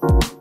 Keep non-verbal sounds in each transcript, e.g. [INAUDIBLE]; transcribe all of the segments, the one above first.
Bye.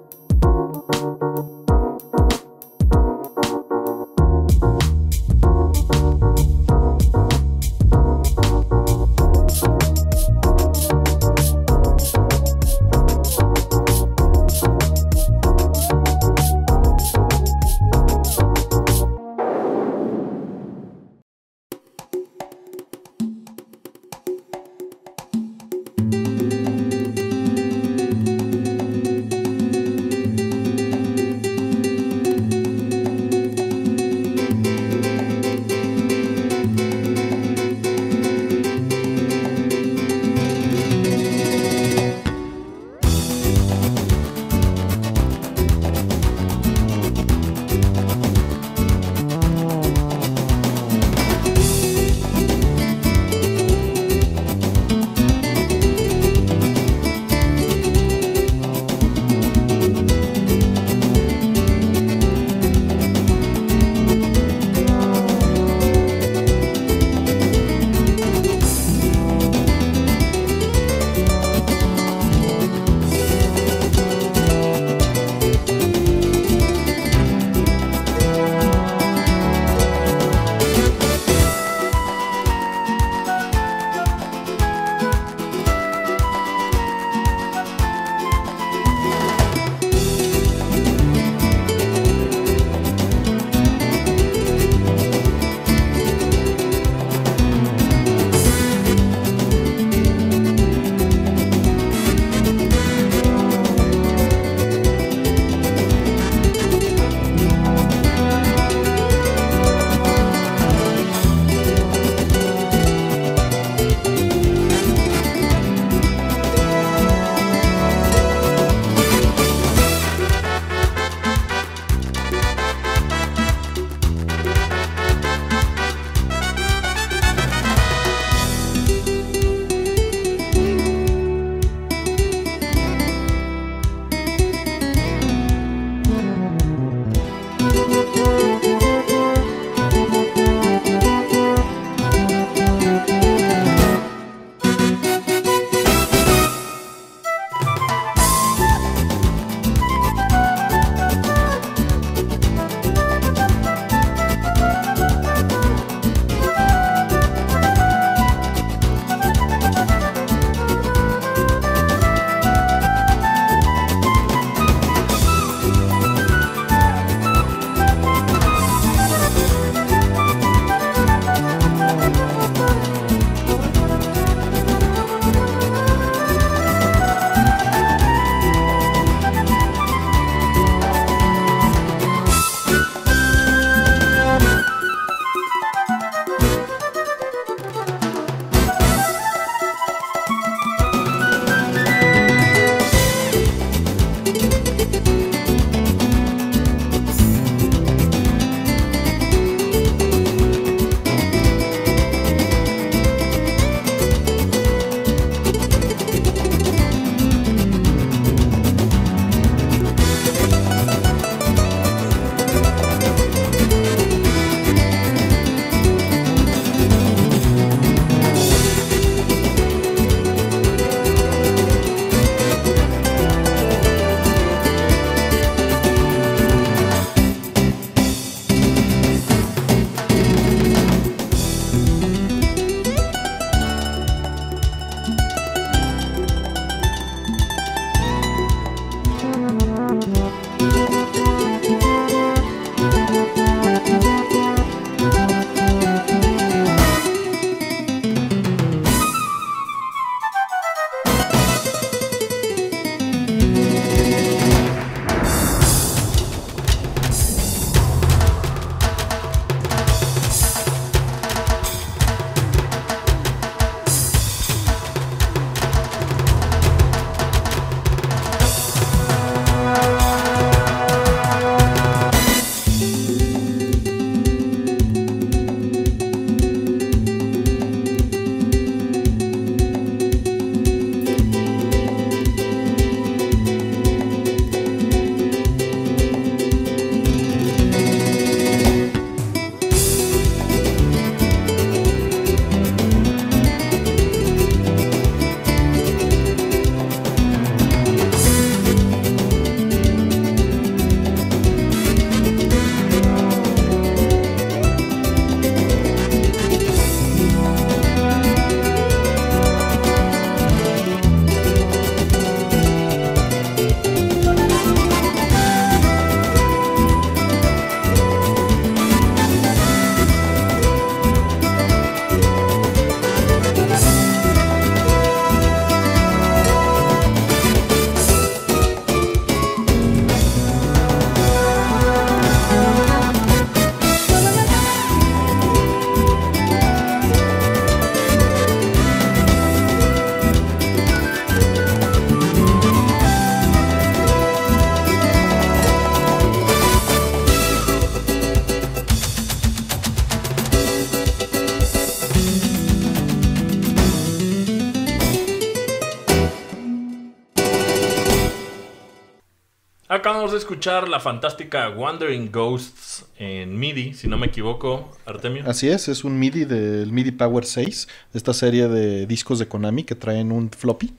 escuchar la fantástica Wandering Ghosts en MIDI, si no me equivoco, Artemio. Así es, es un MIDI del MIDI Power 6, esta serie de discos de Konami que traen un floppy.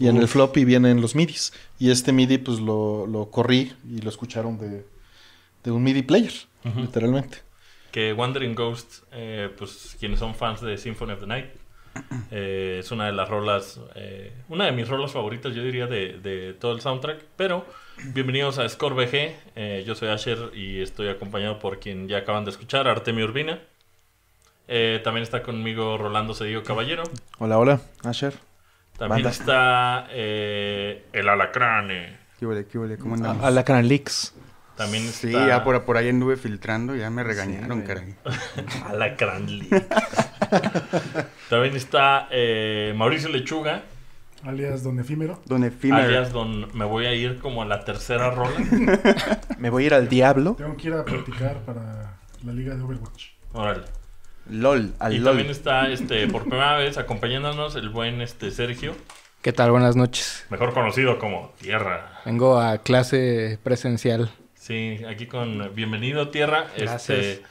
Y en el floppy vienen los MIDIs. Y este MIDI, pues lo, corrí y lo escucharon de, un MIDI player, literalmente. Que Wandering Ghosts, eh, pues quienes son fans de Symphony of the Night, [CLEARS THROAT] eh, es una de las rolas, eh, una de mis rolas favoritas, yo diría, de, de, todo el soundtrack. Pero bienvenidos a Score BG. Eh, yo soy Asher y estoy acompañado por quien ya acaban de escuchar, Artemio Urbina. Eh, también está conmigo Rolando Cedillo Caballero. Hola, hola, Asher. También está eh, el Alacrane. ¿Qué huele, ¿Cómo andamos? Ah, Alacrane Leaks. También está... Sí, ya por, ahí anduve filtrando, ya me regañaron, caray. [LAUGHS] Alacrane Leaks. [LAUGHS] también está Mauricio Lechuga. Alias Don Efímero. Don Efímero. Alias Don. Me voy a ir como a la tercera rola. [LAUGHS] me voy a ir al diablo. Tengo que ir a practicar para la liga de Overwatch. Órale. LOL, al y también está este por primera vez acompañándonos el buen este Sergio. ¿Qué tal? Buenas noches. Mejor conocido como Tierra. Vengo a clase presencial. Sí, aquí con bienvenido Tierra. Gracias. Este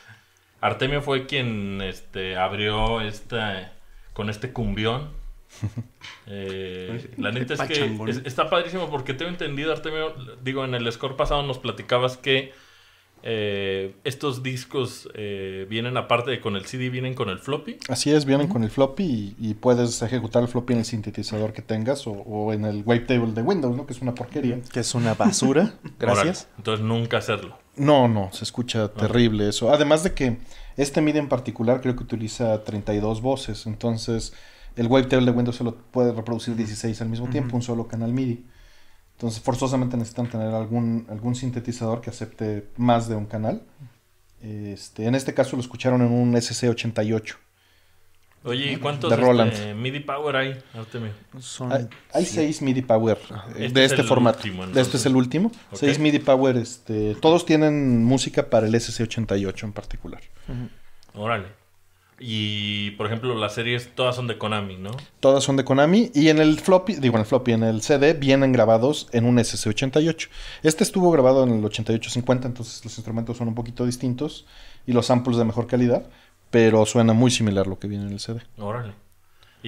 Artemio fue quien este abrió esta con este cumbión [LAUGHS] Eh, pues la neta es que está padrísimo porque tengo entendido, Artemio, digo, en el score pasado nos platicabas que eh, estos discos eh, vienen aparte de con el CD, vienen con el floppy. Así es, vienen con el floppy y, puedes ejecutar el floppy en el sintetizador que tengas o, en el table de Windows, ¿no? Que es una porquería. Que es una basura. [LAUGHS] Gracias. Entonces nunca hacerlo. No, no, se escucha terrible eso. Además de que este MIDI e en particular creo que utiliza 32 voces, entonces el wavetable de Windows se lo puede reproducir 16 al mismo tiempo, un solo canal MIDI. Entonces forzosamente necesitan tener algún, algún sintetizador que acepte más de un canal. Este, en este caso lo escucharon en un SC88. Oye, ¿y cuántos este, MIDI Power hay? Son hay, 6 MIDI Power ah, eh, este de este formato. este es el último. 6 MIDI Power, este, todos tienen música para el SC88 en particular. Órale. Y, por ejemplo, las series todas son de Konami, ¿no? Todas son de Konami y en el floppy, digo en el floppy, en el CD vienen grabados en un ss 88 Este estuvo grabado en el 8850, entonces los instrumentos son un poquito distintos y los samples de mejor calidad, pero suena muy similar lo que viene en el CD. Órale.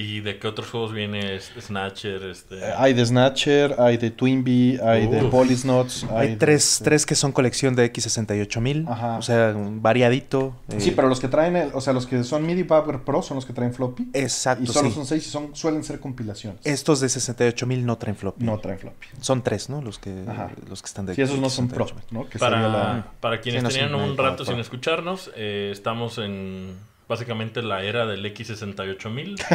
¿Y de qué otros juegos viene Snatcher? Este. Eh, hay de Snatcher, hay de Twinbee, hay de Polisnots. Hay, hay este tres, que son colección de X68000. O sea, variadito. Eh. Sí, pero los que traen, el, o sea, los que son MIDI Power Pro son los que traen floppy. Exacto. Y solo son seis y son, suelen ser compilaciones. Estos de 68000 no traen floppy. No traen floppy. Son tres, ¿no? Los que, los que están de Sí, esos no son pro. para, para quienes tenían un rato sin escucharnos, eh, estamos en básicamente la era del X68000.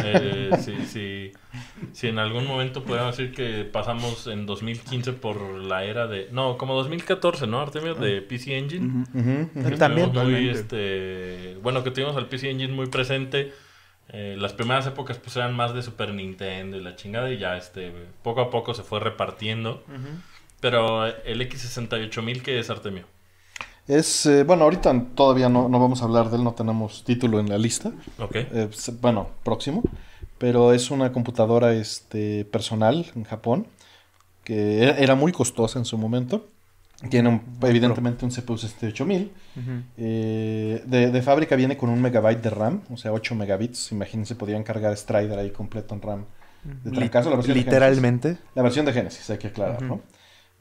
Eh, [LAUGHS] si, en algún momento podemos decir que pasamos en 2015 por la era de... No, como 2014, ¿no, Artemio? De ah. PC Engine. También. Este, bueno, que tuvimos al PC Engine muy presente. Eh, las primeras épocas pues eran más de Super Nintendo y la chingada y ya este poco a poco se fue repartiendo. Pero el X68000 ¿qué es Artemio. Es, eh, bueno, ahorita todavía no, vamos a hablar de él, no tenemos título en la lista. Ok. Eh, pues, bueno, próximo. Pero es una computadora este, personal en Japón, que e-, era muy costosa en su momento. Tiene evidentemente un CPU 68000. Eh, de, fábrica viene con un megabyte de RAM, o sea, 8 megabits. Imagínense, podían cargar Strider ahí completo en RAM. Literalmente. la versión de Genesis, hay que aclarar, ¿no?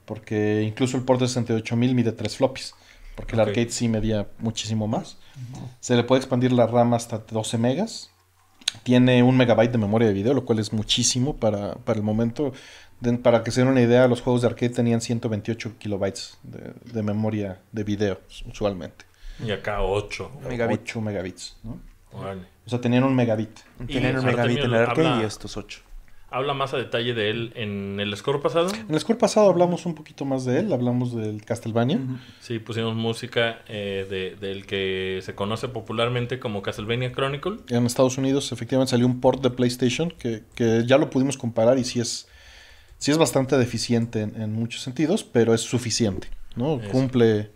Porque incluso el port de 68000 mide 3 floppies porque el arcade sí medía muchísimo más. Se le puede expandir la RAM hasta 12 megas. Tiene un megabyte de memoria de video, lo cual es muchísimo para, el momento. para que se den una idea, los juegos de arcade tenían 128 kilobytes de, memoria de video usualmente. Y acá 8. 8 megabits. ¿no? O sea, tenían un megabit. Tenían un megabit en el arcade y estos 8 habla más a detalle de él en el score pasado. En el score pasado hablamos un poquito más de él, hablamos del Castlevania. Sí, pusimos música eh, del que se conoce popularmente como Castlevania Chronicle. En Estados Unidos efectivamente salió un port de PlayStation que, ya lo pudimos comparar y sí es, sí es bastante deficiente en, muchos sentidos, pero es suficiente, ¿no? Cumple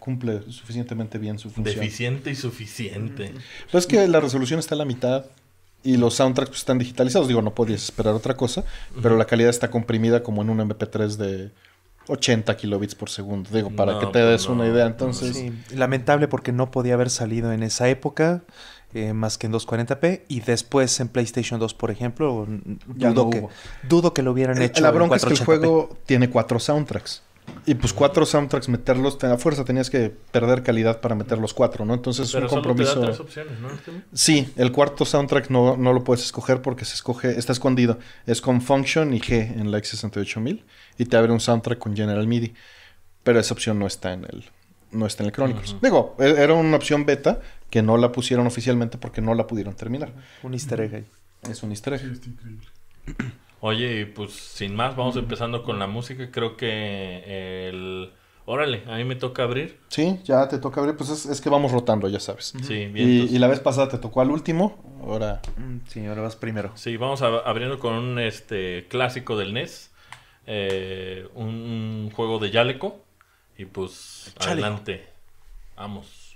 cumple suficientemente bien su función. Deficiente y suficiente. Pues es que la resolución está a la mitad, y los soundtracks pues, están digitalizados. Digo, no podías esperar otra cosa, pero la calidad está comprimida como en un MP3 de 80 kilobits por segundo. Digo, para que te pues des una idea. Entonces. Lamentable porque no podía haber salido en esa época. Eh, más que en 240p y después en PlayStation 2 por ejemplo dudo, que, lo hubieran hecho la bronca es que el juego tiene cuatro soundtracks y pues cuatro soundtracks meterlos, a fuerza tenías que perder calidad para meter los cuatro, ¿no? Entonces es un compromiso. Te da tres opciones, ¿no? Sí, el cuarto soundtrack no, lo puedes escoger porque se escoge, está escondido. Es con Function y G en la X68000 y te abre un soundtrack con General MIDI. Pero esa opción no está en el no está en el Chronicles. Digo, e, era una opción beta que no la pusieron oficialmente porque no la pudieron terminar. Un easter egg ahí. Es un easter egg. increíble. Oye, y pues sin más, vamos empezando con la música. Creo que eh, el... Órale, a mí me toca abrir. Sí, ya te toca abrir. Pues es, que vamos rotando, ya sabes. Sí, Y, la vez pasada te tocó al último. Ahora. Mm, sí, ahora vas primero. Sí, vamos abriendo con un este, clásico del NES. Eh, un, juego de Yaleco. Y pues, adelante. Vamos.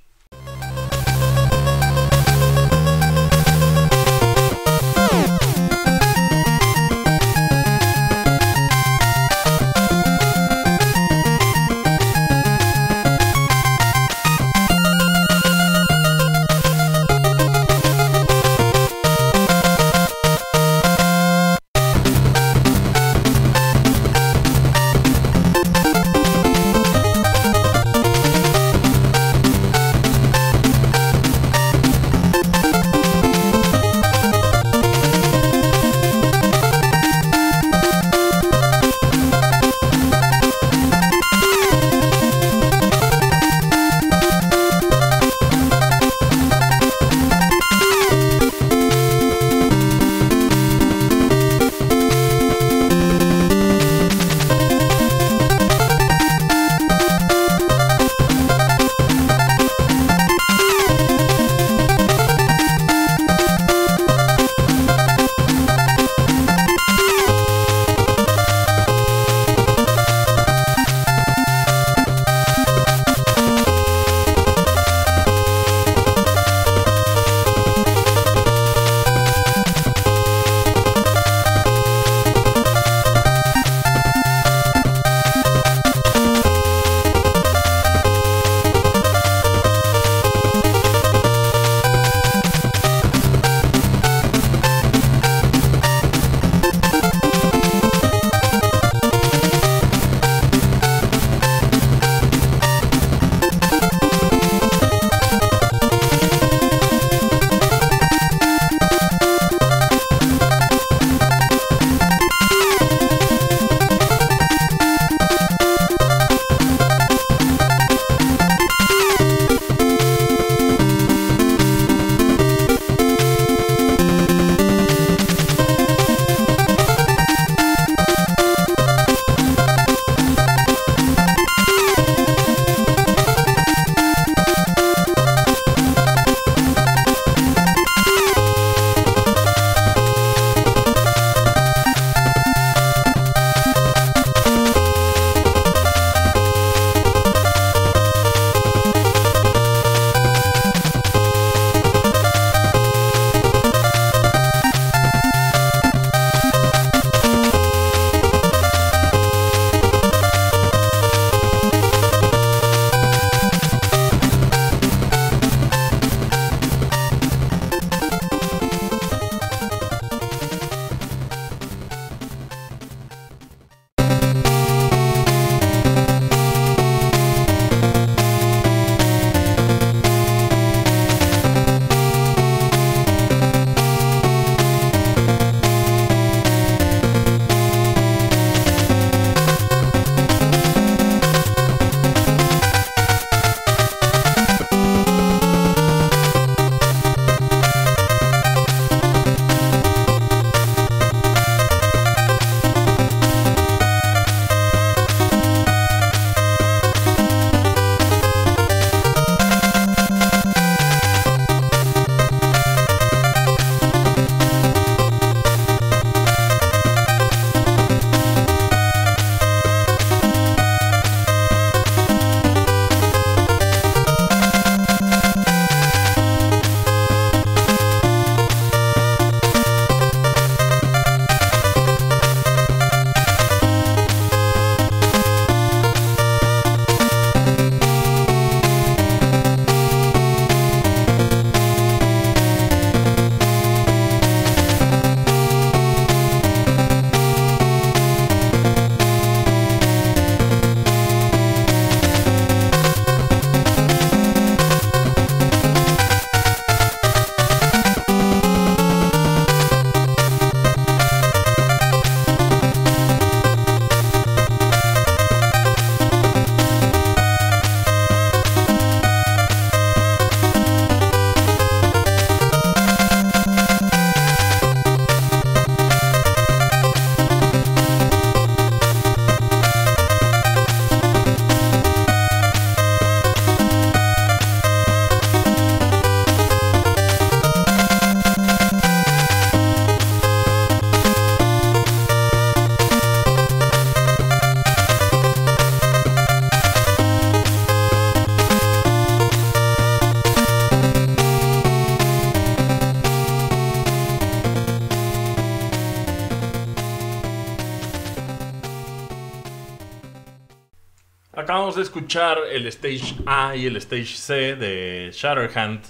escuchar el Stage A y el Stage C de Shatterhand,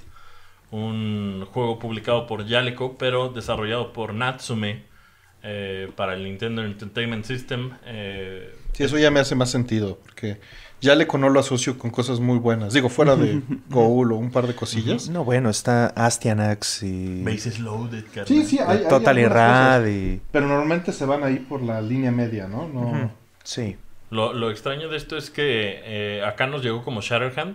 un juego publicado por Yaleco pero desarrollado por Natsume eh, para el Nintendo Entertainment System. Eh, sí, eso ya me hace más sentido, porque Jaleco no lo asocio con cosas muy buenas. Digo, fuera de [LAUGHS] Goul o un par de cosillas. No, bueno, está Astianax y. Bases Loaded, Total Rad Pero normalmente se van ahí por la línea media, ¿no? no... Sí. Lo, extraño de esto es que eh, acá nos llegó como Shatterhand,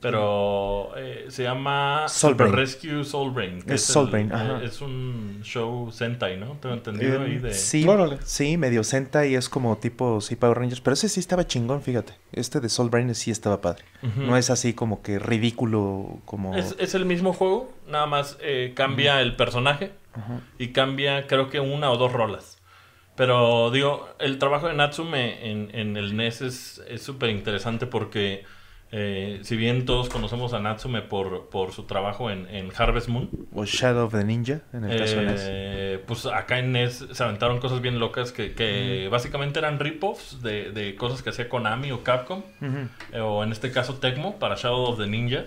pero eh, se llama Rescue Soulbrain. es, eh, Es un show Sentai, ¿no? Tengo entendido ahí de... Sí, sí, medio Sentai es como tipo sí, Power Rangers, pero ese sí estaba chingón, fíjate. Este de Brain sí estaba padre. No es así como que ridículo, como... Es, el mismo juego, nada más cambia el personaje y cambia creo que una o dos rolas. Pero digo, el trabajo de Natsume en, en el NES es súper interesante porque eh, si bien todos conocemos a Natsume por, por su trabajo en, Harvest Moon. O Shadow of the Ninja, en el caso de NES. Eh, pues acá en NES se aventaron cosas bien locas que, que básicamente eran rip-offs de, de, cosas que hacía Konami o Capcom. Eh, o en este caso Tecmo para Shadow of the Ninja.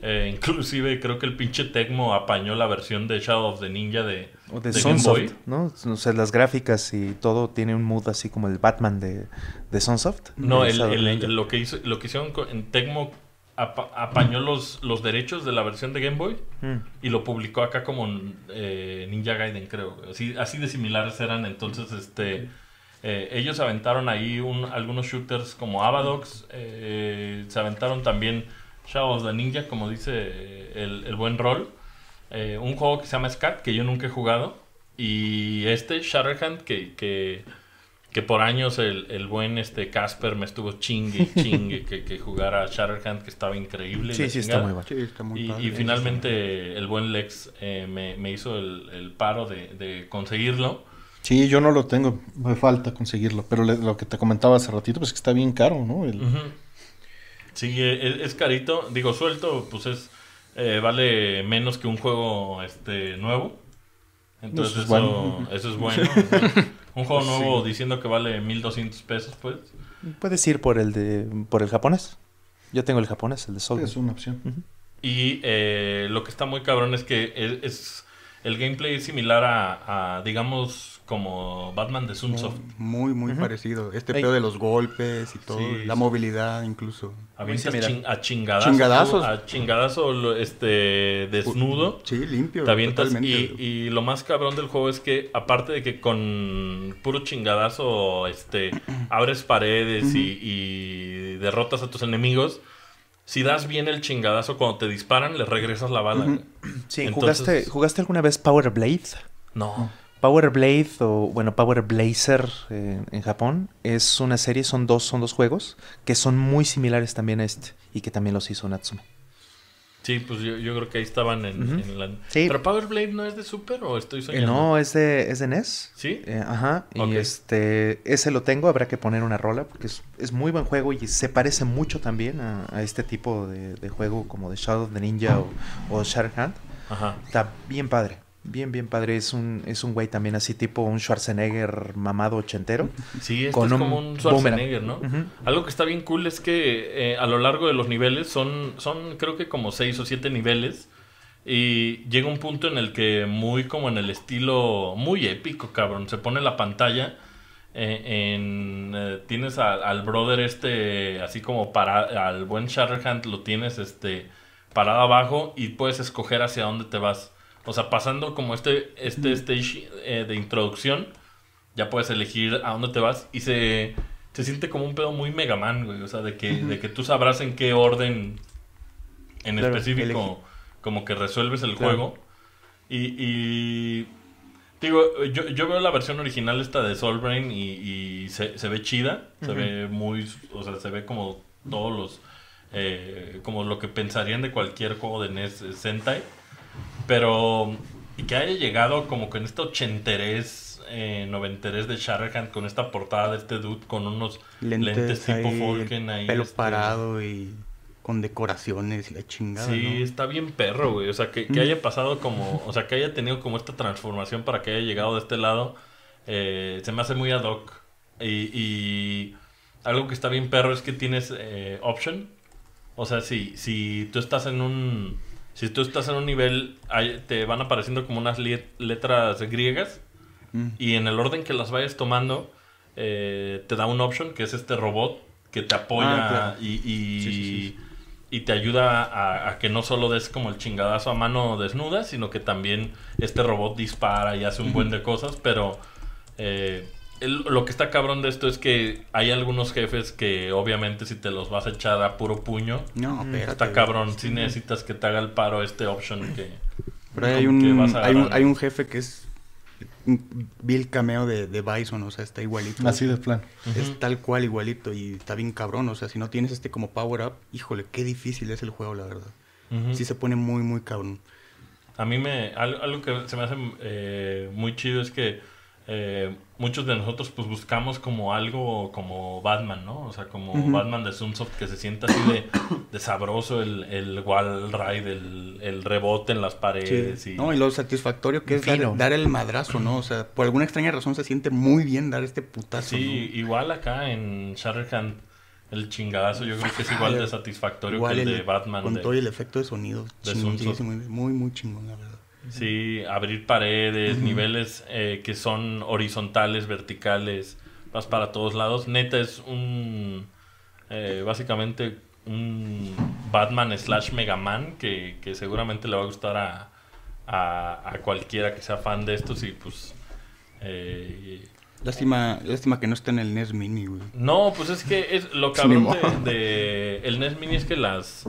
[LAUGHS] inclusive creo que el pinche Tecmo apañó la versión de Shadow of the Ninja de, o de, ¿no? O sea, las gráficas y todo tiene un mood así como el Batman de, de Sunsoft. No, lo, que hizo, lo que hicieron en Tecmo apañó los, los derechos de la versión de Game Boy mm. y lo publicó acá como eh, Ninja Gaiden, creo. Así, así de similares eran entonces este... Eh, ellos aventaron ahí algunos shooters como Avadox, eh, se aventaron también Shadows of the Ninja, como dice el, el buen rol. Eh, un juego que se llama Scat, que yo nunca he jugado. Y este, Shatterhand, que, que, que por años el, buen este Casper me estuvo chingue, [LAUGHS] chingue, que, que jugara Shatterhand, que estaba increíble. Sí, sí, está muy, bueno. y, finalmente el buen Lex eh, me, hizo el, paro de, conseguirlo. Sí, yo no lo tengo, me falta conseguirlo. Pero lo que te comentaba hace ratito, pues que está bien caro, ¿no? Sí, es, e, es, carito. Digo, suelto, pues es eh, vale menos que un juego este nuevo. Entonces eso, bueno. eso es bueno. un juego [LAUGHS] nuevo diciendo que vale 1200 pesos, pues. Puedes ir por el de por el japonés. Yo tengo el japonés, el de Sol. Es una opción. Y eh, lo que está muy cabrón es que e, es, el gameplay es similar a, a digamos como Batman de Sunsoft. Muy, muy parecido. Este pedo de los golpes y todo. la movilidad incluso. A mí a chingadazo? A chingadazo este, desnudo. Sí, limpio. Te Y, lo más cabrón del juego es que, aparte de que con puro chingadazo este, [CLEARS THROAT] abres paredes y, derrotas a tus enemigos. Si das bien el chingadazo cuando te disparan, le regresas la bala. Sí, ¿Jugaste, ¿jugaste alguna vez Power Blades No. Power Blade o bueno Power Blazer eh, en Japón es una serie, son dos, son dos juegos que son muy similares también a este y que también los hizo Natsume. Sí, pues yo, creo que ahí estaban en, la... Pero Power Blade no es de Super o estoy eh, soñando. no, es de, es de NES. Sí. Eh, ajá. Y este, ese lo tengo, habrá que poner una rola porque es, es muy buen juego y se parece mucho también a, este tipo de, juego como de Shadow of the Ninja o, o Ajá. Está bien padre. Bien, bien padre. Es un, es un güey también así tipo un Schwarzenegger mamado ochentero. Sí, este es como un Schwarzenegger, ¿no? Algo que está bien cool es que eh, a lo largo de los niveles son, son creo que como seis o siete niveles. Y llega un punto en el que muy como en el estilo muy épico, cabrón. Se pone la pantalla eh, eh, tienes al brother este, así como para... Al buen Shatterhand lo tienes este parado abajo y puedes escoger hacia dónde te vas. O sea, pasando como este, este mm. stage eh, de introducción, ya puedes elegir a dónde te vas y se, se siente como un pedo muy Mega Man, güey. O sea, de que, de que tú sabrás en qué orden en específico como que resuelves el juego. Y, digo, yo, yo, veo la versión original esta de Soulbrain y, y se, ve chida, se ve muy, o sea, se ve como todos los, eh, como lo que pensarían de cualquier juego de NES eh, Sentai. Pero y que haya llegado como con este ochenterés, eh, noventerés de Sharkhand con esta portada de este dude, con unos lentes, tipo ahí, Falken ahí. Pelo este, parado y con decoraciones y la chingada. Sí, está bien perro, güey. O sea, que, mm. haya pasado como, o sea, que haya tenido como esta transformación para que haya llegado de este lado, eh, se me hace muy ad hoc. Y, algo que está bien perro es que tienes eh, option. O sea, si, si tú estás en un si tú estás en un nivel, te van apareciendo como unas letras griegas mm. y en el orden que las vayas tomando, eh, te da un option que es este robot que te apoya ah, y, te ayuda a, que no solo des como el chingadazo a mano desnuda, sino que también este robot dispara y hace un buen de cosas, pero... Eh, lo que está cabrón de esto es que hay algunos jefes que obviamente si te los vas a echar a puro puño, no, está cabrón. Si necesitas que te haga el paro este option que... Pero hay un, hay, hay un jefe que es vil cameo de, de, Bison, o sea, está igualito. Así de plan. Es tal cual igualito y está bien cabrón, o sea, si no tienes este como power up, híjole, qué difícil es el juego, la verdad. Sí se pone muy, muy cabrón. A mí me, algo, que se me hace eh, muy chido es que eh, muchos de nosotros pues buscamos como algo como Batman, ¿no? O sea, como Batman de Sunsoft que se sienta así de, [COUGHS] sabroso el, wall ride, el, rebote en las paredes. Y... No, y lo satisfactorio que es dar, el madrazo, ¿no? O sea, por alguna extraña razón se siente muy bien dar este putazo. Sí, igual acá en Shatterhand el chingadazo yo creo que es igual de satisfactorio que el, de Batman. Con todo el efecto de sonido. muy, muy chingón, Sí, abrir paredes, niveles eh, que son horizontales, verticales, vas para todos lados. Neta es un... Eh, básicamente un Batman slash Mega Man que, seguramente le va a gustar a, cualquiera que sea fan de estos y pues... Eh, lástima, lástima que no esté en el NES Mini, güey. No, pues es que es lo que de, de, el NES Mini es que las,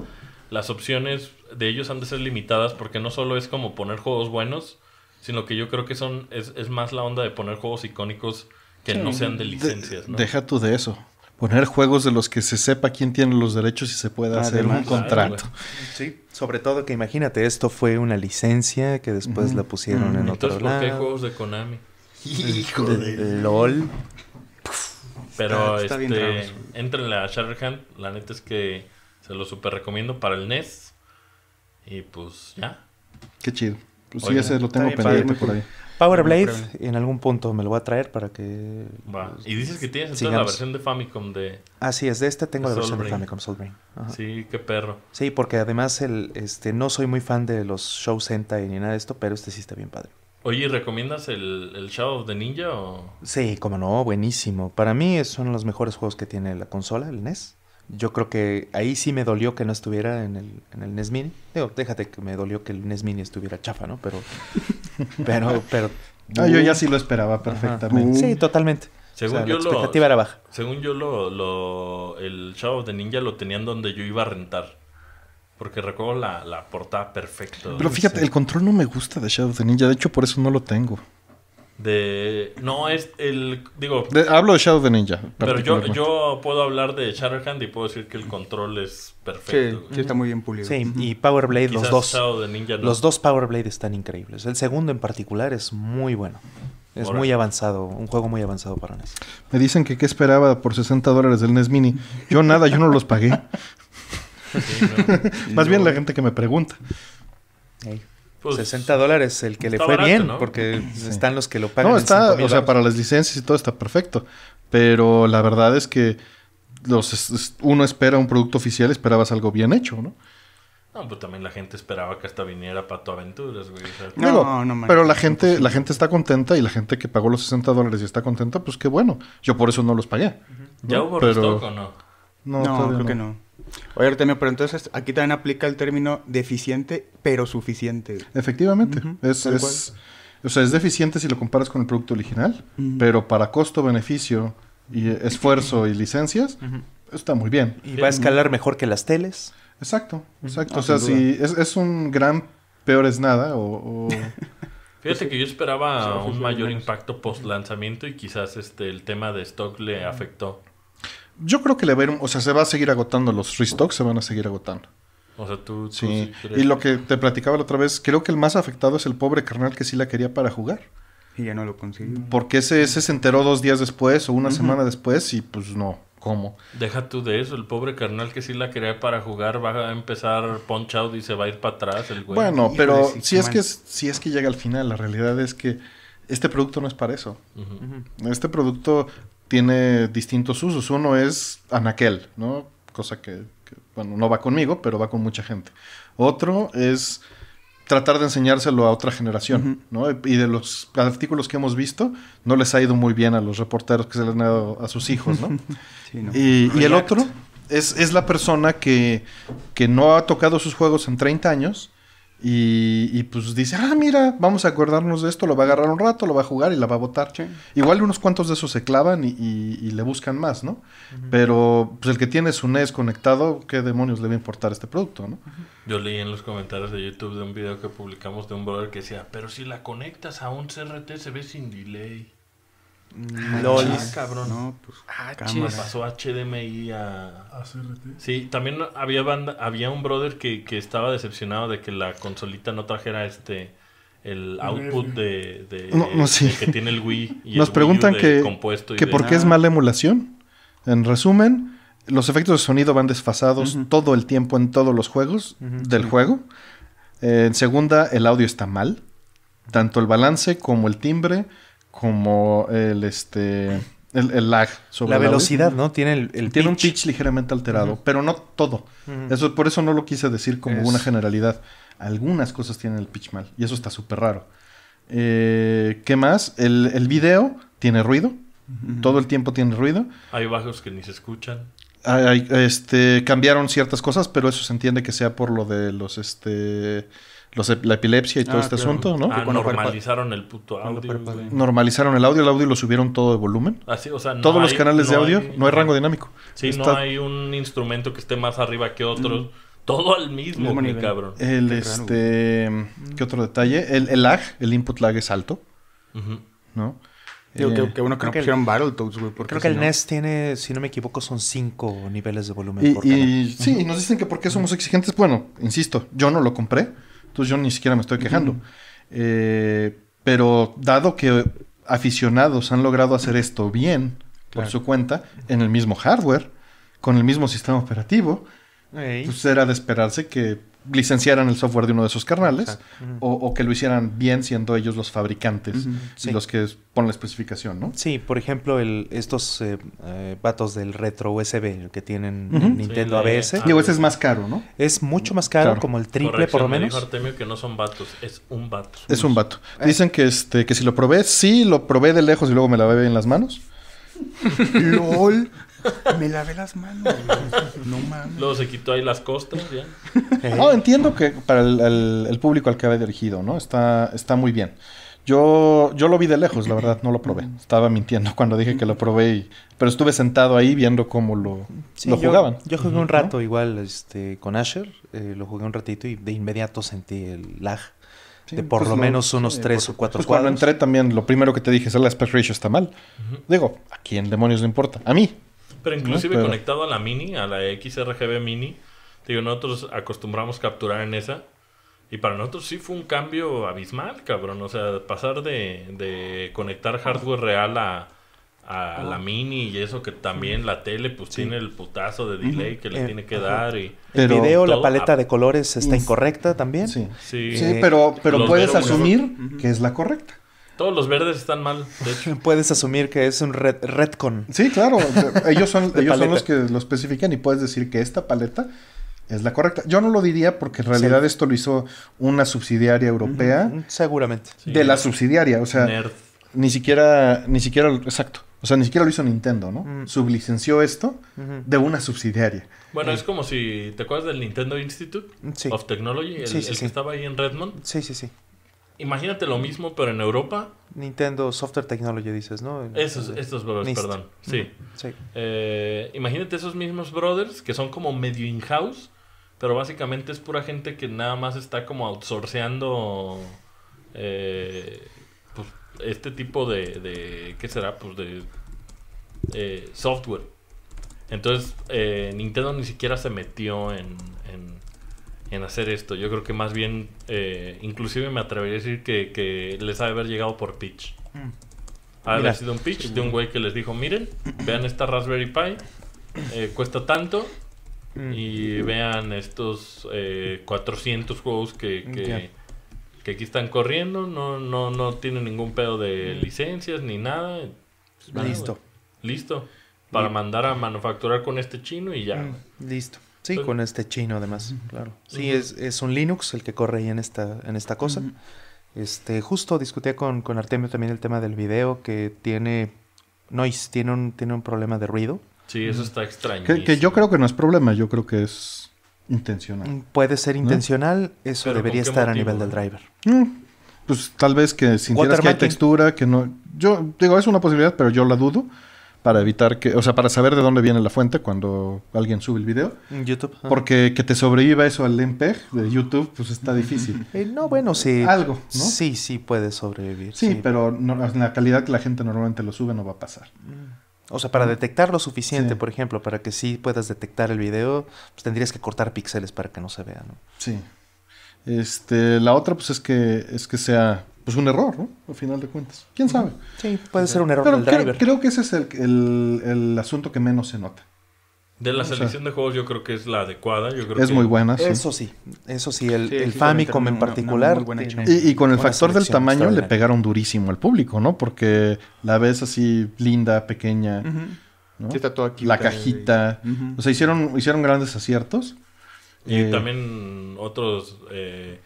las opciones de ellos han de ser limitadas porque no solo es como poner juegos buenos, sino que yo creo que son es, es más la onda de poner juegos icónicos que no sean de licencias. Deja tú de eso. Poner juegos de los que se sepa quién tiene los derechos y se pueda hacer un contrato. sí, sobre todo que imagínate, esto fue una licencia que después la pusieron en otro lado. juegos de Konami? Hijo de, LOL. Pero ah, está, la este, a la neta es que se lo super recomiendo para el NES y pues ya. Qué chido. Pues sí, ese lo tengo pendiente por ahí. Powerblade, Blade, en algún punto me lo voy a traer para que. Va. y dices que tienes entonces la versión de Famicom de. Ah, sí, es, de este tengo la versión de Famicom Soul Sí, qué perro. Sí, porque además el, este, no soy muy fan de los shows Sentai ni nada de esto, pero este sí está bien padre. Oye, ¿recomiendas el, el Shadow of the Ninja o.? Sí, como no, buenísimo. Para mí es uno de los mejores juegos que tiene la consola, el NES. Yo creo que ahí sí me dolió que no estuviera en el, en el NES Mini. Digo, déjate que me dolió que el NES Mini estuviera chafa, ¿no? Pero. [LAUGHS] pero, pero. No, ah, yo ya sí lo esperaba perfectamente. Sí, totalmente. Según yo la expectativa era baja. Según yo, lo, lo, el Shadow of the Ninja lo tenían donde yo iba a rentar. Porque recuerdo la, la portada perfecta. Pero fíjate, el control no me gusta de Shadow of the Ninja. De hecho, por eso no lo tengo de no es el digo hablo de Shadow the Ninja pero yo, yo puedo hablar de Shatterhand y puedo decir que el control es perfecto sí, está muy bien pulido sí y Power Blade los dos los dos Power Blade están increíbles el segundo en particular es muy bueno es muy avanzado, un juego muy avanzado para NES. Me dicen que qué esperaba por 60 dólares del NES Mini. Yo nada, yo no los pagué. [LAUGHS] [LAUGHS] Más bien la gente que me pregunta. 60 pues, dólares el que pues le fue bien, porque están los que lo pagan. No, está, o sea, para las licencias y todo está perfecto. Pero la verdad es que los, uno espera un producto oficial, esperabas algo bien hecho, ¿no? No, pues también la gente esperaba que hasta viniera para tu Aventuras, güey. no, no, Pero la gente, la gente está contenta y la gente que pagó los 60 dólares y está contenta, pues qué bueno. Yo por eso no los pagué. ¿Ya hubo pero... o No, no creo que no. Oye, Artemio, pero entonces aquí también aplica el término deficiente, pero suficiente. Efectivamente. es, o sea, es deficiente si lo comparas con el producto original, pero para costo-beneficio y esfuerzo y licencias, está muy bien. Y va a escalar mejor que las teles. Exacto, exacto. Ah, o sea, si es, un gran peor es nada [LAUGHS] Fíjate que yo esperaba un mayor impacto post lanzamiento y quizás este el tema de stock le afectó. Yo creo que le va a ir, o sea, se va a seguir agotando los restocks, se van a seguir agotando. O sea, tú, sí. y lo que te platicaba la otra vez, creo que el más afectado es el pobre carnal que sí la quería para jugar. Y ya no lo consiguió. Porque ese, se enteró dos días después o una semana después y pues no, ¿cómo? Deja tú de eso, el pobre carnal que sí la quería para jugar va a empezar punch y se va a ir para atrás el güey. Bueno, pero si es, que, si es que llega al final, la realidad es que este producto no es para eso. Este producto tiene distintos usos. Uno es anaquel, ¿no? Cosa que, bueno, no va conmigo, pero va con mucha gente. Otro es tratar de enseñárselo a otra generación, ¿no? Y de los artículos que hemos visto, no les ha ido muy bien a los reporteros que se les han dado a sus hijos, ¿no? [LAUGHS] Y, el otro es, es la persona que, que no ha tocado sus juegos en 30 años y, pues dice, ah, mira, vamos a acordarnos de esto, lo va a agarrar un rato, lo va a jugar y la va a botar. Igual unos cuantos de esos se clavan y, le buscan más, ¿no? Pero pues el que tiene su NES conectado, ¿qué demonios le va a importar este producto, no? Yo leí en los comentarios de YouTube de un video que publicamos de un brother que decía, pero si la conectas a un CRT se ve sin delay. LOL. Ah, ah, cabrón. No, pues, ah, pasó HDMI a... CRT. Sí, también había banda, había un brother que, estaba decepcionado de que la consolita no trajera este el output de, que tiene el Wii. Y Nos el preguntan que, que por qué es mala emulación. En resumen, los efectos de sonido van desfasados todo el tiempo en todos los juegos del juego. en segunda, el audio está mal. Tanto el balance como el timbre como el este el, lag sobre la velocidad, ¿no? Tiene el, tiene un pitch ligeramente alterado, pero no todo. Eso por eso no lo quise decir como una generalidad. Algunas cosas tienen el pitch mal y eso está súper raro. Eh, ¿Qué más? El, el, video tiene ruido. Todo el tiempo tiene ruido. Hay bajos que ni se escuchan. este, cambiaron ciertas cosas, pero eso se entiende que sea por lo de los este la epilepsia y todo ah, este asunto, ¿no? Ah, normalizaron el puto audio. Normalizaron el audio, el audio lo subieron todo de volumen. Ah, Todos los canales de audio, no hay rango dinámico. Sí, no hay un instrumento que esté más arriba que otro, mm. Todo al mismo, cabrón. El, este, otro detalle? El, el, lag, el input lag es alto, que, eh, bueno que no pusieron el, Battletoads, güey. Creo que el NES tiene, si no me equivoco, son cinco niveles de volumen y, Sí, y nos dicen que por qué somos exigentes. Bueno, insisto, yo no lo compré. Entonces yo ni siquiera me estoy quejando. Eh, pero dado que aficionados han logrado hacer esto bien por su cuenta, en el mismo hardware, con el mismo sistema operativo, pues era de esperarse que licenciaran el software de uno de esos carnales o, que lo hicieran bien siendo ellos los fabricantes los que ponen la especificación, ¿no? Sí, por ejemplo, el, estos eh, eh, vatos del retro USB que tienen Nintendo ABS. Digo, ese es más caro, ¿no? Es mucho más caro, como el triple por lo menos. que no son es un vato. Es un vato. Eh. Dicen que, este, que si lo probé, sí, lo probé de lejos y luego me la bebé en las manos. [LAUGHS] LOL. Me lavé las manos. no mames. Luego se quitó ahí las costas, eh. No, entiendo que para el, público al que había dirigido, ¿no? Está, está muy bien. Yo, yo lo vi de lejos, la verdad, no lo probé. Estaba mintiendo cuando dije que lo probé, pero estuve sentado ahí viendo cómo lo, lo jugaban. Yo, jugué un rato igual este, con Asher, eh, lo jugué un ratito y de inmediato sentí el lag. de por pues lo, menos unos 3 tres o cuatro pues Cuando entré también, lo primero que te dije es el aspect ratio está mal. Digo, ¿a quién demonios le importa? A mí, pero inclusive conectado a la mini, a la XRGB mini, digo, nosotros acostumbramos capturar en esa. Y para nosotros sí fue un cambio abismal, cabrón. O sea, pasar de, conectar hardware real a, la mini y eso que también la tele pues tiene el putazo de delay que le eh, tiene que dar y el video la paleta de colores está incorrecta también sí sí, sí pero pero puedes asumir que es la correcta todos los verdes están mal, de hecho. [LAUGHS] Puedes asumir que es un red, redcon. Sí, claro. [LAUGHS] ellos son, ellos son los que lo especifican y puedes decir que esta paleta es la correcta. Yo no lo diría porque en realidad esto lo hizo una subsidiaria europea. Seguramente. de la subsidiaria, o sea, ni siquiera, ni siquiera, exacto. O sea, ni siquiera lo hizo Nintendo, ¿no? Mm. Sublicenció esto de una subsidiaria. Bueno, eh. es como si, ¿te acuerdas del Nintendo Institute of Technology? el que estaba ahí en Redmond. Sí, sí, sí. Imagínate lo mismo, pero en Europa. Nintendo Software Technology, dices, ¿no? Esos, estos brothers, perdón. Sí. Eh, imagínate esos mismos brothers que son como medio in-house, pero básicamente es pura gente que nada más está como outsourceando eh, pues, este tipo de, de, ¿Qué será? Pues de eh, software. Entonces, Nintendo ni siquiera se metió en, en hacer esto. Yo creo que más bien, eh, inclusive me atrevería a decir que, les ha de haber llegado por pitch. Mm. Ha de haber sido un pitch de un güey que les dijo, miren, vean esta Raspberry Pi, eh, cuesta tanto, mm. y vean estos 400 eh, juegos mm, que, aquí están corriendo, no, no, no tienen ningún pedo de licencias ni nada. Pues, listo. listo. Para mandar a manufacturar con este chino y ya. Listo. Sí, con este chino además, claro. Sí, es, un Linux el que corre ahí en esta, en esta cosa. Este, justo discutía con, con, Artemio también el tema del video que tiene noise, tiene un, tiene un problema de ruido. Sí, eso está extraño. Que, yo creo que no es problema, yo creo que es intencional. Mm, puede ser intencional, eso debería estar a nivel del eh? driver. Mm, pues tal vez que sintieras que hay textura, que no. Yo digo, es una posibilidad, pero yo la dudo para evitar que, o sea, para saber de dónde viene la fuente cuando alguien sube el video. YouTube. Porque que te sobreviva eso al MPEG de YouTube, pues está difícil. [LAUGHS] Eh, no, bueno, sí. Algo, ¿no? Sí, sí puede sobrevivir. Sí, pero la calidad que la gente normalmente lo sube no va a pasar. Mm. O sea, para detectar lo suficiente, por ejemplo, para que sí puedas detectar el video, pues tendrías que cortar píxeles para que no se vea, ¿no? Sí. Este, la otra, pues es que, es que sea es pues, un error, ¿no? Al final de cuentas. ¿Quién sabe? Sí, puede ser un error Pero creo, que ese es el, asunto que menos se nota. De la selección de juegos yo creo que es la adecuada. es muy buena. Sí. Eso sí, eso sí, el, Famicom en particular. y, con el factor del tamaño le pegaron durísimo al público, ¿no? Porque la ves así linda, pequeña. La cajita. O sea, hicieron, hicieron grandes aciertos. Y eh, también otros... Eh,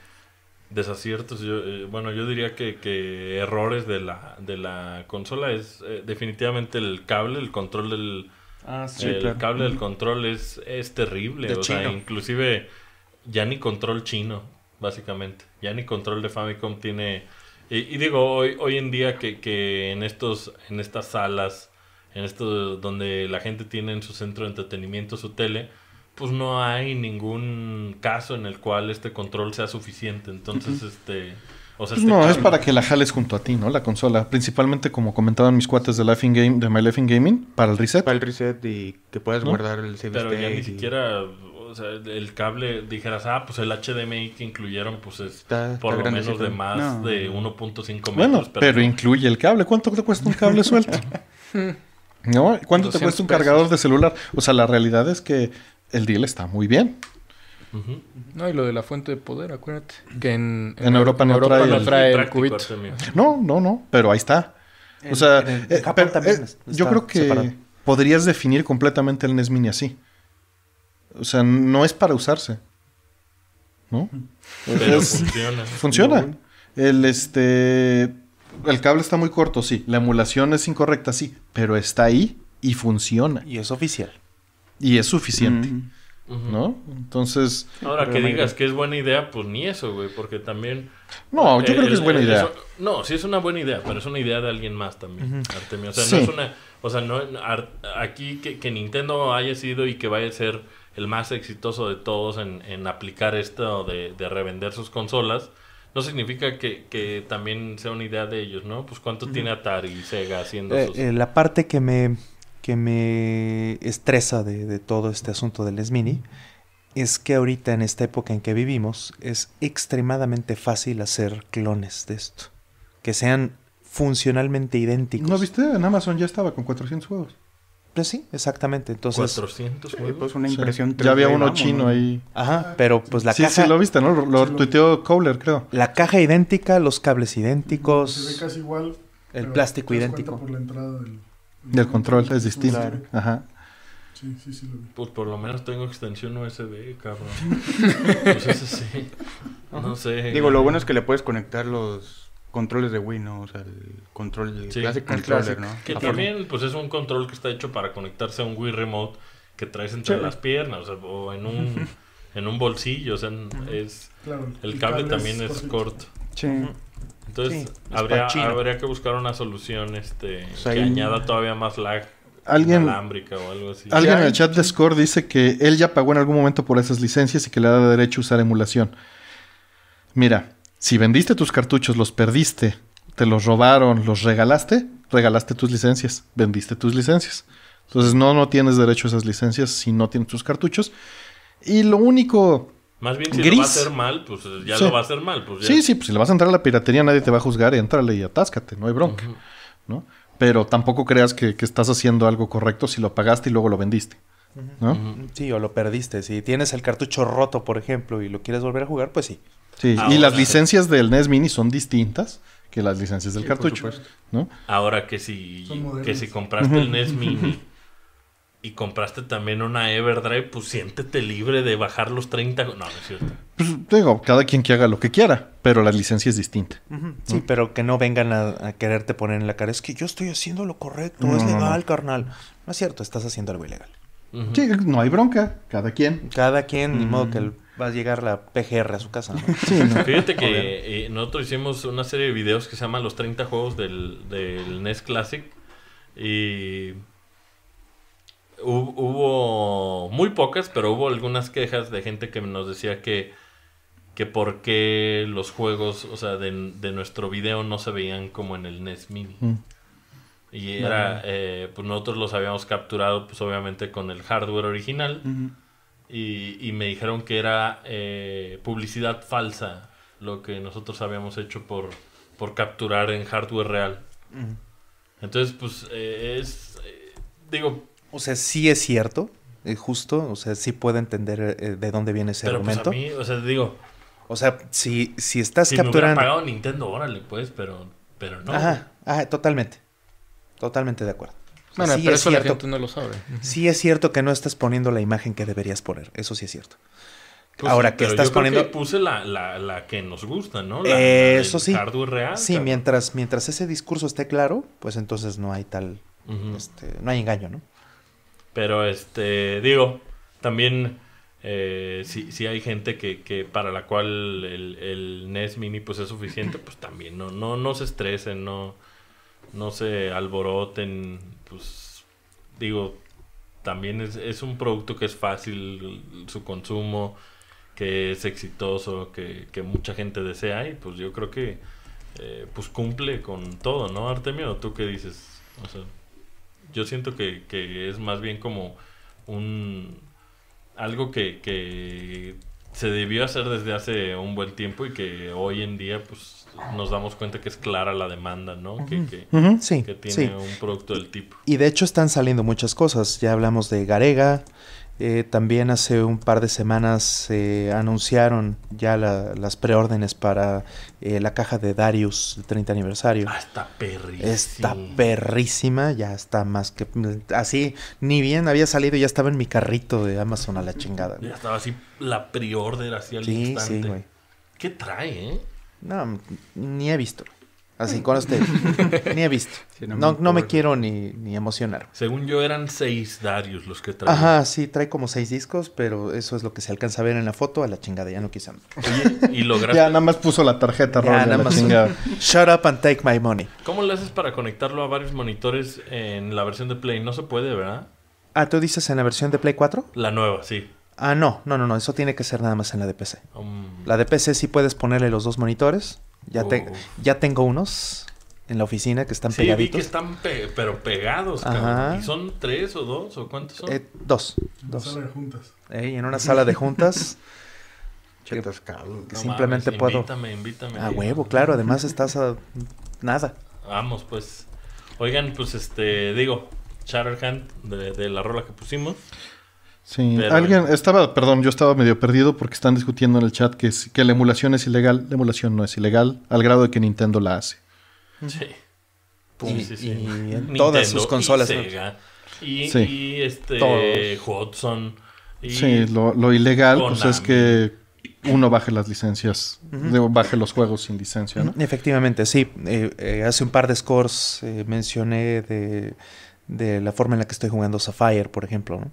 desaciertos, eh, bueno, yo diría que, que, errores de la, de la consola es eh, definitivamente el cable, el control del... Ah, el cable del control es, es terrible, o sea, inclusive ya ni control chino, básicamente, ya ni control de Famicom tiene... Y, digo, hoy, hoy en día que, que en, estos, en estas salas, en estos donde la gente tiene en su centro de entretenimiento su tele, pues no hay ningún caso en el cual este control sea suficiente. Entonces, este, este... no, es para que la jales junto a ti, ¿no? La consola. Principalmente, como comentaban mis cuates de Game, de My Life in Gaming, para el reset. Para el reset y que puedes guardar el save Pero ya ni siquiera... O sea, el cable, dijeras, ah, pues el HDMI que incluyeron, pues es por lo menos de más de 1.5 metros. Bueno, pero, incluye el cable. ¿Cuánto te cuesta un cable [LAUGHS] suelto? [LAUGHS] ¿No? ¿Cuánto te cuesta un cargador de celular? O sea, la realidad es que el deal está muy bien. No, y lo de la fuente de poder, acuérdate. Que en, Europa, no, trae no, el, No, no, no, pero ahí está. o sea, yo creo que podrías definir completamente el NES Mini así. O sea, no es para usarse. ¿No? Pero funciona. Funciona. El este. El cable está muy corto, sí. La emulación es incorrecta, sí. Pero está ahí y funciona. Y es oficial. Y es suficiente. ¿No? Entonces. Ahora que digas que es buena idea, pues ni eso, güey, porque también. No, yo eh, creo que es buena idea. no, sí es una buena idea, pero es una idea de alguien más también, Artemio. O sea, no es una. O sea, no, aquí que, Nintendo haya sido y que vaya a ser el más exitoso de todos en, aplicar esto de, revender sus consolas, no significa que, también sea una idea de ellos, ¿no? Pues cuánto tiene Atari y Sega haciendo eh, sus... Eh, la parte que me que me estresa de, todo este asunto del SMINI es que ahorita en esta época en que vivimos es extremadamente fácil hacer clones de esto. Que sean funcionalmente idénticos. ¿No viste? En Amazon ya estaba con 400 juegos. Pues sí, exactamente. Entonces, 400 juegos. Pues una impresión. ya había uno chino ahí. Ajá, pero pues la caja. Sí, sí, lo viste, ¿no? Lo, tuiteó Cowler, creo. La caja idéntica, los cables idénticos. Se ve casi igual. El plástico idéntico. Por la entrada del... Y el control es distinto. Ajá. Sí, sí, sí Pues por lo menos tengo extensión USB, cabrón. [LAUGHS] pues eso sí. No sé. Digo, lo bueno es que le puedes conectar los controles de Wii, ¿no? O sea, el control de sí, Classic Controller, ¿no? Que también, pues es un control que está hecho para conectarse a un Wii Remote que traes entre las piernas o, en un [LAUGHS] en un bolsillo, o sea, es el, cable también es, es corto. Sí. Entonces, habría, que buscar una solución este, que añada todavía más lag. Alguien, o algo así. alguien en el chat de Score dice que él ya pagó en algún momento por esas licencias y que le da derecho a usar emulación. Mira, si vendiste tus cartuchos, los perdiste, te los robaron, los regalaste, regalaste tus licencias, vendiste tus licencias. Entonces no, no tienes derecho a esas licencias si no tienes tus cartuchos. Y lo único más bien, si pues, eh, lo va a hacer mal, pues ya lo va a hacer mal. Pues, Sí, sí, pues si le vas a entrar a la piratería, nadie te va a juzgar, entrale y atáscate, no hay bronca. ¿no? Pero tampoco creas que, estás haciendo algo correcto si lo pagaste y luego lo vendiste. Sí, o lo perdiste. Si tienes el cartucho roto, por ejemplo, y lo quieres volver a jugar, pues sí. Sí, y las licencias del NES Mini son distintas que las licencias del cartucho. ¿no? Ahora que si, que si compraste el NES [LAUGHS] Mini y compraste también una Everdrive, pues siéntete libre de bajar los 30. No, no es cierto. Pues digo, cada quien que haga lo que quiera, pero la licencia es distinta. Sí, pero que no vengan a, quererte poner en la cara, es que yo estoy haciendo lo correcto, es legal, carnal. No es cierto, estás haciendo algo ilegal. Sí, no hay bronca, cada quien. Cada quien, de modo que va a llegar la PGR a su casa. [LAUGHS] Fíjate que eh, nosotros hicimos una serie de videos que se llama Los 30 Juegos del, del NES Classic y hubo, muy pocas, pero hubo algunas quejas de gente que nos decía que, que por qué los juegos, o sea, de, nuestro video no se veían como en el NES Mini. Mm. Y era, eh, pues nosotros los habíamos capturado, pues obviamente con el hardware original. y, me dijeron que era eh, publicidad falsa lo que nosotros habíamos hecho por, por capturar en hardware real. Entonces, pues eh, es, digo, o sea, sí es cierto, es eh, justo, o sea, sí puedo entender eh, de dónde viene ese Pero pues, argumento. mí, o sea, digo, o sea, si, si estás si capturando. pagado Nintendo, órale, pues, pero, pero no. Ajá, totalmente. Totalmente de acuerdo. bueno, pero es eso cierto, la no lo sabe. Sí es cierto que no estás poniendo la imagen que deberías poner. Eso sí es cierto. Pues Ahora que estás yo creo Que puse la, que nos gusta, ¿no? La, eso sí. Hardware real. Sí, mientras, mientras ese discurso esté claro, pues entonces no hay tal. este, no hay engaño, ¿no? Pero este, digo, también eh, si, hay gente que, para la cual el, el, NES Mini pues es suficiente, pues también no, no, no se estresen, no, no se alboroten, pues digo, también es, es un producto que es fácil su consumo, que es exitoso, que, mucha gente desea y pues yo creo que eh, pues cumple con todo, ¿no, Artemio? ¿Tú qué dices? O yo siento que, que es más bien como un algo que, se debió hacer desde hace un buen tiempo y que hoy en día pues nos damos cuenta que es clara la demanda, ¿no? Que, que tiene un producto del tipo. Y de hecho están saliendo muchas cosas. Ya hablamos de Garega, eh, también hace un par de semanas se eh, anunciaron ya las preórdenes para eh, la caja de Darius, el 30 aniversario. Ah, está perrísima. Está perrísima, ya está más que... Así, ni bien había salido, ya estaba en mi carrito de Amazon a la chingada. Ya estaba así la preorden así al sí, instante. Sí, güey. ¿Qué trae, eh? No, ni he visto. Así con usted. ni he visto. [LAUGHS] no, me, quiero ni, ni, emocionar. Según yo eran seis Darius los que traía. Ajá, sí, trae como seis discos, pero eso es lo que se alcanza a ver en la foto. A la chingada, ya no quise. Oye, y [LAUGHS] ya nada más puso la tarjeta ya, Shut up and take my money. ¿Cómo le haces para conectarlo a varios monitores en la versión de Play? No se puede, ¿verdad? Ah, ¿tú dices en la versión de Play 4? La nueva, sí. Ah, no, no, no, no. Eso tiene que ser nada más en la de PC. Um. La de PC sí puedes ponerle los dos monitores. Ya, oh. ya tengo unos en la oficina que están sí, pegaditos. Sí, que están pero pegados, ¿Y son tres o dos o cuántos son? Eh, dos. En Una sala de juntas. en una sala de juntas. cabrón. Que simplemente puedo. Invítame, invítame. A huevo, claro. Además estás a nada. Vamos, pues. Oigan, pues este, digo, Charter Hunt de, de la rola que pusimos. Sí, alguien estaba, perdón, yo estaba medio perdido porque están discutiendo en el chat que, que la emulación es ilegal. La emulación no es ilegal, al grado de que Nintendo la hace. Sí. y, todas sus consolas. Y, sí. y este Hudson. sí, lo, ilegal pues es que uno baje las licencias, baje los juegos sin licencia, ¿no? Efectivamente, sí. Eh, eh, hace un par de scores eh, mencioné de, de, la forma en la que estoy jugando Sapphire, por ejemplo, ¿no?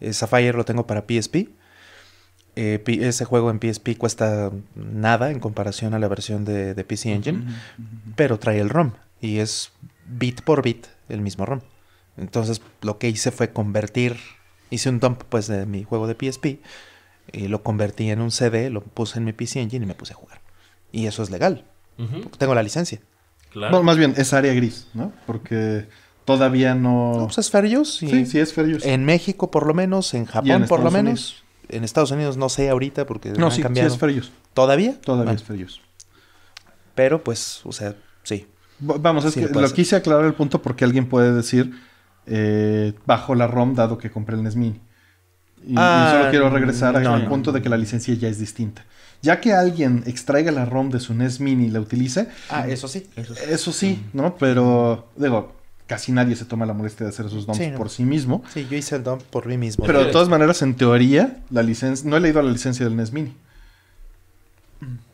Eh, Sapphire lo tengo para PSP. Eh, ese juego en PSP cuesta nada en comparación a la versión de, PC Engine, pero trae el ROM y es bit por bit el mismo ROM. Entonces lo que hice fue convertir, hice un dump pues de mi juego de PSP y lo convertí en un CD, lo puse en mi PC Engine y me puse a jugar. Y eso es legal, tengo la licencia. más bien es área gris, ¿no? Porque todavía no. Pues, es fair sí, sí, es fair En México, por lo menos, en Japón, por lo menos. En Estados Unidos no sé ahorita porque no, sí, es fair ¿Todavía? Todavía es fair Pero pues, o sea, sí. Vamos, es que lo, quise aclarar el punto porque alguien puede decir eh, bajo la ROM dado que compré el NES Mini. Y, ah, solo quiero regresar al punto de que la licencia ya es distinta. Ya que alguien extraiga la ROM de su NES Mini y la utilice. Ah, eso sí. Eso sí, eso sí mm. ¿no? Pero, digo, casi nadie se toma la molestia de hacer sus dumps por sí mismo. Sí, yo hice el dump por mí mismo. Pero de todas maneras, en teoría, la licencia, no he leído la licencia del NES Mini.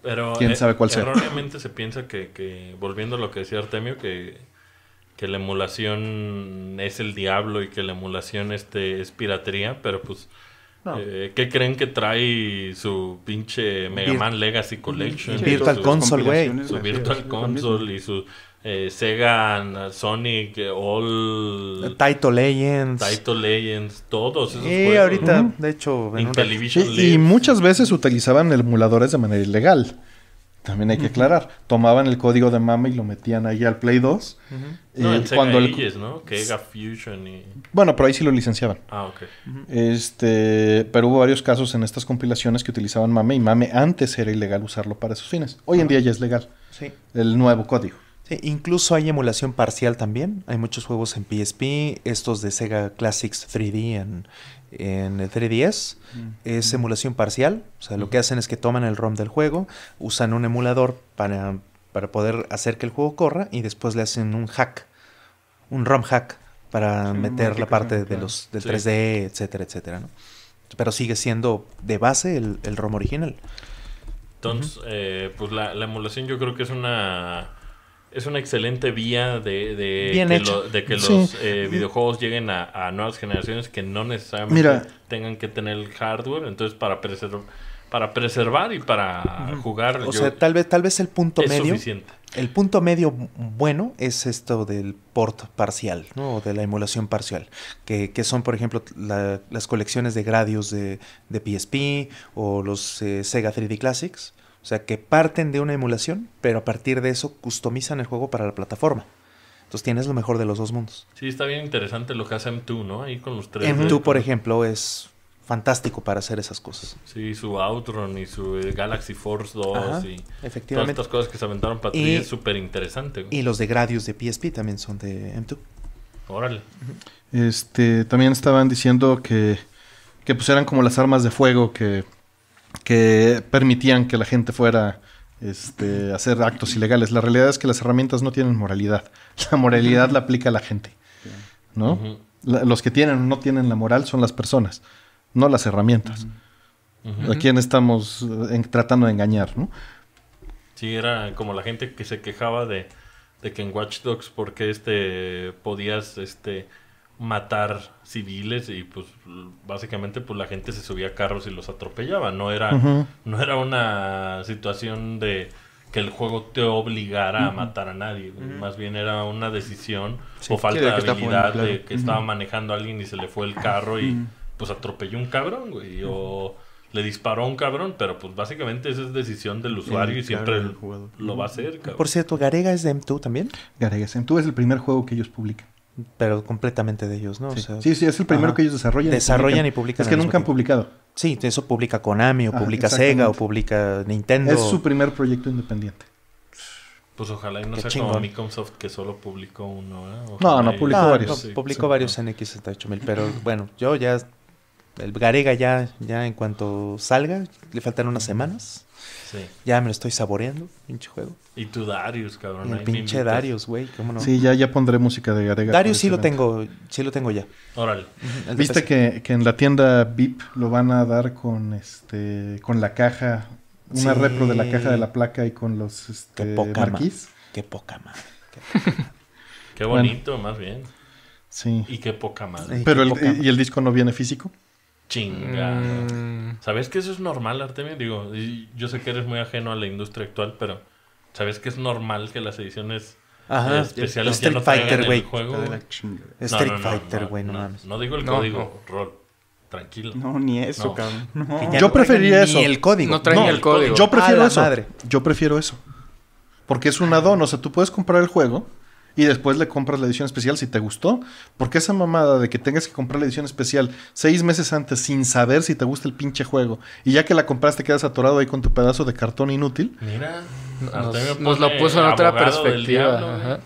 Pero quién eh, sabe cuál sea. Erróneamente se piensa que, volviendo a lo que decía Artemio, que, la emulación es el diablo y que la emulación este, es piratería, pero pues. Eh, ¿Qué creen que trae su pinche Mega Man Legacy Collection? Virtual Console, güey. Su Virtual Console y su eh, Sega, Sonic, eh, All. Taito Legends. Title Legends, todos esos y ahorita, de hecho. y, muchas veces utilizaban emuladores de manera ilegal. También hay que aclarar. Tomaban el código de mame y lo metían ahí al Play 2. no, eh, cuando Sega ¿no? Fusion Bueno, pero ahí sí lo licenciaban. Ah, ok. Este... Pero hubo varios casos en estas compilaciones que utilizaban mame. Y mame antes era ilegal usarlo para esos fines. Hoy en día ya es legal. Sí. El nuevo código. E incluso hay emulación parcial también. Hay muchos juegos en PSP, estos de Sega Classics 3D en, en 3DS. Mm, es mm. emulación parcial. O sea, lo que mm. hacen es que toman el ROM del juego, usan un emulador para, para poder hacer que el juego corra y después le hacen un hack, un ROM hack, para meter la parte de los, del 3D, etcétera, etcétera. ¿no? Pero sigue siendo de base el, ROM original. Entonces, eh, pues la emulación yo creo que es una es una excelente vía de, que, los eh, videojuegos lleguen a, nuevas generaciones que no necesariamente tengan que tener el hardware. Entonces, para preservar para preservar y para jugar. O sea, tal vez, tal vez el punto medio. El punto medio bueno es esto del port parcial, O de la emulación parcial. Que, que son, por ejemplo, las colecciones de Gradius de, PSP o los eh, Sega 3D Classics. O sea, que parten de una emulación, pero a partir de eso customizan el juego para la plataforma. Entonces tienes lo mejor de los dos mundos. Sí, está bien interesante lo que hace M2, ¿no? Ahí con los tres. M2, por ejemplo, es fantástico para hacer esas cosas. Sí, su Outron y su eh, Galaxy Force 2 y efectivamente. todas estas cosas que se aventaron para ti es súper interesante. Y los de Gradius de PSP también son de M2. Órale. Este, también estaban diciendo que, que pues eran como las armas de fuego que que permitían que la gente fuera este, hacer actos ilegales. La realidad es que las herramientas no tienen moralidad. [LAUGHS] La moralidad la aplica la gente. ¿No? los que tienen o no tienen la moral son las personas, no las herramientas. ¿A quién estamos eh, tratando de engañar, no? Sí, era como la gente que se quejaba de, que en Watch Dogs porque este podías este matar civiles y pues básicamente pues la gente se subía a carros y los atropellaba. No era, no era una situación de que el juego te obligara a matar a nadie. Más bien era una decisión o falta de habilidad de que estaba manejando a alguien y se le fue el carro y pues atropelló un cabrón, O le disparó a un cabrón, pero pues básicamente esa es decisión del usuario y siempre lo va a hacer, Por cierto, ¿Garega es de M2 también? Garega es el primer juego que ellos publican pero completamente de ellos, ¿no? Sí, sí, es el primero que ellos desarrollan. Desarrollan y publican. es que nunca han publicado. Sí, eso publica Konami o publica Sega o publica Nintendo. Es su primer proyecto independiente. Pues ojalá y no sea como Microsoft que solo publicó uno, ¿eh? No, no, publicó varios. publicó varios en x pero bueno, yo ya... El Garega ya, ya en cuanto salga, le faltan unas semanas. Ya me lo estoy saboreando, pinche juego. Y tu Darius, cabrón. el pinche Darius, güey, cómo no. Sí, ya, ya pondré música de Garega. Darius sí lo tengo, sí lo tengo ya. Órale. Viste que, que, en la tienda VIP lo van a dar con este con la caja, una repro de la caja de la placa y con los este, Qué poca marquís. Qué poca madre. [LAUGHS] Qué, bonito, más bien. Sí. Y qué poca madre. Pero poca madre. ¿Y el disco no viene físico? Chinga. Mm. ¿Sabes que eso es normal, Artemio? Digo, yo sé que eres muy ajeno a la industria actual, pero ¿sabes que es normal que las ediciones especiales Street ya no Fighter, güey. Street Fighter, güey, no, mames. No, digo el código, rol. Tranquilo. No, ni eso, cabrón. Yo preferiría eso. Ni el código. No traen el código. Yo prefiero eso. Yo prefiero eso. Porque es un add O sea, tú puedes comprar el juego y después le compras la edición especial si te gustó. Porque esa mamada de que tengas que comprar la edición especial seis meses antes sin saber si te gusta el pinche juego y ya que la compraste quedas atorado ahí con tu pedazo de cartón inútil. Mira. Nos, lo puso en otra perspectiva.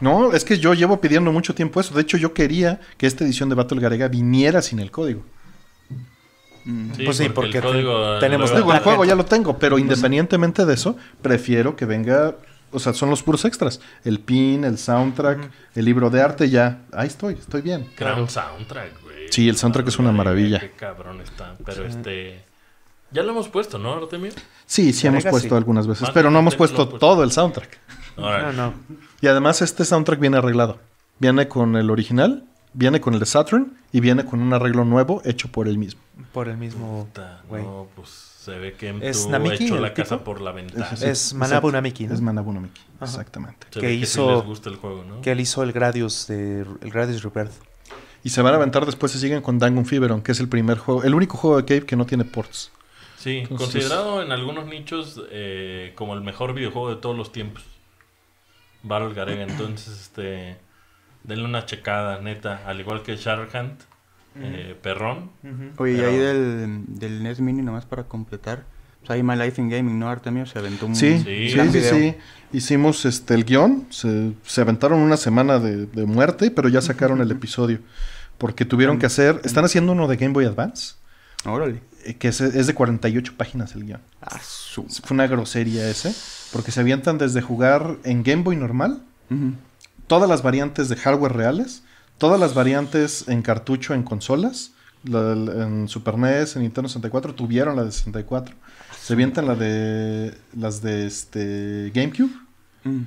No, es que yo llevo pidiendo mucho tiempo eso. De hecho, yo quería que esta edición de Battle Garega viniera sin el código. Mm. pues sí, porque, tenemos el juego ya lo tengo, pero pues independientemente de eso, prefiero que venga o sea, son los puros extras. El pin, el soundtrack, el libro de arte, ya. Ahí estoy, estoy bien. Claro, soundtrack, güey. Sí, el soundtrack es una maravilla. Qué cabrón está. Pero este. Ya lo hemos puesto, ¿no, Artemio? Sí, sí, hemos puesto algunas veces. pero no hemos puesto todo el soundtrack. No, no. Y además, este soundtrack viene arreglado. Viene con el original, viene con el de Saturn y viene con un arreglo nuevo hecho por él mismo. Por el mismo. No, pues. Se ve que es Namiki, echó la casa por la ventana. Es, Manabu Namiki. Es Manabu Namiki, exactamente. que, hizo, Que él hizo el Gradius, de, el Gradius Rebirth. Y se van a aventar después, se siguen con Dangun Feveron, que es el primer juego, el único juego de Cave que no tiene ports. Sí, considerado en algunos nichos eh, como el mejor videojuego de todos los tiempos. Battle Garega. Entonces, este, denle una checada, neta. Al igual que Shark eh, perrón. Oye, y ahí del, del NES Mini, nomás para completar. O pues, sea, ahí My Life in Gaming, ¿no, Artemio? Se aventó un Sí, sí, sí, Hicimos este, el guión, se, aventaron una semana de, de, muerte, pero ya sacaron el episodio. Porque tuvieron que hacer... Están haciendo uno de Game Boy Advance. Órale. Eh, que es, es de 48 páginas el guión. Ah, fue una grosería ese. Porque se avientan desde jugar en Game Boy normal. Todas las variantes de hardware reales todas las variantes en cartucho en consolas. en Super NES, en Nintendo 64, tuvieron la de 64. Se avientan la de. las de este. GameCube. Mm.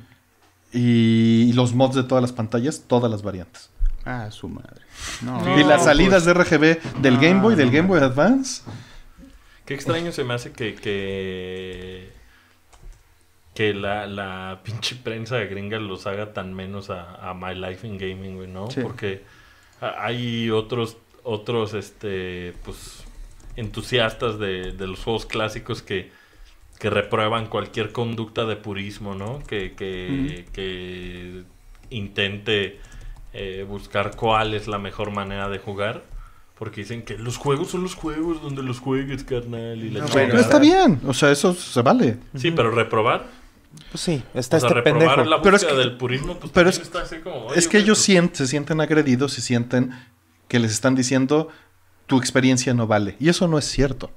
Y, los mods de todas las pantallas, todas las variantes. Ah, su madre. y las pues. salidas de RGB ah, del Game Boy, del Game Boy Advance. Qué extraño se me hace que que la, [LAUGHS] pinche prensa gringa los haga tan menos a, My Life in Gaming, güey, ¿no? Porque hay otros, otros, este, pues, entusiastas de, los juegos clásicos que, que, reprueban cualquier conducta de purismo, ¿no? Que, intente eh, buscar cuál es la mejor manera de jugar. Porque dicen que los juegos son los juegos donde los juegues, carnal. no, está bien. O sea, eso se vale. Sí, pero reprobar. Pues sí, está este pendejo. pero es que, del purismo, pues, está así como, es que ellos se pues". sienten agredidos y sienten que les están diciendo tu experiencia no vale. Y eso no es cierto.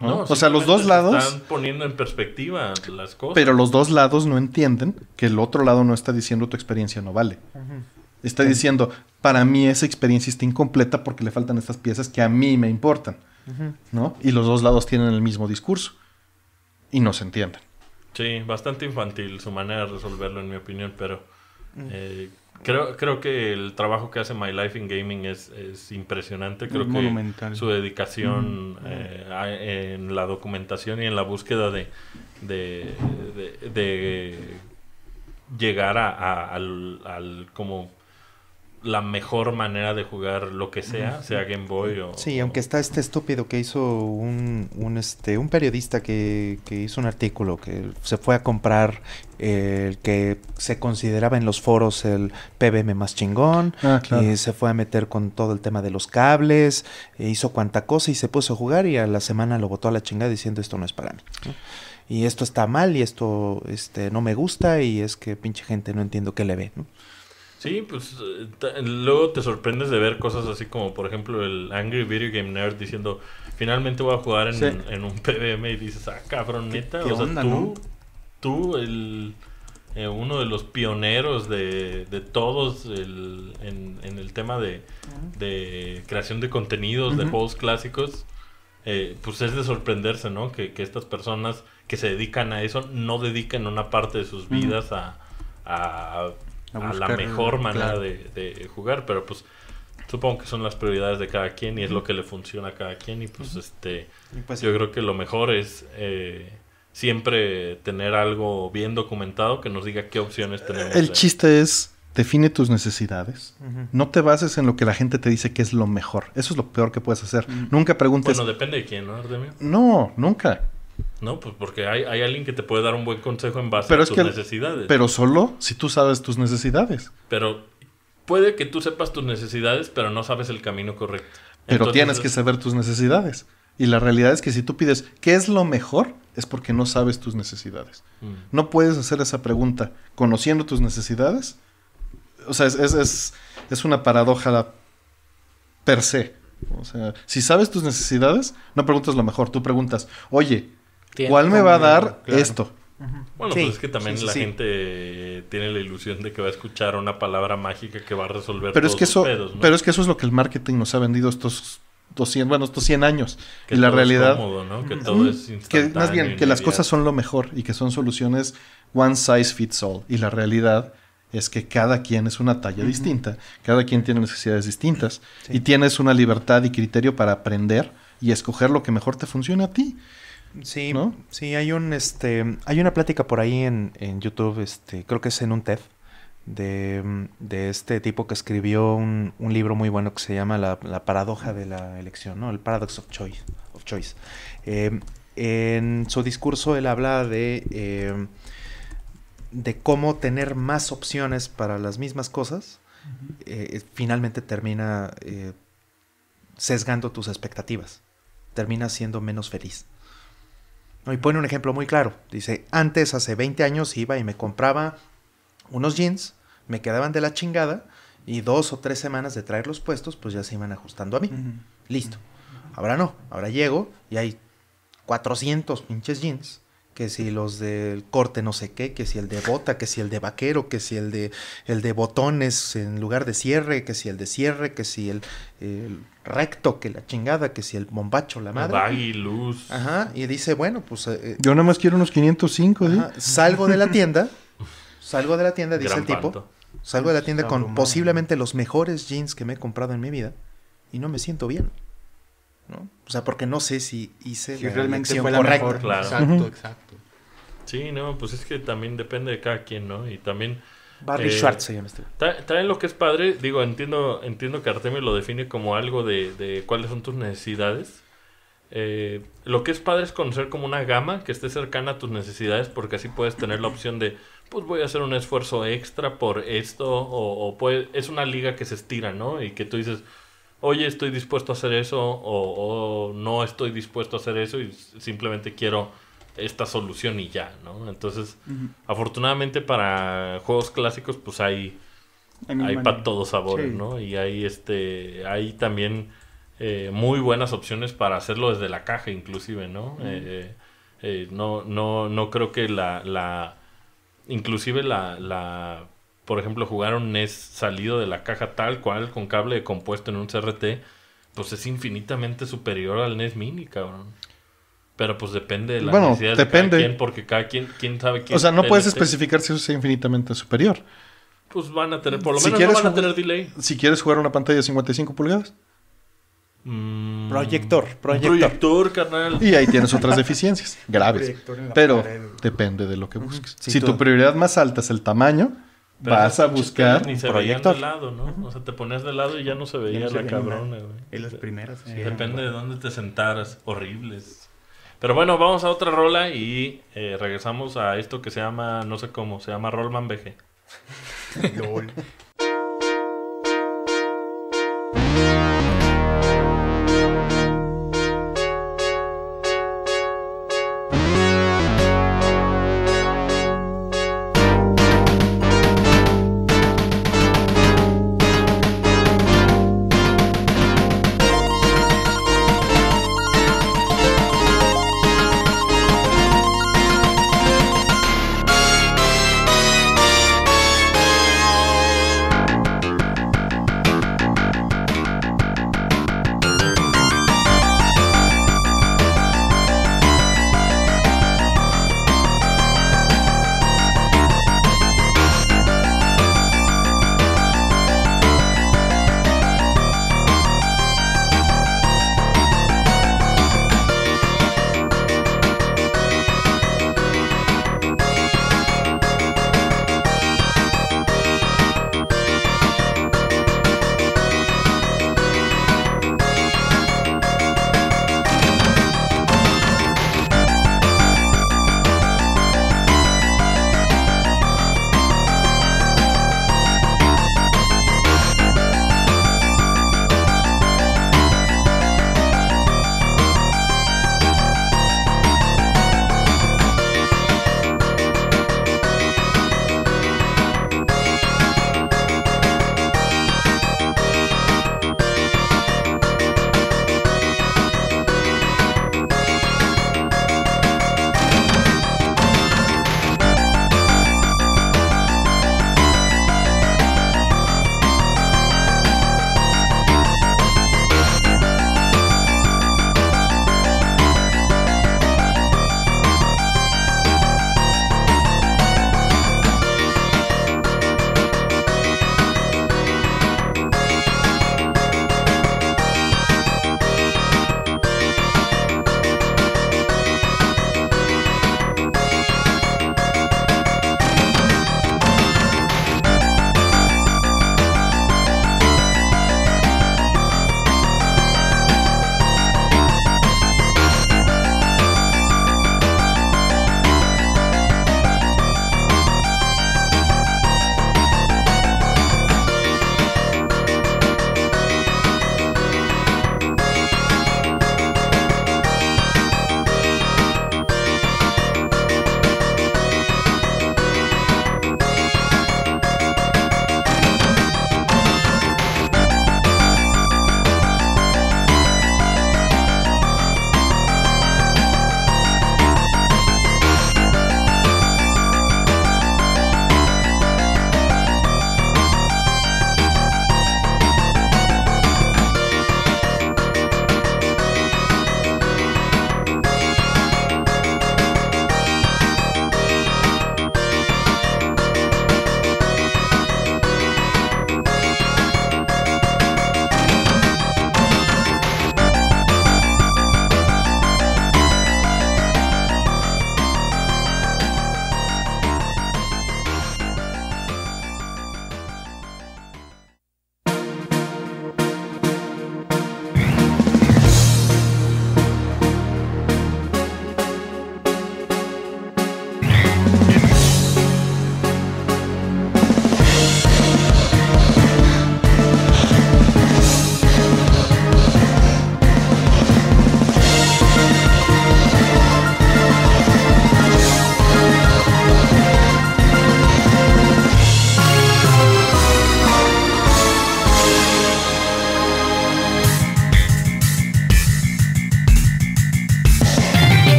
o sea, los dos lados. Están poniendo en perspectiva las cosas. Pero los dos lados no entienden que el otro lado no está diciendo tu experiencia no vale. Está diciendo, para mí esa experiencia está incompleta porque le faltan estas piezas que a mí me importan. ¿no? Y los dos lados tienen el mismo discurso. Y no se entienden. Sí, bastante infantil su manera de resolverlo, en mi opinión, pero mm. eh, creo, creo que el trabajo que hace My Life in Gaming es, es impresionante. Creo que su dedicación mm. eh, en la documentación y en la búsqueda de, de, llegar al, al como la mejor manera de jugar lo que sea, sea Game Boy o... Sí, aunque está este estúpido que hizo un, un este, un periodista que, que, hizo un artículo, que se fue a comprar el que se consideraba en los foros el PBM más chingón, ah, y se fue a meter con todo el tema de los cables, e hizo cuanta cosa y se puso a jugar y a la semana lo botó a la chingada diciendo esto no es para mí. Y esto está mal y esto este, no me gusta y es que pinche gente no entiendo qué le ve, ¿no? Sí, pues eh, luego te sorprendes de ver cosas así como, por ejemplo, el Angry Video Game Nerd diciendo, finalmente voy a jugar en, un PBM y dices, ah, cabroneta, o sea, tú, tú, el, eh, uno de los pioneros de, todos en, el tema ah. de, creación de contenidos, de juegos clásicos, eh, pues es de sorprenderse, ¿no? Que, estas personas que se dedican a eso no dedican una parte de sus vidas a a, la mejor manera de, jugar, pero pues supongo que son las prioridades de cada quien y es lo que le funciona a cada quien y pues este pues, yo creo que lo mejor es eh, siempre tener algo bien documentado que nos diga qué opciones tenemos. El chiste es define tus necesidades. No te bases en lo que la gente te dice que es lo mejor. Eso es lo peor que puedes hacer. Nunca preguntes. Bueno, depende de quién, ¿no, No, nunca. No, pues porque hay, alguien que te puede dar un buen consejo en base a tus necesidades. Pero solo si tú sabes tus necesidades. Pero puede que tú sepas tus necesidades, pero no sabes el camino correcto. Pero tienes que saber tus necesidades. Y la realidad es que si tú pides qué es lo mejor, es porque no sabes tus necesidades. Mm. No puedes hacer esa pregunta conociendo tus necesidades. O sea, es, es, es una paradoja per se. O sea, si sabes tus necesidades, no preguntas lo mejor, tú preguntas, oye, ¿Cuál me va a dar esto? Bueno, pues es que también la gente tiene la ilusión de que va a escuchar una palabra mágica que va a resolver pero todos es que eso, los pedos, Pero es que eso es lo que el marketing nos ha vendido estos 200, bueno, estos 100 años. Que y la realidad... Es ¿no? Que todo es más bien, que las cosas son lo mejor y que son soluciones one size fits all. Y la realidad es que cada quien es una talla distinta, cada quien tiene necesidades distintas y tienes una libertad y criterio para aprender y escoger lo que mejor te funcione a ti. Sí, sí, hay un este hay una plática por ahí en, YouTube, este, creo que es en un TED, de, este tipo que escribió un, libro muy bueno que se llama la, paradoja de la elección, ¿no? El paradox of choice. Of choice. Eh, en su discurso él habla de, eh, de cómo tener más opciones para las mismas cosas. Eh, finalmente termina sesgando tus expectativas. Termina siendo menos feliz. Y pone un ejemplo muy claro. Dice, antes, hace 20 años, iba y me compraba unos jeans, me quedaban de la chingada, y dos o tres semanas de traer los puestos, pues ya se iban ajustando a mí. Listo. Ahora no, ahora llego y hay 400 pinches jeans que si los del corte no sé qué, que si el de bota, que si el de vaquero, que si el de el de botones en lugar de cierre, que si el de cierre, que si el, el recto, que la chingada, que si el bombacho, la madre. Baggy, luz. Ajá, y dice, bueno, pues... Eh, eh, Yo nada más quiero unos 505, ¿sí? Salgo de la tienda, [LAUGHS] salgo de la tienda, dice el tipo, salgo de la tienda con posiblemente los mejores jeans que me he comprado en mi vida y no me siento bien. ¿no? O sea, porque no sé si hice la realmente fue la correcta. Exacto, exacto. Sí, no, pues es que también depende de cada quien, ¿no? Y también... Barry eh, Schwartz se llama También este lo que es padre, digo, entiendo, entiendo que Artemio lo define como algo de, cuáles son tus necesidades. Eh, lo que es padre es conocer como una gama que esté cercana a tus necesidades, porque así puedes tener la opción de, pues voy a hacer un esfuerzo extra por esto, o, es una liga que se estira, ¿no? Y que tú dices, oye, estoy dispuesto a hacer eso, o no estoy dispuesto a hacer eso, y simplemente quiero esta solución y ya, ¿no? Entonces, afortunadamente para juegos clásicos, pues hay, hay para todos sabores, ¿no? Y hay este, hay también eh, muy buenas opciones para hacerlo desde la caja, inclusive, ¿no? Eh, eh, no, no, no creo que la, la inclusive la, la, por ejemplo, jugar un NES salido de la caja tal cual con cable compuesto en un CRT, pues es infinitamente superior al NES Mini, cabrón. Pero pues depende de la bueno, necesidad depende. de cada porque cada quien, quién sabe quién. O sea, no puedes este. especificar si eso sea infinitamente superior. Pues van a tener, por lo menos no van a tener delay. Si quieres jugar una pantalla de 55 pulgadas. Mm. Proyector, proyector. Proyector, carnal. Y ahí tienes otras deficiencias [LAUGHS] graves. Pero depende de lo que busques. si tu prioridad más alta es el tamaño, vas a buscar se proyector. de lado, ¿no? O sea, te ponías de lado y ya no se veía la cabrona, güey. Y las primeras. Sí, depende de dónde te sentaras. Horribles. Pero bueno, vamos a otra rola y eh, regresamos a esto que se llama, no sé cómo, se llama Rollman BG. [LAUGHS]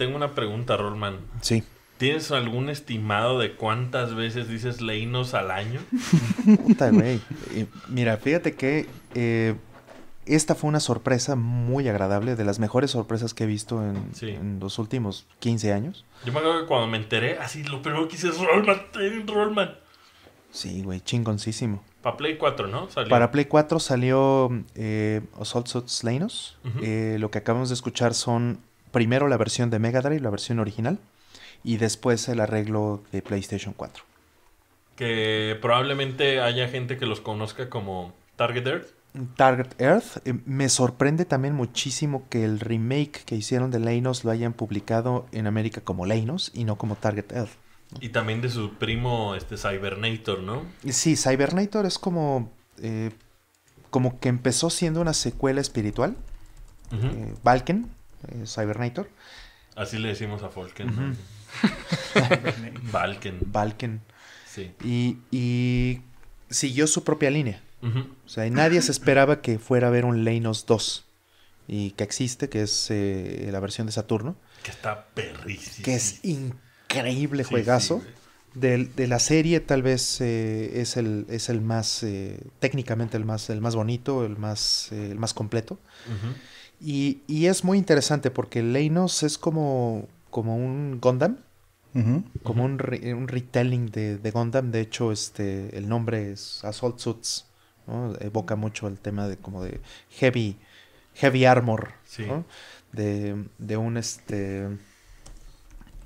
tengo una pregunta, Rollman. Sí. ¿Tienes algún estimado de cuántas veces dices leinos al año? [LAUGHS] Puta, güey. Eh, mira, fíjate que eh, esta fue una sorpresa muy agradable, de las mejores sorpresas que he visto en, los últimos 15 años. Yo me acuerdo que cuando me enteré, así lo primero que hice es Rollman, [LAUGHS] Sí, güey, chingoncísimo. Para Play 4, ¿no? Para Play 4 salió eh, Assault eh, lo que acabamos de escuchar son primero la versión de Mega Drive, la versión original, y después el arreglo de PlayStation 4. Que probablemente haya gente que los conozca como Target Earth. Target Earth. Eh, me sorprende también muchísimo que el remake que hicieron de Leinos lo hayan publicado en América como Leinos y no como Target Earth. Y también de su primo, este Cybernator, ¿no? Sí, Cybernator es como. Eh, como que empezó siendo una secuela espiritual. Balken... Eh, Valken, eh, Cybernator. Así le decimos a Falken. [LAUGHS] Valken. Sí. Y, siguió su propia línea. O sea, nadie se esperaba que fuera a ver un Leinos 2. Y que existe, que es eh, la versión de Saturno. Que está perrísimo. Que es increíble juegazo. de, la serie tal vez eh, es, el, más, técnicamente el más, el más bonito, el más, el más completo. Y, es muy interesante porque Leinos es como, como un Gundam. Como un, un, retelling de, de, Gundam. De hecho, este, el nombre es Assault Suits. Evoca mucho el tema de como de heavy, heavy armor. De, un este.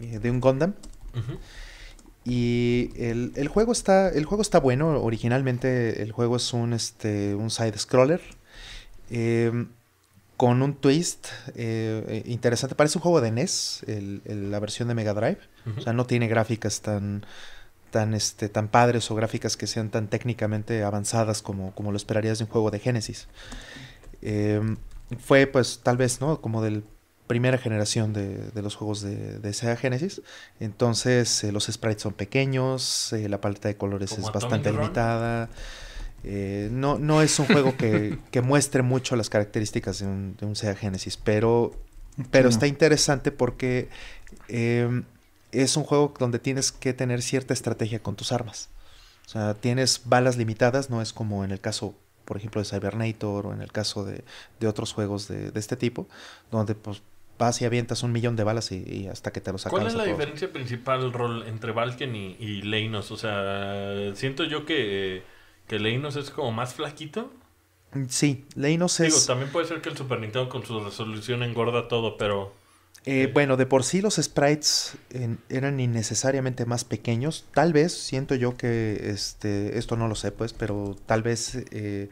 Eh, de un Gundam. Y el, juego está. El juego está bueno. Originalmente el juego es un, este, un side scroller. Eh, con un twist eh, eh, interesante. Parece un juego de NES, la versión de Mega Drive. O sea, no tiene gráficas tan, tan, este, tan padres o gráficas que sean tan técnicamente avanzadas como, como lo esperarías de un juego de Genesis. Em, fue, pues, tal vez, ¿no? Como del primera generación de, los juegos de, de, Sega Genesis. Entonces, eh, los sprites son pequeños, la paleta de colores es bastante limitada. Eh, no, no es un juego [LAUGHS] que, muestre mucho las características de un, de Genesis, pero, pero está interesante porque em, es un juego donde tienes que tener cierta estrategia con tus armas. O sea, tienes balas limitadas, no es como en el caso, por ejemplo, de Cybernator o en el caso de, otros juegos de, este tipo, donde pues vas y avientas un millón de balas y, hasta que te los sacas ¿Cuál es la diferencia principal, Rol, entre Valken y, y O sea, siento yo que que Leinos es como más flaquito. Sí, Leinos es. Digo, también puede ser que el Super Nintendo con su resolución engorda todo, pero. Eh, eh, bueno, de por sí los sprites eran innecesariamente más pequeños. Tal vez, siento yo que este, esto no lo sé, pues, pero tal vez eh,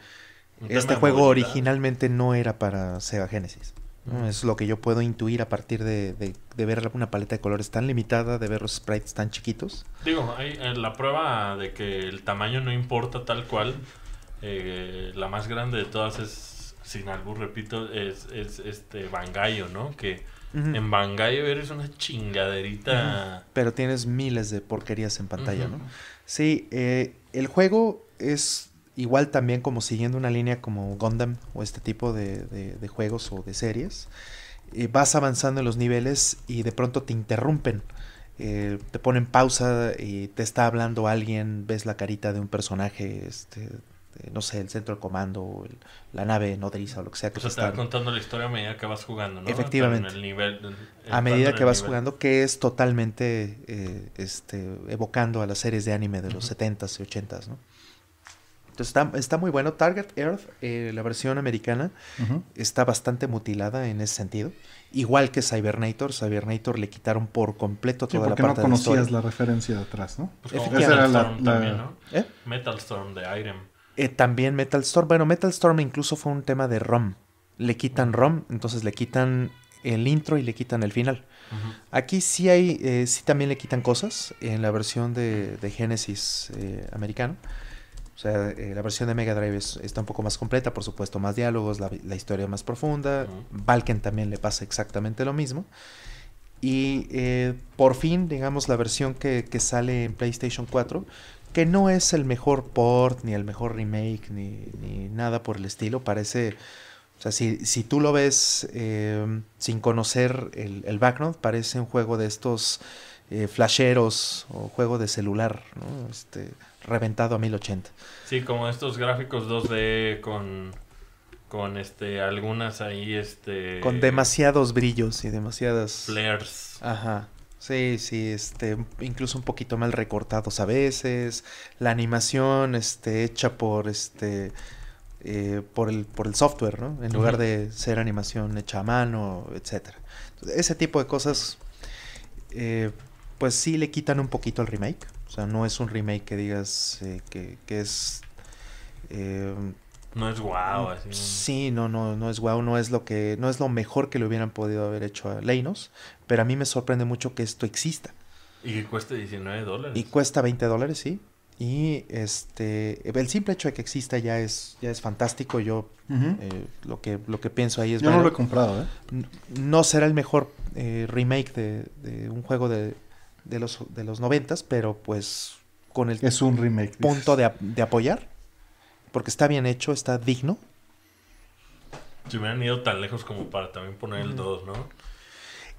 este juego originalmente no era para Sega Genesis. Es lo que yo puedo intuir a partir de, de, ver una paleta de colores tan limitada, de ver los sprites tan chiquitos. Digo, hay, eh, la prueba de que el tamaño no importa tal cual, eh, la más grande de todas es, sin albur repito, es, es este Bangayo, ¿no? Que en Bangayo eres una chingaderita. Pero tienes miles de porquerías en pantalla, ¿no? Sí, eh, el juego es igual también como siguiendo una línea como Gundam o este tipo de, juegos o de series, eh, vas avanzando en los niveles y de pronto te interrumpen. Eh, te ponen pausa y te está hablando alguien, ves la carita de un personaje, este, no sé, el centro de comando, la nave nodriza o lo que sea. Que sea, pues te está contando la historia a medida que vas jugando, ¿no? Efectivamente. a medida que vas jugando, que es totalmente eh, este, evocando a las series de anime de los 70s y 80s, ¿no? Pues, está, muy bueno. Target Earth, eh, la versión americana, está bastante mutilada en ese sentido. Igual que Cybernator, Cybernator le quitaron por completo toda la parte no de la, la referencia de atrás, ¿no? Pues era la, También, ¿Eh? Metal Storm de Irem. Eh, también Metal Storm. Bueno, Metal Storm incluso fue un tema de ROM. Le quitan ROM, entonces le quitan el intro y le quitan el final. Aquí sí hay, eh, sí también le quitan cosas en la versión de, de Genesis americano. O sea, eh, la versión de Mega Drive está un poco más completa, por supuesto, más diálogos, la, historia más profunda. Balken Valken también le pasa exactamente lo mismo. Y eh, por fin, digamos, la versión que, sale en PlayStation 4, que no es el mejor port, ni el mejor remake, ni, nada por el estilo, parece... O sea, si, si, tú lo ves em, sin conocer el, background, parece un juego de estos eh, flasheros o juego de celular, ¿no? Este, reventado a 1080. Sí, como estos gráficos 2D con con este algunas ahí este con demasiados brillos y demasiadas flares. Ajá. Sí, sí, este incluso un poquito mal recortados a veces, la animación este, hecha por este eh, por, el, por el software, ¿no? En lugar de ser animación hecha a mano, etcétera. Ese tipo de cosas eh, pues sí le quitan un poquito al remake. O sea, no es un remake que digas eh, que, es... Eh, no es guau. así. Sí, no, no, no es guau, no es lo que, no es lo mejor que le hubieran podido haber hecho a Leinos, pero a mí me sorprende mucho que esto exista. Y que cuesta 19 dólares. Y cuesta 20 dólares, sí. Y este, el simple hecho de que exista ya es, ya es fantástico. Yo eh, lo, que, lo que pienso ahí es... Yo no lo he comprado, ¿eh? No será el mejor remake de, un juego de, de los, de los pero pues con el es un remake, punto de, apoyar, porque está bien hecho, está digno. Si hubieran ido tan lejos como para también poner el 2, ¿no?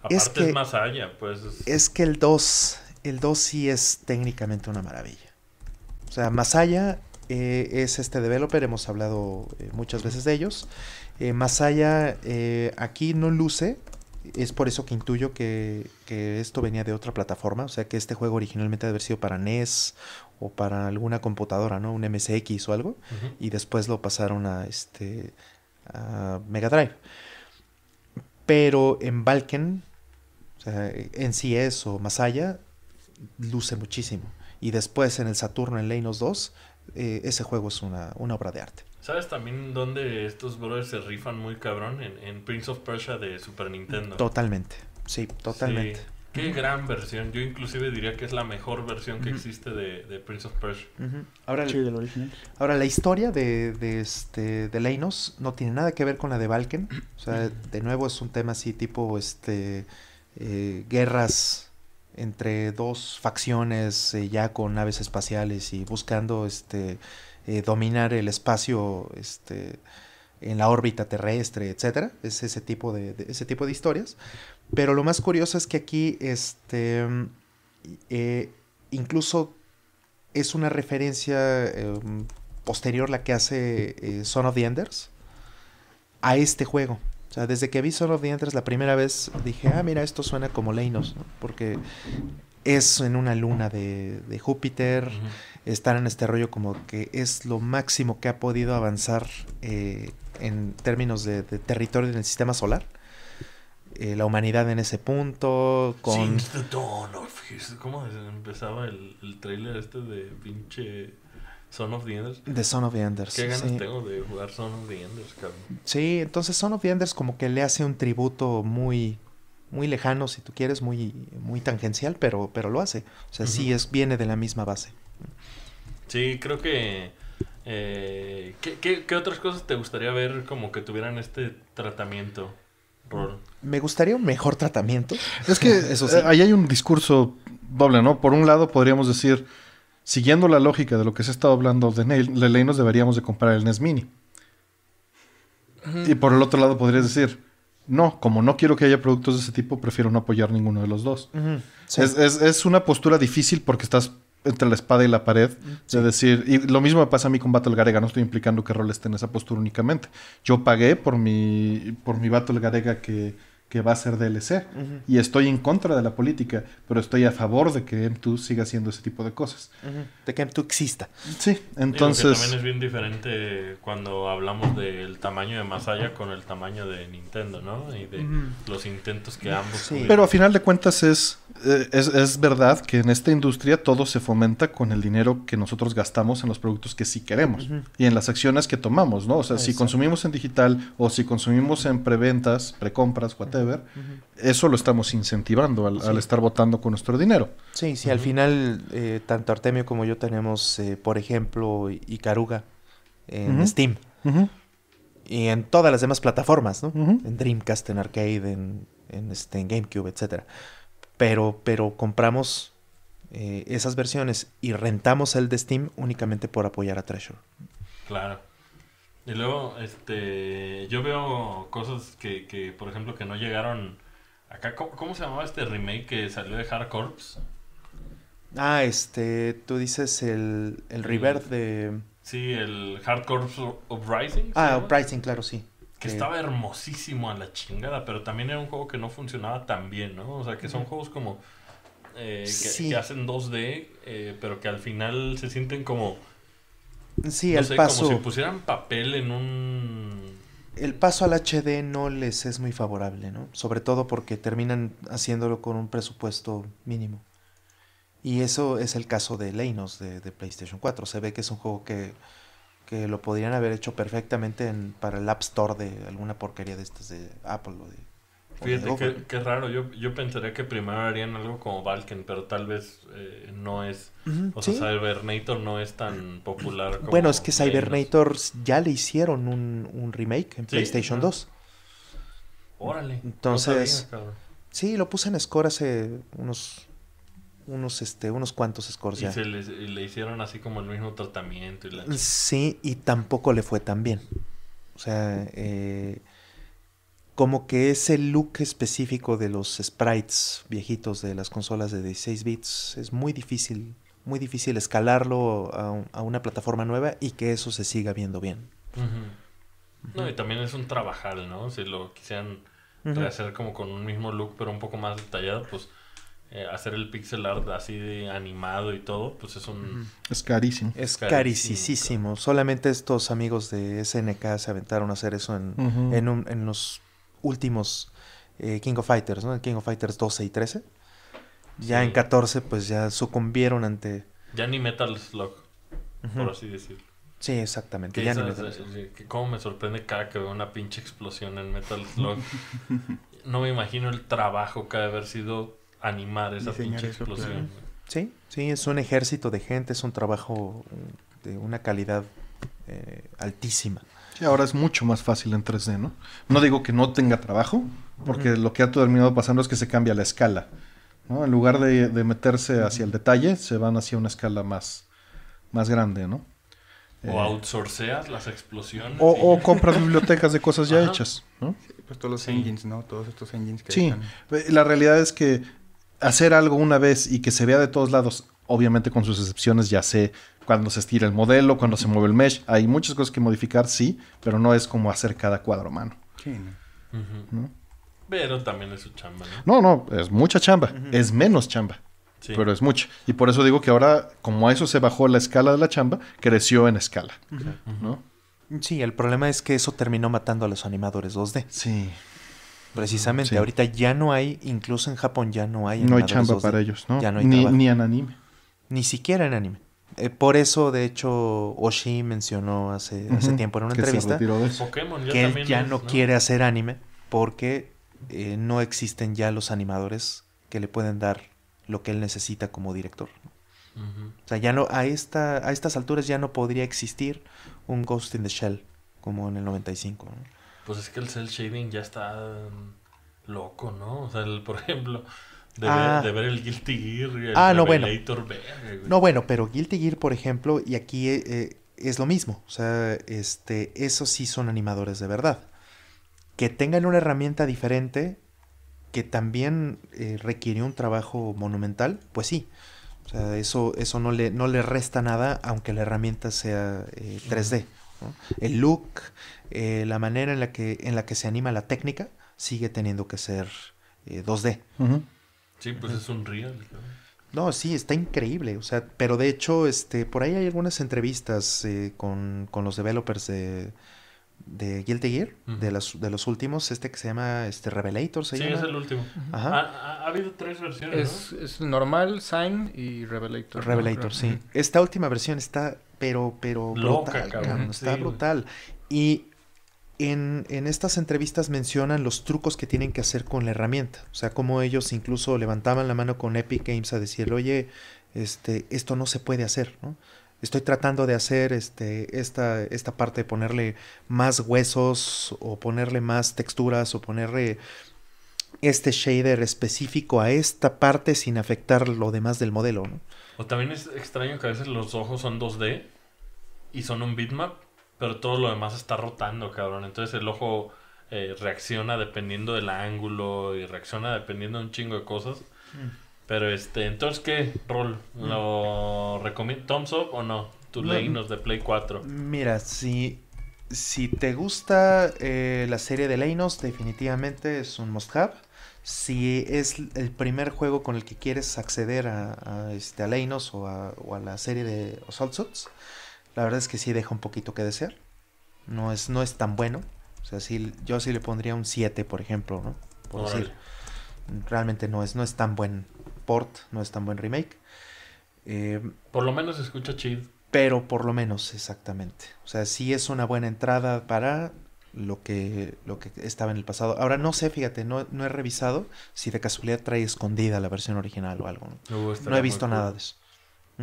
Aparte es, que, más allá, pues. Es... que el 2, el 2 sí es técnicamente una maravilla. O sea, Masaya eh, es este developer, hemos hablado eh, muchas veces de ellos. Eh, Masaya eh, aquí no luce es por eso que intuyo que, esto venía de otra plataforma, o sea que este juego originalmente debe haber sido para NES o para alguna computadora, ¿no? Un MSX o algo, y después lo pasaron a, este, Mega Drive. Pero en Balken, en CS e o Masaya, luce muchísimo. Y después en el Saturno, en Leinos 2, eh, ese juego es una obra de arte. ¿Sabes también dónde estos brothers se rifan muy cabrón? En, en Prince of Persia de Super Nintendo. Totalmente, sí, totalmente. Qué gran versión. Yo inclusive diría que es la mejor versión que existe de, Prince of Persia. ahora, original. ahora, la historia de, de, este, de Leinos no tiene nada que ver con la de Valken. O sea, de nuevo es un tema así tipo este eh, guerras entre dos facciones eh, ya con naves espaciales y buscando este eh, dominar el espacio este, en la órbita terrestre, etc. Es ese tipo de, ese tipo de historias. Pero lo más curioso es que aquí este, eh, incluso es una referencia em, posterior la que hace eh, Son of the Enders a este juego. desde que vi Son of the Enders la primera vez dije, ah, mira, esto suena como Leinos, porque es en una luna de, Júpiter estar en este rollo como que es lo máximo que ha podido avanzar eh, en términos de, territorio en el sistema solar. Eh, la humanidad en ese punto, con... ¿Cómo empezaba el, trailer este de pinche... Son of the Enders. De Son of the Enders. Qué ganas sí. tengo de jugar Son of the Enders, cabrón. Sí, entonces Son of the Enders como que le hace un tributo muy, muy lejano, si tú quieres, muy, muy tangencial, pero, pero lo hace. O sea, sí es, viene de la misma base. Sí, creo que... Eh, ¿qué, otras cosas te gustaría ver como que tuvieran este tratamiento, Rol? Me gustaría un mejor tratamiento. Es que [LAUGHS] eh, ahí hay un discurso doble, ¿no? Por un lado podríamos decir, siguiendo la lógica de lo que se ha estado hablando de Ley, nos deberíamos de comprar el NES Mini. Y por el otro lado podrías decir, no, como no quiero que haya productos de ese tipo, prefiero no apoyar ninguno de los dos. es, es, una postura difícil porque estás entre la espada y la pared, mm, de decir, y lo mismo me pasa a mí con Battle Garega, no estoy implicando que roles esté en esa postura únicamente. Yo pagué por mi, por mi Battle Garega que, que va a ser DLC, y estoy en contra de la política, pero estoy a favor de que M2 siga haciendo ese tipo de cosas. De que M2 exista. Sí, entonces... también es bien diferente cuando hablamos del tamaño de Masaya con el tamaño de Nintendo, ¿no? Y de los intentos que ambos... Sí. Pero a final de cuentas es eh, es, verdad que en esta industria todo se fomenta con el dinero que nosotros gastamos en los productos que sí queremos y en las acciones que tomamos, ¿no? O sea, si consumimos en digital o si consumimos en preventas, precompras, whatever, eso lo estamos incentivando al, estar votando con nuestro dinero. Sí, sí, al final eh, tanto Artemio como yo tenemos, eh, por ejemplo, Icaruga en Steam. Y en todas las demás plataformas, ¿no? En Dreamcast, en Arcade, en, este, en GameCube, etcétera pero, pero compramos eh, esas versiones y rentamos el de Steam únicamente por apoyar a Treasure. Claro. Y luego, este, yo veo cosas que, por ejemplo, que no llegaron acá. ¿Cómo, se llamaba este remake que salió de Hard Corps? Ah, este, tú dices el, el, de... Sí, el Hard Corps Uprising. Ah, Uprising, claro, sí. Que, estaba hermosísimo a la chingada, pero también era un juego que no funcionaba tan bien, ¿no? O sea, que son juegos como... Eh, que, hacen 2D, eh, pero que al final se sienten como... Sí, no el paso... Como si pusieran papel en un... El paso al HD no les es muy favorable, ¿no? Sobre todo porque terminan haciéndolo con un presupuesto mínimo. Y eso es el caso de Leinos de PlayStation 4. Se ve que es un juego que que lo podrían haber hecho perfectamente en, para el App Store de alguna porquería de estas de Apple Fíjate que qué, raro, yo, pensaría que primero harían algo como Valken, pero tal vez eh, no es... o sea, Cybernator no es tan popular como... Bueno, es que Cybernator ya le hicieron un, remake en PlayStation 2. Órale. Entonces... sí, lo puse en Score hace unos unos, este, unos cuantos scores y Se le hicieron así como el mismo tratamiento. Y la... Sí, y tampoco le fue tan bien. O sea, eh, como que ese look específico de los sprites viejitos de las consolas de 16 bits es muy difícil, muy difícil escalarlo a, una plataforma nueva y que eso se siga viendo bien. No, y también es un trabajal, ¿no? Si lo quisieran hacer como con un mismo look, pero un poco más detallado, pues eh, hacer el pixel art así de animado y todo, pues es un... Es carísimo. Es carísimo. Solamente estos amigos de SNK se aventaron a hacer eso en, los últimos eh, King of Fighters, ¿no? King of Fighters 12 y 13. Ya en 14 pues ya sucumbieron ante... Ya ni Metal Slug, por así decirlo. Sí, exactamente. ya eh, cómo me sorprende cada que veo una pinche explosión en Metal [LAUGHS] Slug. no me imagino el trabajo que ha de haber sido animar esa pinche Sí, sí, es un ejército de gente, es un trabajo de una calidad eh, altísima. Sí, ahora es mucho más fácil en 3D, ¿no? No digo que no tenga trabajo, porque lo que ha terminado pasando es que se cambia la escala. ¿no? En lugar de, meterse hacia el detalle, se van hacia una escala más, más grande, ¿no? O eh, outsourceas las explosiones. O, compras bibliotecas de cosas ya hechas, ¿no? pues todos los engines, ¿no? Todos estos engines que... Sí, eh, la realidad es que hacer algo una vez y que se vea de todos lados, obviamente con sus excepciones, ya sé cuando se estira el modelo, cuando se mueve el mesh, hay muchas cosas que modificar, sí, pero no es como hacer cada cuadro a mano. ¿No? Pero también es su chamba. No, no, no es mucha chamba, es menos chamba. Pero es mucha. Y por eso digo que ahora, como a eso se bajó la escala de la chamba, creció en escala. ¿no? Sí, el problema es que eso terminó matando a los animadores 2D. Sí. Precisamente, ahorita ya no hay, incluso en Japón ya no hay. No hay chamba para ellos, ¿no? Ya no hay ni, ni en anime. Ni siquiera en anime. Eh, por eso, de hecho, Oshi mencionó hace, tiempo en una que entrevista que él ya no, quiere hacer anime porque eh, no existen ya los animadores que le pueden dar lo que él necesita como director. O sea, ya no, a, esta, a estas alturas ya no podría existir un Ghost in the Shell como en el 95. ¿no? Pues es que el cel shading ya está mm, loco, ¿no? O sea, por ejemplo, ah. de, ver, el Guilty Gear y el ah, no, bueno. no, bueno, pero Guilty Gear, por ejemplo, y aquí eh, eh, es lo mismo. O sea, este, esos sí son animadores de verdad. Que tengan una herramienta diferente que también eh, requiere un trabajo monumental, pues sí. O sea, eso, eso no, le, no le resta nada aunque la herramienta sea 3D. El look, eh, la manera en la, que, en la que se anima la técnica, sigue teniendo que ser 2D. Eh, sí, pues es un real. ¿no? sí, está increíble. O sea, pero de hecho, este, por ahí hay algunas entrevistas eh, con, los developers de, de Guilty Gear, de, las, de los últimos, este que se llama este Revelator. sí, es el último. Ha, habido tres versiones. Es, normal, Sign y Revelator. Revelator, sí. Esta última versión está pero, pero cabrón. está brutal. Y en, en, estas entrevistas mencionan los trucos que tienen que hacer con la herramienta. O sea, como ellos incluso levantaban la mano con Epic Games a decir, oye, este, esto no se puede hacer, ¿no? Estoy tratando de hacer este, esta, esta parte de ponerle más huesos o ponerle más texturas o ponerle este shader específico a esta parte sin afectar lo demás del modelo, ¿no? O también es extraño que a veces los ojos son 2D y son un bitmap, pero todo lo demás está rotando, cabrón. Entonces el ojo eh, reacciona dependiendo del ángulo y reacciona dependiendo de un chingo de cosas. Mm. Pero este, entonces, ¿qué rol? Mm. ¿Lo recomiendo? o no? Tu Leynos de Play 4. Mira, si, si te gusta eh, la serie de Leinos, definitivamente es un must have. Si es el primer juego con el que quieres acceder a, este, a Leinos o a, la serie de Assault Suits, la verdad es que sí deja un poquito que desear. No es, no es tan bueno. O sea, sí, yo sí le pondría un 7, por ejemplo, ¿no? Por decir. Realmente no es, no es tan buen port, no es tan buen remake. Eh, por lo menos se escucha chill. Pero por lo menos, exactamente. O sea, sí es una buena entrada para lo que, lo que estaba en el pasado. Ahora no sé, fíjate, no, he revisado si de casualidad trae escondida la versión original o algo. No, he visto nada de eso.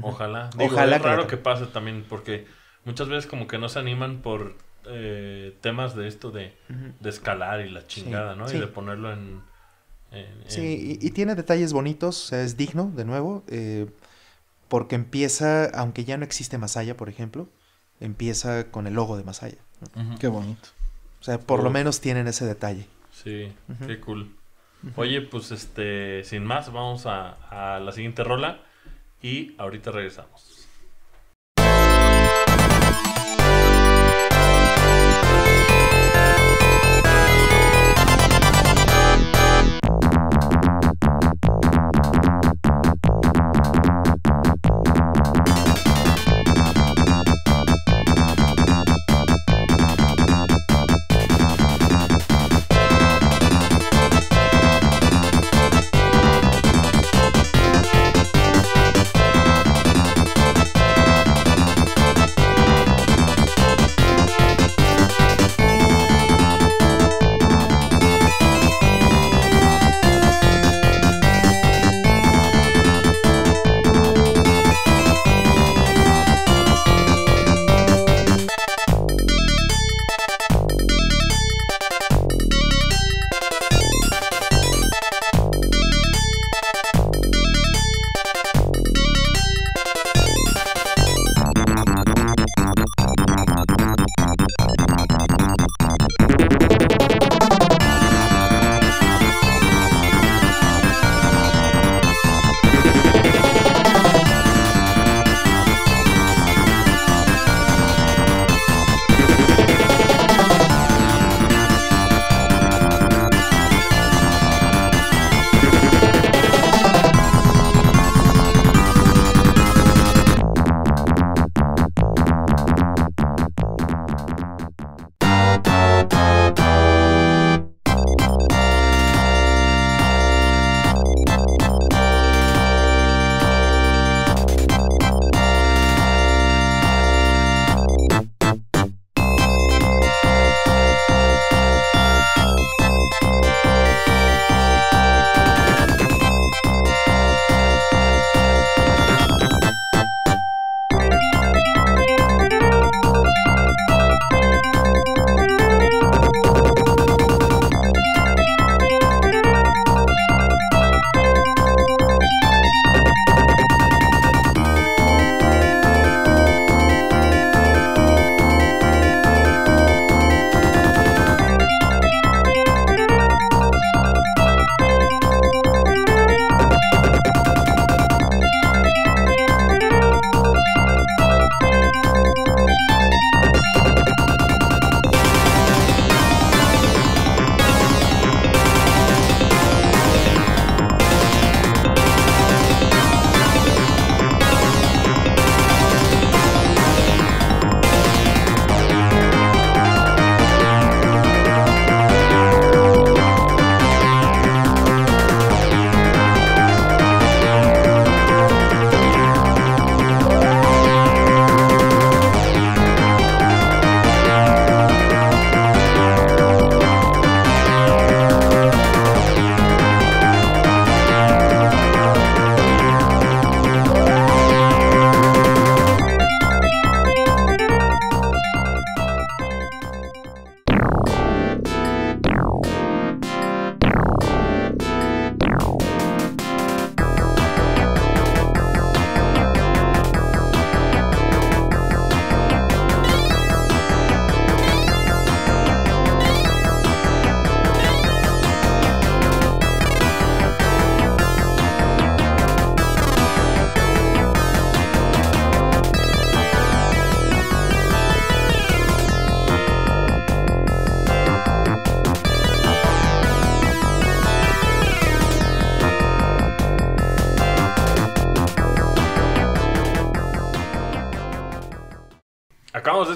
Ojalá. Ojalá. raro que... pase también, porque muchas veces como que no se animan por eh, temas de esto de, escalar y la chingada, ¿no? Y de ponerlo en... sí, Y, tiene detalles bonitos, o sea, es digno, de nuevo, eh, porque empieza, aunque ya no existe Masaya, por ejemplo, empieza con el logo de Masaya. Qué bonito. O sea, por lo menos tienen ese detalle. Sí, qué cool. Oye, pues este, sin más, vamos a la siguiente rola y ahorita regresamos.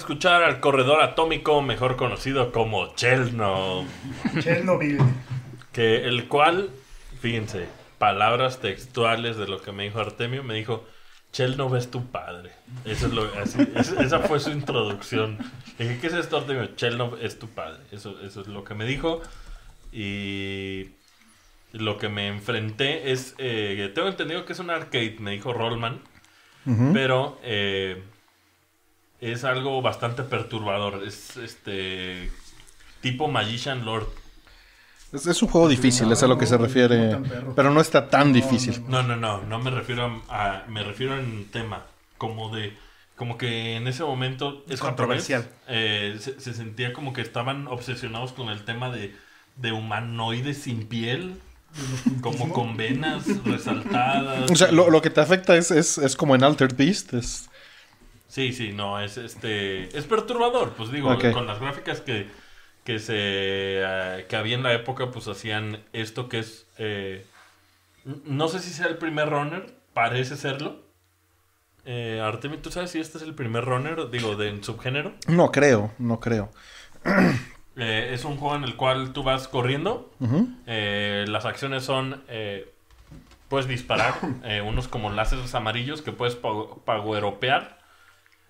escuchar al corredor atómico, mejor conocido como Chernobyl. Chernobyl. Que el cual, fíjense, palabras textuales de lo que me dijo Artemio, me dijo, Chernobyl es tu padre. Eso es lo, esa fue su introducción. dije, ¿qué es esto, Artemio? Chernobyl es tu padre. Eso, es lo que me dijo. Y lo que me enfrenté es, eh, tengo entendido que es un arcade, me dijo Rollman. Pero... Eh, algo bastante perturbador. Es este tipo Magician Lord. Es, un juego difícil, es a lo que se refiere. pero no está tan difícil. No, no, no. No me refiero a, me refiero en tema. Como de. Como que en ese momento. Es controversial. Eh, se, sentía como que estaban obsesionados con el tema de, humanoides sin piel. Como con venas resaltadas. O sea, lo, que te afecta es, es, es como en Altered Beast. Es Sí, sí, no, es este es perturbador, pues digo, con las gráficas que, se eh, que había en la época, pues hacían esto que es eh, no sé si sea el primer runner, parece serlo. Eh, ¿tú sabes si este es el primer runner, digo, del subgénero? No creo, no creo. [CLEARS THROAT] Eh, es un juego en el cual tú vas corriendo. las acciones son, puedes disparar [CLEARS THROAT] unos como láseres amarillos que puedes pagueropear.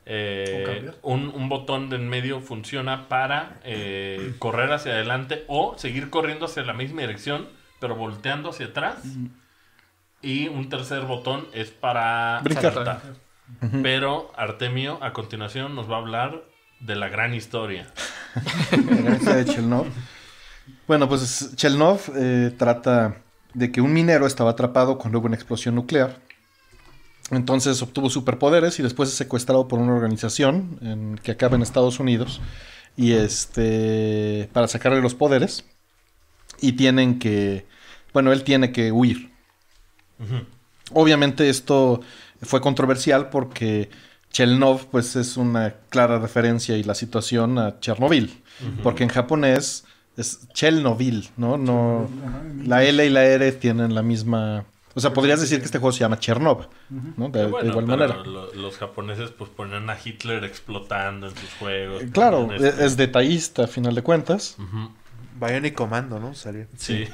Eh, ¿Un, botón de en medio funciona para eh, [CLEARS THROAT] correr hacia adelante o seguir corriendo hacia la misma dirección, pero volteando hacia atrás. Y un tercer botón es para saltar. Pero Artemio a continuación nos va a hablar de la gran historia. Bueno, pues Chelnov eh, trata de que un minero estaba atrapado cuando hubo una explosión nuclear entonces obtuvo superpoderes y después es secuestrado por una organización que acaba en Estados Unidos y este para sacarle los poderes y tienen que bueno él tiene que huir. Obviamente esto fue controversial porque Chelnov pues es una clara referencia y la situación a Chernobyl porque en japonés es Chernobyl ¿no? No la L y la R tienen la misma o sea, podrías decir que este juego se llama Chernobyl, ¿no? De, ah, igual manera. los japoneses pues ponen a Hitler explotando en sus juegos. Eh, claro, e-, este, es, detallista a final de cuentas. Uh y comando, ¿no? Sí.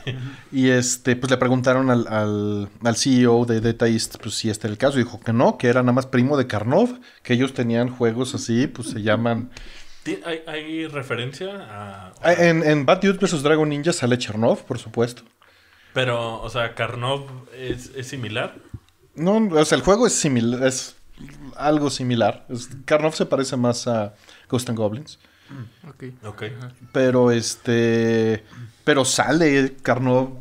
Y este, pues le preguntaron al, CEO de Detaist, pues si este era el caso. Y dijo que no, que era nada más primo de Karnov, que ellos tenían juegos así, pues se llaman. ¿Hay, referencia a.? Ah, en, en Bad Dude vs. Dragon Ninja sale Chernobyl, por supuesto. Pero, o sea, Karnov es, similar. No, o sea, el juego es similar, es algo similar. Karnov se parece más a Ghost and Goblins. Mm, ok. Pero este. Pero sale Karnov.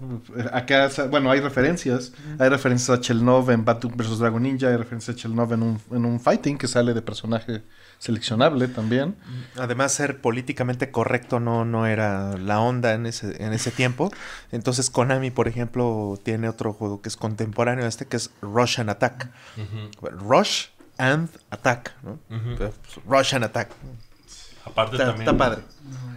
Acá, bueno, hay referencias. Hay referencias a Chelnov en Batu vs. Dragon Ninja. Hay referencias a Chelnov en un, en un fighting que sale de personaje seleccionable también. Además, ser políticamente correcto no, no era la onda en ese, en ese tiempo. Entonces, Konami, por ejemplo, tiene otro juego que es contemporáneo a este, que es Rush and Attack. Rush and Attack, ¿no? Pues, Rush and Attack. Aparte también... Está padre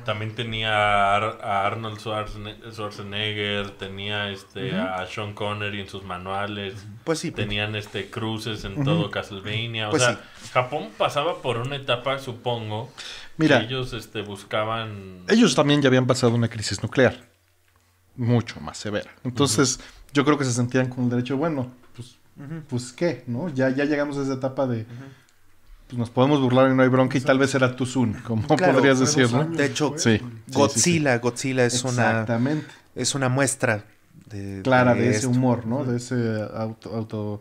también tenía a, Arnold Schwarzenegger, tenía este a Sean Connery en sus manuales. Pues sí. Pues. Tenían este cruces en todo Castlevania. o pues sea, Japón pasaba por una etapa, supongo. Mira, que ellos este, buscaban. Ellos también ya habían pasado una crisis nuclear mucho más severa. Entonces, yo creo que se sentían con el derecho, bueno, pues, pues qué, ¿no? Ya, ya llegamos a esa etapa de pues, nos podemos burlar y no hay bronca y tal vez era Tuzun, como podrías decir, ¿no? De hecho, Godzilla, Godzilla es una es una muestra de, clara de, ese humor, ¿no? De ese auto, auto...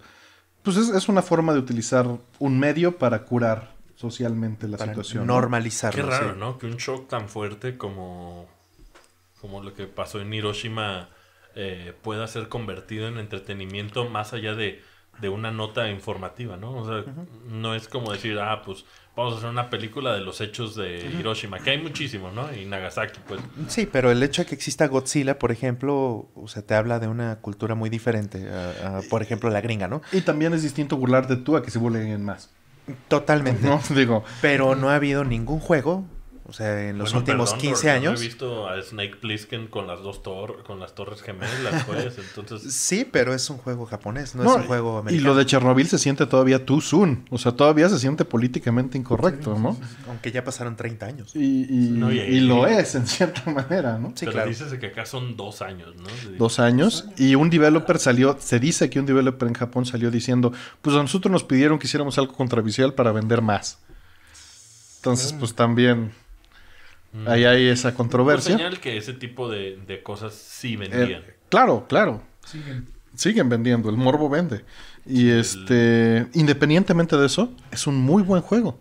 pues es, una forma de utilizar un medio para curar socialmente la situación. Normalizarlo. Qué raro, ¿no? Que un shock tan fuerte como como lo que pasó en Hiroshima eh, pueda ser convertido en entretenimiento más allá de de una nota informativa, ¿no? O sea, no es como decir, ah, pues vamos a hacer una película de los hechos de Hiroshima, que hay muchísimo, ¿no? Y Nagasaki, pues. Sí, pero el hecho de que exista Godzilla, por ejemplo, o sea, te habla de una cultura muy diferente, por ejemplo, la gringa, ¿no? Y también es distinto de tú a que se burlen más. Totalmente. [LAUGHS] No, digo. Pero no ha habido ningún juego o sea, en los últimos 15 años. Yo he visto a Snake Plissken con las dos con las torres gemelas, [LAUGHS] entonces... Sí, pero es un juego japonés, no, es un juego americano. Y lo de Chernobyl se siente todavía too soon. O sea, todavía se siente políticamente incorrecto, ¿no? Aunque ya pasaron 30 años. Y, lo es, en cierta manera, ¿no? Sí, pero claro. dices que acá son dos años, ¿no? Dos años. Y un developer salió, se dice que un developer en Japón salió diciendo, pues a nosotros nos pidieron que hiciéramos algo controversial para vender más. Entonces, mm. pues también Mm. Ahí hay esa controversia. señal que ese tipo de, cosas sí eh, vendían. claro, claro. Siguen. Siguen vendiendo, el morbo vende. Y este, independientemente de eso, es un muy buen juego.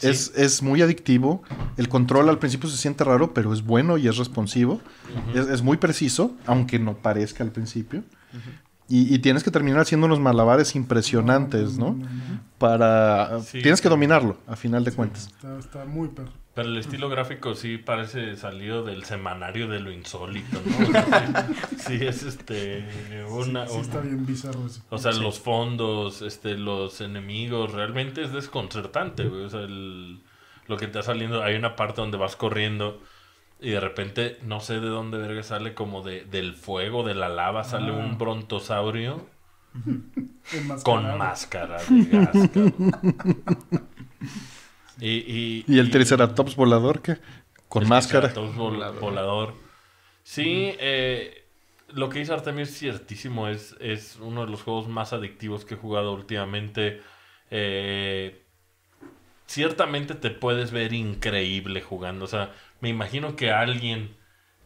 Es, es, muy adictivo. El control al principio se siente raro, pero es bueno y es responsivo. es, muy preciso, aunque no parezca al principio. y, tienes que terminar haciendo unos malabares impresionantes, ¿no? Para. tienes que dominarlo, a final de cuentas. Está, muy perro. Pero el estilo mm. gráfico sí parece salido del semanario de lo insólito, ¿no? [LAUGHS] sí, es este sí, está bien bizarro O sea, los fondos, este, los enemigos, realmente es desconcertante, lo que está saliendo, hay una parte donde vas corriendo y de repente, no sé de dónde verga sale, como de, del fuego, de la lava, sale un ah. brontosaurio [LAUGHS] con máscara de gas, [LAUGHS] Y, el Triceratops volador ¿qué? con máscara. volador. Sí, eh, lo que dice Artemis es ciertísimo. Es, es uno de los juegos más adictivos que he jugado últimamente. Eh, ciertamente te puedes ver increíble jugando. O sea, me imagino que alguien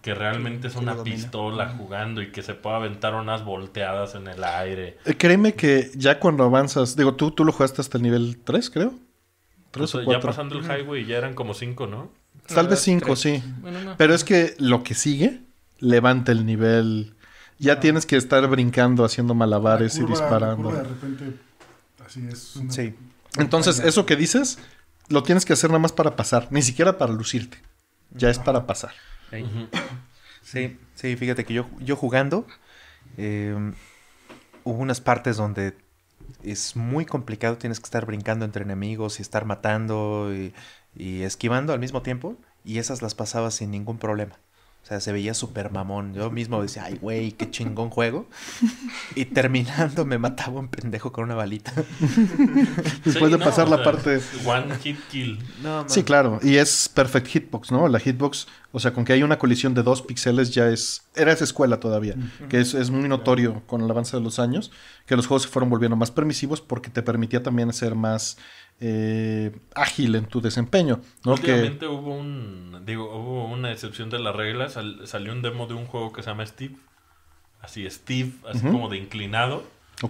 que realmente es una pistola jugando y que se pueda aventar unas volteadas en el aire. Eh, créeme que ya cuando avanzas, digo, tú, tú lo jugaste hasta el nivel 3, creo ya pasando el highway ya eran como cinco, ¿no? Tal vez cinco, sí. Pero es que lo que sigue levanta el nivel. Ya ah. tienes que estar brincando, haciendo malabares y disparando. de repente, así es. Sí. Entonces, eso que dices, lo tienes que hacer nada más para pasar, ni siquiera para lucirte. Ya es para pasar. Sí, sí, fíjate que yo, yo jugando, eh, hubo unas partes donde es muy complicado, tienes que estar brincando entre enemigos y estar matando y, esquivando al mismo tiempo, y esas las pasabas sin ningún problema. O sea, se veía súper mamón. Yo mismo decía, ay, güey, qué chingón juego. Y terminando me mataba un pendejo con una balita. [LAUGHS] Después de pasar la parte... One hit kill. sí, claro. Y es perfect hitbox, ¿no? La hitbox, o sea, con que hay una colisión de dos píxeles ya es... Era esa escuela todavía, que es, es, muy notorio con el avance de los años, que los juegos se fueron volviendo más permisivos porque te permitía también hacer más eh, ágil en tu desempeño. ¿no? Últimamente hubo un una excepción de las reglas. salió un demo de un juego que se llama Steve, así Steve, así como de inclinado,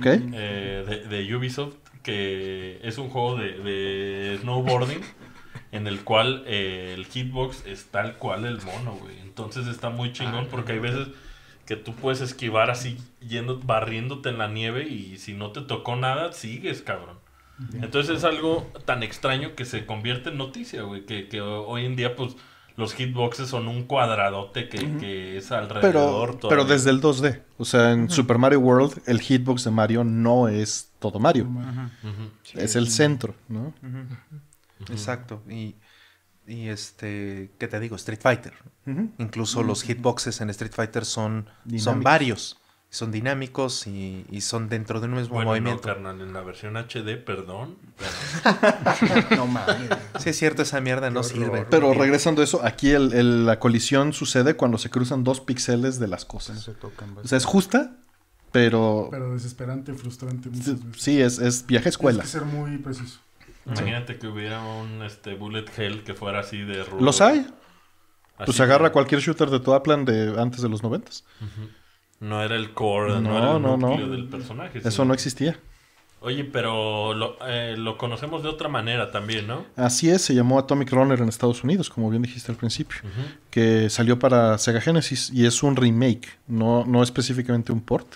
eh, de, Ubisoft, que es un juego de, snowboarding. [LAUGHS] en el cual eh, el hitbox es tal cual el mono, güey. Entonces está muy chingón ah, porque hay veces que tú puedes esquivar así, yendo, barriéndote en la nieve y si no te tocó nada, sigues, cabrón. Entonces es algo tan extraño que se convierte en noticia, güey. Que, hoy en día, pues, los hitboxes son un cuadradote que, es alrededor. Pero, desde el 2D. O sea, en Super Mario World, el hitbox de Mario no es todo Mario. Es el centro, ¿no? Exacto. Y, este, ¿qué te digo? Street Fighter. Incluso los hitboxes en Street Fighter son, son varios son dinámicos y, son dentro de un mismo bueno, movimiento. No, carnal, en la versión HD, perdón. [LAUGHS] no mames. Sí, es cierto, esa mierda no sirve. Pero regresando a eso, aquí el, la colisión sucede cuando se cruzan dos píxeles de las cosas. Se tocan, o sea, es justa, pero. Pero desesperante, frustrante muchas Sí, es, viaje a escuela. Tiene que ser muy preciso. Imagínate que hubiera un este, bullet hell que fuera así de ¿Los hay? pues agarra cualquier shooter de toda plan de antes de los noventas. No era el core, no, era el del personaje. Eso no existía. Oye, pero eh, lo, conocemos de otra manera también, ¿no? Así es, se llamó Atomic Runner en Estados Unidos, como bien dijiste al principio, que salió para Sega Genesis y es un remake, no, no específicamente un port.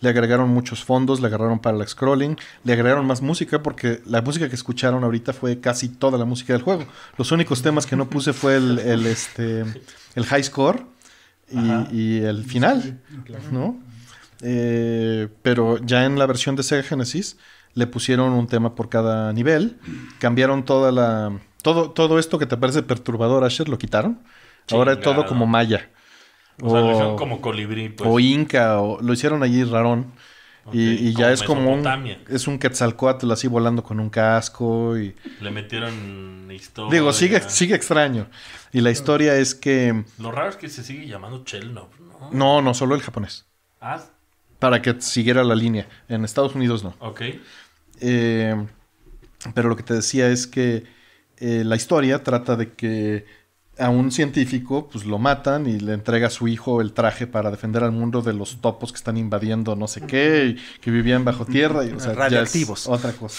Le agregaron muchos fondos, le agarraron para la scrolling, le agregaron más música porque la música que escucharon ahorita fue casi toda la música del juego. Los únicos temas que no puse fue el, el este, el high score y, el final, ¿no? Eh, pero ya en la versión de Sega Genesis le pusieron un tema por cada nivel, cambiaron toda la... Todo, todo esto que te parece perturbador, Asher, lo quitaron. Ahora todo como maya. O, como colibrí. Pues. O inca, o lo hicieron allí rarón y, ya es como un, es un Quetzalcoatl así volando con un casco y le metieron historia. Digo, sigue sigue extraño. Y la historia es que Lo raro es que se sigue llamando Chelnov, ¿no? No, no, solo el japonés. Ah. Para que siguiera la línea. En Estados Unidos no. Ok. Eh, pero lo que te decía es que eh, la historia trata de que a un científico, pues lo matan y le entrega a su hijo el traje para defender al mundo de los topos que están invadiendo no sé qué, y que vivían bajo tierra. Y, Radioactivos. otra cosa.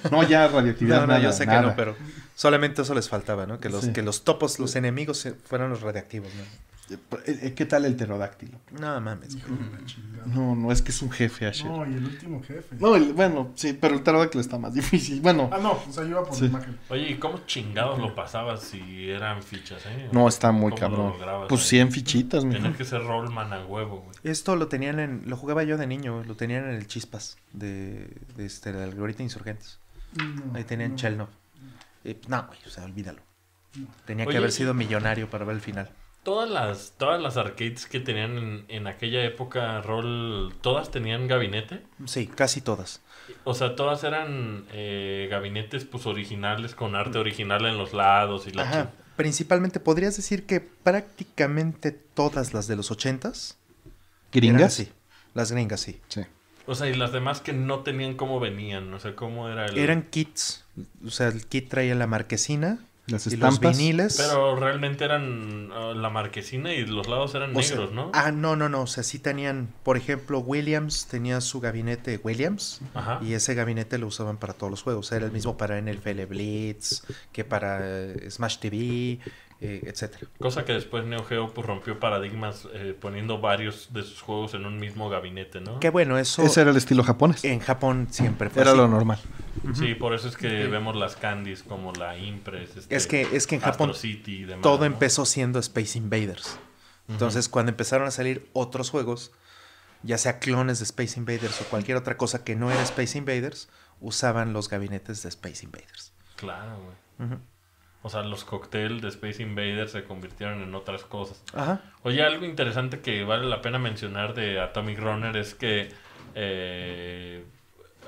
[LAUGHS] No, ya radiactividad. no, no, yo sé que no, pero solamente eso les faltaba, ¿no? Que los, que los topos, los enemigos, eh, fueran los radiactivos. ¿no? Este, eh, eh, ¿Qué tal el pterodáctilo? No mames. Mm. no, no, es que es un jefe Asher. No, y el último jefe. No, bueno, sí, pero el pterodáctilo está más difícil. Bueno. Ah, no, o sea, yo iba por imagen. Oye, ¿y cómo chingados lo pasabas si eran fichas, eh? No, está muy cabrón. pues 100 fichitas, mijo. Tenía que ser Rollman a huevo, güey. Esto lo tenían en. Lo jugaba yo de niño, lo tenían en el Chispas de, de este, Insurgentes. Ahí tenían no. Eh, no, güey, o sea, olvídalo. Tenía que haber sido millonario para ver el final. Todas las, todas las arcades que tenían en, en aquella época rol, ¿todas tenían gabinete? Sí, casi todas. O sea, todas eran eh, gabinetes pues originales, con arte original en los lados y la... Principalmente, podrías decir que prácticamente todas las de los ochentas... Gringas. Sí, las gringas, sí. Sí. O sea, y las demás que no tenían cómo venían, o sea, cómo era el... Eran kits, o sea, el kit traía la marquesina, las Pero realmente eran ah, la marquesina y los lados eran negros, ¿no? Ah, no, no, no. O sea, sí tenían, por ejemplo, Williams tenía su gabinete Williams y ese gabinete lo usaban para todos los juegos. Era el mismo para NFL Blitz, que para eh, Smash TV, eh, etcétera. Cosa que después Neo Geo pues, rompió paradigmas eh, poniendo varios de sus juegos en un mismo gabinete, ¿no? Que bueno, eso... Ese era el estilo japonés. En Japón siempre Era lo normal. Sí, por eso es que vemos las candies como la Impress. Este, es, que, es que en Japón todo empezó siendo Space Invaders. Entonces, cuando empezaron a salir otros juegos, ya sea clones de Space Invaders o cualquier otra cosa que no era Space Invaders, usaban los gabinetes de Space Invaders. Claro, güey. O sea, los cócteles de Space Invaders se convirtieron en otras cosas. Oye, algo interesante que vale la pena mencionar de Atomic Runner es que eh,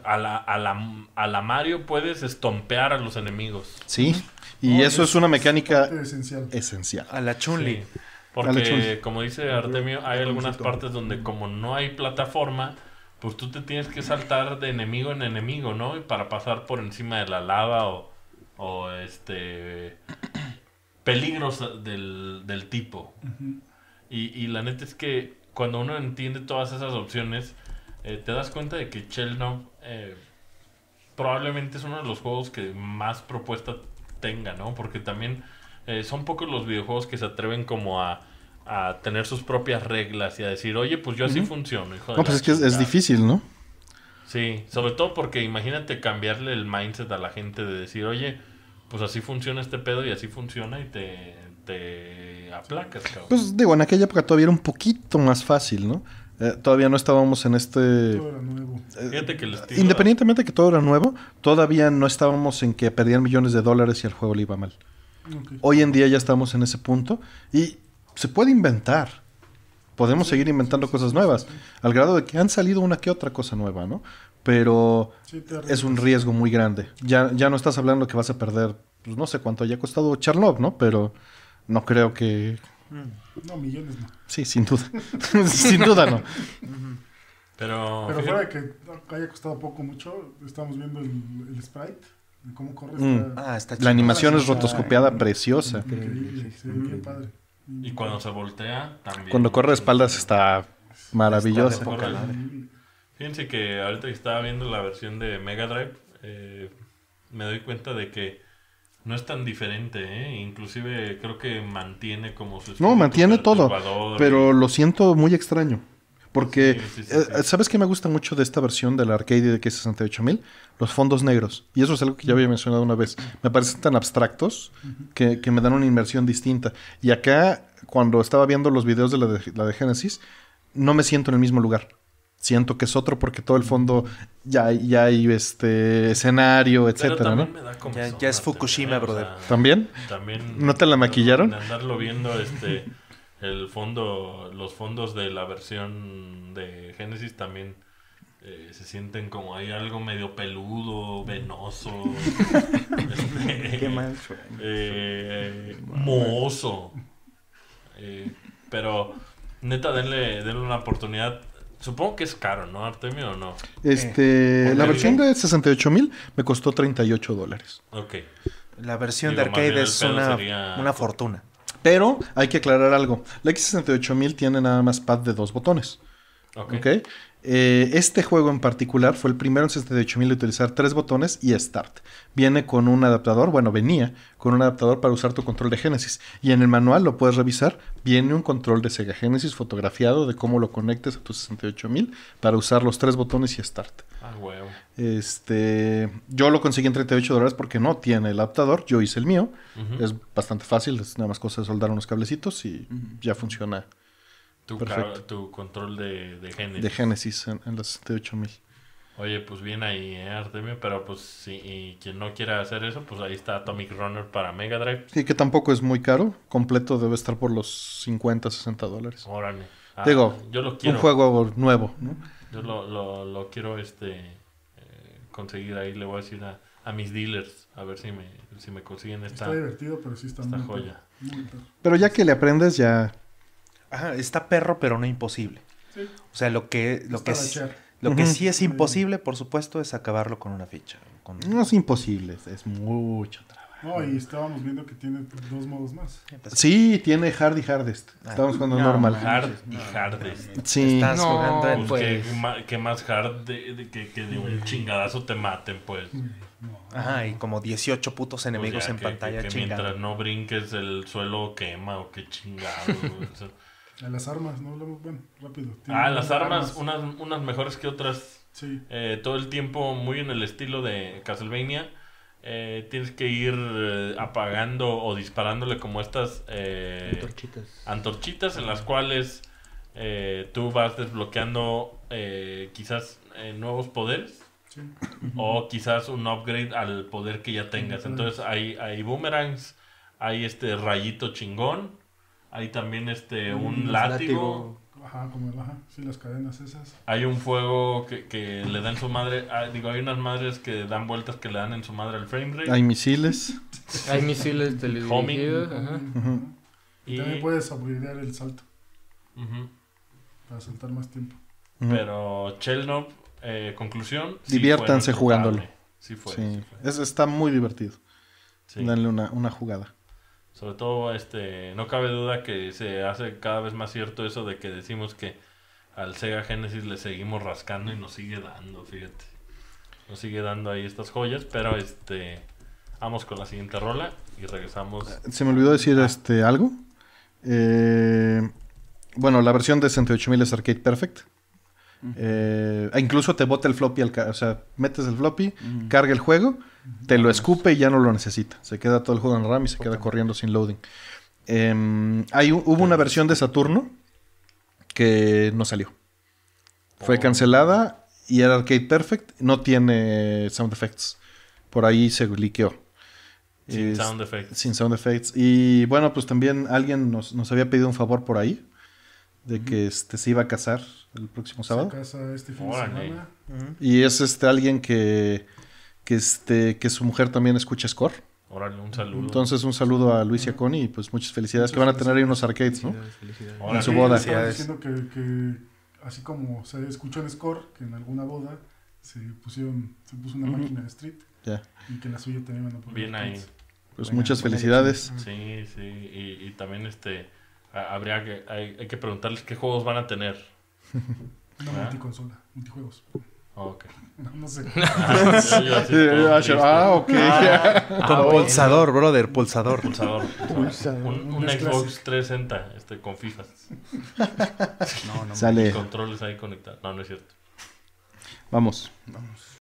a, la, a, la, Mario puedes estompear a los enemigos. Sí, y eso es, una mecánica esencial. esencial. A la chun Porque, como dice Artemio, hay algunas partes donde como no hay plataforma, pues tú te tienes que saltar de enemigo en enemigo, ¿no? Y para pasar por encima de la lava o o este peligros del, tipo. y, la neta es que cuando uno entiende todas esas opciones, eh, te das cuenta de que Chelno eh, probablemente es uno de los juegos que más propuesta tenga, ¿no? Porque también eh, son pocos los videojuegos que se atreven como a, a tener sus propias reglas y a decir, oye, pues yo así funciono. no, pues es que es, difícil, ¿no? Sí, sobre todo porque imagínate cambiarle el mindset a la gente de decir, oye, pues así funciona este pedo y así funciona y te, aplacas, cabrón. Pues digo, en aquella época todavía era un poquito más fácil, ¿no? Eh, todavía no estábamos en este... Todo era nuevo. Eh, Fíjate que Independientemente de que todo era nuevo, todavía no estábamos en que perdían millones de dólares y el juego le iba mal. Hoy en día ya estamos en ese punto y se puede inventar podemos seguir inventando cosas nuevas, al grado de que han salido una que otra cosa nueva, ¿no? Pero es un riesgo muy grande. Ya, ya no estás hablando que vas a perder, pues no sé cuánto haya costado Charlotte, ¿no? Pero no creo que... Mm, no, millones no. Sí, sin duda. [LAUGHS] sin duda no. Pero, Pero fuera de que haya costado poco mucho, estamos viendo el, sprite. Cómo corre mm. ah, está la animación es rotoscopiada, preciosa. increíble. padre. Y cuando se voltea, también. Cuando corre espaldas está maravilloso. Fíjense que ahorita que estaba viendo la versión de Mega Drive, eh, me doy cuenta de que no es tan diferente, ¿eh? Inclusive creo que mantiene como su... No, mantiene todo. Pero lo siento muy extraño. Porque, eh, ¿sabes qué me gusta mucho de esta versión de la arcade de K68000? Los fondos negros. Y eso es algo que ya había mencionado una vez. Me parecen tan abstractos que, me dan una inmersión distinta. Y acá, cuando estaba viendo los videos de la de, Genesis, no me siento en el mismo lugar siento que es otro porque todo el fondo ya, ya hay este escenario, etcétera, ya, es Fukushima, brother. ¿También? ¿También? ¿No te la maquillaron? Andarlo viendo este el fondo, los fondos de la versión de Genesis también eh, se sienten como hay algo medio peludo, venoso, mooso [LAUGHS] este, Qué eh, eh, pero neta, denle, denle una oportunidad. Supongo que es caro, ¿no, Artemio? ¿O no? Este, la versión de 68 mil me costó 38 dólares. Ok. La versión de arcade es una fortuna. Pero hay que aclarar algo. La X68000 tiene nada más pad de dos botones. Ok. Eh, este juego en particular fue el primero en 68000 de utilizar tres botones y Start. Viene con un adaptador, bueno, venía con un adaptador para usar tu control de Genesis. Y en el manual lo puedes revisar, viene un control de Sega Genesis fotografiado de cómo lo conectes a tu 68000 para usar los tres botones y Start. Ah, huevo. Este, yo lo conseguí en 38 dólares porque no tiene el adaptador. Yo hice el mío. Es bastante fácil, es nada más cosa de soldar unos cablecitos y ya funciona. Tu, control de, de Genesis. De Genesis en, los las mil Oye, pues bien ahí, ¿eh, Artemio, pero pues si y quien no quiera hacer eso, pues ahí está Atomic Runner para Mega Drive. y que tampoco es muy caro, completo debe estar por los 50, 60 dólares. Órale. Ah, Digo, yo lo quiero. un juego nuevo, Yo lo quiero este conseguir ahí, le voy a decir a, mis dealers, a ver si me, si me consiguen esta, está divertido, pero sí está joya. Pero ya que le aprendes, ya... está perro, pero no imposible. O sea, lo que, lo que, lo que sí es imposible, por supuesto, es acabarlo con una ficha. No es imposible, es mucho trabajo. No, y estábamos viendo que tiene dos modos más. Sí, tiene hard y hardest. Ah. estamos jugando no, normal. Hard y hardest. Sí. Estás no, jugando en, pues, pues Que, más hard que, que de un chingadazo te maten, pues. Ajá, y como 18 putos enemigos en pantalla. Que, que mientras no brinques el suelo quema o qué chingado. [LAUGHS] las armas, no hablamos, bueno, rápido. Ah, las armas, Unas, unas mejores que otras. Sí. Eh, todo el tiempo muy en el estilo de Castlevania eh, tienes que ir eh, apagando o disparándole como estas eh, antorchitas. en las cuales tú vas desbloqueando quizás nuevos poderes o quizás un upgrade al poder que ya tengas. Entonces hay, hay boomerangs, hay este rayito chingón, hay también este un, látigo Ajá, como sí, las cadenas esas. Hay un fuego que, que le dan su madre, ah, digo, hay unas madres que dan vueltas que le dan en su madre al frame rate. Hay misiles. hay misiles de homing. Y también puedes upgradear el salto. Para saltar más tiempo. Pero Chelnov, eh, conclusión. Diviértanse jugándolo. Sí, fue, está muy divertido. Denle una, una jugada sobre todo, este, no cabe duda que se hace cada vez más cierto eso de que decimos que al Sega Genesis le seguimos rascando y nos sigue dando, fíjate. Nos sigue dando ahí estas joyas, pero este, vamos con la siguiente rola y regresamos. Eh, se me olvidó decir ah. este algo. Eh, bueno, la versión de 68000 es Arcade Perfect. Eh, incluso te bota el floppy, al o sea, metes el floppy, carga el juego, te lo escupe y ya no lo necesita. Se queda todo el juego en RAM y se queda corriendo sin loading. Em, hubo una versión de Saturno que no salió. Fue oh. cancelada y el Arcade Perfect. No tiene sound effects. Por ahí se liqueó. Sin sound effects. Sin sound effects. Y bueno, pues también alguien nos había pedido un favor por ahí de que este, se iba a casar el próximo sábado. Se casa este fin de semana. Y es este alguien que, que, este, que su mujer también escucha score. Órale, un saludo. Entonces, un saludo a Luis y a Connie y pues muchas felicidades que van a tener ahí unos arcades, ¿no? En su boda. diciendo que, así como se escuchó en score, que en alguna boda se pusieron, se puso una máquina de street. Ya. Y que la suya también van a Bien ahí. Pues muchas felicidades. Sí, sí. y también este habría que, hay, hay, que preguntarles qué juegos van a tener. Una ¿Ah? multiconsola, multijuegos. Ah, ok. No, sé. ah, ok. Ah, con ah, pulsador, brother, pulsador. Pulsador. Un, Xbox 360, este, con FIFA. No, no. [LAUGHS] Sale. controles ahí conectados. No, no es cierto. Vamos. Vamos.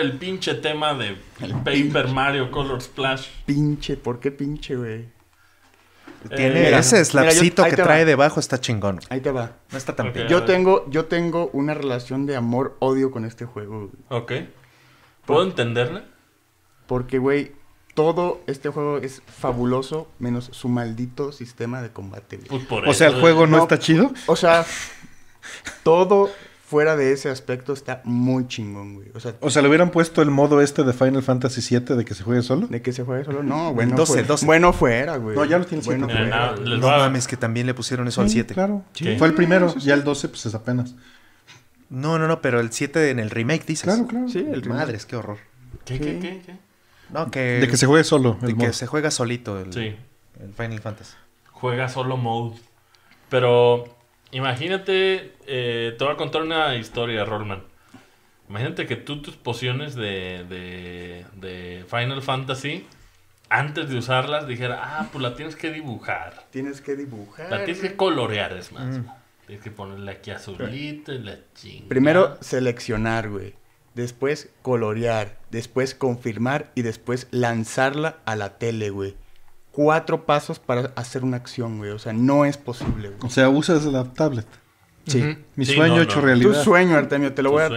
el pinche tema de el Paper Mario Color Splash. Pinche, ¿por qué pinche, güey? Eh, Tiene ese slapcito que trae debajo está chingón. Ahí te va. No está tan Yo tengo, yo tengo una relación de amor-odio con este juego. Ok. ¿Puedo entenderla? Porque, güey, todo este juego es fabuloso, menos su maldito sistema de combate. Pues o sea, el juego no está chido. O sea, todo fuera de ese aspecto está muy chingón, güey. O sea, o le hubieran puesto el modo este de Final Fantasy VII de que se juegue solo. De que se juegue solo. No, bueno. 12, 12. Bueno fuera, güey. No, ya lo tienes bueno No, mames, que también le pusieron eso al 7. Claro. Fue el primero, ya el 12, pues es apenas. No, no, no, pero el 7 en el remake, dices. Claro, claro. Sí, el Madres, qué horror. ¿Qué, qué, qué, No, que. De que se juegue solo. de que se juega solito el, sí. el Final Fantasy. Juega solo mode. Pero Imagínate, eh, te voy a contar una historia, Rollman. Imagínate que tú tus pociones de, de, de Final Fantasy, antes de usarlas, dijera, ah, pues la tienes que dibujar. Tienes que dibujar. La tienes que colorear, es más. Mm. Tienes que ponerle aquí azulito y la chingada. Primero seleccionar, güey. Después colorear. Después confirmar y después lanzarla a la tele, güey cuatro pasos para hacer una acción, güey. O sea, no es posible, güey. O sea, usas la tablet. Sí. Mi sueño hecho realidad. Tu sueño, Artemio. Te lo, voy a,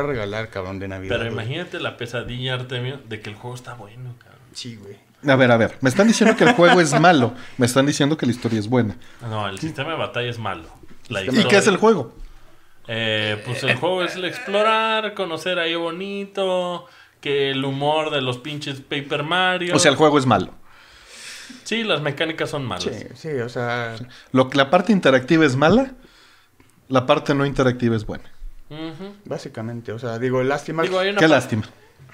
regalar, cabrón, de Navidad. Pero imagínate la pesadilla, Artemio, de que el juego está bueno, cabrón. Sí, güey. A ver, a ver. Me están diciendo que el juego es malo. Me están diciendo que la historia es buena. No, el sistema de batalla es malo. ¿Y qué es el juego? Eh, pues eh, el eh, juego es el explorar, conocer ahí bonito, que el humor de los pinches Paper Mario. O sea, el juego es malo. Sí, las mecánicas son malas. Sí, o sea. la parte interactiva es mala, la parte no interactiva es buena. Básicamente, o sea, digo, lástima. Qué lástima.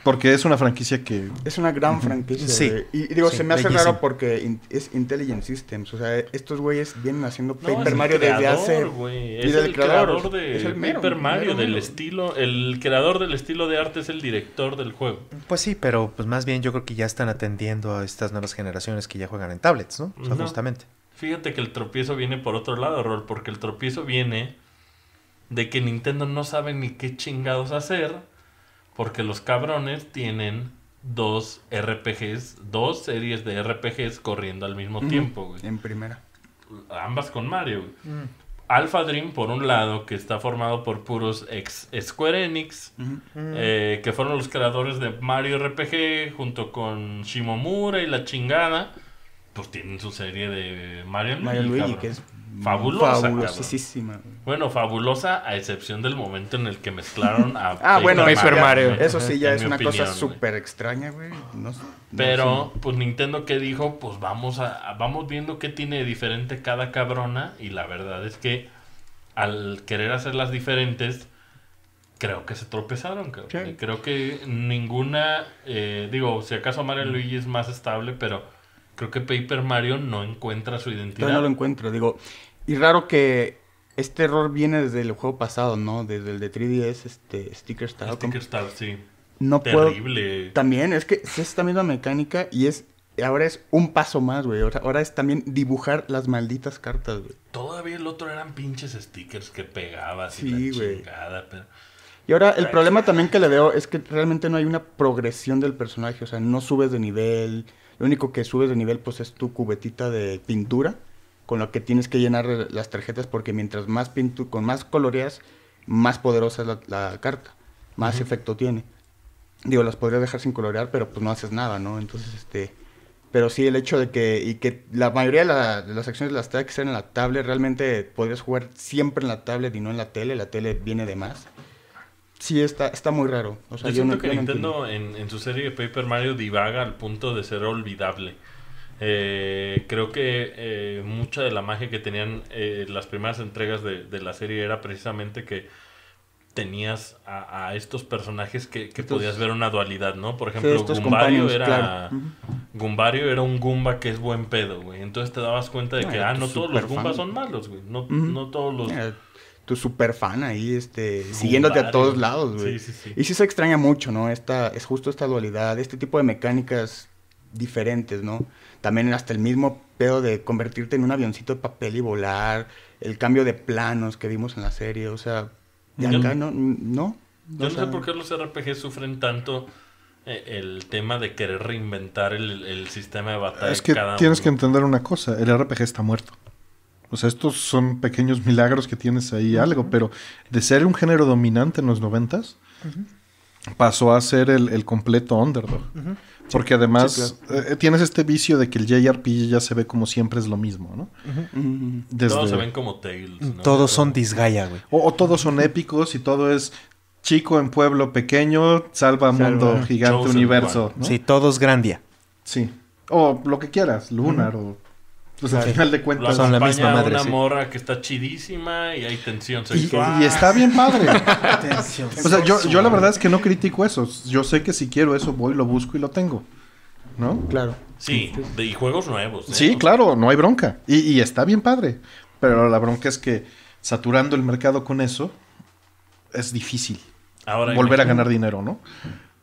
Porque es una franquicia que... Es una gran franquicia. Sí. Y, digo, se me hace raro porque es Intelligent Systems. O sea, estos güeyes vienen haciendo Paper Mario desde hace... Es, el creador, de es el Paper Mario, del estilo... El creador del estilo de arte es el director del juego. Pues sí, pero pues más bien yo creo que ya están atendiendo a estas nuevas generaciones que ya juegan en tablets, ¿no? O no. justamente. Fíjate que el tropiezo viene por otro lado, Rol, porque el tropiezo viene de que Nintendo no sabe ni qué chingados hacer porque los cabrones tienen dos RPGs, dos series de RPGs corriendo al mismo tiempo, güey. En primera. Ambas con Mario, güey. Mm. Alpha Dream, por un lado, que está formado por puros ex Square Enix, mm. eh, que fueron los creadores de Mario RPG, junto con Shimomura y la chingada, pues tienen su serie de Mario, Mario Luigi, que es Fabulosa. Fabulosísima. Bueno, fabulosa a excepción del momento en el que mezclaron a [LAUGHS] ah, bueno, Paper Mario. Eso sí ya es una cosa súper extraña, güey. No, Pero, pues Nintendo ¿qué dijo, pues vamos a, vamos viendo qué tiene diferente cada cabrona. Y la verdad es que al querer hacerlas diferentes, creo que se tropezaron, cabrón. Creo que ninguna, eh, digo, si acaso Mario mm. Luigi es más estable, pero creo que Paper Mario no encuentra su identidad. no lo encuentro. digo. Y raro que este error viene desde el juego pasado, ¿no? Desde el de 3DS, este, Sticker Star. Sticker Star, sí. No Terrible. También, es que es esta misma mecánica y es ahora es un paso más, güey. Ahora, es también dibujar las malditas cartas, güey. Todavía el otro eran pinches stickers que pegabas y güey. Y ahora el problema también que le veo es que realmente no hay una progresión del personaje, o sea, no subes de nivel, lo único que subes de nivel pues es tu cubetita de pintura con la que tienes que llenar eh, las tarjetas porque mientras más pintu con más coloreas, más poderosa es la, carta, más efecto tiene. Digo, las podrías dejar sin colorear, pero pues no haces nada, ¿no? Entonces, este... Pero sí, el hecho de que... Y que la mayoría de, de las acciones las tengas que hacer en la tablet, realmente podrías jugar siempre en la tablet y no en la tele. La tele viene de más sí está, está muy raro. yo, que Nintendo en, su serie de Paper Mario divaga al punto de ser olvidable. Eh, creo que eh, mucha de la magia que tenían eh, las primeras entregas de, la serie era precisamente que tenías a, estos personajes que, podías ver una dualidad, ¿no? Por ejemplo, Gumbario era... era un Gumba que es buen pedo, güey. Entonces te dabas cuenta de que, ah, no todos los Goombas son malos, güey. No, todos los tu super fan ahí, este, siguiéndote a todos lados, güey. y sí se extraña mucho, ¿no? Esta, es justo esta dualidad, este tipo de mecánicas diferentes, ¿no? También hasta el mismo pedo de convertirte en un avioncito de papel y volar, el cambio de planos que vimos en la serie, o sea, de acá no, no. Yo no sé por qué los RPG sufren tanto eh, el tema de querer reinventar el, sistema de batalla. Es que tienes que entender una cosa, el RPG está muerto. O sea, estos son pequeños milagros que tienes ahí algo, pero de ser un género dominante en los noventas, pasó a ser el, completo underdog. Porque además eh, tienes este vicio de que el JRPG ya se ve como siempre es lo mismo, ¿no? Desde, todos se ven como Tales. Todos son Disgaea, güey. O, todos son épicos y todo es chico en pueblo pequeño, salva, mundo, gigante universo. Sí, Sí, todos Grandia. Sí. O lo que quieras, Lunar o pues al final de cuentas son la misma madre. una morra que está chidísima y hay tensión sexual. Y, está bien padre. [LAUGHS] o sea, yo, la verdad es que no critico eso. Yo sé que si quiero eso voy, lo busco y lo tengo. ¿No? Claro. Sí, y juegos nuevos. ¿eh? Sí, claro, no hay bronca. Y, está bien padre. Pero la bronca es que saturando el mercado con eso es difícil. volver a ganar dinero, ¿no?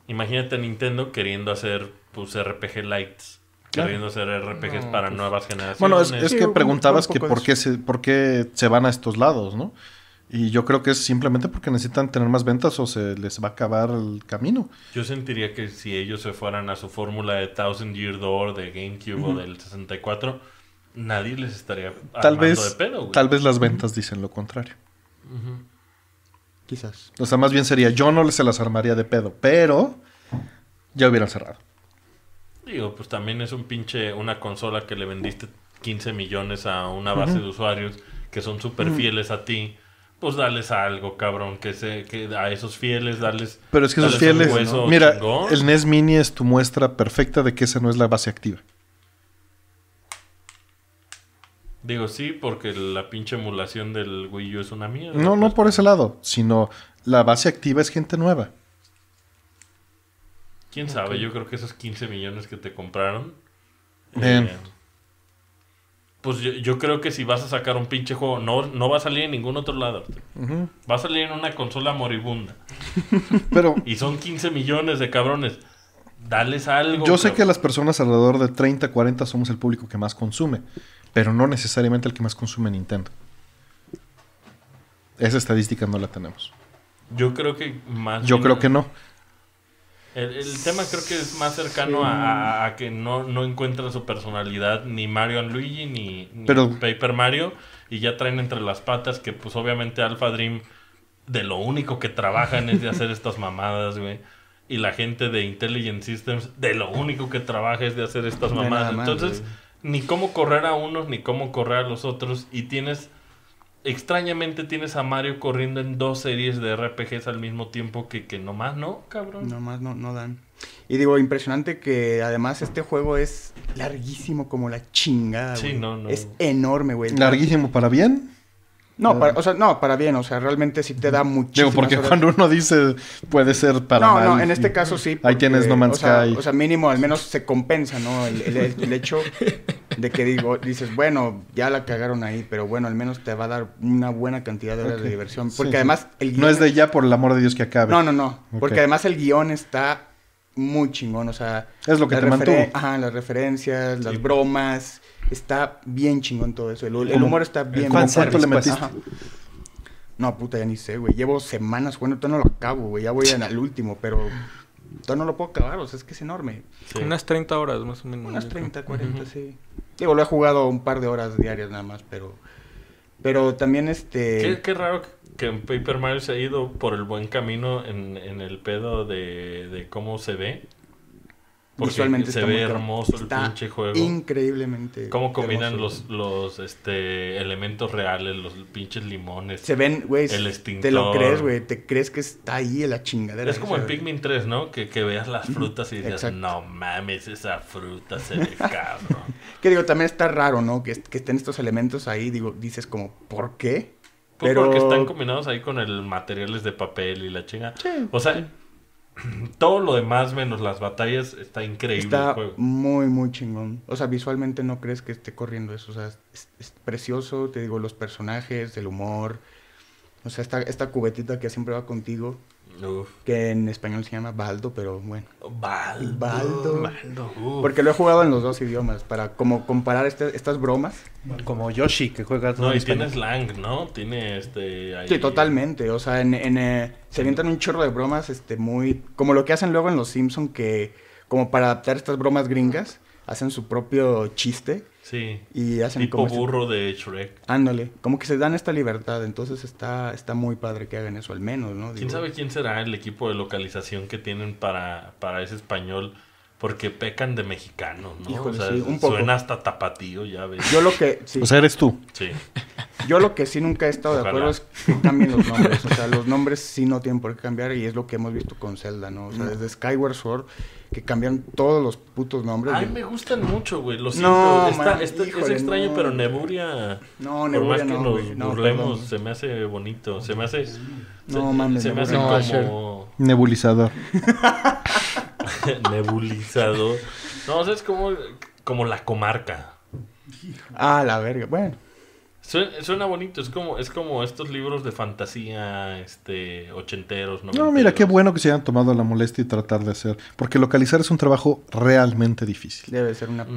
Imagínate a Nintendo queriendo hacer pues RPG lights queriendo hacer RPGs para pues, nuevas generaciones. Bueno, es, que preguntabas que por qué, se, por qué se van a estos lados, ¿no? Y yo creo que es simplemente porque necesitan tener más ventas o se les va a acabar el camino. Yo sentiría que si ellos se fueran a su fórmula de Thousand Year Door, de GameCube o del 64, nadie les estaría tal de pedo, güey. Tal vez las ventas dicen lo contrario. Quizás. O sea, más bien sería, yo no se las armaría de pedo, pero ya hubieran cerrado. Digo, pues también es un pinche, una consola que le vendiste 15 millones a una base de usuarios que son súper fieles a ti. Pues dales algo, cabrón, que se que a esos fieles, dales... Pero es que esos fieles. Mira, el NES Mini es tu muestra perfecta de que esa no es la base activa. Digo, sí, porque la pinche emulación del Wii U es una mierda. No, no pues, por ese lado, sino la base activa es gente nueva. ¿Quién sabe? Yo creo que esos 15 millones que te compraron. Eh, pues yo, creo que si vas a sacar un pinche juego, no, no va a salir en ningún otro lado. Va a salir en una consola moribunda. [LAUGHS] Pero. Y son 15 millones de cabrones. Dales algo. Yo sé que las personas alrededor de 30, 40 somos el público que más consume, pero no necesariamente el que más consume Nintendo. Esa estadística no la tenemos. Yo creo que más. Yo creo que no. El, el, tema creo que es más cercano a, que no, no encuentran su personalidad ni Mario Luigi ni, Paper Mario y ya traen entre las patas que pues obviamente Alpha Dream de lo único que trabajan es de hacer estas mamadas, güey. Y la gente de Intelligent Systems de lo único que trabaja es de hacer estas mamadas. Entonces, ni cómo correr a unos ni cómo correr a los otros y tienes extrañamente tienes a Mario corriendo en dos series de RPGs al mismo tiempo que, que nomás no, cabrón. Nomás no, no dan. Y digo, impresionante que además este juego es larguísimo como la chingada, Sí, no, no. Es enorme, güey. Larguísimo para bien. No, para, o sea, no, para bien, o sea, realmente sí te da muchísimo. porque cuando uno dice puede ser para no, No, en este caso sí. ahí tienes No Man's o sea, O sea, mínimo, al menos se compensa, ¿no? El, hecho de que digo, dices, bueno, ya la cagaron ahí, pero bueno, al menos te va a dar una buena cantidad de de diversión. Porque además el No es de ya por el amor de Dios que acabe. No, no, no. Porque además el guión está muy chingón, o sea... Es lo que te mantuvo. Ajá, las referencias, las bromas, está bien chingón todo eso. El, humor está bien... ¿Cuánto le metiste? No, puta, ya ni sé, güey. Llevo semanas jugando, todavía no lo acabo, güey. Ya voy al último, pero todavía no lo puedo acabar, o sea, es que es enorme. Unas 30 horas más o menos. Unas 30, 40, sí. Digo, lo he jugado un par de horas diarias nada más, pero... Pero también este... Qué, raro que Paper Mario se ha ido por el buen camino en, en el pedo de, de cómo se ve. Porque visualmente se ve hermoso el pinche juego. Increíblemente. Cómo combinan los, los este, elementos reales, los pinches limones. Se ven, güey. El extintor. Te lo crees, güey. Te crees que está ahí en la chingadera. Es como en Pikmin 3, ¿no? Que, veas las frutas y dices, no mames, esa fruta se ve cabrón. [LAUGHS] que digo, también está raro, ¿no? Que, que estén estos elementos ahí. Digo, dices como, ¿por qué? Pues Pero... porque están combinados ahí con el materiales de papel y la chinga. o sea, [CLEARS THROAT] todo lo demás menos las batallas está increíble. Está muy, muy chingón. O sea, visualmente no crees que esté corriendo eso. O sea, es, es precioso, te digo, los personajes, el humor. O sea, esta, esta cubetita que siempre va contigo que en español se llama Baldo, pero bueno. Baldo. Baldo. Porque lo he jugado en los dos idiomas, para como comparar este, estas bromas. Como Yoshi, que juega No, y tiene slang, ¿no? Tiene este... Sí, totalmente. O sea, en, en eh, se avientan un chorro de bromas este, muy... Como lo que hacen luego en Los Simpson que como para adaptar estas bromas gringas, hacen su propio chiste Sí. Y hacen tipo burro de Shrek. Ándale, como que se dan esta libertad, entonces está está muy padre que hagan eso al menos, ¿no? ¿Quién sabe quién será el equipo de localización que tienen para para ese español? Porque pecan de mexicano, ¿no? o sea, suena hasta tapatío, ya ves. Yo lo que... Sí. O sea, eres tú. Sí. Yo lo que sí nunca he estado de acuerdo es que cambien los nombres. O sea, los nombres sí no tienen por qué cambiar y es lo que hemos visto con Zelda, ¿no? O sea, desde Skyward Sword que cambian todos los putos nombres. Ay, me gustan mucho, güey. Lo siento. No, es extraño, pero Neburia... No, Neburia Por más que nos burlemos, se me hace bonito. Se me hace... No, se, mames, se me hace como... Nebulizador. [LAUGHS] [LAUGHS] Nebulizado No, o es como, la comarca. Ah, la verga. Bueno. Suena, bonito, es como, es como estos libros de fantasía, este, ochenteros, No, mira, qué bueno que se hayan tomado la molestia y tratar de hacer. Porque localizar es un trabajo realmente difícil. Debe ser una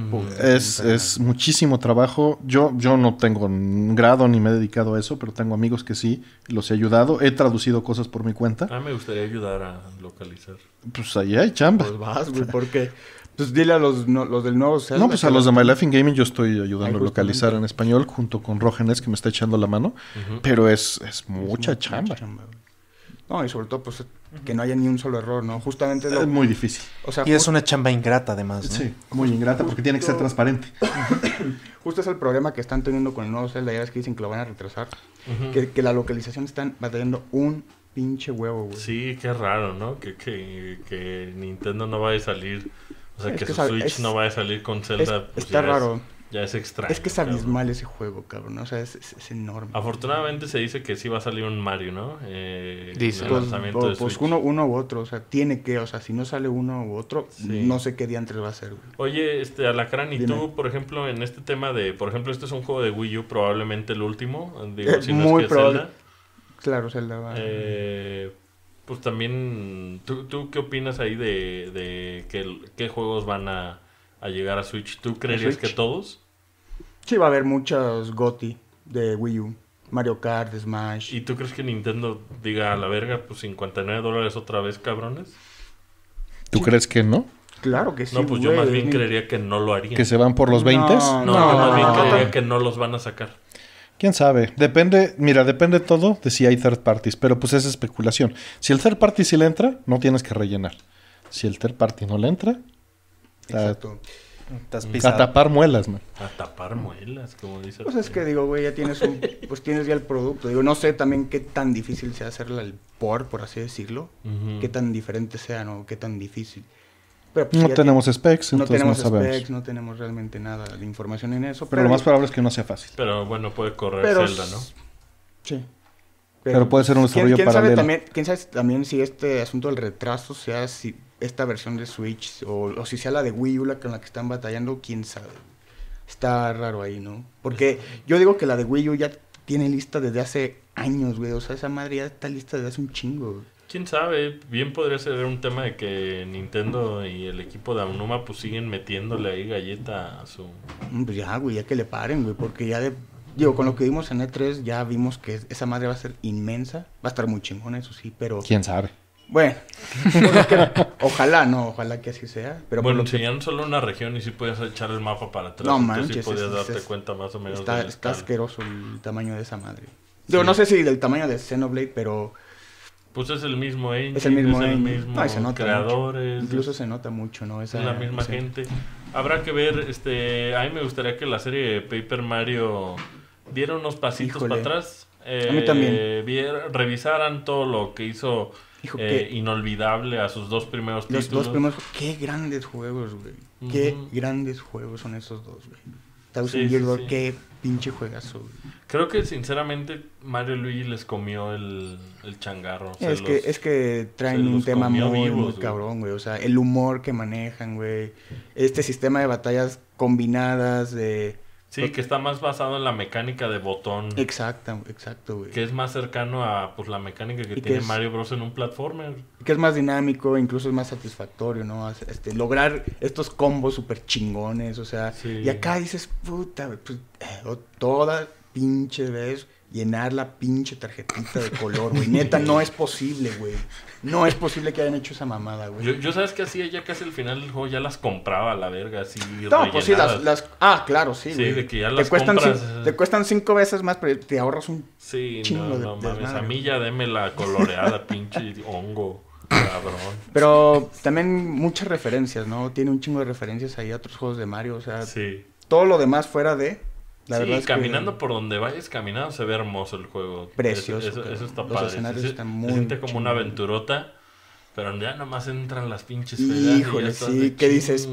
es, es muchísimo trabajo. Yo, yo no tengo un grado ni me he dedicado a eso, pero tengo amigos que sí, los he ayudado. He traducido cosas por mi cuenta. Ah, me gustaría ayudar a localizar. Pues ahí hay chamba. Pues vas, güey, porque. Pues dile a los, del nuevo Zelda, No, pues a los de My Life Gaming yo estoy ayudando a localizar en español junto con Rogenes que me está echando la mano. Pero es, es mucha chamba. no, y sobre todo, pues eh, que no haya ni un solo error, ¿no? Justamente. Es, muy difícil. O y es una chamba ingrata, además. Sí, muy ingrata porque tiene que ser transparente. [COUGHS] Justo es el problema que están teniendo con el nuevo Zelda. Ya es que dicen que lo van a retrasar. que, que la localización están teniendo un pinche huevo, güey. Sí, qué raro, ¿no? Que, que, Nintendo no vaya a salir. O sea, que, su Switch no vaya a salir con Zelda. Pues está raro. ya es extraño. Es que es abismal ese juego, cabrón. O sea, es, enorme. Afortunadamente se dice que sí va a salir un Mario, ¿no? Eh, dice. pues, pues uno, uno u otro. O sea, tiene que. O sea, si no sale uno u otro, no sé qué día va a ser, güey. Oye, este, Alacrán, ¿y tú, por ejemplo, en este tema de. Por ejemplo, este es un juego de Wii U, probablemente el último. Digo, si no Muy es probable. Claro, Zelda eh, pues también, ¿tú, qué opinas ahí de, de qué, juegos van a, llegar a Switch? ¿Tú crees que todos? Sí, va a haber muchos GOTI de Wii U. Mario Kart, Smash. ¿Y tú crees que Nintendo diga a la verga, pues 59 dólares otra vez, cabrones? ¿Tú crees que no? Claro que sí. No, pues yo más bien creería que no lo harían. ¿Que se van por los 20? no yo más bien creería que no los van a sacar. ¿Quién sabe? Depende, mira, depende todo de si hay third parties, pero pues es especulación. Si el third party sí le entra, no tienes que rellenar. Si el third party no le entra, Exacto. A, tapar muelas, man. A tapar muelas, como dice. Pues es que digo, güey, ya tienes un, pues tienes ya el producto. Digo, no sé también qué tan difícil sea hacerle el por, por así decirlo, qué tan diferente sea, no, qué tan difícil. Pues, no tenemos specs, specs, no tenemos no sabemos. specs, no tenemos realmente nada de información en eso. Pero, lo más probable es que no sea fácil. Pero bueno, puede correr pero, ¿no? Sí. Pero, puede ser un desarrollo ¿quién, quién Sabe también, ¿Quién sabe si este asunto del retraso sea si esta versión de Switch o, o si sea la de Wii U la con la que están batallando? ¿Quién sabe? Está raro ahí, ¿no? Porque yo digo que la de Wii U ya tiene lista desde hace años, güey. O sea, esa madre ya está lista desde hace un chingo. Güey quién sabe, bien podría ser un tema de que Nintendo y el equipo de Aonuma pues siguen metiéndole ahí galleta a su... Mm, pues ya, güey, ya que le paren, güey, porque ya de... Digo, con lo que vimos en E3 ya vimos que esa madre va a ser inmensa, va a estar muy chingona, eso sí, pero... ¿Quién sabe? Bueno, ojalá no, ojalá que así sea. Pero bueno, si ya no solo una región y si puedes echar el mapa para atrás, no, manches, darte cuenta más o menos. Está, está asqueroso el tamaño de esa madre. Digo, no sé si del tamaño de Xenoblade, pero pues es el mismo engine, es el mismo, se nota creadores, Incluso se nota mucho, ¿no? es la misma gente. Habrá que ver, este, a mí me gustaría que la serie de Paper Mario diera unos pasitos para atrás. a mí también. Eh, revisaran todo lo que hizo eh, inolvidable a sus dos primeros títulos. dos primeros, qué grandes juegos, güey. Qué grandes juegos son esos dos, güey. Thousand sí, qué pinche juegazo. Creo que sinceramente Mario Luigi les comió el, changarro. es, que, es que traen un tema muy, cabrón, güey. O sea, el humor que manejan, güey. Este sistema de batallas combinadas de Sí, que, está más basado en la mecánica de botón. Exacto, exacto, güey. Que es más cercano a pues la mecánica que, tiene Mario Bros en un platformer. Que es más dinámico, incluso es más satisfactorio, ¿no? Este, lograr estos combos súper chingones, o sea. Y acá dices, puta, pues, eh, toda pinche vez llenar la pinche tarjetita de color, güey. [LAUGHS] Neta, no es posible, güey. No es posible que hayan hecho esa mamada, güey. Yo, sabes que así ya casi al final del juego, ya las compraba a la verga, así. No, pues sí, las, Ah, claro, sí. Sí, de que ya las te cuestan eh. te cuestan cinco veces más, pero te ahorras un. Sí, no, no mames. a mí ya deme la coloreada, [LAUGHS] pinche hongo. Cabrón. Pero también muchas referencias, ¿no? Tiene un chingo de referencias ahí a otros juegos de Mario, o sea. Sí. Todo lo demás fuera de caminando por donde vayas caminando se ve hermoso el juego. Precioso. Eso, está Los escenarios están muy... siente como una aventurota. Pero ya nomás entran las pinches Híjole, sí, que dices,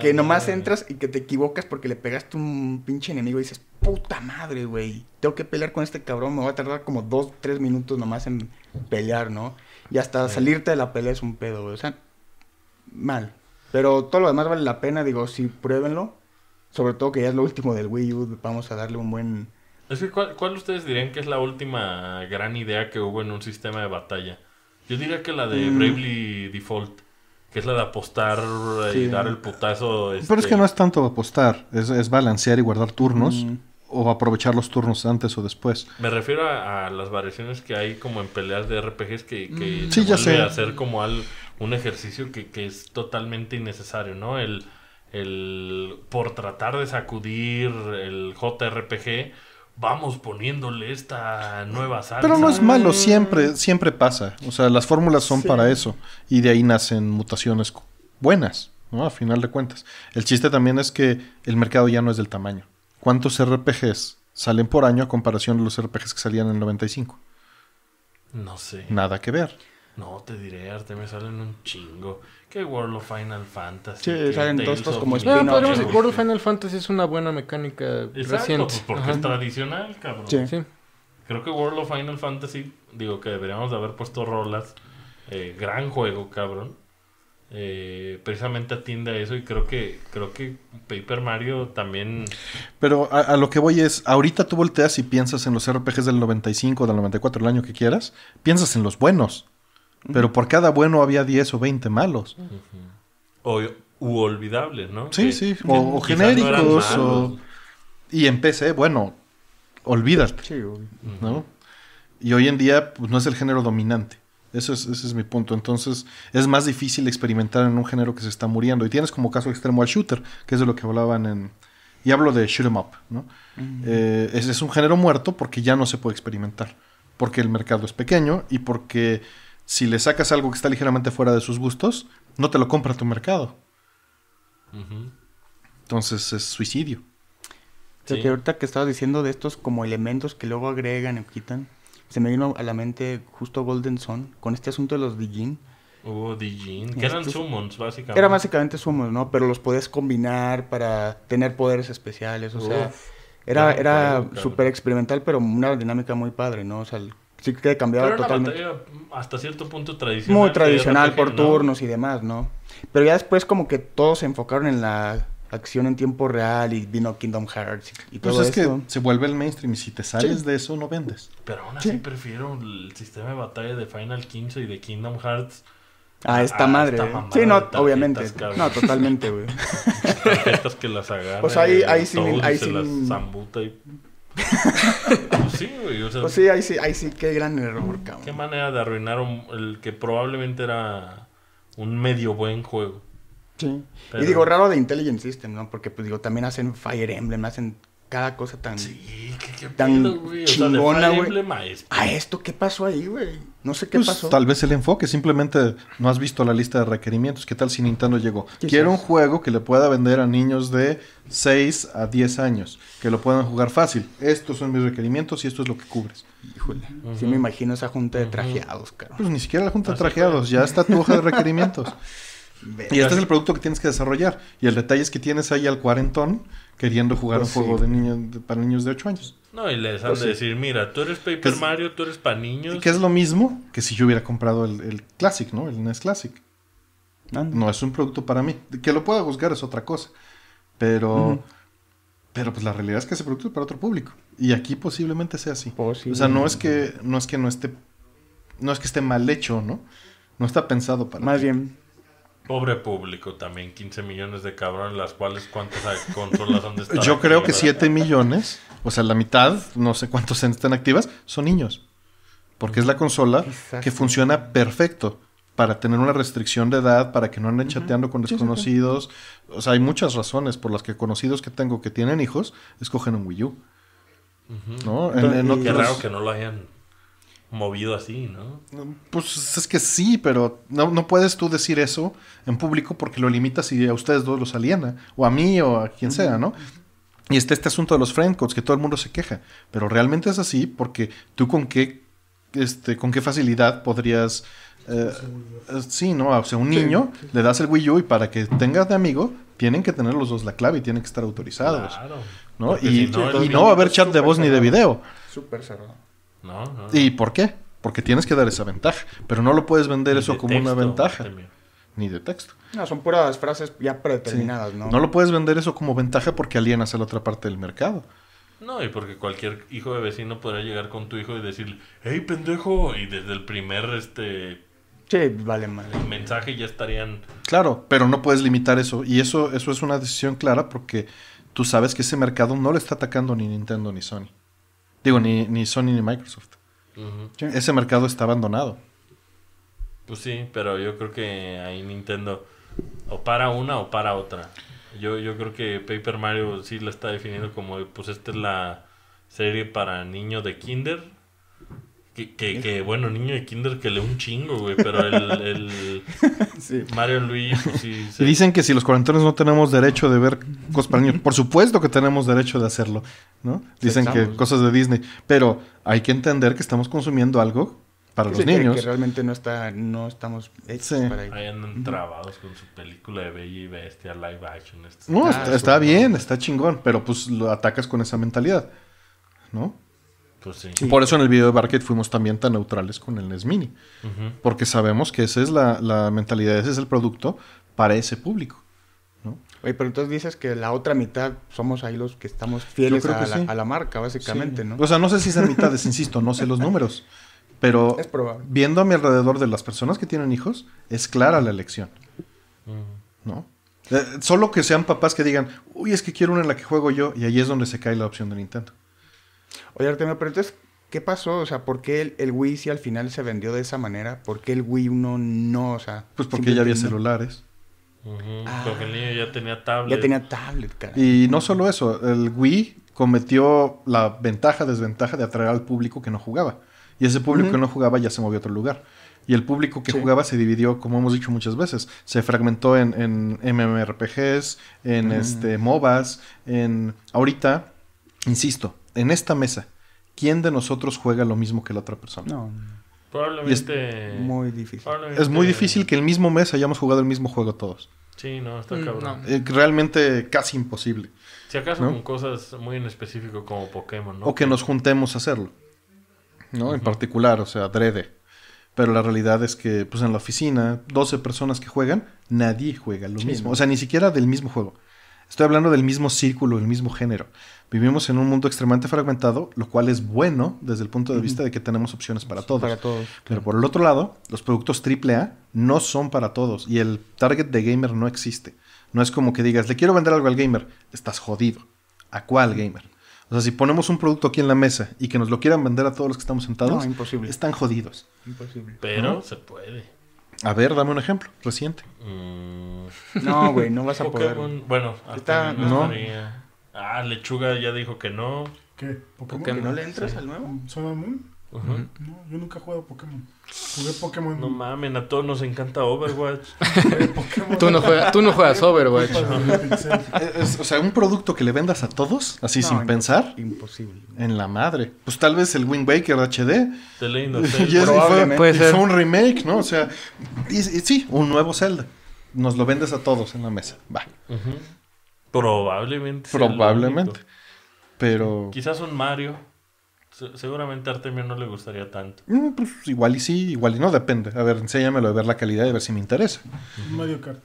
que, nomás entras y que te equivocas porque le pegaste un pinche enemigo y dices, puta madre, güey, tengo que pelear con este cabrón, me va a tardar como dos, tres minutos nomás en pelear, ¿no? Y hasta salirte de la pelea es un pedo, güey, o sea, mal. Pero todo lo demás vale la pena, digo, sí, pruébenlo. Sobre todo que ya es lo último del Wii U, vamos a darle un buen... Es que, ¿cuál, ustedes dirían que es la última gran idea que hubo en un sistema de batalla? Yo diría que la de mm. Bravely Default, que es la de apostar y dar el putazo. Este Pero es que no es tanto apostar, es, balancear y guardar turnos. Mm. O aprovechar los turnos antes o después. Me refiero a, las variaciones que hay como en peleas de RPGs que, que mm. hacer como al, un ejercicio que, que es totalmente innecesario, ¿no? El, el por tratar de sacudir el JRPG, vamos poniéndole esta nueva salsa. Pero no es malo, siempre, siempre pasa. O sea, las fórmulas son para eso. Y de ahí nacen mutaciones buenas, ¿no? A final de cuentas. El chiste también es que el mercado ya no es del tamaño. ¿Cuántos RPGs salen por año a comparación de los RPGs que salían en el 95? No sé. Nada que ver. No, te diré, Arte, me salen un chingo que World of Final Fantasy. Sí, salen todos como spin no, World of Final Fantasy es una buena mecánica pues, reciente. porque es tradicional, cabrón. Sí. Creo que World of Final Fantasy, digo que deberíamos de haber puesto rolas. Eh, gran juego, cabrón. Eh, precisamente atiende a eso y creo que creo que Paper Mario también pero a, lo que voy es ahorita tú volteas y piensas en los RPGs del 95 del 94 el año que quieras piensas en los buenos pero por cada bueno había 10 o 20 malos. O olvidables, ¿no? Sí, sí. O, genéricos. Y en PC, bueno, olvídate. Sí, ¿no? Y hoy en día pues, no es el género dominante. Eso es, ese es mi punto. Entonces, es más difícil experimentar en un género que se está muriendo. Y tienes como caso extremo al shooter, que es de lo que hablaban en. Y hablo de shoot em up, ¿no? Eh, es, un género muerto porque ya no se puede experimentar. Porque el mercado es pequeño y porque si le sacas algo que está ligeramente fuera de sus gustos, no te lo compra tu mercado. Entonces es suicidio. sea, que ahorita que estabas diciendo de estos como elementos que luego agregan o quitan, se me vino a la mente justo Golden Sun con este asunto de los Dijin. Oh, Dijin. Que eran summons, básicamente. Era básicamente summons, ¿no? Pero los podías combinar para tener poderes especiales. O sea, era, era súper experimental, pero una dinámica muy padre, ¿no? O sea, sí que cambiaba totalmente. Mm, hasta cierto punto tradicional. Muy tradicional, por turnos y demás, ¿no? Pero ya después como que todos se enfocaron en la acción en tiempo real y vino Kingdom Hearts y, pues todo. pues es que se vuelve el mainstream y si te sales de eso no vendes. Pero aún así prefiero el sistema de batalla de Final 15 y de Kingdom Hearts. Ah, a esta madre. sí, no, obviamente. No, totalmente, güey. [LAUGHS] que las agarran. Pues ahí, ahí sí, ahí sí pues [LAUGHS] sí, güey. O sea, pues sí, ahí sí, ahí sí, qué gran error, cabrón. Qué manera de arruinar un, el que probablemente era un medio buen juego. Sí. Y digo, raro de Intelligent System, ¿no? Porque, pues digo, también hacen Fire Emblem, hacen cada cosa tan, sí, qué, tan güey. A esto, ¿qué pasó ahí, güey? No sé qué pues, pasó. Tal vez el enfoque, simplemente no has visto la lista de requerimientos. ¿Qué tal si Nintendo llegó? Quiero un juego que le pueda vender a niños de 6 a 10 años, que lo puedan jugar fácil. Estos son mis requerimientos y esto es lo que cubres. Híjole, sí me imagino esa junta de trajeados, caro. Pues ni siquiera la junta de trajeados, ya está tu hoja de requerimientos. [LAUGHS] y este es el producto que tienes que desarrollar. Y el detalle es que tienes ahí al cuarentón queriendo jugar pues un juego de niños para niños de 8 años. No, y les han pues de decir, mira, tú eres Paper Mario, tú eres para niños. Que es lo mismo que si yo hubiera comprado el, Classic, ¿no? El NES Classic. No es un producto para mí. Que lo pueda juzgar es otra cosa. Pero, pero pues la realidad es que ese producto es para otro público. Y aquí posiblemente sea así. Pues o sea, no es que no es que no esté, no es que esté mal hecho, ¿no? No está pensado para. Más bien, Pobre público también, 15 millones de cabrones, las cuales cuántas consolas han de Yo creo que 7 millones, o sea, la mitad, no sé cuántos están activas, son niños. Porque es la consola que funciona perfecto para tener una restricción de edad, para que no anden chateando con desconocidos. O sea, hay muchas razones por las que conocidos que tengo que tienen hijos escogen un Wii U. ¿No? En, Qué raro que no lo hayan movido así, ¿no? Pues es que sí, pero no, puedes tú decir eso en público porque lo limitas y a ustedes dos los aliena, o a mí o a quien sea, ¿no? Y está este asunto de los friend codes que todo el mundo se queja, pero realmente es así porque tú con qué, este, con qué facilidad podrías... Eh, eh, sí, ¿no? O sea, un niño le das el Wii U y para que tengas de amigo, tienen que tener los dos la clave y tienen que estar autorizados. Claro. ¿no? Y, no, va a haber chat de voz ni de video. Súper cerrado. ¿Y por qué? Porque tienes que dar esa ventaja. Pero no lo puedes vender eso como una ventaja. Ni de texto. No, son puras frases ya predeterminadas, ¿no? lo puedes vender eso como ventaja porque alienas a la otra parte del mercado. No, y porque cualquier hijo de vecino podrá llegar con tu hijo y decirle, hey, pendejo, y desde el primer este vale mensaje ya estarían. Claro, pero no puedes limitar eso. Y eso, eso es una decisión clara porque tú sabes que ese mercado no le está atacando ni Nintendo ni Sony. Digo, ni, ni Sony ni Microsoft. Ese mercado está abandonado. Pues sí, pero yo creo que ahí Nintendo o para una o para otra. Yo, yo creo que Paper Mario sí la está definiendo como, pues esta es la serie para niños de kinder que, bueno, niño de kinder que lee un chingo, güey, pero el, [LAUGHS] Mario Luis, pues, dicen que si los cuarentones no tenemos derecho de ver cosas para niños, por supuesto que tenemos derecho de hacerlo, ¿no? Dicen que cosas de Disney, pero hay que entender que estamos consumiendo algo para los niños. Que, realmente no está, no estamos Ahí trabados con su película de Bella y Bestia, live action. Este no, ah, está bien, está chingón, pero pues lo atacas con esa mentalidad, ¿no? Pues y Por eso en el video de Barket fuimos también tan neutrales con el NES Mini. Porque sabemos que esa es la, mentalidad, ese es el producto para ese público. Oye, pero entonces dices que la otra mitad somos ahí los que estamos fieles a, la, marca, básicamente, ¿no? O sea, no sé si esa mitad insisto, no sé los números. Pero [LAUGHS] viendo a mi alrededor de las personas que tienen hijos, es clara la elección. Eh, solo que sean papás que digan, uy, es que quiero una en la que juego yo, y ahí es donde se cae la opción de Nintendo. Oye, Artemio, pero entonces, ¿qué pasó? O sea, ¿por qué el, Wii si al final se vendió de esa manera? ¿Por qué el Wii uno no? O sea, pues porque ya había celulares. Ah. porque el niño ya tenía tablet. Ya tenía tablet, Y no solo eso, el Wii cometió la ventaja, desventaja de atraer al público que no jugaba. Y ese público que no jugaba ya se movió a otro lugar. Y el público que jugaba se dividió, como hemos dicho muchas veces, se fragmentó en, en MMRPGs, en ah. este, MOBAs, en... Ahorita, insisto, en esta mesa, ¿quién de nosotros juega lo mismo que la otra persona? No. Probablemente. es muy difícil. Es muy difícil que el mismo mes hayamos jugado el mismo juego todos. Sí, no, está mm, cabrón. Eh, realmente casi imposible. Si acaso con cosas muy en específico como Pokémon, ¿no? O que nos juntemos a hacerlo. ¿No? En particular, o sea, Drede. Pero la realidad es que, pues en la oficina, 12 personas que juegan, nadie juega lo mismo. O sea, ni siquiera del mismo juego. Estoy hablando del mismo círculo, del mismo género. Vivimos en un mundo extremadamente fragmentado, lo cual es bueno desde el punto de vista de que tenemos opciones para todos. Para Pero por el otro lado, los productos triple A no son para todos y el target de gamer no existe. No es como que digas, le quiero vender algo al gamer. Estás jodido. ¿A cuál gamer? O sea, si ponemos un producto aquí en la mesa y que nos lo quieran vender a todos los que estamos sentados, están jodidos. Imposible. Pero se puede. A ver, dame un ejemplo reciente. Mm. No, güey, no vas a poder. Bueno, Está, no. Ah, Lechuga ya dijo que no. ¿Qué? ¿Pokémon? no le entras al nuevo? Mm, ¿Son No, yo nunca he jugado Pokémon. Jugué Pokémon. No mames, a todos nos encanta Overwatch. [LAUGHS] tú, no juegas, tú no juegas Overwatch. [LAUGHS] o sea, un producto que le vendas a todos, así sin pensar. Imposible. En la madre. Pues tal vez el Wind Waker HD. Te lo y es, Fue, un remake, ¿no? O sea, y, sí, un nuevo Zelda. Nos lo vendes a todos en la mesa. Va. Ajá. Probablemente. Probablemente. Pero. Quizás un Mario. Seguramente a Artemio no le gustaría tanto. Mm, pues igual y sí, igual y no, depende. A ver, enséñamelo de ver la calidad y a ver si me interesa. Mario oh, Kart.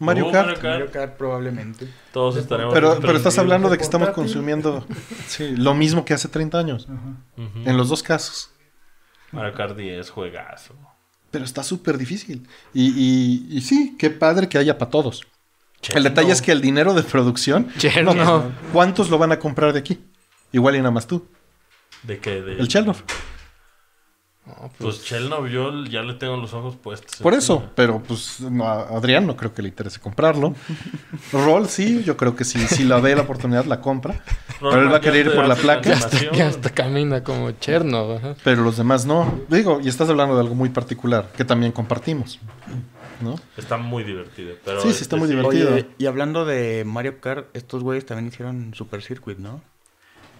Mario, Kart. Mario Kart. probablemente. Todos estaremos. Pero, pero estás hablando de que estamos consumiendo lo mismo que hace 30 años. En los dos casos. Mario Kart 10, juegazo. Pero está súper difícil. Y, y sí, qué padre que haya para todos. El detalle es que el dinero de producción. ¿Cuántos lo van a comprar de aquí? Igual y nada más tú. ¿De qué? El Chelnov. pues, pues Chelnov, yo ya le tengo los ojos puestos. Por este, eso, pero pues a Adrián no creo que le interese comprarlo. [LAUGHS] Roll sí, yo creo que si la ve la oportunidad la compra. pero él va a querer ir por la placa. Hasta, hasta camina como Chernov. Pero los demás no. Digo, y estás hablando de algo muy particular que también compartimos. Está muy divertido. sí, sí, está muy divertido. y hablando de Mario Kart, estos güeyes también hicieron Super Circuit, ¿no?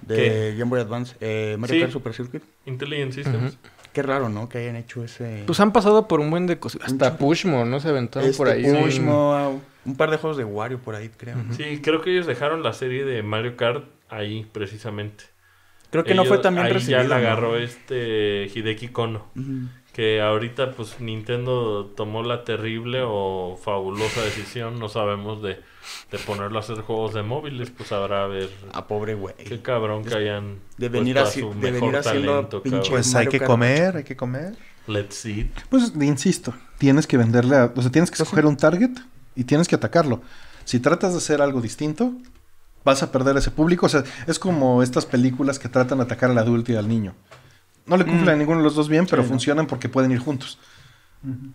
De Game Boy Advance. Eh, Mario Kart Super Circuit. Intelligent Systems. Qué raro, ¿no? Que hayan hecho ese... Pues han pasado por un buen de cosas. Hasta Pushmo, ¿no? Se aventaron este, por ahí. Pushmo, un par de juegos de Wario por ahí, creo. Sí, creo que ellos dejaron la serie de Mario Kart ahí, precisamente. Creo que no fue también bien ya la agarró este Hideki Kono que ahorita pues Nintendo tomó la terrible o fabulosa decisión, no sabemos, de, de ponerlo a hacer juegos de móviles, pues habrá a ver. A ah, pobre güey. Qué cabrón que hayan. De pues, venir, a su de talento, Pues hay que comer, hay que comer. Let's eat. Pues insisto, tienes que venderle a. O sea, tienes que pues escoger un target y tienes que atacarlo. Si tratas de hacer algo distinto, vas a perder ese público. O sea, es como estas películas que tratan de atacar al adulto y al niño. No le cumple a mm. ninguno de los dos bien, pero funcionan porque pueden ir juntos.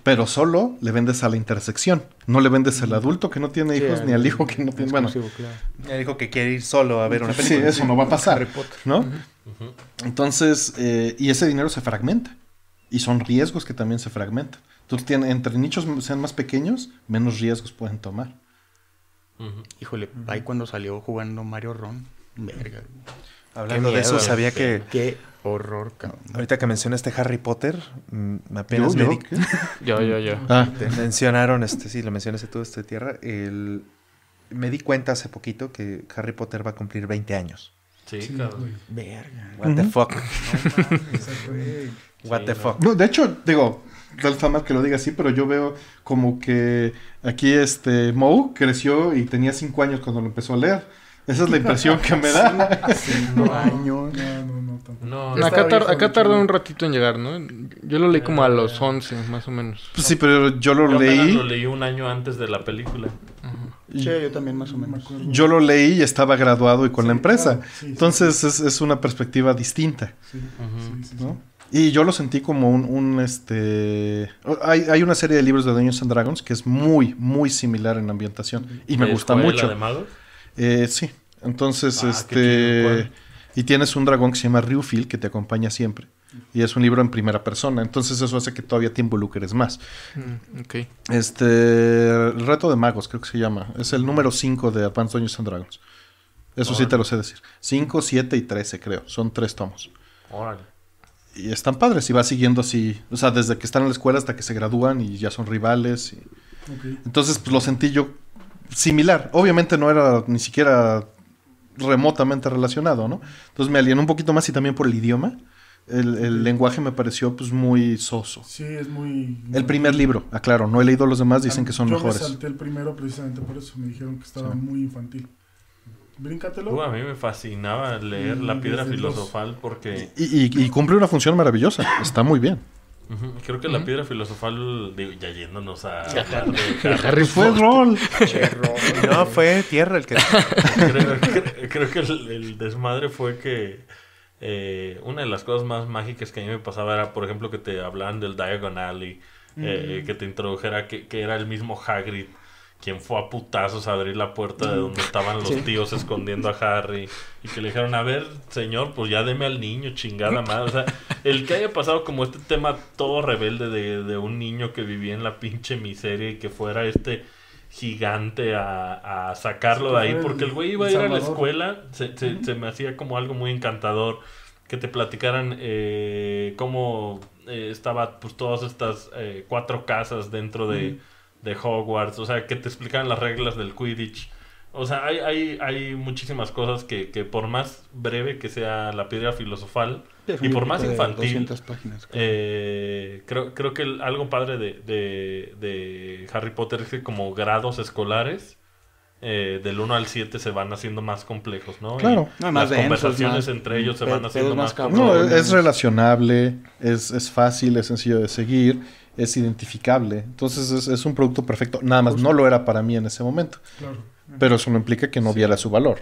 Pero solo le vendes a la intersección. No le vendes al adulto que no tiene hijos ni al hijo que no tiene. Bueno, el hijo que quiere ir solo a ver una película. Sí, eso no va a pasar. ¿no? Entonces, eh, y ese dinero se fragmenta. Y son riesgos que también se fragmentan. Entonces, entre nichos sean más pequeños, menos riesgos pueden tomar. Híjole, ahí cuando salió jugando Mario Ron, verga. Hablando de eso, sabía que... Qué horror, cabrón. Mm, ahorita que mencionaste Harry Potter, mm, apenas me... [LAUGHS] yo, yo, yo. Ah. Te mencionaron, este, sí, lo mencionaste tú, este, Tierra. El... Me di cuenta hace poquito que Harry Potter va a cumplir 20 años. Sí, cabrón. Verga. What the fuck. What the fuck. No, de hecho, digo, tal fama que lo diga así, pero yo veo como que aquí este Moe creció y tenía 5 años cuando lo empezó a leer. Esa es la [LAUGHS] impresión que me da. [LAUGHS] no, no, no, acá, tardó un ratito en llegar, ¿no? Yo lo leí como a eh, los 11, más o menos. Pues sí, pero yo lo yo leí. Lo leí un año antes de la película. Sí, yo también más o menos. Yo lo leí y estaba graduado y con la empresa. Entonces es, una perspectiva distinta. Y yo lo sentí como un, este... Hay, una serie de libros de Dungeons and Dragons que es muy, muy similar en ambientación. Y me gusta mucho. De magos? Eh, sí. Entonces, ah, este. Y tienes un dragón que se llama Ryufil que te acompaña siempre. Y es un libro en primera persona. Entonces eso hace que todavía te involucres más. Mm, este. El reto de magos, creo que se llama. Es el número 5 de Advanced Dungeons and Dragons. Eso sí te lo sé decir. 5, 7 y 13, creo. Son tres tomos. Órale. Y están padres. Y va siguiendo así. O sea, desde que están en la escuela hasta que se gradúan y ya son rivales. Y... Entonces, pues lo sentí yo similar. Obviamente no era ni siquiera remotamente relacionado, ¿no? Entonces me alienó un poquito más y también por el idioma. El, lenguaje me pareció pues muy soso. Sí, es muy... El primer libro, aclaro, no he leído los demás, dicen que son mejores. Yo me salté el primero precisamente por eso, me dijeron que estaba muy infantil. Bríncatelo. Uh, a mí me fascinaba leer La Piedra Filosofal porque... y, cumple una función maravillosa, está muy bien. Creo que la piedra filosofal, ya yéndonos a. Harry, Harry fue [LAUGHS] no, fue tierra el que. creo, que el, desmadre fue que. Eh, una de las cosas más mágicas que a mí me pasaba era, por ejemplo, que te hablaban del Diagonal y eh, que te introdujera que, que, era el mismo Hagrid quien fue a putazos a abrir la puerta de donde estaban los tíos escondiendo a Harry y que le dijeron, a ver, señor, pues ya deme al niño, chingada madre. O sea, el que haya pasado como este tema todo rebelde de, un niño que vivía en la pinche miseria y que fuera este gigante a, sacarlo de ahí, porque el güey iba a ir a la escuela, se, me hacía como algo muy encantador que te platicaran eh, cómo estaban eh, estaba pues todas estas eh, cuatro casas dentro de de Hogwarts, o sea, que te explican las reglas del Quidditch. O sea, hay, hay, muchísimas cosas que, por más breve que sea la piedra filosofal y por más infantil, eh, creo, creo que algo padre de, Harry Potter es que como grados escolares, eh, del 1 al 7 se van haciendo más complejos, ¿no? Claro, más las conversaciones entre ellos se van haciendo más, complejas. No, es, relacionable, es, es fácil, es sencillo de seguir es identificable. Entonces es, un producto perfecto. Nada más no lo era para mí en ese momento. Pero eso no implica que no viera su valor.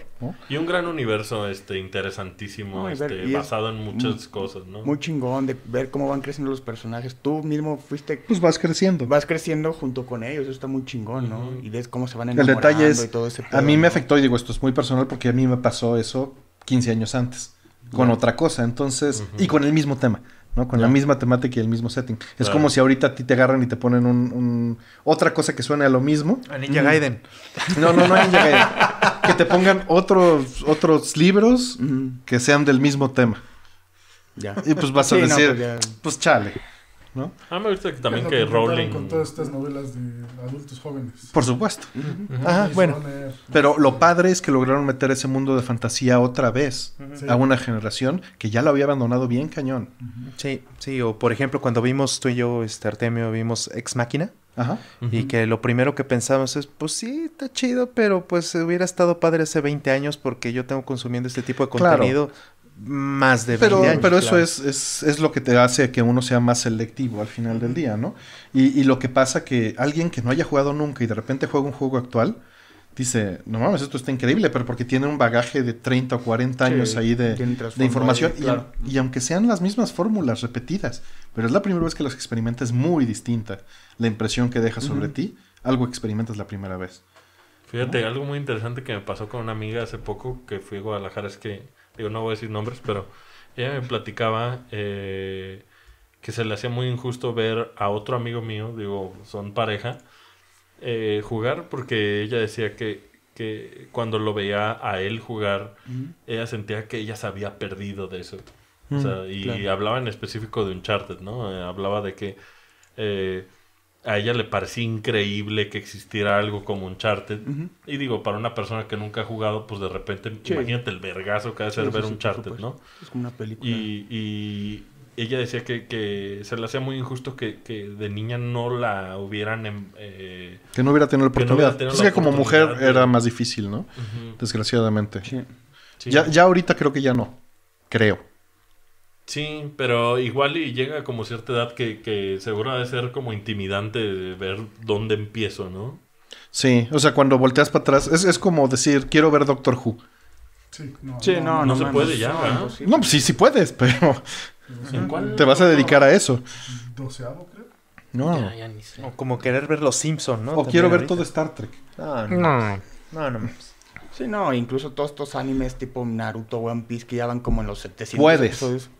Y un gran universo este, interesantísimo, este, basado en muchas cosas, Muy chingón de ver cómo van creciendo los personajes. Tú mismo fuiste... Pues vas creciendo. Vas creciendo junto con ellos, eso está muy chingón, ¿no? Y ves cómo se van enamorando El detalle es, y todo A mí me afectó, y digo, esto es muy personal porque a mí me pasó eso 15 años antes, con otra cosa, entonces, y con el mismo tema. ¿no? Con la misma temática y el mismo setting. Es como si ahorita a ti te agarran y te ponen un, otra cosa que suene a lo mismo. A Ninja Gaiden. No, no, no Ninja Gaiden. [LAUGHS] que te pongan otros, otros libros que sean del mismo tema. Ya. Y pues vas a decir, pues, pues chale. ¿no? Ah, me gusta también que, Rowling. Con todas estas novelas de adultos jóvenes. Por supuesto. Ajá, bueno. pero lo padre es que lograron meter ese mundo de fantasía otra vez a una generación que ya lo había abandonado bien cañón. Sí, sí. O por ejemplo, cuando vimos tú y yo, este Artemio, vimos Ex Máquina. Ajá. Y que lo primero que pensamos es, pues sí, está chido, pero pues hubiera estado padre hace 20 años porque yo tengo consumiendo este tipo de contenido claro más de 20 pero, Pero eso es, lo que te hace que uno sea más selectivo al final del día, ¿no? Y, lo que pasa que alguien que no haya jugado nunca y de repente juega un juego actual, dice, no mames, esto está increíble, pero porque tiene un bagaje de 30 o 40 años ahí de, de información. y, aunque sean las mismas fórmulas repetidas, pero es la primera vez que las experimentas muy distinta. La impresión que deja sobre ti, algo experimentas la primera vez. Fíjate, algo muy interesante que me pasó con una amiga hace poco que fui a Guadalajara es que digo, no voy a decir nombres, pero ella me platicaba eh, que se le hacía muy injusto ver a otro amigo mío, digo, son pareja, eh, jugar porque ella decía que, que cuando lo veía a él jugar, ella sentía que ella se había perdido de eso. Mm, y hablaba en específico de Uncharted, ¿no? Eh, hablaba de que a ella le parecía increíble que existiera algo como un charter. Y digo, para una persona que nunca ha jugado, pues de repente, imagínate el vergazo que ha ser ver un Uncharted, ¿no? Es como una película. Y, ella decía que, se le hacía muy injusto que, de niña no la hubieran... Em, eh, que no hubiera tenido la oportunidad. como mujer era más difícil, ¿no? Desgraciadamente. Ya, ya ahorita creo que ya no. Creo. Sí, pero igual y llega como cierta edad que, seguro ha de ser como intimidante ver dónde empiezo, ¿no? Sí, o sea, cuando volteas para atrás, es, como decir, quiero ver Doctor Who. Sí, no, no, se puede ya, ¿no? No, pues sí, sí puedes, [LAUGHS] pero... ¿En ¿Te vas a dedicar a eso? creo. No. como querer ver Los Simpsons, ¿no? O quiero ver todo Star Trek. Ah, no. No, no. no. Sí, no, incluso todos estos animes tipo Naruto, One Piece, que ya van como en los 700 Puedes.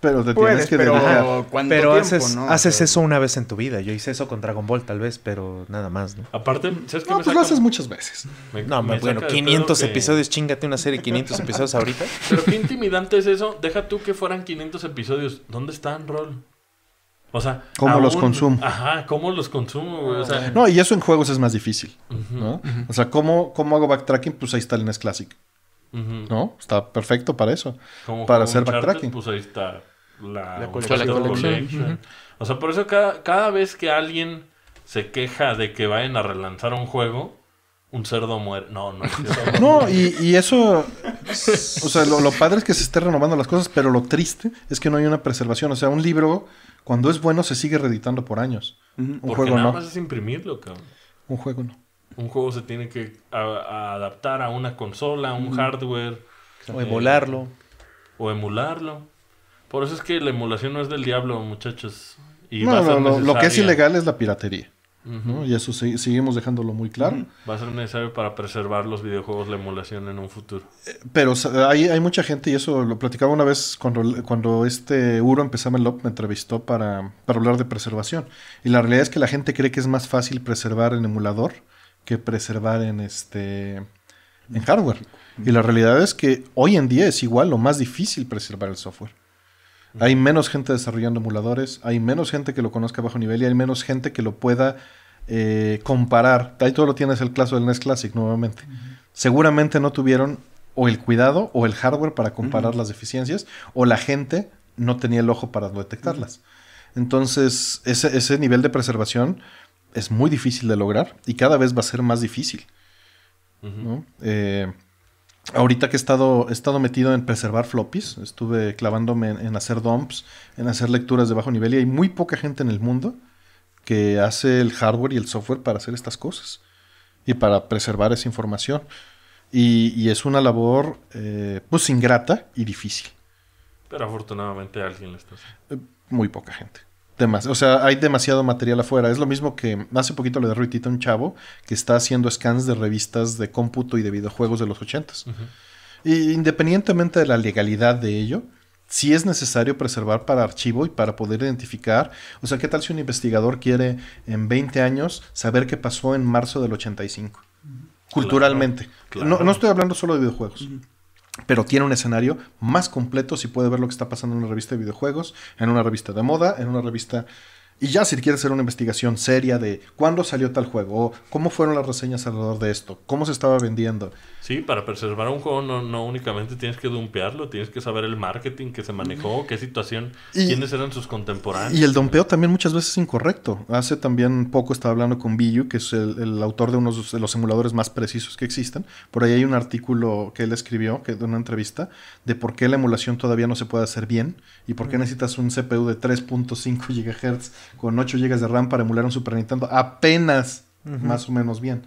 Pero te tienes que pero, Pero haces, haces eso una vez en tu vida. Yo hice eso con Dragon Ball, tal vez, pero nada más, ¿no? Aparte, ¿sabes no, pues lo haces muchas veces. no, bueno, 500 episodios, chingate una serie 500 episodios ahorita. Pero qué intimidante es eso. Deja tú que fueran 500 episodios. ¿Dónde están, Rol? O sea, ¿cómo los consumo? Ajá, ¿cómo los consumo? no, y eso en juegos es más difícil, ¿no? O sea, ¿cómo, ¿cómo hago backtracking? Pues ahí está el NES Classic, ¿no? Está perfecto para eso, para hacer backtracking. Pues ahí está la, la colección. O sea, por eso cada, cada vez que alguien se queja de que vayan a relanzar un juego, un cerdo muere. No, no. [LAUGHS] no, y, y, eso. O sea, lo, lo, padre es que se estén renovando las cosas, pero lo triste es que no hay una preservación. O sea, un libro cuando es bueno, se sigue reeditando por años. Un Porque juego nada no. más es imprimirlo, cabrón. Un juego no. Un juego se tiene que adaptar a una consola, a un hardware. O emularlo. Eh, o emularlo. Por eso es que la emulación no es del diablo, muchachos. Y no. Lo que es ilegal es la piratería. Y eso seguimos dejándolo muy claro. Va a ser necesario para preservar los videojuegos la emulación en un futuro. Eh, pero hay, mucha gente, y eso lo platicaba una vez cuando, este Uro empezaba el me entrevistó para, hablar de preservación. Y la realidad es que la gente cree que es más fácil preservar en emulador que preservar en este en hardware. Y la realidad es que hoy en día es igual Lo más difícil preservar el software. Hay menos gente desarrollando emuladores, hay menos gente que lo conozca a bajo nivel y hay menos gente que lo pueda eh, comparar. Ahí todo lo tienes el caso del NES Classic nuevamente. Seguramente no tuvieron o el cuidado o el hardware para comparar las deficiencias o la gente no tenía el ojo para detectarlas. Entonces, ese, nivel de preservación es muy difícil de lograr y cada vez va a ser más difícil ahorita que he estado, he estado metido en preservar floppies, estuve clavándome en, hacer dumps, en hacer lecturas de bajo nivel y hay muy poca gente en el mundo que hace el hardware y el software para hacer estas cosas y para preservar esa información. Y, es una labor eh, pues ingrata y difícil. Pero afortunadamente alguien la está haciendo. Eh, muy poca gente o sea, hay demasiado material afuera. Es lo mismo que hace poquito le derruí a un chavo que está haciendo scans de revistas de cómputo y de videojuegos de los ochentas. y independientemente de la legalidad de ello, sí es necesario preservar para archivo y para poder identificar. O sea, ¿qué tal si un investigador quiere en 20 años saber qué pasó en marzo del 85? Culturalmente. No, estoy hablando solo de videojuegos pero tiene un escenario más completo si puede ver lo que está pasando en una revista de videojuegos, en una revista de moda, en una revista y ya si quieres hacer una investigación seria de cuándo salió tal juego, cómo fueron las reseñas alrededor de esto, cómo se estaba vendiendo. Sí, para preservar un juego no, únicamente tienes que dumpearlo, tienes que saber el marketing que se manejó, qué situación, y, quiénes eran sus contemporáneos. Y el dumpeo también muchas veces es incorrecto. Hace también poco estaba hablando con Biyu, que es el, autor de uno de los emuladores más precisos que existen. Por ahí hay un artículo que él escribió, que de una entrevista, de por qué la emulación todavía no se puede hacer bien y por qué necesitas un CPU de 3.5 [LAUGHS] GHz con 8 GB de RAM para emular un Super Nintendo apenas más o menos bien,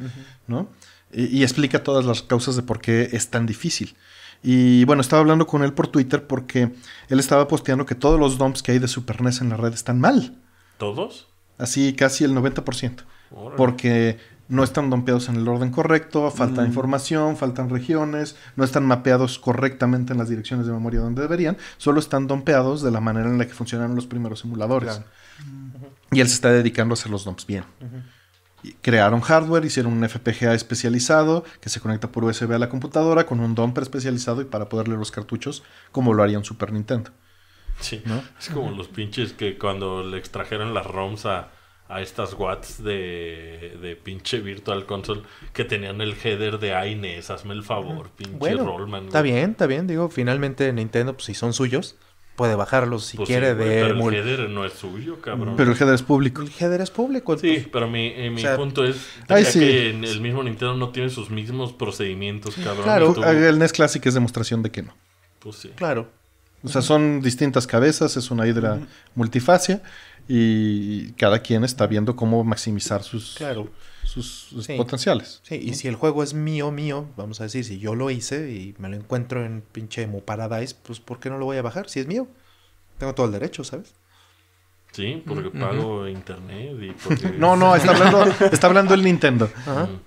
¿no? Y, explica todas las causas de por qué es tan difícil. Y bueno, estaba hablando con él por Twitter porque él estaba posteando que todos los dumps que hay de Super NES en la red están mal. ¿Todos? Así, casi el 90%. Porque no están dompeados en el orden correcto, falta mm. información, faltan regiones, no están mapeados correctamente en las direcciones de memoria donde deberían, solo están dompeados de la manera en la que funcionaron los primeros emuladores. Y él se está dedicando a hacer los DOMs bien. crearon hardware, hicieron un FPGA especializado que se conecta por USB a la computadora con un dumper especializado y para poder leer los cartuchos como lo haría un Super Nintendo. Sí, ¿no? es como los pinches que cuando le extrajeron las ROMs a, estas watts de, pinche Virtual Console que tenían el header de AINES, hazme el favor, pinche bueno, Rollman. Está bien, está bien, digo, finalmente Nintendo, pues si son suyos, puede bajarlos si pues quiere de pero el header no es suyo, cabrón. Pero el header es público. El header es público. sí, pero mi, eh, punto es que el mismo Nintendo no tiene sus mismos procedimientos, cabrón. Claro, ah, el NES Classic es demostración de que no. Pues sí. Claro. O sea, son distintas cabezas, es una hidra multifacia y cada quien está viendo cómo maximizar sus... Claro sus, potenciales. Sí, y si el juego es mío, mío, vamos a decir, si yo lo hice y me lo encuentro en pinche Mo Paradise, pues ¿por qué no lo voy a bajar? Si es mío. Tengo todo el derecho, ¿sabes? Sí, porque pago internet y porque... [LAUGHS] No, no, está hablando, está hablando el Nintendo.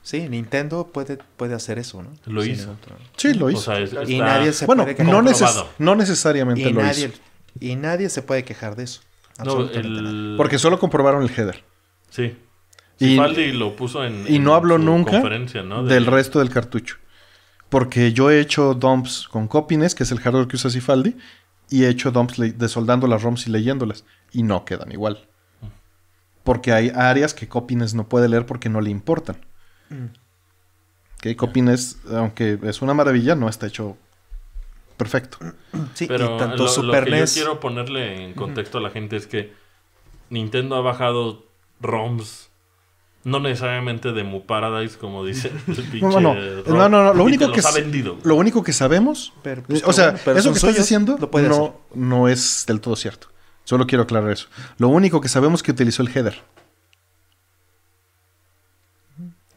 Sí, Nintendo puede, puede hacer eso, ¿no? Lo hizo. Sí, lo hizo. Y nadie se puede quejar. No, no necesariamente lo hizo. Y nadie se puede quejar de eso. Porque solo comprobaron el header. Sí y, lo puso en. Y no hablo nunca del resto del cartucho. Porque yo he hecho dumps con Copines, que es el hardware que usa Cifaldi, y he hecho dumps desoldando las ROMs y leyéndolas. Y no quedan igual. Mm. Porque hay áreas que Copines no puede leer porque no le importan. Que mm. Copines, aunque es una maravilla, no está hecho perfecto. [CLEARS THROAT] Sí, pero y tanto lo, Super lo que quiero ponerle en contexto a la gente es que Nintendo ha bajado ROMs no necesariamente de Mu Paradise, como dice el [LAUGHS] pinche. No, no, no, Lo, único que lo único que sabemos. o pues, sea, eso que estás diciendo no, es del todo cierto. Solo quiero aclarar eso. Lo único que sabemos es que utilizó el header.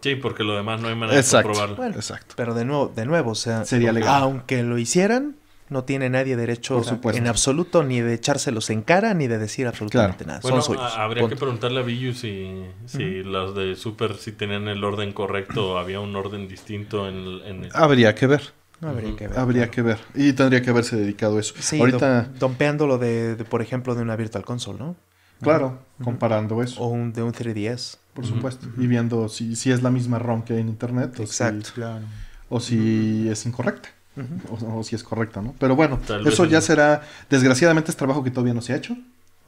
Sí, porque lo demás no hay manera de comprobarlo. exacto. Pero de nuevo, de nuevo, o sea, sería legal. Aunque lo hicieran, no tiene nadie derecho en absoluto ni de echárselos en cara ni de decir absolutamente nada. Habría que preguntarle a Billu si, las de Super si tenían el orden correcto había un orden distinto en, el... Habría que ver. Habría que ver. Y tendría que haberse dedicado a eso. Sí, Ahorita... dompeando lo de, por ejemplo, de una Virtual Console, ¿no? Claro, comparando eso. O de un 3DS. Por supuesto. Y viendo si, si es la misma ROM que hay en Internet. Exacto. O si es incorrecta o, si es correcta, ¿no? Pero bueno, eso ya será, desgraciadamente es trabajo que todavía no se ha hecho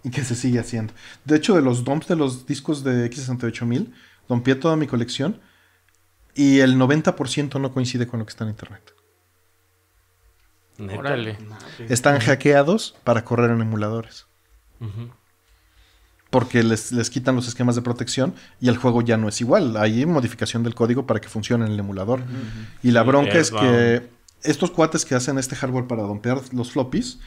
y que se sigue haciendo. De hecho, de los dumps de los discos de X68000, dompié toda mi colección y el 90% no coincide con lo que está en internet. Órale. Están hackeados para correr en emuladores. Porque les, quitan los esquemas de protección y el juego ya no es igual. Hay modificación del código para que funcione en el emulador. Y la bronca es que estos cuates que hacen este hardware para dompear los floppies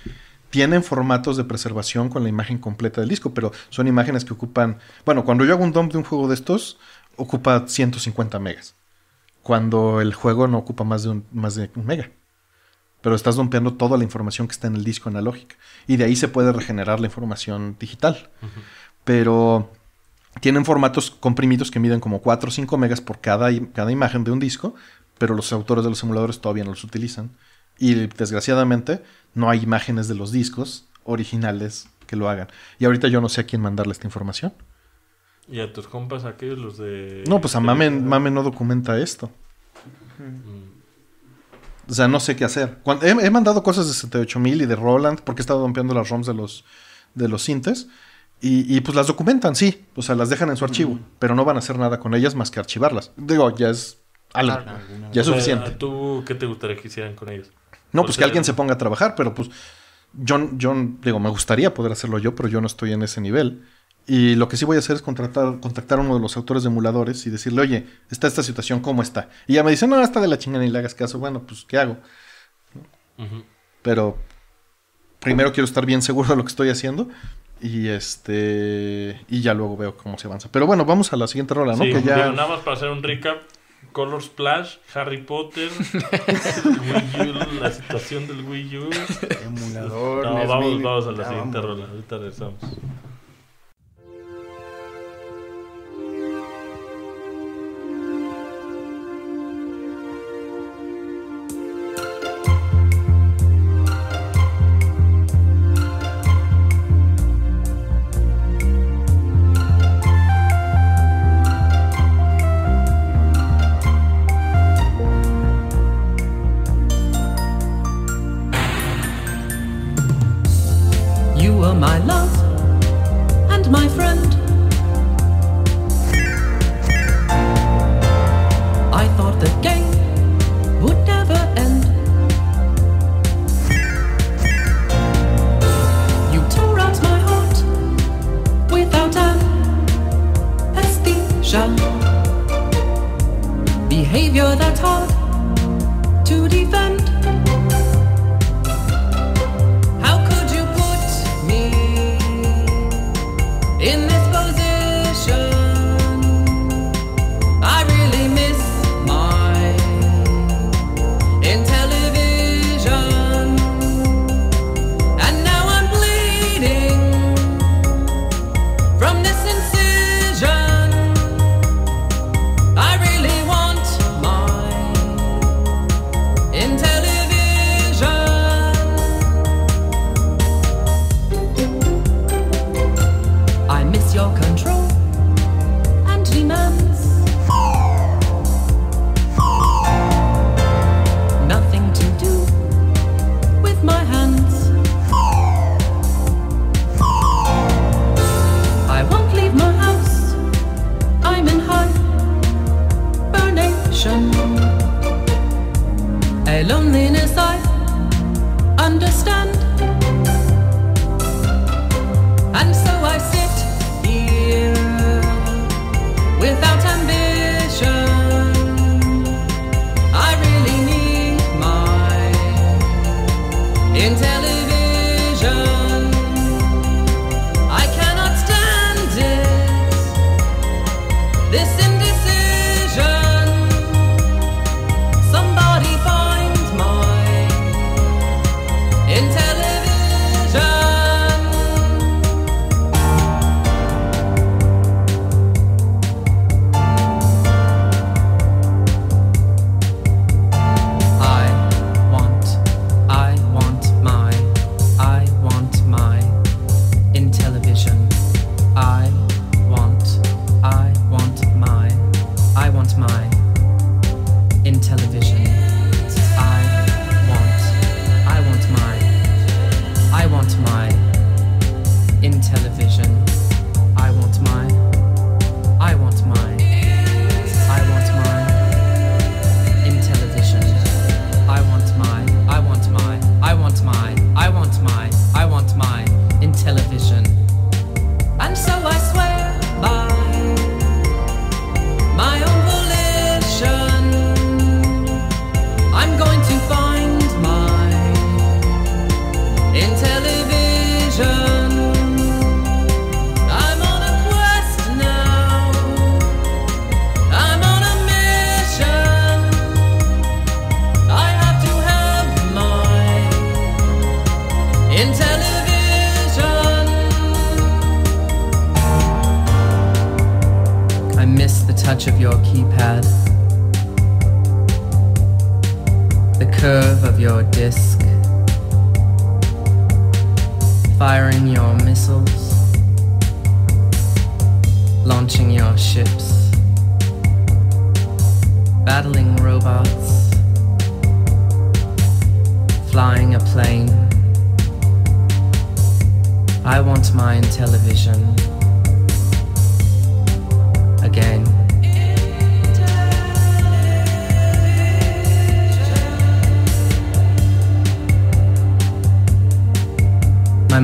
tienen formatos de preservación con la imagen completa del disco, pero son imágenes que ocupan. Bueno, cuando yo hago un dump de un juego de estos, ocupa 150 megas. Cuando el juego no ocupa más de un, más de mega. Pero estás dompeando toda la información que está en el disco analógica. Y de ahí se puede regenerar la información digital. Pero tienen formatos comprimidos que miden como 4 o 5 megas por cada imagen de un disco pero los autores de los simuladores todavía no los utilizan. Y desgraciadamente no hay imágenes de los discos originales que lo hagan. Y ahorita yo no sé a quién mandarle esta información. ¿Y a tus compas aquellos los de... No, pues a Mame, no documenta esto. O sea, no sé qué hacer. he, mandado cosas de 78000 y de Roland porque he estado rompiendo las ROMs de los, de los Sintes. Y, pues las documentan, sí. O sea, las dejan en su archivo. Pero no van a hacer nada con ellas más que archivarlas. Digo, ya es ya es suficiente. ¿Tú qué te gustaría que hicieran con ellos? No, pues que alguien se ponga a trabajar, pero pues yo, yo digo, me gustaría poder hacerlo yo, pero yo no estoy en ese nivel. Y lo que sí voy a hacer es contratar, contactar a uno de los autores de emuladores y decirle, oye, está esta situación, ¿cómo está? Y ya me dice, no, está de la chingada y le hagas caso. Bueno, pues, ¿qué hago? Pero primero quiero estar bien seguro de lo que estoy haciendo. Y este. Y ya luego veo cómo se avanza. Pero bueno, vamos a la siguiente rola, ¿no? que ya... nada más para hacer un recap. Color Splash, Harry Potter, [LAUGHS] Wii la situación del Wii U. Emulador. No, vamos, vamos a la siguiente rola. Ahorita regresamos.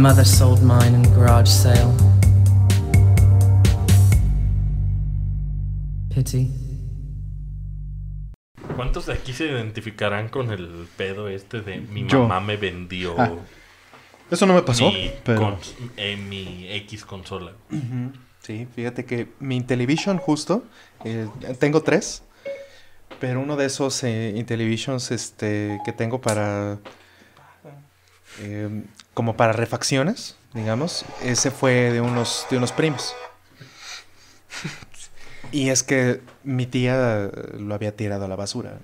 mother ¿Cuántos de aquí se identificarán con el pedo este de mi mamá me vendió? Ah, eso no me pasó, mi pero... Eh, mi X consola. Sí, fíjate que mi Intellivision justo, eh, tengo tres, pero uno de esos eh, este, que tengo para para refacciones, digamos, ese fue de unos, de unos primos. Y es que mi tía lo había tirado a la basura.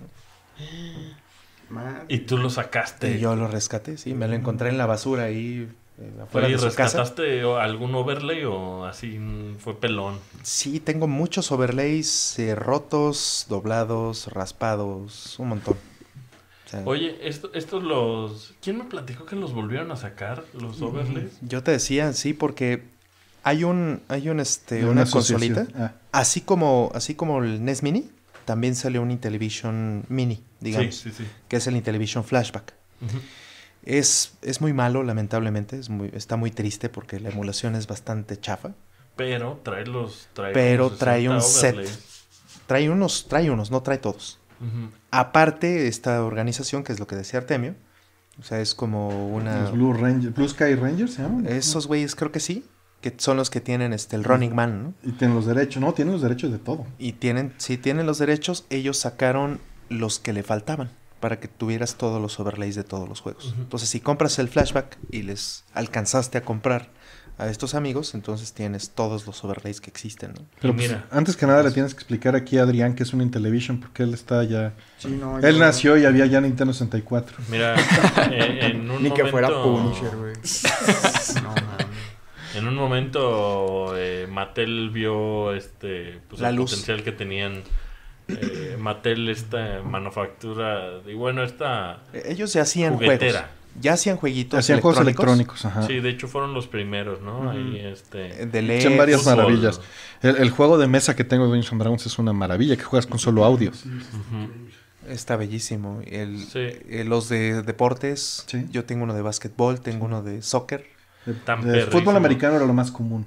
Y tú lo sacaste. Y yo lo rescaté, sí, me lo encontré en la basura ahí eh, afuera ¿Y de su rescataste algún overlay o así mm, fue pelón? Sí, tengo muchos overlays eh, rotos, doblados, raspados, un montón. Oye, esto, estos los... ¿Quién me platicó que los volvieron a sacar, los overlays? Yo te decía, sí, porque hay un... Hay un, este, una, consolita. Ah. Así, como, así como el NES Mini, también salió un Intellivision Mini, digamos. Sí, sí, sí. Que es el Intellivision Flashback. es, es muy malo, lamentablemente. Es muy, está muy triste porque la emulación es bastante chafa. Pero trae los... Pero trae un set. Trae unos, trae unos, no trae todos. Aparte, esta organización, que es lo que decía Artemio, o sea, es como una... Los Blue, Blue Sky Rangers se llaman. Esos güeyes creo que sí, que son los que tienen este, el Running Man, ¿no? Y tienen los derechos, ¿no? Tienen los derechos de todo. Y tienen, si tienen los derechos, ellos sacaron los que le faltaban para que tuvieras todos los overlays de todos los juegos. Entonces, si compras el flashback y les alcanzaste a comprar a estos amigos, entonces tienes todos los overlays que existen. ¿no? Pero pues, mira, antes que nada le tienes que explicar aquí a Adrián que es un Intellivision porque él está ya... él nació y había ya Nintendo 64. Mira, [LAUGHS] eh, en un Ni que fuera Punisher, güey. [LAUGHS] en un momento eh, Mattel vio este pues, el potencial que tenían eh, Mattel esta manufactura y bueno esta ellos se hacían juguetera ya hacían jueguitos hacían electrónicos. electrónicos Sí, de hecho fueron los primeros, ¿no? Uh este... De varias maravillas. El, juego de mesa que tengo de Dungeons Dragons es una maravilla, que juegas con solo audio. Está bellísimo. El, eh, los de deportes, yo tengo uno de básquetbol, tengo uno de soccer el eh, fútbol americano era lo más común.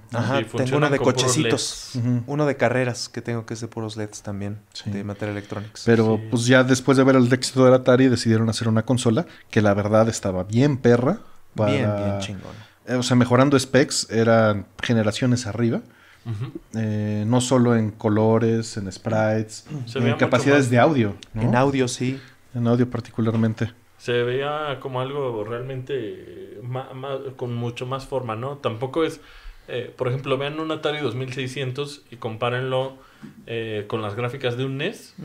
tengo uno de cochecitos, e uno de carreras que tengo que es de puros LEDs también, de materia electrónica. Pero pues ya después de ver el éxito de Atari decidieron hacer una consola que la verdad estaba bien perra. bien, bien chingona eh, o sea, mejorando specs, eran generaciones arriba. Eh, no solo en colores, en sprites, en capacidades de audio. En audio, sí. En audio particularmente se veía como algo realmente eh, con mucho más forma, ¿no? Tampoco es, eh, por ejemplo, vean un Atari 2600 y compárenlo eh, con las gráficas de un NES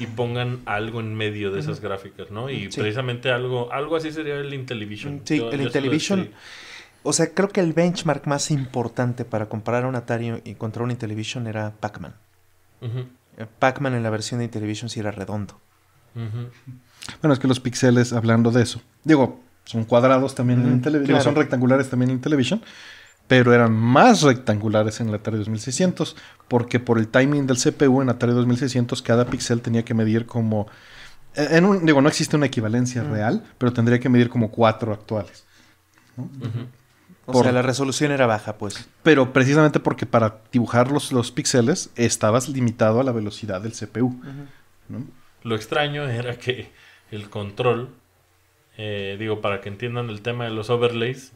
y pongan algo en medio de esas gráficas, ¿no? Y precisamente algo, algo así sería el Intellivision. Mm, sí, el Intellivision. O sea, creo que el benchmark más importante para comparar un Atari y contra un Intellivision era Pac-Man. Pac-Man en la versión de Intellivision sí era redondo. Bueno, es que los píxeles, hablando de eso, digo, son cuadrados también en televisión son rectangulares también en televisión pero eran más rectangulares en el Atari 2600, porque por el timing del CPU en Atari 2600 cada píxel tenía que medir como... E-, digo, no existe una equivalencia real, pero tendría que medir como cuatro actuales. O sea, la resolución era baja, pues. Pero precisamente porque para dibujar los, los píxeles estabas limitado a la velocidad del CPU. Lo extraño era que el control, eh, digo, para que entiendan el tema de los overlays,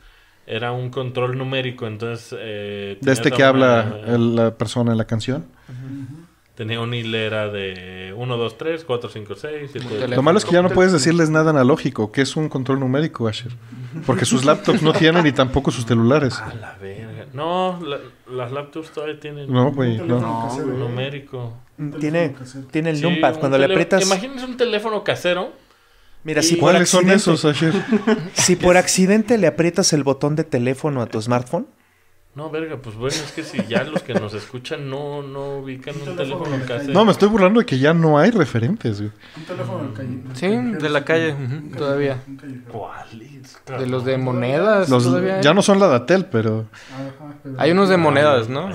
era un control numérico, entonces... Eh, ¿De este que habla la persona en la canción? Tenía una hilera de 1, 2, 3, 4, 5, 6... Lo malo es que ya no puedes decirles nada analógico, que es un control numérico, Asher. Porque sus laptops no tienen ni tampoco sus celulares. A la verga. No, las laptops todavía tienen no, wey, No, numérico. Tiene, tiene el Noompad. numpad. Cuando le aprietas. Imagínense un teléfono casero. Mira, si son esos, si por [LAUGHS] accidente le aprietas el botón de teléfono a tu smartphone, no, verga, pues bueno, es que si ya los que nos escuchan no, no ubican un, teléfono, en No, me estoy burlando de que ya no hay referentes, güey. Un teléfono en calle. Sí, de la calle, todavía. ¿Cuáles? De los de monedas. ya no son la Datel, pero... Hay unos de monedas, ¿no?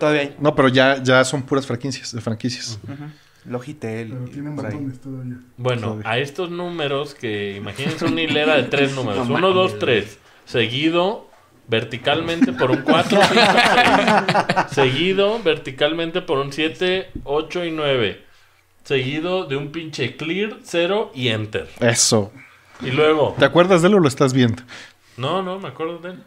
Todavía No, pero ya, ya son puras franquicias, de franquicias. Ajá. Logitel. Bueno, a estos números que imagínense una hilera de tres [LAUGHS] números. Uno, dos, tres. Seguido verticalmente por un 4, [LAUGHS] seguido verticalmente por un 7, 8 y 9, seguido de un pinche clear, 0 y enter. Eso. Y luego. ¿Te acuerdas de él o lo estás viendo? No, no, me acuerdo de él.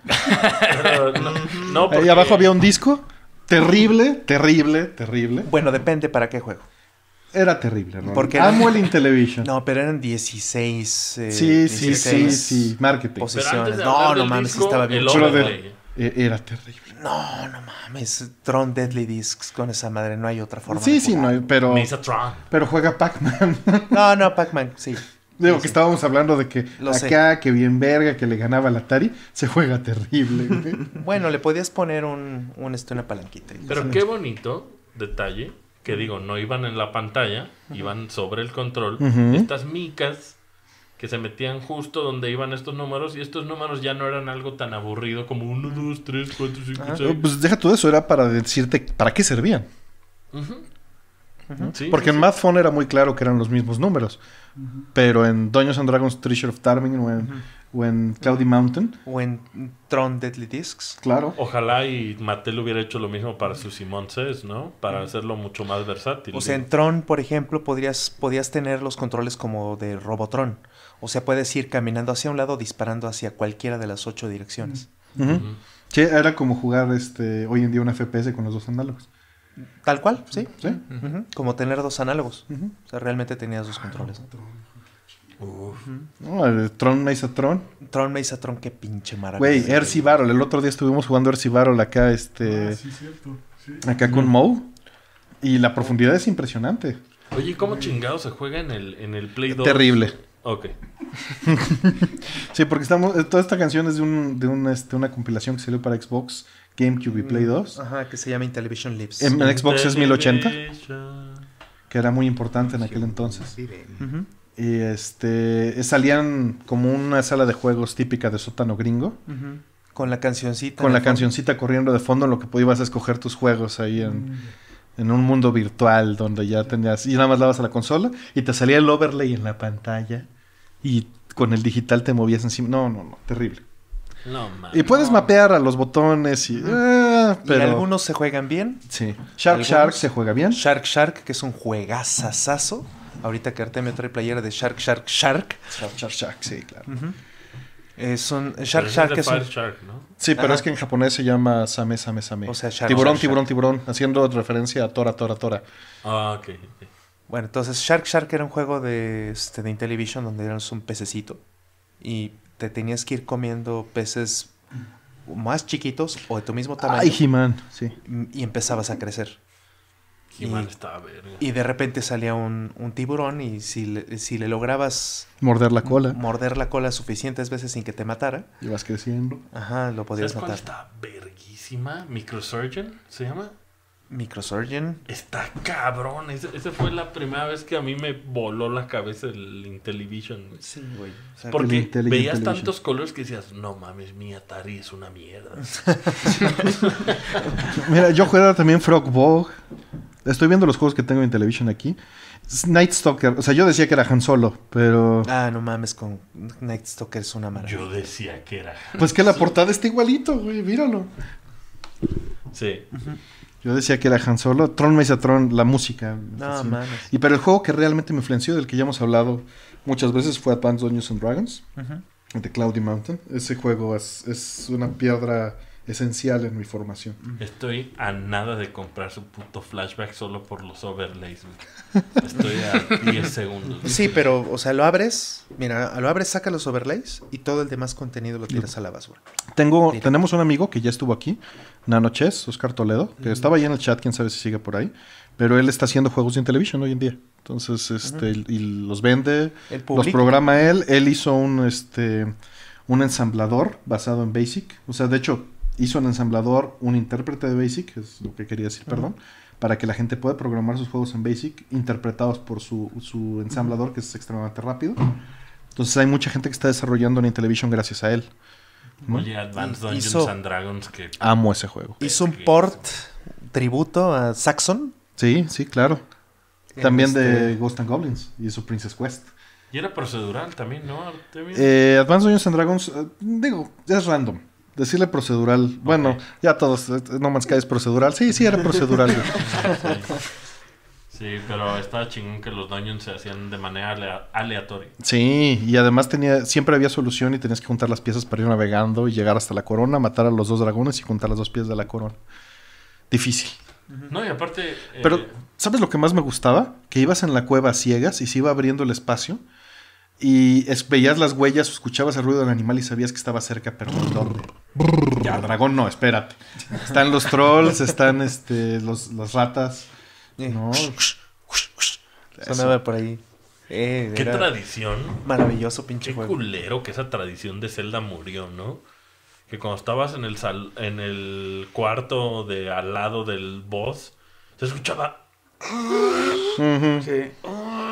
[LAUGHS] no, Ahí abajo había un disco. Terrible, terrible, terrible. Bueno, depende para qué juego. Era terrible, ¿no? Porque Amo el Intellivision. [LAUGHS] No, pero eran 16. Eh, sí, sí, sí, sí, marketing. Posiciones. No, no mames, estaba bien chulo. Eh, era terrible. No, no mames. Tron Deadly Discs con esa madre. No hay otra forma. Sí, sí, no hay, pero. Tron. Pero juega Pac-Man. [LAUGHS] no, no, Pac-Man, sí. Digo que estábamos hablando de que acá, que bien verga, que le ganaba la Atari, se juega terrible. [LAUGHS] bueno, le podías poner un, un, este, una palanquita. Pero qué bonito detalle que digo, no iban en la pantalla, iban sobre el control, estas micas que se metían justo donde iban estos números y estos números ya no eran algo tan aburrido como 1, 2, 3, 4, 5, 6. Pues deja todo eso, era para decirte para qué servían. Uh porque en Mad Phone era muy claro que eran los mismos números. Pero en Doños and Dragons Treasure of Tarmin o en, Cloudy Mountain. O en Tron Deadly Discs. Claro. Ojalá y Mattel hubiera hecho lo mismo para sus Simon ¿no? Para hacerlo mucho más versátil. O sea, en Tron, por ejemplo, podrías, podías tener los controles como de Robotron. O sea, puedes ir caminando hacia un lado disparando hacia cualquiera de las ocho direcciones. era como jugar este, hoy en día una FPS con los dos análogos. Tal cual, sí, Como tener dos análogos. O sea, realmente tenía dos controles. Tron Mesa Tron. Tron Mesa Tron, qué pinche maravilla. Güey, Ercy Barrel. El otro día estuvimos jugando Ercy Barrel acá, este. Ah, acá con Moe. Y la profundidad es impresionante. Oye, ¿cómo chingado se juega en el, Play 2? Terrible. Ok. [LAUGHS] sí, porque estamos. Toda esta canción es de, un, de este, una compilación que salió para Xbox GameCube y mm, Play 2. Ajá, que se llama Intellivision Lips. En, Xbox es 1080, que era muy importante en aquel entonces. Y este salían como una sala de juegos típica de sótano gringo. Con la cancioncita. Con la cancioncita corriendo de fondo, en lo que podías escoger tus juegos ahí en, mm. un mundo virtual donde ya tenías. Y nada más dabas a la consola y te salía el overlay en la pantalla. Y con el digital te movías encima. No, no, no, terrible. Y puedes mapear a los botones eh, y. pero... algunos se juegan bien. Sí. Shark Shark se juega bien. Shark Shark, que es un juegazazazo. Ahorita que Artemio trae playera de Shark Shark Shark. Shark Shark sí, claro. Shark Shark es, Sí, pero es que en japonés se llama Same Same Same. O sea, shark, tiburón, shark, tiburón, tiburón, tiburón, haciendo referencia a Tora Tora Tora. Ah, ok. Bueno, entonces Shark Shark era un juego de, este, de Intellivision donde eran un pececito y te tenías que ir comiendo peces más chiquitos o de tu mismo tamaño. Ay, he sí. Y empezabas a crecer. He-Man estaba verga. y de repente salía un, tiburón y si le, lograbas... Morder la cola. Morder la cola suficientes veces sin que te matara. Ibas creciendo. Ajá, lo podías matar. ¿Sabes está verguísima? Microsurgeon, ¿se llama? Microsurgeon. Está cabrón. Esa, fue la primera vez que a mí me voló la cabeza el Intellivision, Sí, güey. Porque veías tantos colores que decías, no mames, mi Atari es una mierda. [LAUGHS] Mira, yo jugaba también Frog Bog Estoy viendo los juegos que tengo en Intellivision aquí. Night Stalker. O sea, yo decía que era Han Solo, pero. Ah, no mames, con Night Stalker es una maravilla. Yo decía que era. Han pues que la portada está igualito, güey, míralo. Sí. Yo decía que era Han Solo. Tron me hizo Tron, la música. No, Y pero el juego que realmente me influenció, del que ya hemos hablado muchas veces, fue Advanced Dungeons and Dragons. De Cloudy Mountain. Ese juego es, es una piedra esencial en mi formación. Estoy a nada de comprar su puto flashback solo por los overlays. [LAUGHS] Estoy a 10 segundos. Sí, pero, o sea, lo abres, mira, lo abres, saca los overlays y todo el demás contenido lo tiras a la basura. Tengo, tenemos un amigo que ya estuvo aquí, Chess, Oscar Toledo, que estaba ahí en el chat, quién sabe si sigue por ahí, pero él está haciendo juegos en televisión hoy en día. Entonces, este, y los vende, los programa él, él hizo un, este, un ensamblador basado en Basic. O sea, de hecho, hizo el ensamblador un intérprete de BASIC, es lo que quería decir, perdón, para que la gente pueda programar sus juegos en BASIC interpretados por su, ensamblador, que es extremadamente rápido. Entonces hay mucha gente que está desarrollando en Intellivision gracias a él. Oye, Advanced Dungeons Dragons que... Amo ese juego. Hizo un port tributo a Saxon. Sí, sí, claro. También de este Ghost and Goblins. Y su Princess Quest. Y era procedural también, ¿no? Eh, Advanced Dungeons Dragons, eh, digo, es random. Decirle procedural. Bueno, ya todos. Eh, eh, no más que es procedural. Sí, sí, era procedural. [LAUGHS] sí, pero estaba chingón que los dungeons se hacían de manera aleatoria. Sí, y además tenía, siempre había solución y tenías que juntar las piezas para ir navegando y llegar hasta la corona, matar a los dos dragones y juntar las dos piezas de la corona. Difícil. No, y aparte. Pero, eh, ¿sabes lo que más me gustaba? Que ibas en la cueva ciegas y se iba abriendo el espacio y veías las huellas, escuchabas el ruido del animal y sabías que estaba cerca, pero ¿dónde? ya, dragón no, espérate. Están los trolls, están este, los, las ratas. No. Sonaba por ahí. Eh, Qué tradición. Maravilloso pinche Qué culero que esa tradición de Zelda murió, ¿no? Que cuando estabas en el en el cuarto de al lado del boss, se escuchaba. sí.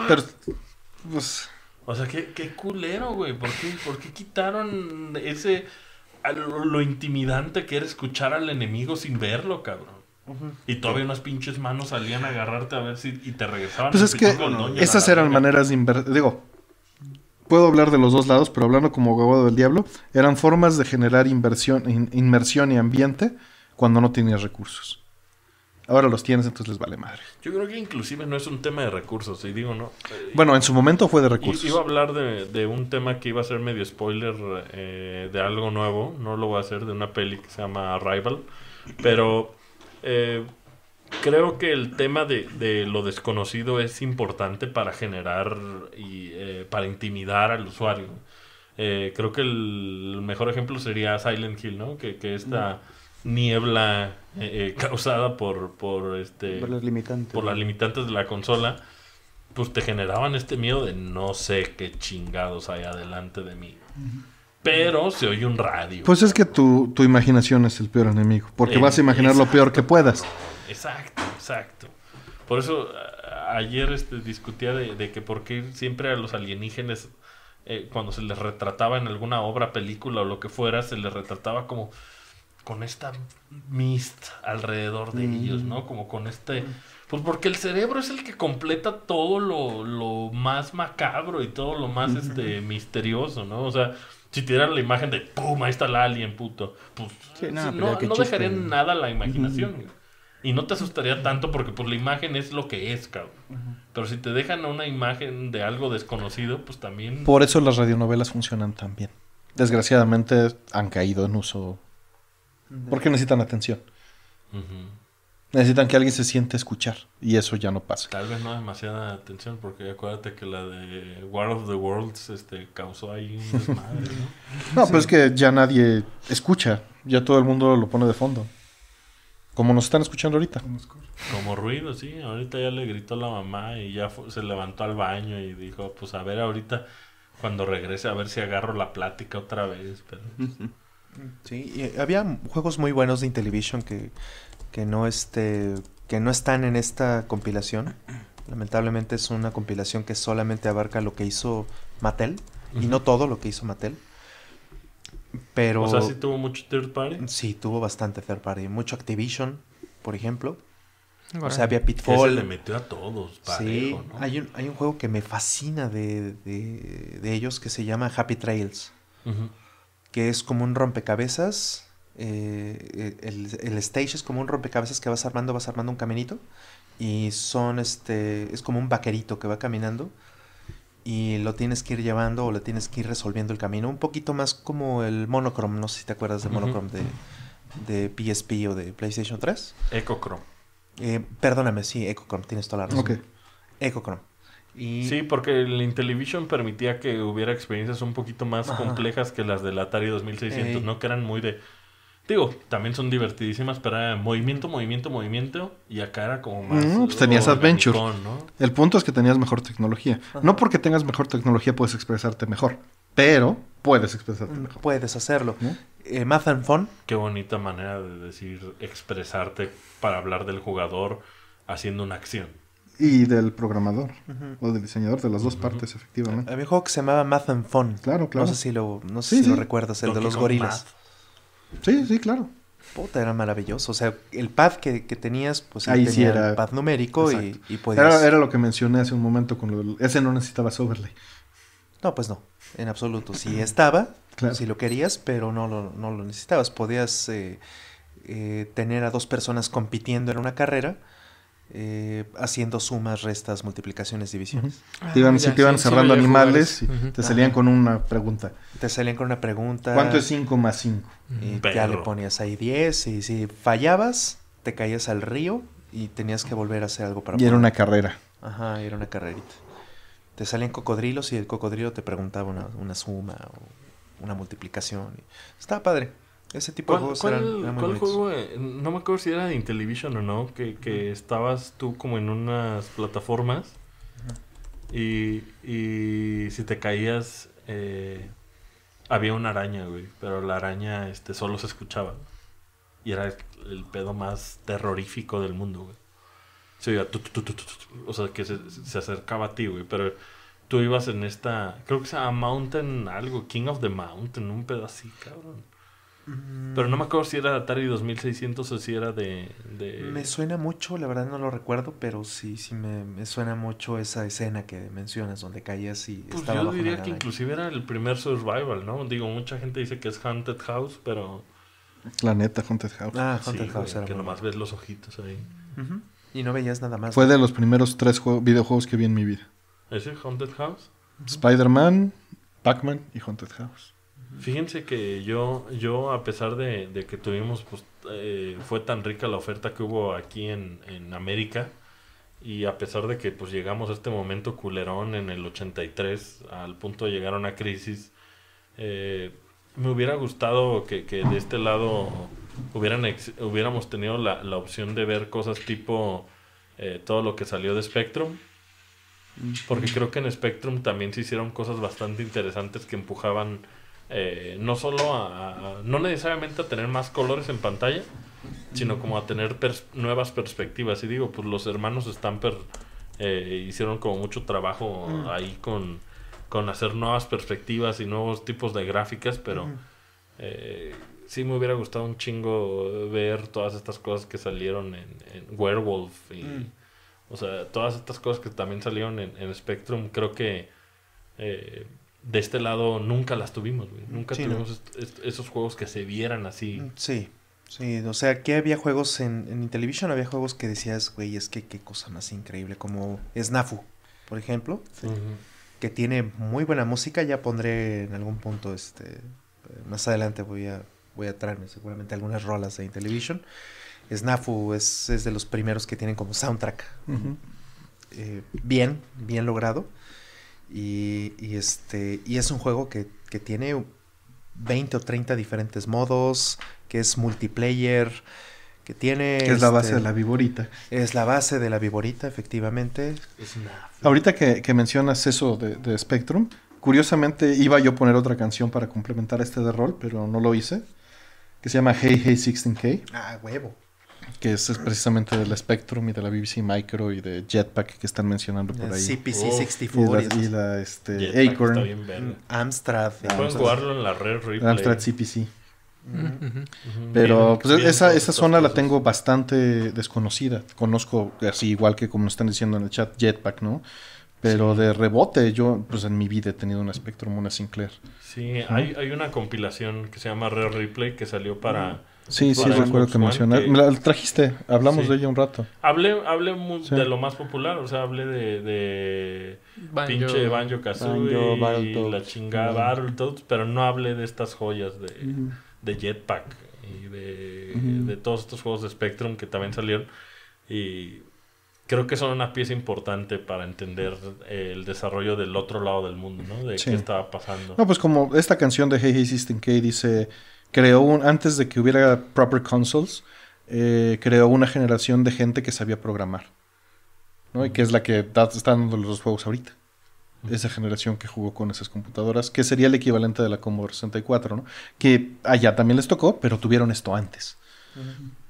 Pero pues, o sea, qué, qué culero, güey. ¿Por qué, ¿Por qué quitaron ese. Lo, intimidante que era escuchar al enemigo sin verlo, cabrón. Y todavía unas pinches manos salían a agarrarte a ver si y te regresaban. Pues es que esas eran maneras de Digo, puedo hablar de los dos lados, pero hablando como abogado del diablo, eran formas de generar inversión, inmersión y ambiente cuando no tenías recursos. Ahora los tienes, entonces les vale madre. Yo creo que inclusive no es un tema de recursos, y digo, ¿no? Bueno, en su momento fue de recursos. Iba a hablar de, un tema que iba a ser medio spoiler eh, de algo nuevo, no lo voy a hacer, de una peli que se llama Arrival, pero eh, creo que el tema de, lo desconocido es importante para generar y eh, para intimidar al usuario. creo que el, mejor ejemplo sería Silent Hill, ¿no? Que, que esta mm. niebla eh, eh, causada por, por, este, por, las limitantes. de la consola, pues te generaban este miedo de no sé qué chingados hay adelante de mí. Pero se oye un radio. Pues es que tu, imaginación es el peor enemigo, porque vas a imaginar lo peor que puedas. Exacto, exacto. Por eso ayer este, discutía de, que por qué siempre a los alienígenas, eh, cuando se les retrataba en alguna obra, película o lo que fuera, se les retrataba como con esta mist alrededor de mm. ellos, ¿no? Como con este... Pues porque el cerebro es el que completa todo lo, más macabro y todo lo más este, misterioso, ¿no? O sea, si dieran la imagen de ¡pum! Ahí está el alien, puto. Pues no, pues no, dejarían nada la imaginación, Y no te asustaría tanto porque pues la imagen es lo que es, cabrón. Pero si te dejan una imagen de algo desconocido, pues también... Por eso las radionovelas funcionan tan bien. Desgraciadamente han caído en uso porque necesitan atención. Necesitan que alguien se siente a escuchar. Y eso ya no pasa. Tal vez no demasiada atención, porque acuérdate que la de War of the Worlds este, causó ahí un desmadre, ¿no? [LAUGHS] no, pero es que ya nadie escucha. Ya todo el mundo lo pone de fondo. Como nos están escuchando ahorita. Como ruido, sí. Ahorita ya le gritó la mamá y ya se levantó al baño y dijo, pues a ver ahorita cuando regrese a ver si agarro la plática otra vez. Pero... Sí, y eh, había juegos muy buenos de Intellivision que, que no este que no están en esta compilación. Lamentablemente es una compilación que solamente abarca lo que hizo Mattel y no todo lo que hizo Mattel. Pero O sea, sí tuvo mucho third party. Sí, tuvo bastante third party, mucho Activision, por ejemplo. O sea, había Pitfall. Se le metió a todos. Parejo, hay, un, hay un juego que me fascina de, ellos que se llama Happy Trails que es como un rompecabezas. Eh, eh, el, stage es como un rompecabezas que vas armando, vas armando un caminito. Y son este. Es como un vaquerito que va caminando. Y lo tienes que ir llevando o le tienes que ir resolviendo el camino. Un poquito más como el monochrome. No sé si te acuerdas del monochrome de, de, PSP o de PlayStation 3. Ecochrome. Eh, perdóname, sí, Ecochrome, tienes toda la razón. Okay. Ecochrome. Sí, porque el Intellivision permitía que hubiera experiencias un poquito más complejas que las del Atari 2600, ¿no? Que eran muy de... Digo, también son divertidísimas, pero era movimiento, movimiento, movimiento. Y acá era como mm, más. Pues tenías adventure. El punto es que tenías mejor tecnología. No porque tengas mejor tecnología puedes expresarte mejor, pero puedes expresarte mm, mejor. Puedes hacerlo. ¿Eh? Eh, Fun. Qué bonita manera de decir expresarte para hablar del jugador haciendo una acción. Y del programador, o del diseñador, de las dos partes, efectivamente. Había un juego que se llamaba Math and Fun. Claro, claro. No sé si lo, no sé si lo recuerdas, el de los gorilas. Sí, sí, claro. Puta, era maravilloso. O sea, el pad que, tenías, pues ahí tenía sí era. El pad numérico y, podías. Era, lo que mencioné hace un momento con lo Ese no necesitaba overlay. No, pues no, en absoluto. Si estaba, si lo querías, pero no lo, no lo necesitabas. Podías eh, eh, tener a dos personas compitiendo en una carrera eh, haciendo sumas, restas, multiplicaciones, divisiones. te iban, ah, cerrando animales y te salían con una pregunta. Te salían con una pregunta. ¿Cuánto es 5 más 5? Y ya le ponías ahí 10 y si fallabas, te caías al río y tenías que volver a hacer algo para... Y era una carrera. Ajá, era una carrerita. Te salían cocodrilos y el cocodrilo te preguntaba una, una suma o una multiplicación. Estaba padre. Ese tipo de juegos ¿cuál, ¿Cuál juego? Eh, no me acuerdo si era de Intellivision o no, que, estabas tú como en unas plataformas y, si te caías eh, había una araña, güey, pero la araña este, solo se escuchaba. Y era el, pedo más terrorífico del mundo, güey. Se oía o sea, que se, acercaba a ti, güey, pero tú ibas en esta, creo que se llama Mountain, algo, King of the Mountain, un así, cabrón. Pero no me mm. acuerdo si era Atari 2600 o si era de, Me suena mucho, la verdad no lo recuerdo, pero sí, sí me, suena mucho esa escena que mencionas, donde caías y pues Yo diría que inclusive era el primer survival, ¿no? Digo, mucha gente dice que es Haunted House, pero... La neta, Haunted House. Ah, Haunted House Que nomás ves los ojitos ahí. Y no veías nada más. Fue de los primeros tres videojuegos que vi en mi vida. ¿Ese Haunted House? Spider-Man, Pac-Man y Haunted House. Fíjense que yo, yo a pesar de, que tuvimos, pues, eh, fue tan rica la oferta que hubo aquí en, América, y a pesar de que pues llegamos a este momento culerón en el 83, al punto de llegar a una crisis, eh, me hubiera gustado que, de este lado hubieran hubiéramos tenido la, opción de ver cosas tipo eh, todo lo que salió de Spectrum. Porque creo que en Spectrum también se hicieron cosas bastante interesantes que empujaban eh, no solo a, no necesariamente a tener más colores en pantalla, sino como a tener nuevas perspectivas. Y digo, pues los hermanos Stamper eh, hicieron como mucho trabajo ahí con, con, hacer nuevas perspectivas y nuevos tipos de gráficas, pero eh, sí me hubiera gustado un chingo ver todas estas cosas que salieron en, Werewolf y... O sea, todas estas cosas que también salieron en, Spectrum, creo que de este lado nunca las tuvimos, güey. Nunca tuvimos esos juegos que se vieran así. Mm, sí, sí. O sea, que había juegos en, en Intellivision, había juegos que decías, güey, es que qué cosa más increíble, como Snafu, por ejemplo, que tiene muy buena música. Ya pondré en algún punto, este, eh, más adelante voy a, voy a traerme seguramente algunas rolas de Intellivision. Snafu es, de los primeros que tienen como soundtrack. Eh, bien, bien logrado. Y, este, y es un juego que, que, tiene 20 o 30 diferentes modos, que es multiplayer, que tiene... es la base este, de la viborita. Es la base de la viborita, efectivamente. Ahorita que, que, mencionas eso de, de, Spectrum, curiosamente iba yo a poner otra canción para complementar este de rol, pero no lo hice, que se llama Hey Hey 16K. Ah, huevo que es, precisamente precisamente del Spectrum y de la BBC Micro y de Jetpack que están mencionando por ahí. CPC 64. Y la, este, Acorn. Mm, Amstrad. Pueden jugarlo en la red replay. Amstrad CPC. Pero pues, esa, zona la tengo bastante desconocida. Conozco, así igual que como están diciendo en el chat, Jetpack, ¿no? Pero de rebote, yo pues en mi vida he tenido una Spectrum, una Sinclair. Sí, hay, hay, una compilación que se llama Rare Replay que salió para Sí, sí, recuerdo que mencionaste. trajiste, hablamos de ella un rato. Hablé, hablé de lo más popular, o sea, hablé de, pinche Banjo Kazooie, y la chingada pero no hablé de estas joyas de, Jetpack y de, todos estos juegos de Spectrum que también salieron. Y creo que son una pieza importante para entender el desarrollo del otro lado del mundo, ¿no? De qué estaba pasando. No, pues como esta canción de Hey Hey System K dice creó un, antes de que hubiera proper consoles, eh, creó una generación de gente que sabía programar. ¿no? Y que es la que está dando los juegos ahorita. Esa generación que jugó con esas computadoras, que sería el equivalente de la Commodore 64, ¿no? Que allá también les tocó, pero tuvieron esto antes.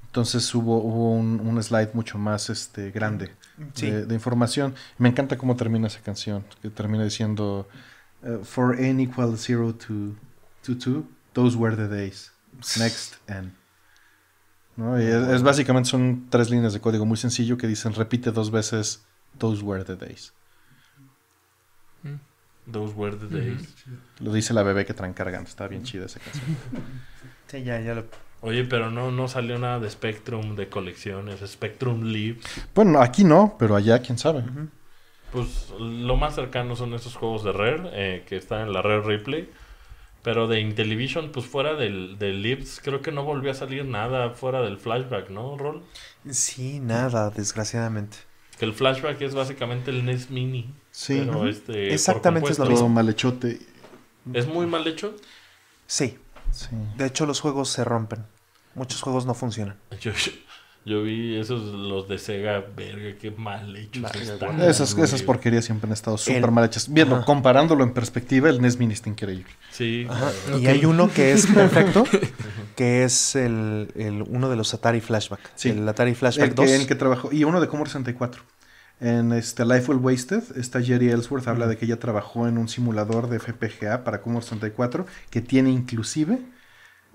Entonces hubo, un, slide mucho más este, grande de, información. Me encanta cómo termina esa canción, que termina diciendo eh, For n equals 0 to 2, Those were the days. Next and. es, básicamente son tres líneas de código muy sencillo que dicen repite dos veces Those were the days. Mm. Those were the days. Lo dice la bebé que traen cargando. Está bien chida esa canción. [LAUGHS] Sí, ya, ya Oye, pero no, no salió nada de Spectrum de colecciones, Spectrum Live. Bueno, aquí no, pero allá quién sabe. Pues lo más cercano son estos juegos de Rare, eh, que están en la Rare Replay. Pero de Intellivision, pues fuera del, Lips, creo que no volvió a salir nada fuera del flashback, ¿no, Rol? Sí, nada, desgraciadamente. Que el flashback es básicamente el NES Mini. Sí, este, exactamente es lo mismo. mal ¿Es muy mal hecho? Sí. sí. De hecho, los juegos se rompen. Muchos juegos no funcionan. Yo vi esos, los de Sega, verga, qué mal hechos están. Esas, esas, porquerías siempre han estado súper mal hechas. Viendo, comparándolo en perspectiva, el NES Mini está increíble. Sí. Y hay uno que es [LAUGHS] perfecto, que es el, uno de los Atari Flashback. Sí. El Atari Flashback el 2. Que, que trabajó, y uno de Commodore 64. En este Life Well Wasted, está Jerry Ellsworth, habla de que ella trabajó en un simulador de FPGA para Commodore 64, que tiene inclusive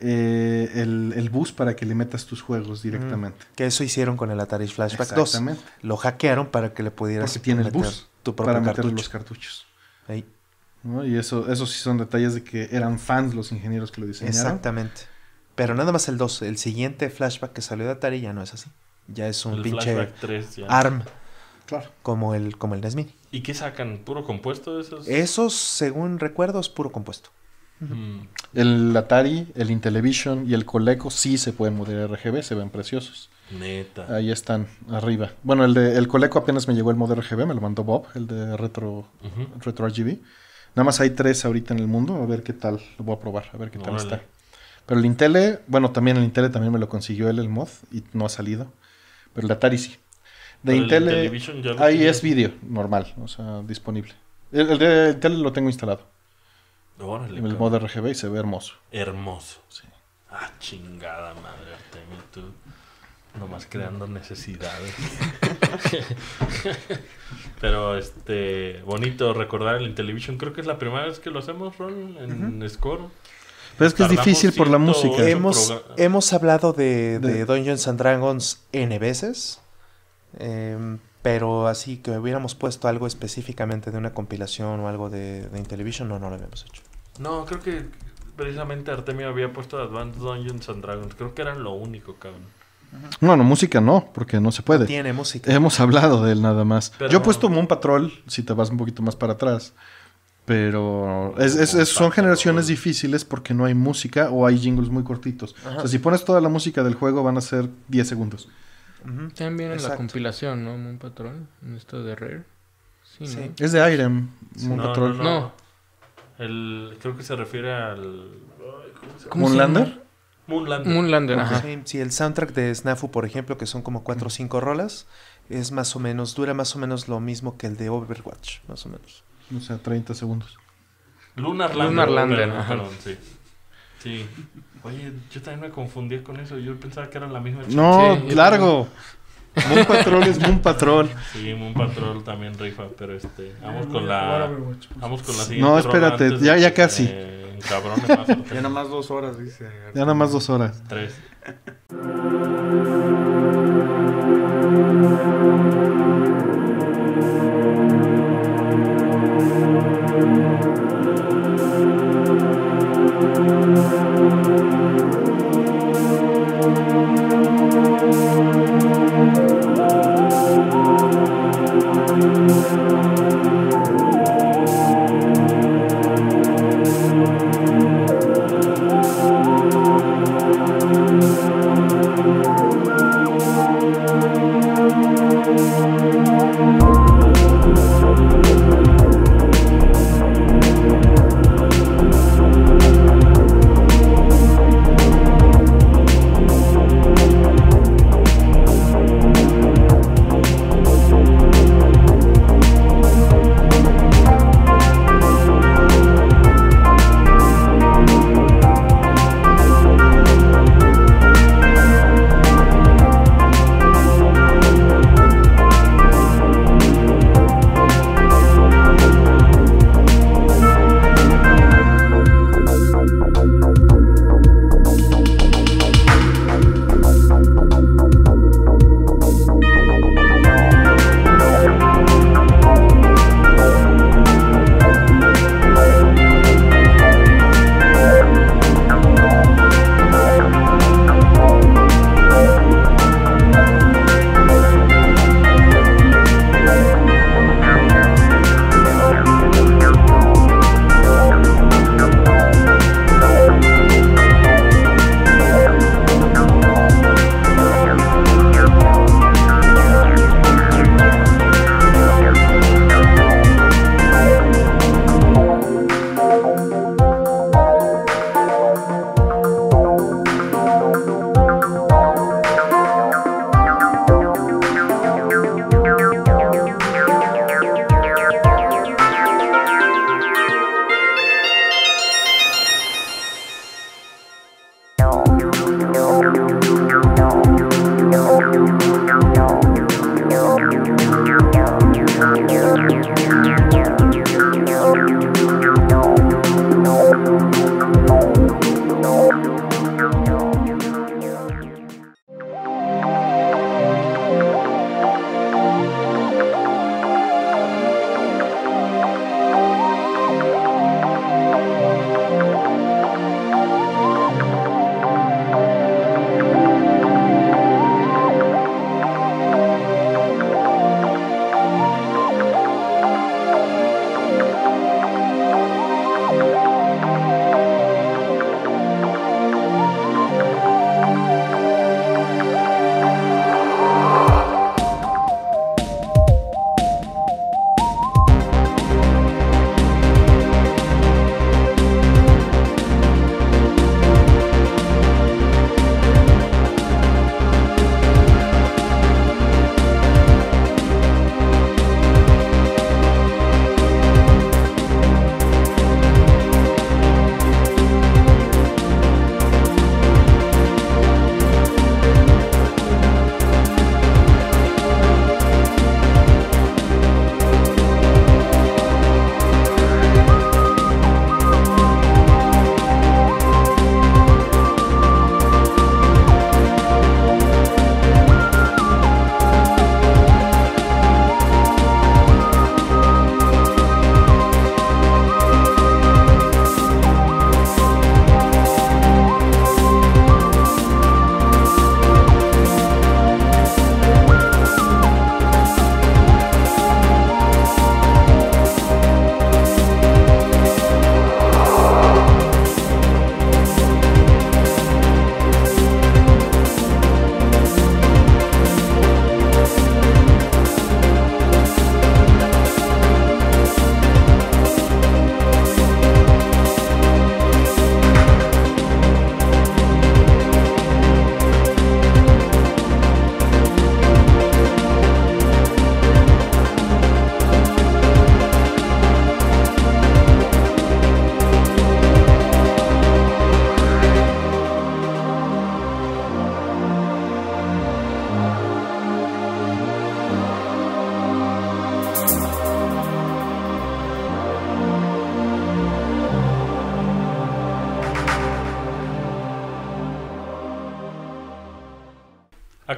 eh, el, bus para que le metas tus juegos directamente. Mm, que eso hicieron con el Atari Flashback 2. Lo hackearon para que le pudieras Porque tiene el bus tu para meter los cartuchos. Y eso, eso sí son detalles de que eran fans los ingenieros que lo diseñaron. Exactamente. Pero nada más el 2, el siguiente flashback que salió de Atari ya no es así. Ya es un pinche ARM. Claro. Como el, como el e ¿Y qué sacan? ¿Puro compuesto de esos? Esos, según recuerdo, es puro compuesto. El Atari, el Intellivision y el Coleco sí se pueden modelar RGB, se ven preciosos. Neta. Ahí están, arriba. Bueno, el de el Coleco apenas me llegó el modelo RGB, me lo mandó Bob, el de Retro, RGB. Nada más hay tres ahorita en el mundo, a ver qué tal, lo voy a probar, a ver qué tal está. Pero el Intel, bueno, también el Intel también me lo consiguió él, el mod, y no ha salido. Pero el Atari sí. De Intel, ahí es video normal, o sea, disponible. El, el de Intel lo tengo instalado en el modo RGB se ve hermoso. Hermoso. Sí. Ah, chingada madre, Artemio, Nomás creando necesidades. [LAUGHS] Pero este, bonito recordar el Intellivision. Creo que es la primera vez que lo hacemos, Ron, en Score. Pero es que es difícil por la música. Hemos, hablado de, Dungeons and Dragons N veces. Em, pero así que hubiéramos puesto algo específicamente de una compilación o algo de, de Intellivision, no, no lo habíamos hecho. No, creo que precisamente Artemio había puesto Advanced Dungeons and Dragons. Creo que era lo único, cabrón. no música no, porque no se puede. Tiene música. Hemos hablado de él nada más. Yo he puesto Moon Patrol, si te vas un poquito más para atrás. Pero es, son generaciones difíciles porque no hay música o hay jingles muy cortitos. O sea, si pones toda la música del juego van a ser 10 segundos. También en la compilación, ¿no? Moon Patrol, en esto de Rare. Sí, Es de Irem, Moon Patrol. no el, creo que se refiere al... ¿cómo ¿Moonlander? Moonlander. Moonlander, ajá. Sí, el soundtrack de Snafu, por ejemplo, que son como 4 o 5 rolas, es más o menos, dura más o menos lo mismo que el de Overwatch, más o menos. O sea, 30 segundos. Lunar Lander. Lunar Lander, ajá. Perdón, sí. Sí. Oye, yo también me confundí con eso. Yo pensaba que era la misma. No, claro. Moon Patrol es Moon Patrol. Sí, Moon Patrol también rifa, pero este. Vamos con la. Vamos con la siguiente. No, espérate, ya, ya casi. Eh, cabrón, [LAUGHS] ya nada más dos horas, dice. Ya nada más dos horas. Tres. [LAUGHS]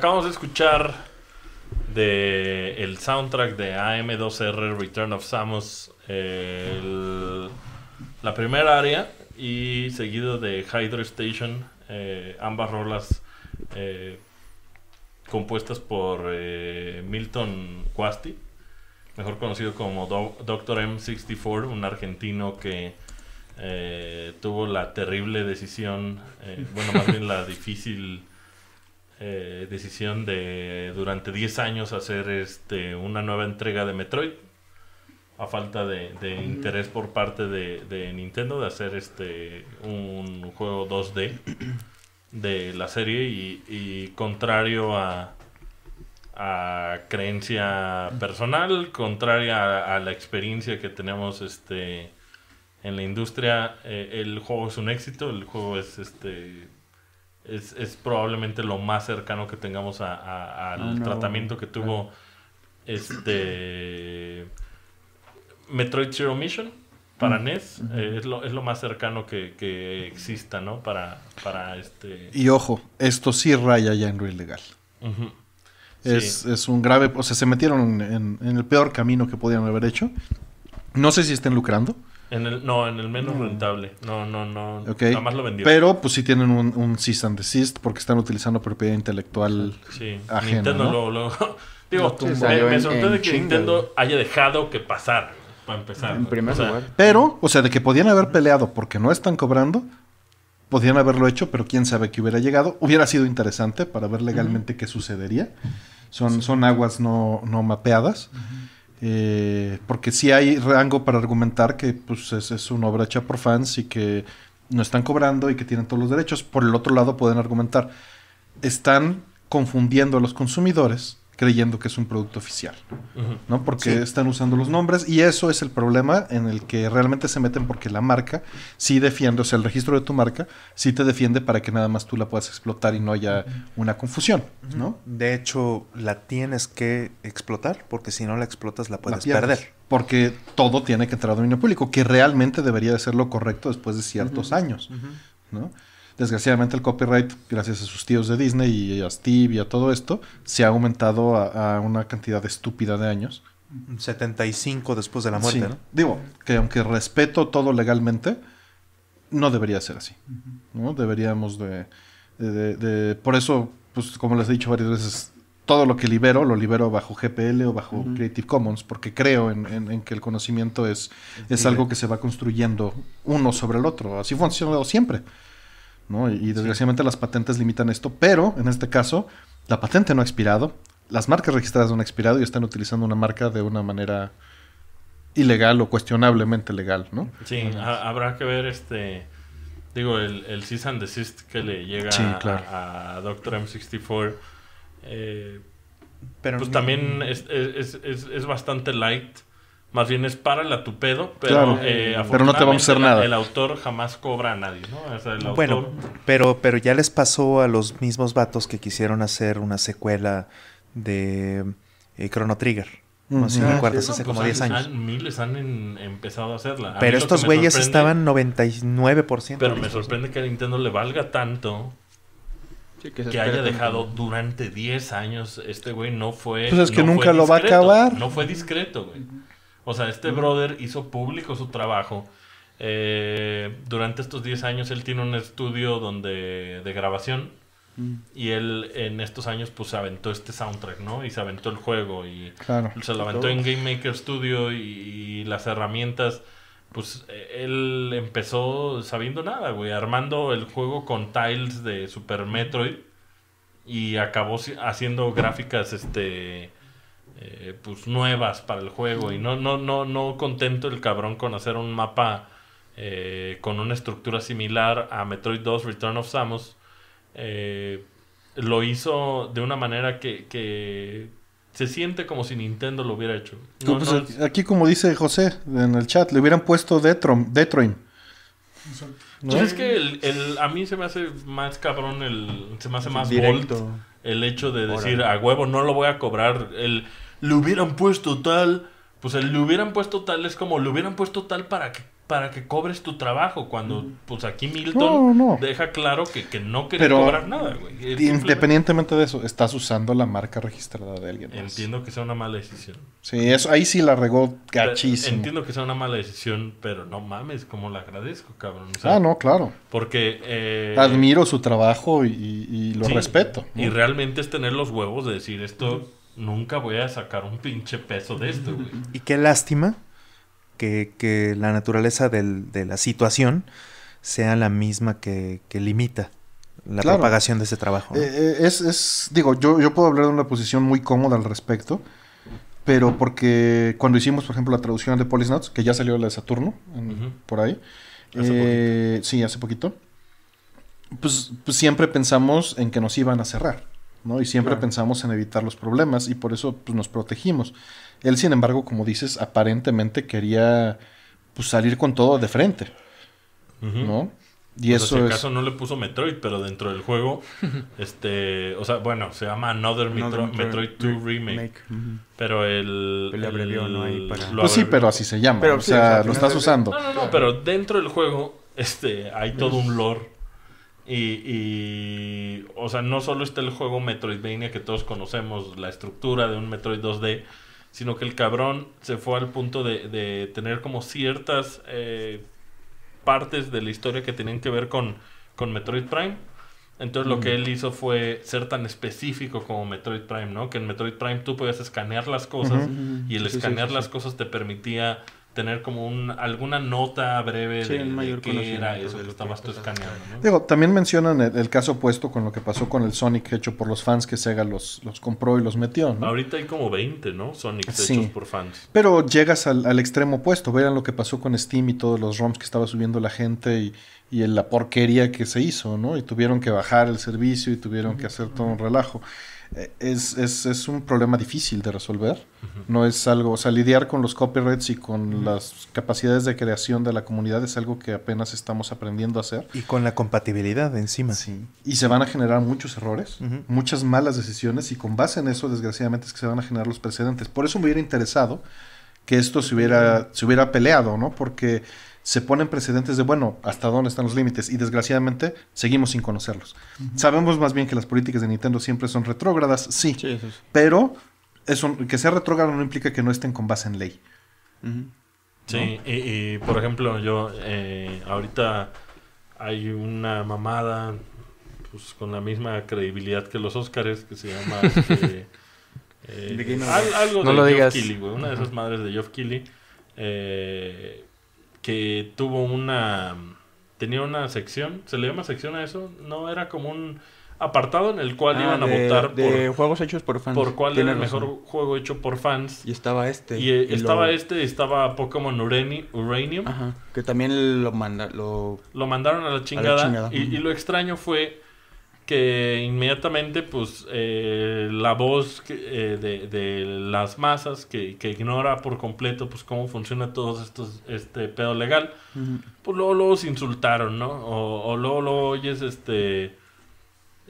acabamos de escuchar de el soundtrack de AM2R Return of Samus, la primera área y seguido de Hydro Station, eh, ambas rolas eh, compuestas por eh, Milton Quasti, mejor conocido como Doctor M64, un argentino que tuvo la terrible decisión, bueno, más bien la difícil eh, decisión de durante 10 años hacer este, una nueva entrega de Metroid a falta de, interés por parte de, Nintendo de hacer este un juego 2D [CLEARS THROAT] de la serie y, contrario a, creencia personal, contrario a, la experiencia que tenemos este en la industria, eh, el juego es un éxito, el juego es este es, probablemente lo más cercano que tengamos al ah, tratamiento que tuvo este Metroid Zero Mission para mm. NES. E eh, es, lo, más cercano que, exista, ¿no? Para, para, este... Y ojo, esto sí raya ya en lo Legal es, un grave... O sea, se metieron en, en, el peor camino que podían haber hecho. No sé si estén lucrando no, en el menos rentable. No, no, no. Okay. Nada más lo vendió. Pero pues sí tienen un, un cease and desist porque están utilizando propiedad intelectual sí. ajena. Nintendo luego, lo, [LAUGHS] Digo, me, sorprende que Nintendo haya dejado que pasar Para empezar. En Pero, o sea, de que podían haber peleado porque no están cobrando, podían haberlo hecho, pero quién sabe que hubiera llegado. Hubiera sido interesante para ver legalmente qué sucedería. Son, son aguas no, mapeadas. Eh, porque si hay rango para argumentar que pues, es, es, una obra hecha por fans y que no están cobrando y que tienen todos los derechos. Por el otro lado pueden argumentar, están confundiendo a los consumidores creyendo que es un producto oficial, ¿no? Porque están usando los nombres y eso es el problema en el que realmente se meten porque la marca sí defiende, o sea, el registro de tu marca sí te defiende para que nada más tú la puedas explotar y no haya una confusión, ¿no? De hecho, la tienes que explotar porque si no la explotas la puedes perder. Porque todo tiene que entrar a dominio público, que realmente debería de ser lo correcto después de ciertos años, ¿no? desgraciadamente el copyright, gracias a sus tíos de Disney y a Steve y a todo esto, se ha aumentado a, una cantidad estúpida de años. 75 después de la muerte, Digo, que aunque respeto todo legalmente, no debería ser así. ¿no? Deberíamos de, Por eso, pues, como les he dicho varias veces, todo lo que libero, lo libero bajo GPL o bajo Creative Commons, porque creo en, que el conocimiento es, es, algo que se va construyendo uno sobre el otro. Así ha funcionado siempre. Y, desgraciadamente las patentes limitan esto, pero en este caso la patente no ha expirado, las marcas registradas no han expirado y están utilizando una marca de una manera ilegal o cuestionablemente legal, ¿no? Sí, habrá que ver este... Digo, el, el cease and desist que le llega a, Dr. Doctor M64. Eh, pero pues también es, bastante light más bien es para el tu pero, eh, pero no te vamos a hacer nada. El autor jamás cobra a nadie, Bueno, pero, pero ya les pasó a los mismos vatos que quisieron hacer una secuela de eh, Chrono Trigger. No sé si ah, hace pues como 10 años. miles han empezado a hacerla. pero estos güeyes estaban 99%. Pero me sorprende que a Nintendo le valga tanto que, haya dejado durante 10 años, este güey no fue. Pues que nunca lo va a acabar. No fue discreto, güey. O sea, este brother hizo público su trabajo. Eh, durante estos 10 años él tiene un estudio donde de grabación. Mm. Y él en estos años pues aventó este soundtrack, ¿no? Y se aventó el juego y se lo aventó en Game Maker Studio y, y, las herramientas. Pues e-, él empezó sabiendo nada, güey, armando el juego con tiles de Super Metroid y acabó haciendo gráficas, este, eh, pues nuevas para el juego y no no no no contento el cabrón con hacer un mapa eh, con una estructura similar a Metroid 2 Return of Samus eh, lo hizo de una manera que, se siente como si Nintendo lo hubiera hecho pues, aquí como dice José en el chat le hubieran puesto Detroit pues ¿no? es que a mí se me hace más cabrón el se me hace más Directo el hecho de decir, a huevo, no lo voy a cobrar, el, le hubieran puesto tal, pues el le hubieran puesto tal es como, le hubieran puesto tal para que para que cobres tu trabajo. Cuando, pues aquí Milton deja claro que, no quiere cobrar nada, güey. Independientemente de eso, estás usando la marca registrada de alguien. Entiendo que sea una mala decisión. Sí, eso, ahí sí la regó gachísimo. Entiendo que sea una mala decisión, pero no mames, como la agradezco, cabrón. ah, no, claro. Porque... Eh, Admiro su trabajo y, lo respeto. Y realmente es tener los huevos de decir esto, nunca voy a sacar un pinche peso de esto, güey. Y qué lástima que, la naturaleza de la situación sea la misma que, limita la propagación de ese trabajo. Eh, eh, es, digo, yo, yo puedo hablar de una posición muy cómoda al respecto, pero porque cuando hicimos, por ejemplo, la traducción de Polisnots, que ya salió la de Saturno, por ahí, eh, sí, hace poquito, pues, pues siempre pensamos en que nos iban a cerrar. ¿no? Y siempre pensamos en evitar los problemas y por eso pues, nos protegimos. Él, sin embargo, como dices, aparentemente quería pues, salir con todo de frente, ¿no? Y eso si acaso no le puso Metroid, pero dentro del juego, [LAUGHS] este, o sea, bueno, se llama Another, Metroid, 2 Remake. Pero el. no para... Pues sí, pero así se llama. o, sea, lo estás usando. No, no, no, pero dentro del juego, este, hay todo un lore y, o sea, no solo está el juego Metroidvania que todos conocemos, la estructura de un Metroid 2D, sino que el cabrón se fue al punto de, tener como ciertas eh, partes de la historia que tenían que ver con, con Metroid Prime. Entonces lo mm. que él hizo fue ser tan específico como Metroid Prime, ¿no? Que en Metroid Prime tú podías escanear las cosas y el escanear las cosas te permitía tener como un, alguna nota breve de, mayor era eso que estabas tú escaneando. Digo, también mencionan el, caso opuesto con lo que pasó con el Sonic hecho por los fans que Sega los, los compró y los metió. Ahorita hay como 20, ¿no? Sonic hechos por fans. Pero llegas al, extremo opuesto. Vean lo que pasó con Steam y todos los ROMs que estaba subiendo la gente y, y la porquería que se hizo, ¿no? Y tuvieron que bajar el servicio y tuvieron que hacer todo un relajo es, un problema difícil de resolver. No es algo, o sea, lidiar con los copyrights y con las capacidades de creación de la comunidad es algo que apenas estamos aprendiendo a hacer. Y con la compatibilidad encima. Sí. Y se van a generar muchos errores, muchas malas decisiones y con base en eso, desgraciadamente, es que se van a generar los precedentes. Por eso me hubiera interesado que esto se hubiera, se hubiera peleado, ¿no? Porque se ponen precedentes de, bueno, hasta dónde están los límites y desgraciadamente seguimos sin conocerlos. Sabemos más bien que las políticas de Nintendo siempre son retrógradas, sí, pero eso, que sea retrógrado no implica que no estén con base en ley. Sí, y, por ejemplo, yo eh, ahorita hay una mamada pues, con la misma credibilidad que los Oscars, que se llama... [LAUGHS] Este, eh, algo de Geoff una de esas madres de Geoff Killy Eh, que tuvo una... Tenía una sección, ¿se le llama sección a eso? No, era como un apartado en el cual ah, iban a votar de por, juegos hechos por fans. Por cuál era el mejor juego hecho por fans. Y estaba este. Y, eh, estaba este este, estaba Pokémon Uranium. Ajá, que también lo, manda, lo... mandaron a la chingada. y, lo extraño fue inmediatamente pues eh, la voz eh, de, las masas que, ignora por completo pues cómo funciona todo estos este pedo legal pues luego, los insultaron no o, o luego, oyes este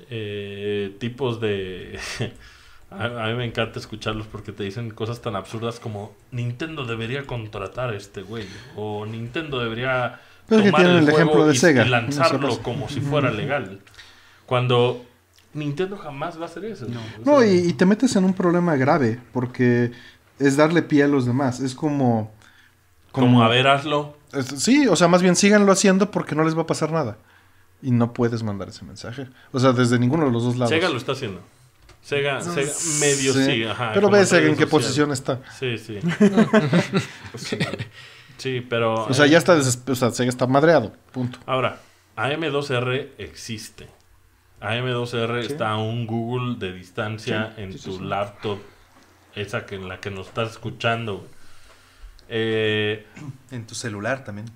eh, tipos de [LAUGHS] a, mí me encanta escucharlos porque te dicen cosas tan absurdas como Nintendo debería contratar a este güey o Nintendo debería tomar el, ejemplo de lanzarlo como si fuera legal cuando Nintendo jamás va a hacer eso. No, y, te metes en un problema grave porque es darle pie a los demás. Es como... Como, a ver, hazlo. sí, o sea, más bien síganlo haciendo porque no les va a pasar nada. Y no puedes mandar ese mensaje. O sea, desde ninguno de los dos lados. Sega lo está haciendo. Sega, medio sí. ajá, pero ves en qué posición está. Sí, [LAUGHS] sí. sí, pero... O sea, ya eh, está, o sea, Sega está madreado. Punto. Ahora, AM2R existe. AM2R r está a un Google de distancia en tu laptop, esa que en la que nos estás escuchando. Eh, [CLEARS THROAT] en tu celular también.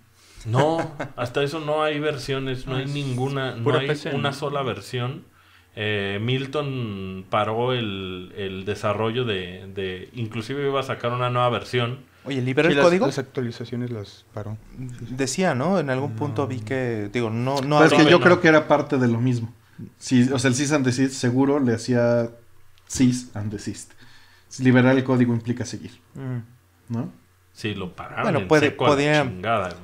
No, [LAUGHS] hasta eso no hay versiones, no, ah, hay ninguna, no hay una sola versión. Eh, Milton paró el, desarrollo de, de, inclusive iba a sacar una nueva versión. Oye, ¿libera el código? Las actualizaciones las paró. Decía, ¿no? En algún punto vi que, digo, no, no. que yo creo que era parte de lo mismo o sea, el cease and desist seguro le hacía cease and desist. Liberar el código implica seguir. Mm. ¿No? Sí, lo paraban. Bueno, puede, podía,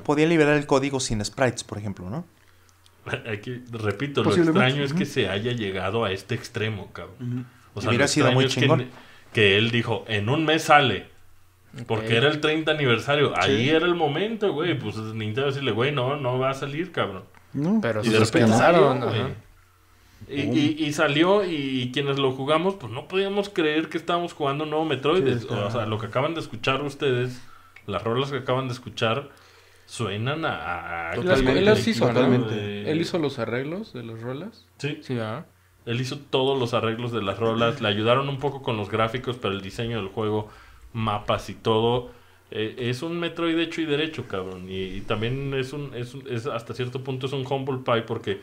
podía, liberar el código sin sprites, por ejemplo, ¿no? [LAUGHS] repito, lo extraño es que se haya llegado a este extremo, cabrón. O sea, hubiera sido muy chingón. que, él dijo, en un mes sale. Porque era el 30 aniversario. Ahí era el momento, güey. Pues Nintendo decirle, güey, no, no va a salir, cabrón. pero si se pensaron, y, salió y quienes lo jugamos, pues no podíamos creer que estábamos jugando un nuevo Metroid. o, sea, lo que acaban de escuchar ustedes, las rolas que acaban de escuchar, suenan a... él hizo, Él hizo los arreglos de las rolas. Sí. Sí, Él hizo todos los arreglos de las rolas, le ayudaron un poco con los gráficos, pero el diseño del juego, mapas y todo. Eh, es un Metroid hecho y derecho, cabrón. Y, también es un, es, es, hasta cierto punto es un Humble Pie porque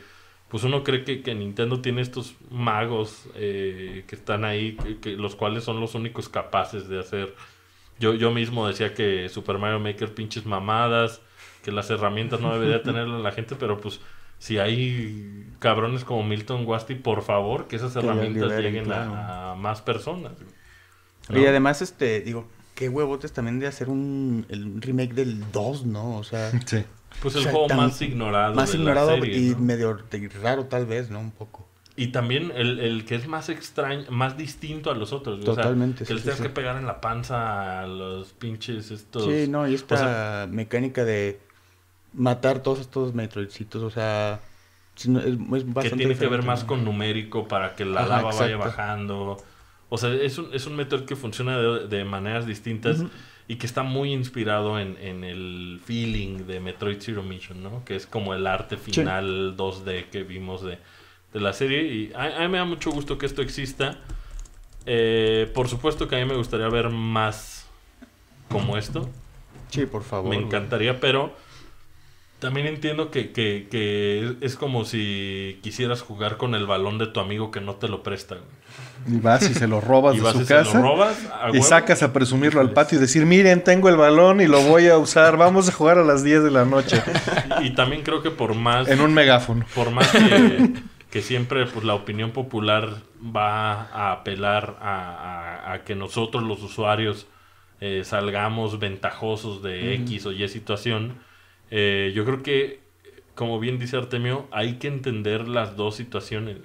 pues uno cree que, Nintendo tiene estos magos eh, que están ahí, que, los cuales son los únicos capaces de hacer. Yo, yo mismo decía que Super Mario Maker pinches mamadas, que las herramientas no debería [LAUGHS] tener la gente, pero pues si hay cabrones como Milton Guasti, por favor, que esas herramientas lleguen a, más personas. Y además, este, digo, qué huevotes también de hacer un remake del 2, ¿no? O sea, [LAUGHS] sí. Pues el juego más ignorado. Más ignorado y medio raro tal vez, ¿no? Un poco. Y también el, el, que es más extraño, más distinto a los otros. Totalmente. que le tengas que pegar en la panza a los pinches estos. Sí, no, y esta mecánica de matar todos estos metroidcitos, o sea. Es, bastante que tiene que ver más con numérico para que la lava vaya bajando. O sea, es un, es un Metroid que funciona de, maneras distintas y que está muy inspirado en, el feeling de Metroid Zero Mission, ¿no? Que es como el arte final 2D que vimos de, la serie. Y a, mí me da mucho gusto que esto exista. Eh, por supuesto que a mí me gustaría ver más como esto. Sí, por favor. Me encantaría, pero también entiendo que, que, que, es como si quisieras jugar con el balón de tu amigo que no te lo presta, güey. Y vas y se lo robas [LAUGHS] de su casa. y sacas a presumirlo al patio y decir, miren, tengo el balón y lo voy a usar. Vamos a jugar a las 10 de la noche. [LAUGHS] Y, también creo que por más... En un megáfono. Por más que, [LAUGHS] siempre pues, la opinión popular va a apelar a, que nosotros los usuarios eh, salgamos ventajosos de X o Y situación, eh, yo creo que como bien dice Artemio, hay que entender las dos situaciones.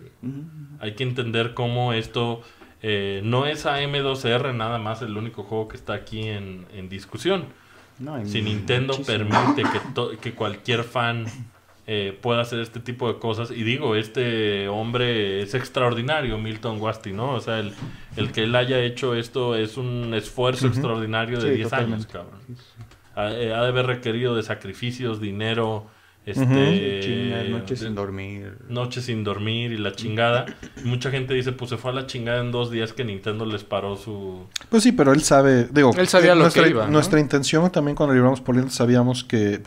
Hay que entender cómo esto eh, no es AM2R nada más el único juego que está aquí en, discusión. si Nintendo permite que, que, cualquier fan eh, pueda hacer este tipo de cosas, y digo, este hombre es extraordinario, Milton Wasti, ¿no? O sea, el, el que él haya hecho esto es un esfuerzo extraordinario de 10 años, cabrón. Ha, eh, ha de haber requerido de sacrificios, dinero, este, sin dormir. Noche sin dormir y la chingada. [CLEARS THROAT] mucha gente dice, pues se fue a la chingada en dos días que Nintendo les paró su... Pues sí, pero él sabe, digo... Él sabía eh, lo nuestra, que iba, Nuestra intención también cuando libramos Polisnotes sabíamos que...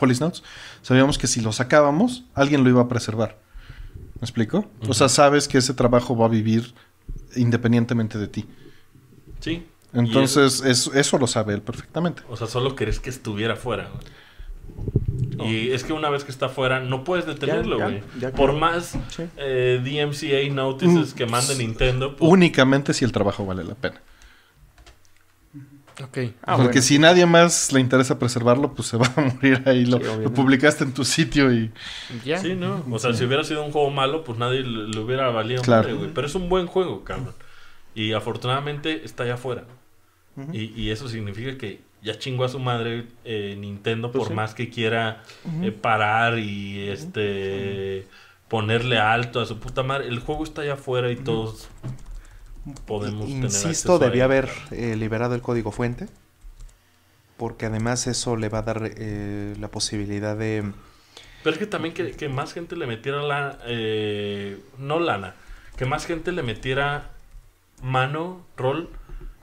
sabíamos que si lo sacábamos, alguien lo iba a preservar. ¿Me explico? O sea, sabes que ese trabajo va a vivir independientemente de ti. Sí. Entonces, eso? lo sabe él perfectamente. O sea, solo querés que estuviera fuera. Oh. Y es que una vez que está afuera no puedes detenerlo, güey. Por más eh, DMCA notices que mande mm. Nintendo. Pues Únicamente si el trabajo vale la pena. Ok Porque ah, si nadie más le interesa preservarlo, pues se [LAUGHS] va a morir ahí. Lo, publicaste en tu sitio y. Sí, ¿no? O sea, si hubiera sido un juego malo, pues nadie lo hubiera valido claro. Pero es un buen juego, cabrón. Y afortunadamente está allá afuera. y, eso significa que ya chingó a su madre eh, Nintendo pues por más que quiera eh, parar y este ponerle alto a su puta madre. El juego está allá afuera y todos podemos Insisto, debía haber eh, liberado el código fuente. Porque además eso le va a dar la posibilidad de. Pero es que también que, que más gente le metiera la. no lana. Que más gente le metiera mano, rol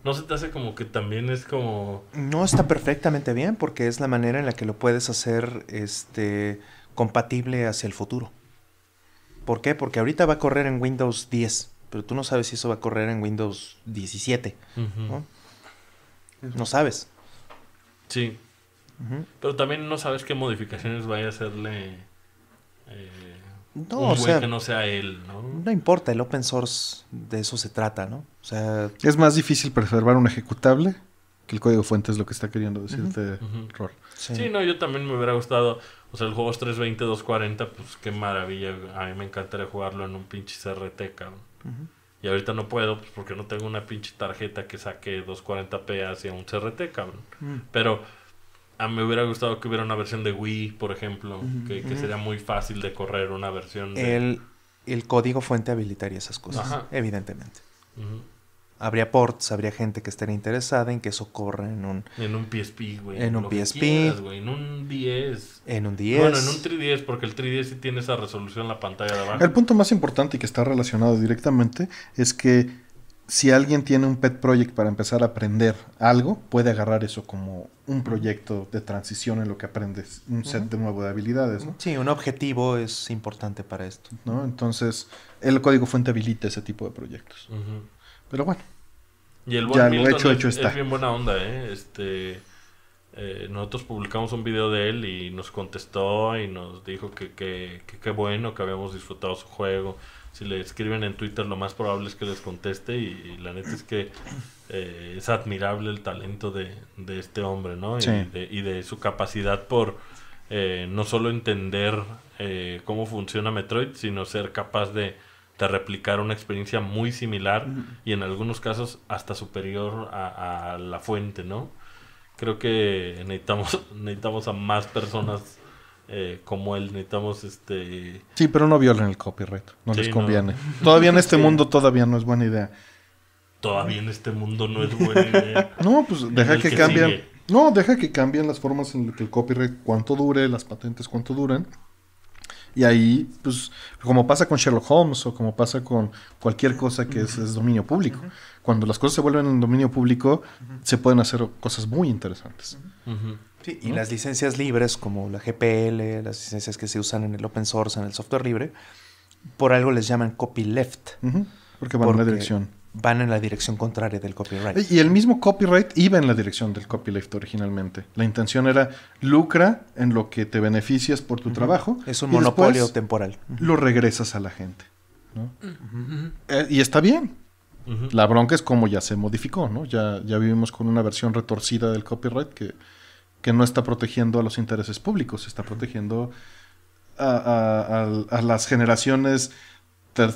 ¿No se te hace como que también es como...? No, está perfectamente bien porque es la manera en la que lo puedes hacer este, compatible hacia el futuro. ¿Por qué? Porque ahorita va a correr en Windows 10, pero tú no sabes si eso va a correr en Windows 17. ¿no? sabes. Sí. Pero también no sabes qué modificaciones vaya a hacerle... Eh, no, sea, que no sea él, ¿no? importa, el open source de eso se trata, ¿no? O sea, es más difícil preservar un ejecutable que el código fuente es lo que está queriendo decirte Sí. no, yo también me hubiera gustado, o sea, el juego es 320 240, pues qué maravilla, a mí me encantaría jugarlo en un pinche CRT, cabrón. Y ahorita no puedo, pues porque no tengo una pinche tarjeta que saque 240p hacia un CRT, cabrón. Mm. Pero a me hubiera gustado que hubiera una versión de Wii, por ejemplo, que, que sería muy fácil de correr una versión de... El, el código fuente habilitaría esas cosas, evidentemente. Habría ports, habría gente que estaría interesada en que eso corra en un... En un PSP, güey. En un PSP. en un 10. En un 10. Bueno, en un 3DS, porque el 3DS sí tiene esa resolución en la pantalla de abajo. El punto más importante y que está relacionado directamente es que si alguien tiene un pet project para empezar a aprender algo, puede agarrar eso como un proyecto de transición en lo que aprendes, un set de nuevo de habilidades. ¿no? Sí, un objetivo es importante para esto. Entonces, el código fuente habilita ese tipo de proyectos. Pero bueno. Y el buen ya lo hecho, es, hecho está. Es bien buena onda, ¿eh? Este, eh, nosotros publicamos un video de él y nos contestó y nos dijo que qué bueno, que habíamos disfrutado su juego si le escriben en Twitter lo más probable es que les conteste y, la neta es que eh, es admirable el talento de, de este hombre, ¿no? Y, de, su capacidad por eh, no solo entender eh, cómo funciona Metroid, sino ser capaz de, replicar una experiencia muy similar y en algunos casos hasta superior a, a, la fuente, ¿no? Creo que necesitamos, [LAUGHS] necesitamos a más personas eh, como él. Necesitamos este. Sí, pero no violen el copyright. No les conviene. [LAUGHS] Todavía en este mundo todavía no es buena idea. Todavía en este mundo no es buena idea. [LAUGHS] no, pues deja que, cambien. No, deja que cambien las formas en las que el copyright cuánto dure, las patentes cuánto duren. Y ahí, pues, como pasa con Sherlock Holmes o como pasa con cualquier cosa que es, dominio público. Cuando las cosas se vuelven en dominio público, se pueden hacer cosas muy interesantes y las licencias libres como la GPL, las licencias que se usan en el open source, en el software libre, por algo les llaman copyleft. Porque van en la dirección. Van en la dirección contraria del copyright. Y el mismo copyright iba en la dirección del copyleft originalmente. La intención era lucra en lo que te beneficias por tu trabajo. Es un monopolio temporal. Lo regresas a la gente. Eh, y está bien. La bronca es como ya se modificó, ¿no? Ya, ya vivimos con una versión retorcida del copyright que que no está protegiendo a los intereses públicos, está protegiendo a, las generaciones, a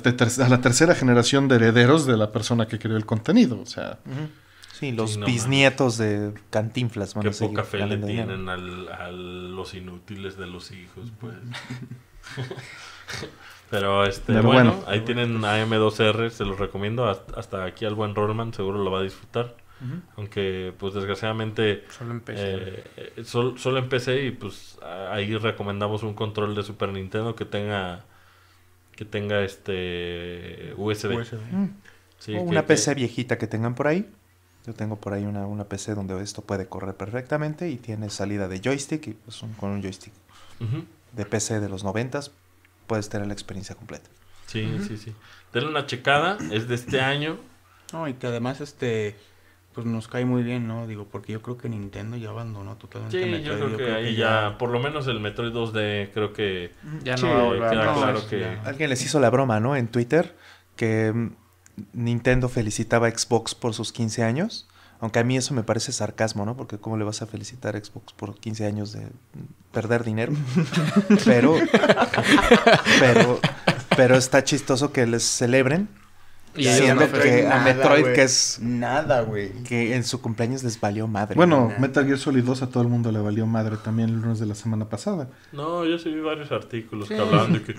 la tercera generación de herederos de la persona que creó el contenido. O sea. Sí, los bisnietos de Cantinflas. Qué poca fe le tienen a los inútiles de los hijos, pues. [LAUGHS] Pero este, bueno, ahí tienen AM2R, se los recomiendo. Hasta aquí al buen Rollman, seguro lo va a disfrutar. Aunque, pues desgraciadamente. Solo en PC. Eh, solo, y pues ahí recomendamos un control de Super Nintendo que tenga. Que tenga este. USB. Mm. o una PC viejita que tengan por ahí. Yo tengo por ahí una, PC donde esto puede correr perfectamente y tiene salida de joystick y pues con un joystick de PC de los noventas puedes tener la experiencia completa. Sí, sí, sí. Denle una checada, es de este año. No, y que además este pues nos cae muy bien, ¿no? Digo, porque yo creo que Nintendo ya abandonó totalmente sí, Yo creo, que, ahí ya, por lo menos el Metroid 2D, creo que mm, ya no, Alguien les hizo la broma, ¿no? En Twitter, que mm, Nintendo felicitaba a Xbox por sus 15 años. Aunque a mí eso me parece sarcasmo, ¿no? Porque ¿cómo le vas a felicitar a Xbox por 15 años de mm, perder dinero? [LAUGHS] pero, pero está chistoso que les celebren y que a Metroid, que es. Nada, güey. Que en su cumpleaños les valió madre. Bueno, Metal Gear Solid 2 a todo el mundo le valió madre también el lunes de la semana pasada. No, yo sí vi varios artículos que hablaban de que.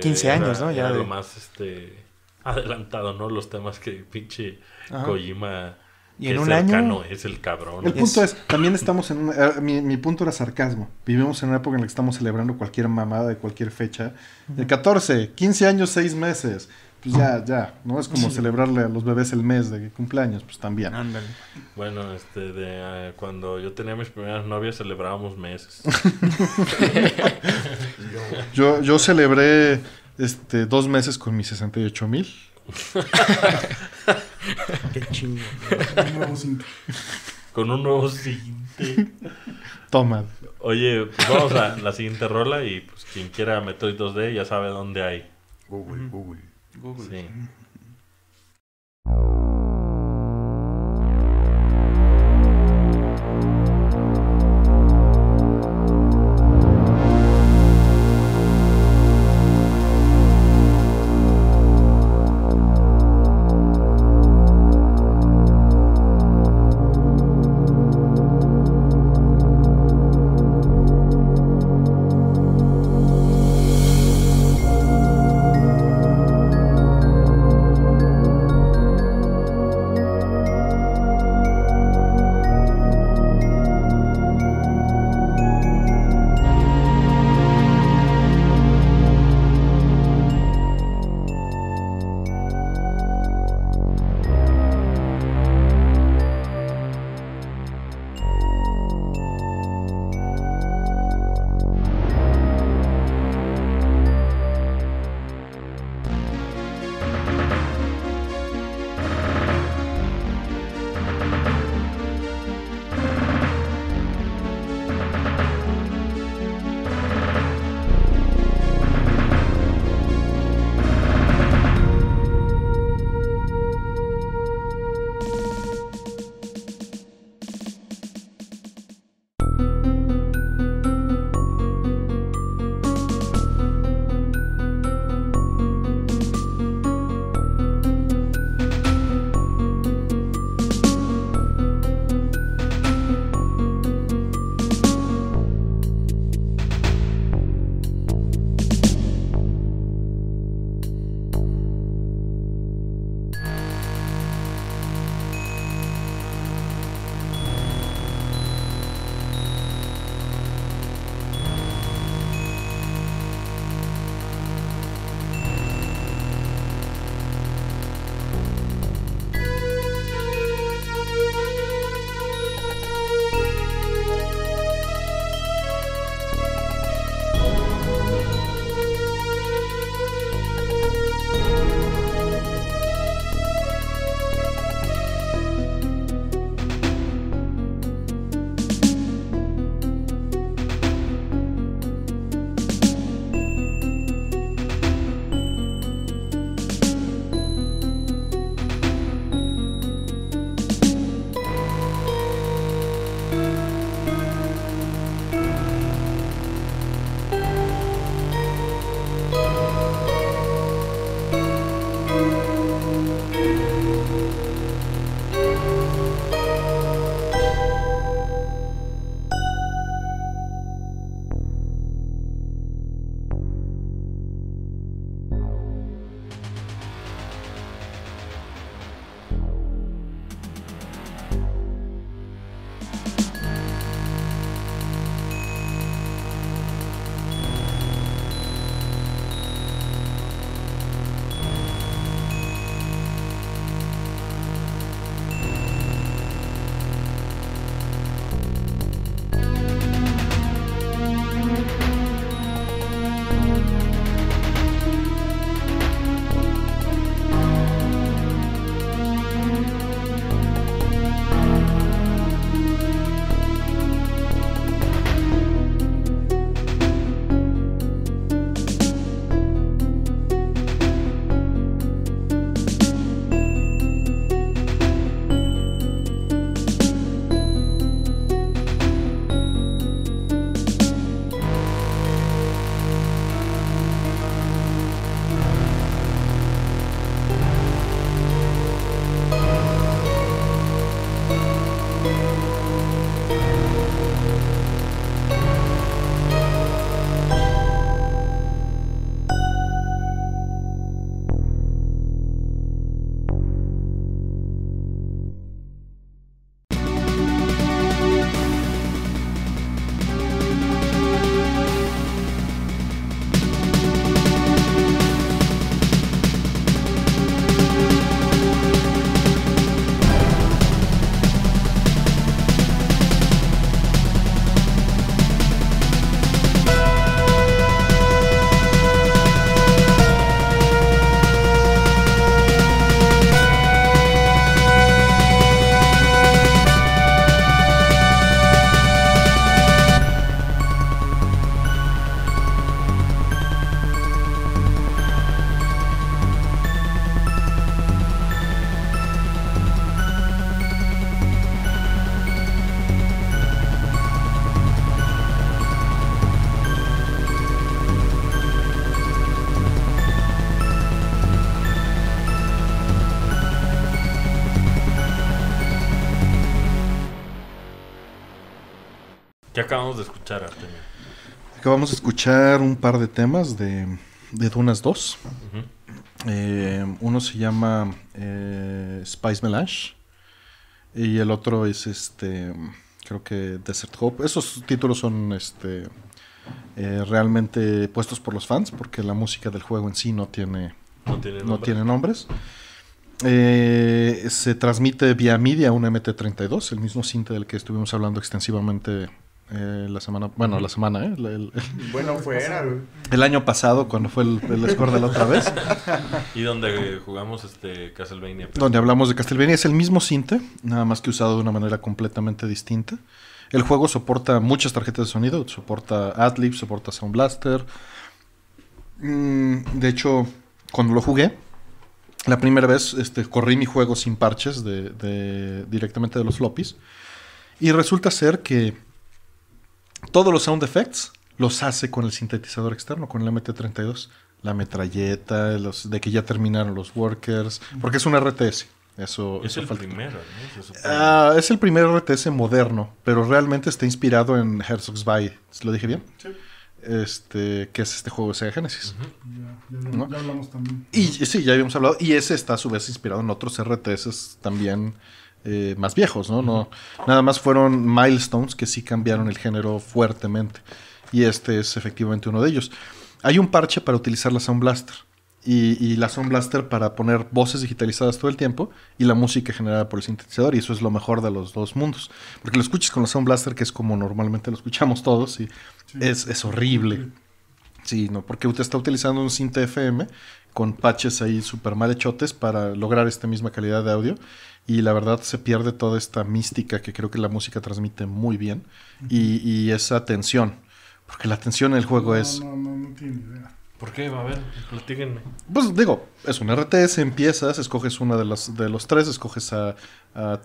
15 [LAUGHS] eh, años, ¿no? Ya. lo más este, adelantado, ¿no? Los temas que pinche Kojima. Y en un año es el cabrón. El punto es, también estamos en eh, mi, mi, punto era sarcasmo. Vivimos en una época en la que estamos celebrando cualquier mamada de cualquier fecha. El 14, 15 años, 6 meses pues ya, ya, ¿no? Es como celebrarle a los bebés el mes de cumpleaños, pues también. Ándale. Bueno, este, de, eh, cuando yo tenía mis primeras novias celebrábamos meses. [LAUGHS] yo, yo celebré este, dos meses con mis 68 mil. [LAUGHS] Qué chingo. Con un nuevo cinte. Toma. Oye, pues vamos a la siguiente rola y pues quien quiera Metroid 2D ya sabe dónde hay. Google, Google. Sim. acabamos de escuchar, Artemio? Acabamos de escuchar un par de temas de, de Dunas 2. Eh, uno se llama eh, Spice Melange y el otro es este, creo que Desert Hope. Esos títulos son este, eh, realmente puestos por los fans porque la música del juego en sí no tiene, no tiene, nombres. se transmite vía media un MT32, el mismo cinta del que estuvimos hablando extensivamente eh, la semana, bueno, la semana, eh, El, [LAUGHS] bueno, El año pasado, cuando fue el, score de la otra vez. [LAUGHS] y donde jugamos este, Castlevania. Pues. Donde hablamos de Castlevania, es el mismo cinte, nada más que usado de una manera completamente distinta. El juego soporta muchas tarjetas de sonido, soporta Adlib, soporta Sound Blaster. Mm, de hecho, cuando lo jugué, la primera vez este, corrí mi juego sin parches de, directamente de los floppies. Y resulta ser que todos los sound effects los hace con el sintetizador externo, con el MT32. La metralleta, los de que ya terminaron los workers, porque es un RTS. Eso, es el primero, ah, es el primer RTS moderno, pero realmente está inspirado en Herzog's Bay. ¿Lo dije bien? Sí. Este, que es este juego de Sega Genesis. ya, ya, hablamos también. Y sí, ya habíamos hablado. Y ese está a su vez inspirado en otros RTS también eh, más viejos, ¿no? ¿no? Nada más fueron milestones que sí cambiaron el género fuertemente. Y este es efectivamente uno de ellos. Hay un parche para utilizar la Sound Blaster. Y, la Sound Blaster para poner voces digitalizadas todo el tiempo y la música generada por el sintetizador. Y eso es lo mejor de los dos mundos. Porque lo escuchas con la Sound Blaster, que es como normalmente lo escuchamos todos, y es, horrible. Sí, no, porque usted está utilizando un sinte FM con patches ahí super mal hechotes para lograr esta misma calidad de audio. Y la verdad se pierde toda esta mística que creo que la música transmite muy bien. y, esa tensión. Porque la tensión en el juego es. No, no, no tiene idea. ¿Por qué? A ver, platíquenme. Pues digo, es un RTS, empiezas, escoges una de las de los tres, escoges a, a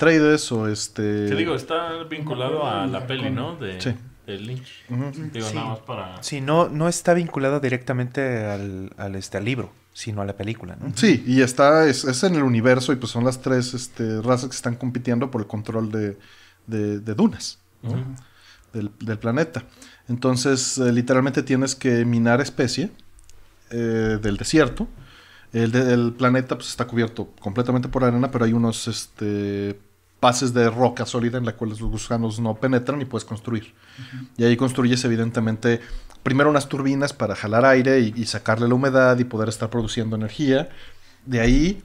o este. te digo, está vinculado a la peli, ¿no? De, sí. Lynch. Digo, nada más para. Sí, no, no está vinculado directamente este, al libro sino a la película, ¿no? Sí, y está, es, en el universo y pues son las tres este, razas que están compitiendo por el control de, de, dunas del, planeta. Entonces, eh, literalmente tienes que minar especie eh, del desierto. El, planeta pues, está cubierto completamente por arena, pero hay unos este, pases de roca sólida en la cual los gusanos no penetran y puedes construir. Y ahí construyes evidentemente primero unas turbinas para jalar aire y, sacarle la humedad y poder estar produciendo energía. De ahí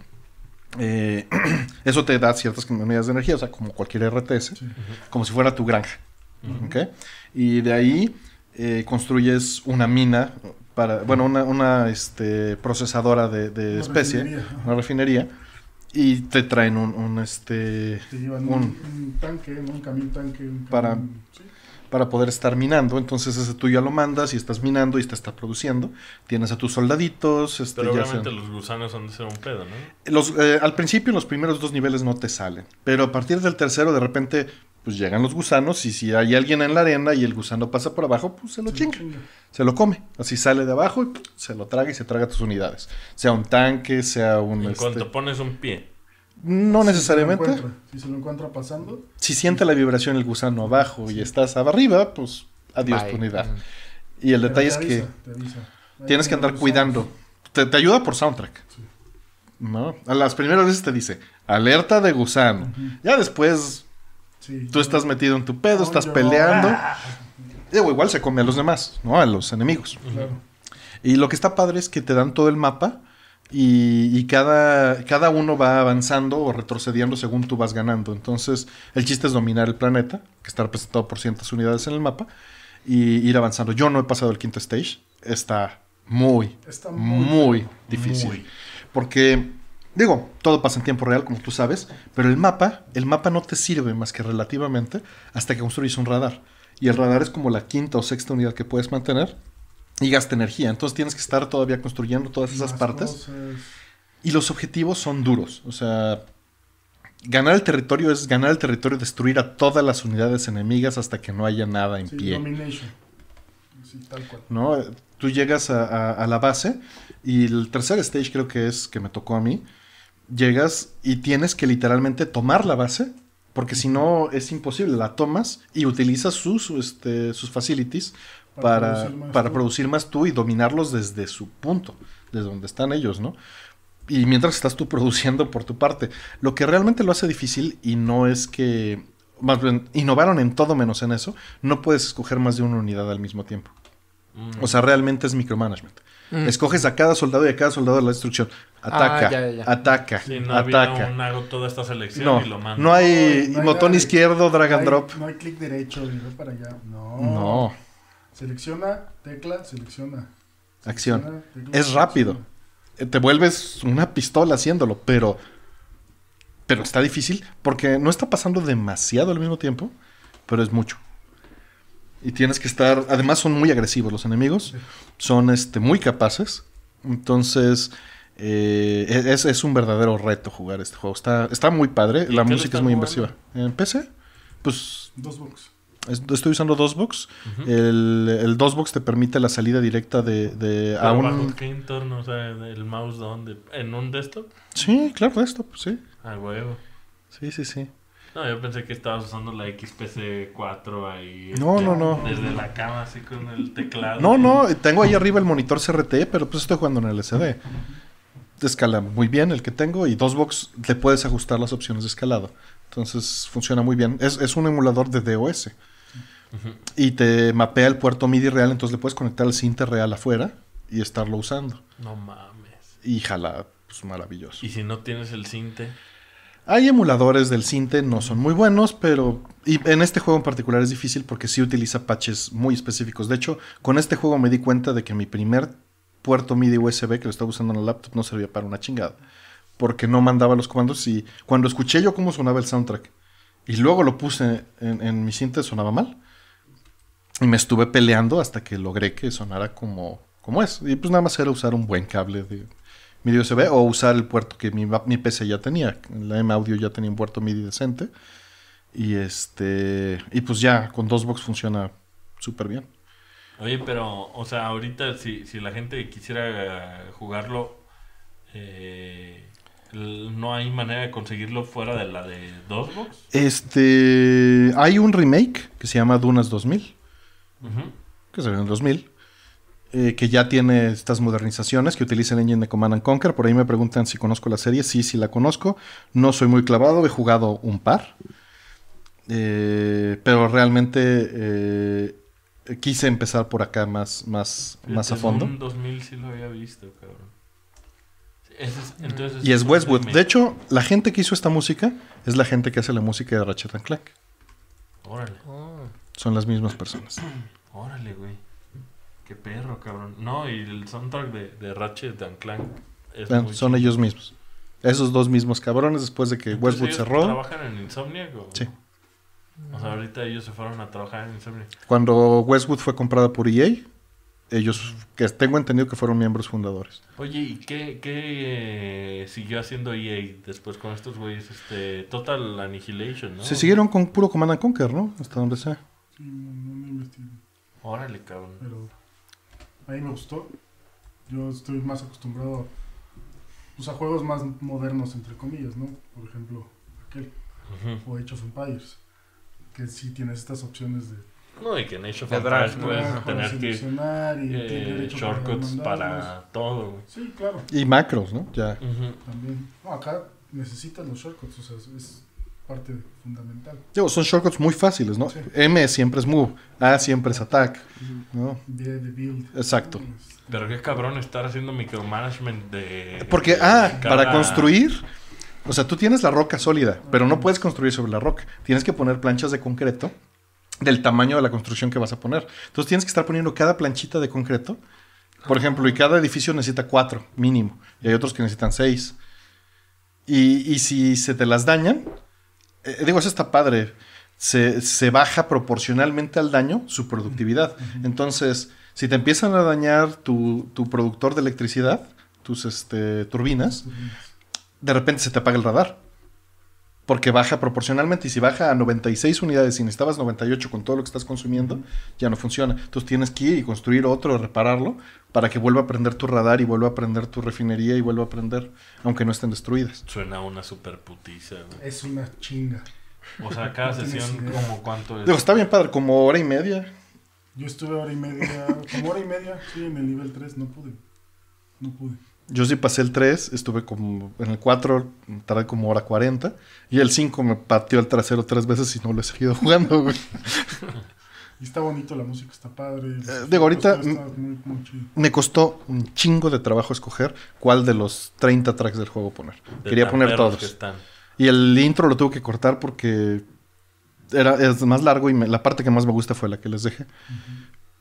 eh, [CLEARS THROAT] eso te da ciertas unidades de energía, o sea, como cualquier RTS, como si fuera tu granja. Y de ahí eh, construyes una mina, para, bueno, una, este, procesadora de, especie, una refinería, y te traen un, este... un, tanque, un camión tanque. para para poder estar minando. Entonces ese tú ya lo mandas y estás minando y te está produciendo. Tienes a tus soldaditos. Este, obviamente los gusanos han de ser un pedo, ¿no? Los, eh, al principio los primeros dos niveles no te salen, pero a partir del tercero de repente pues llegan los gusanos y si hay alguien en la arena y el gusano pasa por abajo, pues se lo chinga. Se lo come. Así sale de abajo y se lo traga y se traga tus unidades. Sea un tanque, sea un... En cuanto este, pones un pie no necesariamente. si se lo encuentra pasando. Si siente la vibración el gusano abajo y estás arriba, pues adiós tu unidad. Y el detalle es que tienes que andar cuidando. Te, ayuda por soundtrack. ¿No? A las primeras veces te dice, alerta de gusano. Ya después tú estás metido en tu pedo, estás peleando. Ah. igual se come a los demás, ¿no? A los enemigos. Y lo que está padre es que te dan todo el mapa y, cada, uno va avanzando o retrocediendo según tú vas ganando. Entonces, el chiste es dominar el planeta, que está representado por cientos unidades en el mapa, y ir avanzando. Yo no he pasado el quinto stage. Está muy, muy, difícil. Porque, digo, todo pasa en tiempo real, como tú sabes, pero el mapa, el mapa no te sirve más que relativamente hasta que construyes un radar. Y el radar es como la quinta o sexta unidad que puedes mantener y gasta energía. Entonces tienes que estar todavía construyendo todas esas partes. Y los objetivos son duros. O sea, ganar el territorio es ganar el territorio, destruir a todas las unidades enemigas hasta que no haya nada en pie. Sí, tal cual. ¿No? Tú llegas a, la base y el tercer stage creo que es que me tocó a mí. Llegas y tienes que literalmente tomar la base. Porque si no es imposible, la tomas y utilizas sus, este, sus facilities para, producir, más tú y dominarlos desde su punto, desde donde están ellos, ¿no? Y mientras estás tú [LAUGHS] produciendo por tu parte. Lo que realmente lo hace difícil y no es que... Más innovaron en todo menos en eso. No puedes escoger más de una unidad al mismo tiempo. Mm. O sea, realmente es micromanagement. Mm. Escoges a cada soldado y a cada soldado de la destrucción. Ah, ataca, ataca, no ataca. hago toda esta selección no, y lo mando. No hay, botón izquierdo, drag and drop. No hay clic derecho, para allá. No. No. Selecciona, tecla, selecciona. Acción. es rápido. Eh, te vuelves una pistola haciéndolo, pero. Pero está difícil porque no está pasando demasiado al mismo tiempo, pero es mucho. Y tienes que estar. Además, son muy agresivos los enemigos. Son este, muy capaces. Entonces. Eh, e-, es, un verdadero reto jugar este juego. Está, está muy padre. La música es muy inversiva. En PC, pues. Dos estoy usando DOSBox. el, DOSBox te permite la salida directa de, a un... O sea, ¿el mouse ¿En un desktop? Sí, claro, desktop, sí. Ah, huevo. Sí, sí, sí. No, yo pensé que estabas usando la XPC4 ahí. No, no, no. Desde la cama, así con el teclado. No, no, tengo ahí arriba el monitor CRT, pero pues estoy jugando en el LCD. Escala muy bien el que tengo y DOSBox le puedes ajustar las opciones de escalado. Entonces funciona muy bien. Es, es un emulador de DOS. Y te mapea el puerto MIDI real, entonces le puedes conectar el sinte real afuera y estarlo usando. No mames. Y jala, pues maravilloso. ¿Y si no tienes el cinte? Hay emuladores del Cinte, no son muy buenos, pero. Y en este juego en particular es difícil porque sí utiliza patches muy específicos. De hecho, con este juego me di cuenta de que mi primer puerto MIDI USB que lo estaba usando en la laptop no servía para una chingada. Porque no mandaba los comandos y cuando escuché yo cómo sonaba el soundtrack y luego lo puse en, mi cinta sonaba mal. Y me estuve peleando hasta que logré que sonara como, como es. Y pues nada más era usar un buen cable de MIDI USB o usar el puerto que mi, PC ya tenía. La M Audio ya tenía un puerto MIDI decente. Y este. Y pues ya, con box funciona súper bien. Oye, pero, o sea, ahorita si, la gente quisiera jugarlo, eh, ¿no hay manera de conseguirlo fuera de la de Dosbox? Este. Hay un remake que se llama Dunas 2000 que salió en el 2000, eh, que ya tiene estas modernizaciones que utiliza el engine de Command and Conquer. Por ahí me preguntan si conozco la serie. Sí, sí la conozco. No soy muy clavado, he jugado un par. Eh, pero realmente eh, quise empezar por acá más, más, más a fondo. 2000 sí lo había visto, cabrón. Mm. y es Westwood. De hecho, la gente que hizo esta música es la gente que hace la música de Ratchet Clank. Órale. Oh. Son las mismas personas. [CLEARS THROAT] Órale, güey. Qué perro, cabrón. No, y el soundtrack de, de Ratchet de Clank es son ellos mismos. Esos dos mismos cabrones después de que Westwood cerró. ¿Trabajan en Insomniac Sí. O sea, ahorita ellos se fueron a trabajar en Insomniac. Cuando Westwood fue comprada por EA, ellos, que tengo entendido que fueron miembros fundadores. Oye, ¿y qué, qué eh, siguió haciendo EA después con estos güeyes? Este, Total Annihilation, ¿no? Se siguieron con puro Command Conquer, ¿no? Hasta donde sea. Y no, me investigué. Órale, cabrón. Pero ahí me gustó. Yo estoy más acostumbrado a, pues, juegos más modernos, entre comillas, ¿no? Por ejemplo, aquel. O Age of Empires. Que sí tienes estas opciones de no, y que en Age of Empires puedes tener que eh, shortcuts para, todo. Sí, claro. Y macros, ¿no? Ya. También. No, acá necesitas los shortcuts, o sea, es parte fundamental. Yo, son shortcuts muy fáciles, ¿no? M siempre es move, A siempre es attack, ¿no? Exacto. Pero qué cabrón estar haciendo micromanagement de... Porque, ah, para construir... O sea, tú tienes la roca sólida, pero no puedes construir sobre la roca. Tienes que poner planchas de concreto del tamaño de la construcción que vas a poner. Entonces tienes que estar poniendo cada planchita de concreto, por ejemplo, y cada edificio necesita cuatro mínimo, y hay otros que necesitan seis. Y, y si se te las dañan, eh, digo, eso está padre. Se, se, baja proporcionalmente al daño su productividad. Entonces, si te empiezan a dañar tu, productor de electricidad, tus este, turbinas, de repente se te apaga el radar porque baja proporcionalmente. Y si baja a 96 unidades y necesitabas 98 con todo lo que estás consumiendo, ya no funciona. Entonces tienes que ir y construir otro, repararlo, para que vuelva a prender tu radar y vuelva a prender tu refinería y vuelva a prender, aunque no estén destruidas. Suena una super putiza. Es una chinga. O sea, cada [LAUGHS] sesión, como cuánto es? Digo, está bien padre, como hora y media. Yo estuve hora y media, como hora y media, sí, en el nivel 3, no pude. No pude. Yo sí pasé el 3, estuve como en el 4, tardé como hora 40. Y el 5 me pateó el trasero tres veces y no lo he seguido [LAUGHS] jugando, Y está bonito, la música está padre. Eh, digo, ahorita me costó un chingo de trabajo escoger cuál de los 30 tracks del juego poner. Quería poner todos. Y el intro lo tuve que cortar porque era, es más largo y la parte que más me gusta fue la que les dejé.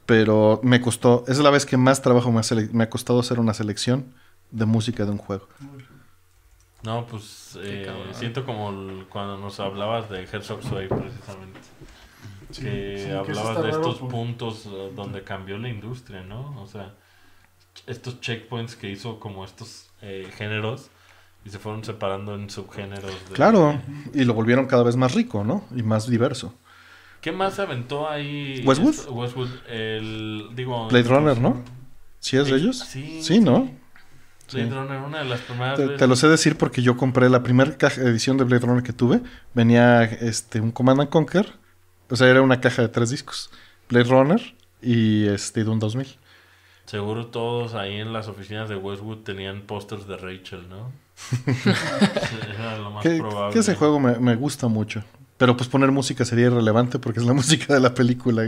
pero me costó, es la vez que más trabajo me ha, me ha, costado hacer una selección de música de un juego. No, pues eh, siento como cuando nos hablabas de Herzog Sway precisamente. que hablabas de estos puntos eh, donde cambió la industria, ¿no? O sea, estos checkpoints que hizo como estos eh, géneros y se fueron separando en subgéneros. Claro, y lo volvieron cada vez más rico, ¿no? Y más diverso. ¿Qué más aventó ahí? Westwood. el, digo, Blade Runner, ¿no? ¿Si es de ellos? sí. ¿no? Te, lo sé decir porque yo compré la primera edición de Blade Runner que tuve. Venía este, un Command and Conquer. O sea, era una caja de tres discos. Blade Runner y este, 2000. Seguro todos ahí en las oficinas de Westwood tenían pósters de Rachel, ¿no? [LAUGHS] era lo más probable. ese juego me, gusta mucho. Pero pues poner música sería irrelevante porque es la [LAUGHS] música de la película.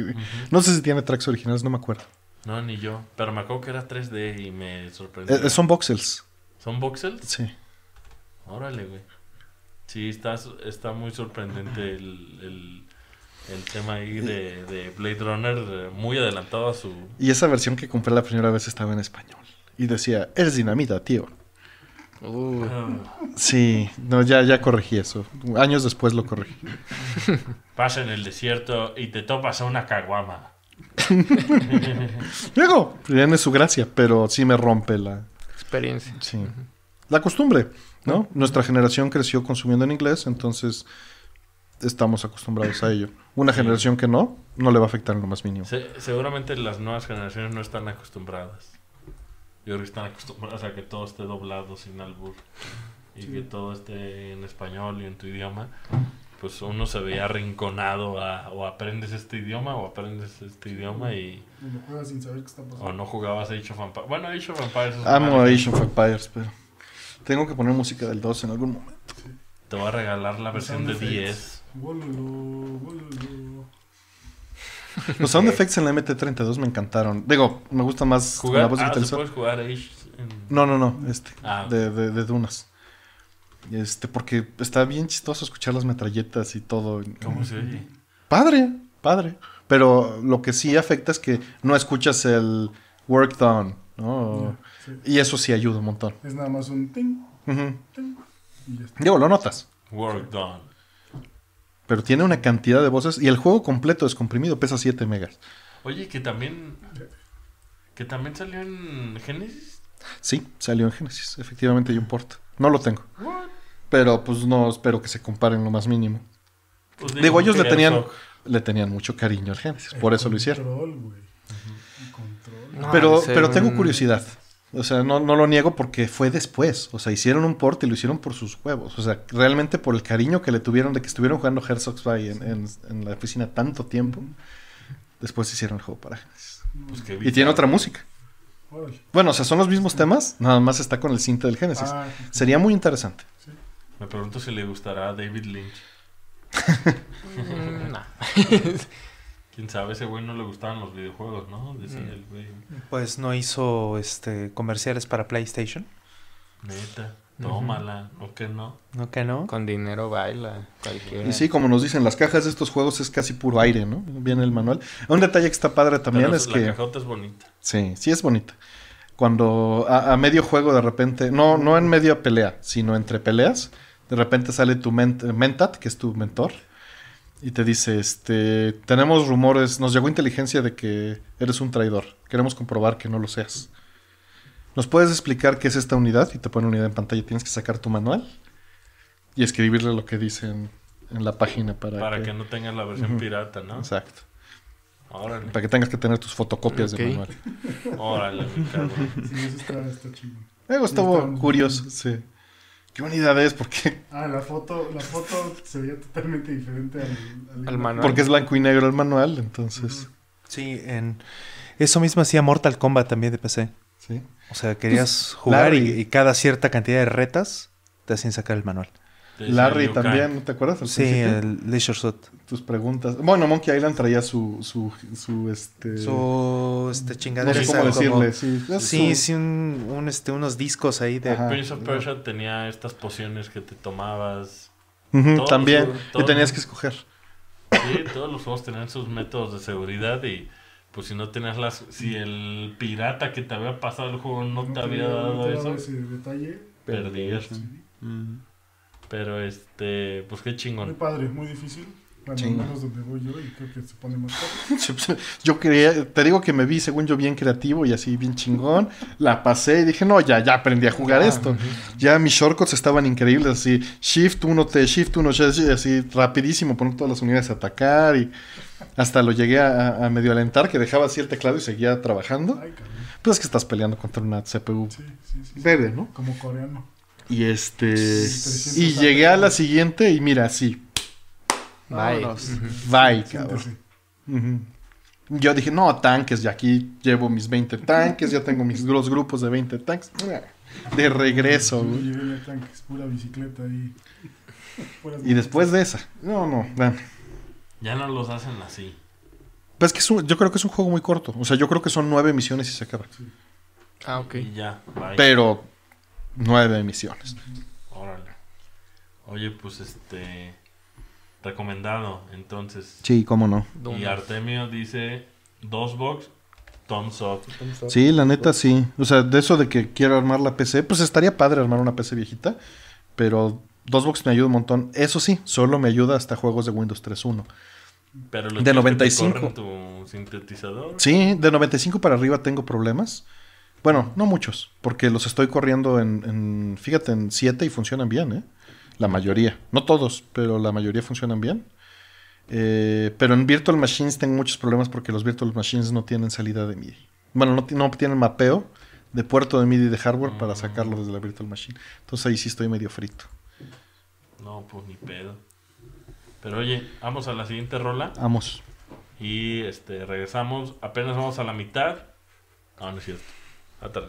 No sé si tiene tracks originales, no me acuerdo. No, ni yo. Pero me acuerdo que era 3D y me sorprendió. Eh, eh, son voxels. ¿Son voxels? Sí. Órale, güey. Sí, está, está muy sorprendente el, tema ahí de, Blade Runner, muy adelantado a su... Y esa versión que compré la primera vez estaba en español. Y decía, es dinamita, tío. Uh. Ah. Sí, no, ya, ya corregí eso. Años después lo corregí. Pasa en el desierto y te topas a una caguama. [LAUGHS] Luego, tiene pues, su gracia, pero sí me rompe la experiencia. La costumbre, ¿no? Nuestra generación creció consumiendo en inglés, entonces estamos acostumbrados a ello. Una generación que no, no le va a afectar en lo más mínimo. seguramente las nuevas generaciones no están acostumbradas. Yo creo que están acostumbradas a que todo esté doblado sin albur y que todo esté en español y en tu idioma pues uno se veía arrinconado o aprendes este idioma o aprendes este idioma y... O no jugabas a Age of Empires. Bueno, Age of Empires es Amo Age of Empires, pero tengo que poner música del 2 en algún momento. Te voy a regalar la versión de 10. Los sound effects en la MT32 me encantaron. Digo, me gusta más Jugar, la voz ah, No, no, no, mm. este. Ah. de, de Dunas. Este, porque está bien chistoso escuchar las metralletas y todo. ¿Cómo se Padre, padre. Pero lo que sí afecta es que no escuchas el work down, ¿no? Y eso sí ayuda un montón. Es nada más un ting, Digo, lo notas. Work done Pero tiene una cantidad de voces y el juego completo comprimido, pesa 7 megas. Oye, que también. Que también salió en Genesis. Sí, salió en Genesis, efectivamente hay un port. No lo tengo. Pero pues no espero que se comparen lo más mínimo. Pues digo, ellos le tenían, le tenían mucho cariño al Génesis, por eso lo hicieron. pero, pero tengo curiosidad. O sea, no, lo niego porque fue después. O sea, hicieron un porte, y lo hicieron por sus huevos. O sea, realmente por el cariño que le tuvieron de que estuvieron jugando Herzog's Sox en, en, la oficina tanto tiempo. Después hicieron el juego para Genesis. Pues y tiene otra música. Bueno, o sea, son los mismos temas, nada más está con el cinta del Génesis. Ah, Sería muy interesante. Me pregunto si le gustará a David Lynch. Mm, no [LAUGHS] Quién sabe, ese güey no le gustaban los videojuegos, ¿no? Mm. el Pues no hizo este comerciales para PlayStation. Neta tómala, o no que no. No que no. Con dinero baila, cualquiera. Y sí, como nos dicen, las cajas de estos juegos es casi puro aire, ¿no? Viene el manual. Un detalle que está padre también es la que. La cajota es bonita. Sí, sí es bonita. Cuando a, medio juego de repente, no, no en medio pelea, sino entre peleas, de repente sale tu mentat, que es tu mentor, y te dice, este, tenemos rumores, nos llegó inteligencia de que eres un traidor, queremos comprobar que no lo seas. ¿Nos puedes explicar qué es esta unidad? Y te pone unidad en pantalla. Tienes que sacar tu manual y escribirle lo que dice en la página para, para que... no tengas la versión pirata, ¿no? Exacto. Órale. Para que tengas que tener tus fotocopias de manual. Órale, Sí, eso está, chido. Eh, estuvo curioso, sí. ¿Qué unidad es? ¿Por Ah, la foto, la foto se veía totalmente diferente al, manual. Porque es blanco y negro el manual, entonces. Sí, en... eso mismo hacía Mortal Kombat también de PC. Sí. O sea, querías pues, jugar y, cada cierta cantidad de retas te hacían sacar el manual. Larry también, ¿no te acuerdas? sí, el Leisure Shot. Tus preguntas. Bueno, Monkey Island traía su. su, su este. Su este, chingadera. No decirle, sí. Sí, un, un, este, unos discos ahí de. Prince of Persia tenía estas pociones que te tomabas. también. y tenías que escoger. Sí, todos los juegos tenían sus métodos de seguridad y pues si no tenías las. Si mm. el pirata que te había pasado el juego no, te había dado eso. Ese detalle, Pero este, pues qué chingón. Muy padre, muy difícil yo quería, [LAUGHS] pues, te digo que me vi, según yo, bien creativo y así bien chingón. La pasé y dije, no, ya, ya aprendí a jugar ah, esto. Ya mis shortcuts estaban increíbles, así, shift 1T, shift 1 así rapidísimo, poner todas las unidades a atacar y hasta lo llegué a, medio alentar, que dejaba así el teclado y seguía trabajando. pues es que estás peleando contra una CPU sí, verde, ¿no? Como coreano. Y este... Y llegué a la siguiente y mira, sí Bye. cabrón. Yo dije, no, tanques, y aquí llevo mis 20 tanques, ya tengo mis dos grupos de 20 tanques. De regreso, güey. Yo llevé tanques, pura bicicleta y. después de esa. No, no, Ya no los hacen así. Pues que es yo creo que es un juego muy corto. O sea, yo creo que son nueve misiones y se acaba. Ah, ok. Y ya, bye. Pero nueve misiones. Órale. Oye, pues este. Recomendado, entonces. Sí, cómo no. Y Artemio dice dos box, Sí, la neta sí. O sea, de eso de que quiero armar la PC, pues estaría padre armar una PC viejita, pero dos box me ayuda un montón. Eso sí, solo me ayuda hasta juegos de Windows 3.1. Pero los de 95. Que tu sintetizador. Sí, de 95 para arriba tengo problemas. Bueno, no muchos, porque los estoy corriendo en, en fíjate, en 7 y funcionan bien, ¿eh? La mayoría, no todos, pero la mayoría funcionan bien. Eh, pero en Virtual Machines tengo muchos problemas porque los Virtual Machines no tienen salida de MIDI. Bueno, no, no tienen mapeo de puerto de MIDI de hardware para mm. sacarlo desde la Virtual Machine. Entonces ahí sí estoy medio frito. No, pues ni pedo. Pero oye, vamos a la siguiente rola. Vamos. Y este, regresamos. Apenas vamos a la mitad. No, ah, no es cierto. Hasta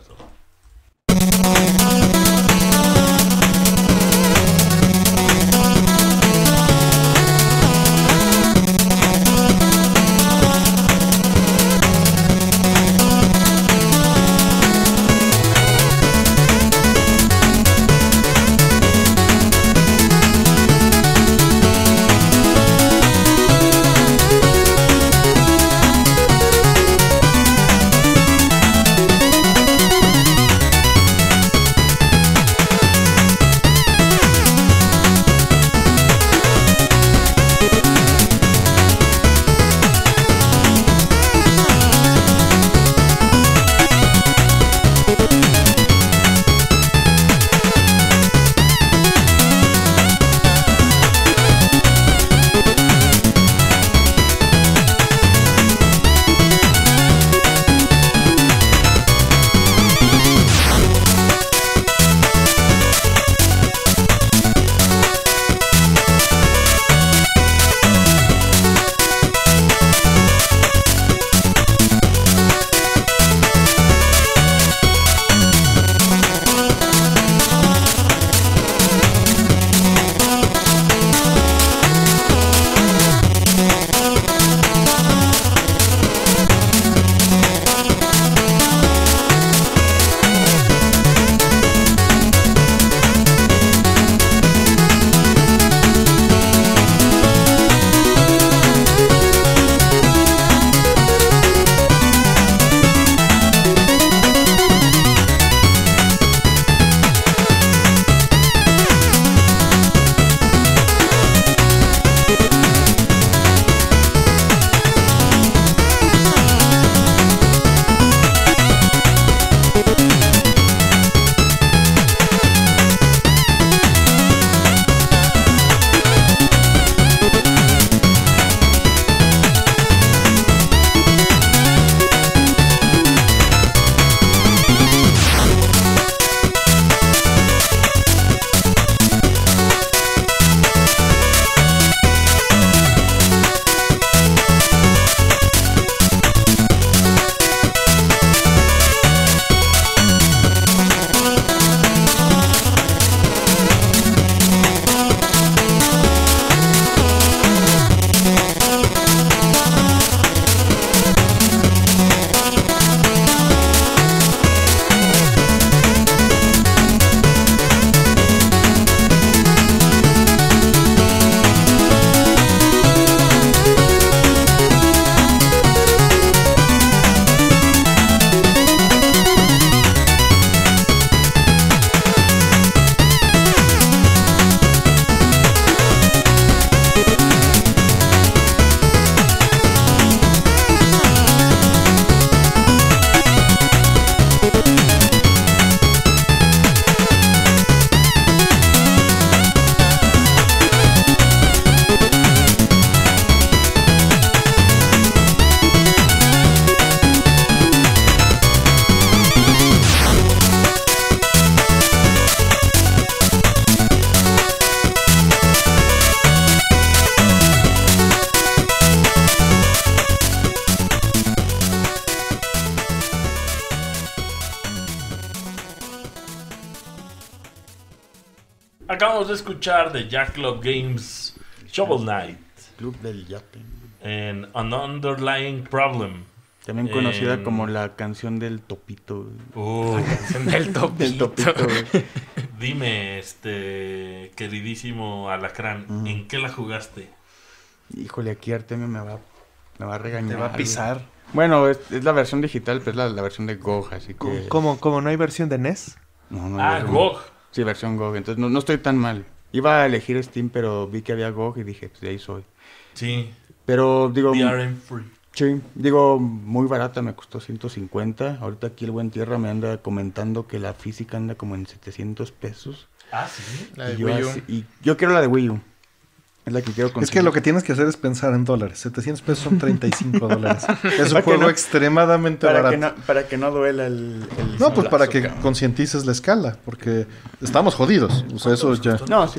de Jack Games Shovel Knight. Club del En An Underlying Problem. También conocida como la canción del topito. Uh, la canción del [LAUGHS] topito. [LAUGHS] Dime, este queridísimo Alacrán, ¿en qué la jugaste? Híjole, aquí Artemio me va, me va a regañar. Te va a pisar. Bueno, es, la versión digital, pero es la, versión de GOG, así que... ¿Cómo, no hay versión de NES? No, no. Ah, GOG. Sí, versión GOG, entonces no, no estoy tan mal. Iba a elegir Steam, pero vi que había GOG y dije, pues de ahí soy. Sí. Pero digo... Sí, digo, muy barata, me costó 150. Ahorita aquí el buen tierra me anda comentando que la física anda como en 700 pesos. Ah, sí, la de y y yo quiero la de Wii U. Es que lo que tienes que hacer es pensar en dólares. 700 pesos son 35 dólares. [LAUGHS] Es un juego extremadamente barato. para que no duela el. no, pues para que concientices la escala, porque estamos jodidos. O sea, eso ya. No,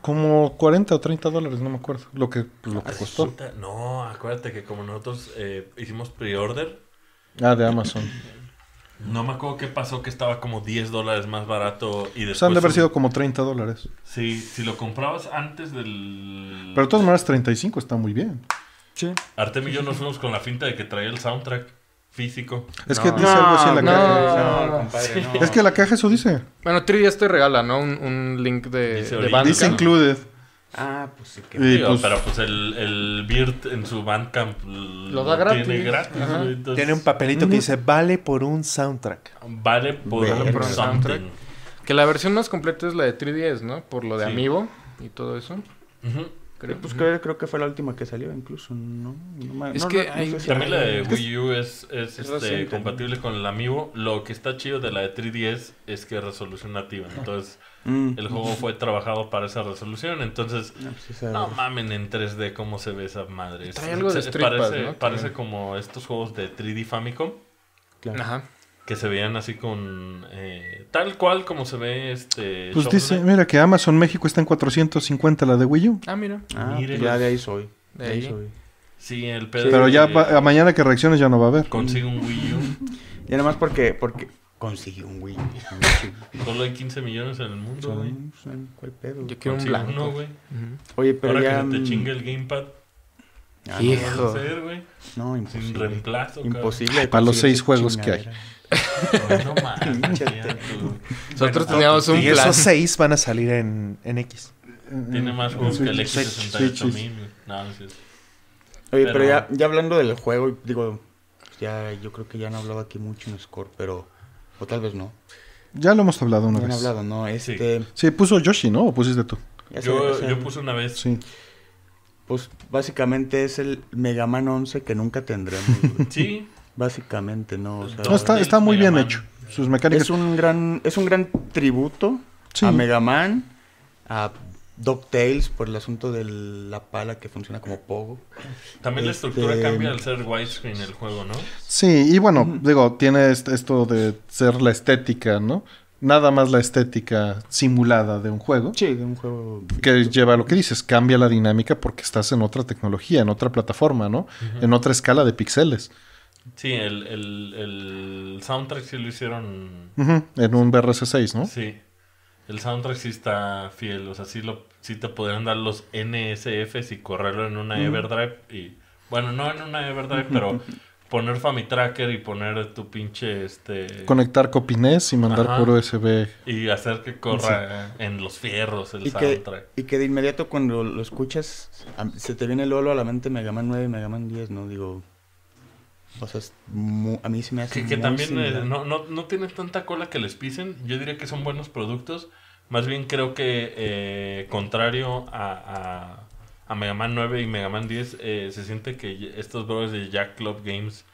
Como 40 o 30 dólares, no me acuerdo. Lo que, costó. No, acuérdate que como nosotros eh, hicimos pre-order. Ah, de Amazon. No me acuerdo qué pasó, que estaba como 10 dólares más barato y después... O sea, han haber sido como 30 dólares. Sí, si lo comprabas antes del... Pero de todas maneras, 35 está muy bien. Sí. Artem y yo nos fuimos con la finta de que traía el soundtrack físico. Es que dice algo así en la caja. No, compadre, Es que la caja eso dice. Bueno, Tri, esto regala, ¿no? Un, link de, Dice included. Ah, pues sí que pues Pero pues el, el en su Bandcamp lo da gratis. Tiene, gratis tiene un papelito que dice vale por un soundtrack. Vale por, un soundtrack. Que la versión más completa es la de 3DS, ¿no? Por lo de amigo Amiibo y todo eso. Ajá Creo, pues, creo, que fue la última que salió, incluso. No, es que también la de Wii U es, este, compatible con el Amiibo. Lo que está chido de la de 3DS es que es resolución nativa. Entonces, mm. el juego fue trabajado para esa resolución. Entonces, ah, pues no, mamen en 3D cómo se ve esa madre. parece, como estos juegos de 3D Famicom. Ajá que se veían así con eh, tal cual como se ve este pues dice mira que Amazon México está en 450 la de Wii U ah mira ah, pues ya de ahí soy de ahí, soy sí el pedo pero ya mañana que reacciones ya no va a haber consigue un Wii U [LAUGHS] y además porque porque consigue un Wii U [LAUGHS] solo hay 15 millones en el mundo son, güey. ¿cuál pedo? yo quiero un blanco güey. oye pero ahora ya, te mm, chinga el gamepad Hijo. No, güey. no imposible. Un reemplazo. Imposible. Para los seis juegos que hay no [LAUGHS] Nosotros teníamos un plan. Y esos seis van a salir en, X. Tiene mm, más juegos que el x 68000 No, Oye, pero, ya, ya hablando del juego, digo, ya yo creo que ya no hablaba aquí mucho en Score, pero. O tal vez no. Ya lo hemos hablado una vez. hablado, ¿no? Este, sí. puso Yoshi, ¿no? ¿O pusiste tú? Yo, yo, puse una vez. Sí. Pues básicamente es el Mega Man 11 que nunca tendremos. sí. [LAUGHS] Básicamente, no. está, está muy bien hecho. Sus mecánicas. Es un gran, es un gran tributo a Mega Man, a DuckTales por el asunto de la pala que funciona como pogo. También la este, estructura cambia al ser widescreen el juego, ¿no? Sí, y bueno, digo, tiene esto de ser la estética, ¿no? Nada más la estética simulada de un juego. Sí, de un juego. Que lleva a lo que dices, cambia la dinámica porque estás en otra tecnología, en otra plataforma, ¿no? En otra escala de píxeles. Sí, el, soundtrack sí lo hicieron. En un BRC6, ¿no? Sí. El soundtrack sí está fiel. O sea, sí, lo, sí te podrían dar los NSFs y correrlo en una Everdrive. Y, bueno, no en una Everdrive, pero [LAUGHS] poner Famitracker y poner tu pinche este conectar copines y mandar por USB y hacer que corra en los fierros el y soundtrack. Que, y que de inmediato cuando lo escuchas se te viene el olo a la mente Me llaman 9 y Mega Man 10, no digo o sea, a mí se me hace. Que, que también eh, no, no, tienen tanta cola que les pisen. Yo diría que son buenos productos. Más bien creo que, eh, contrario a, a, Mega Man 9 y Mega Man 10, eh, se siente que estos brothers de Jack Club Games.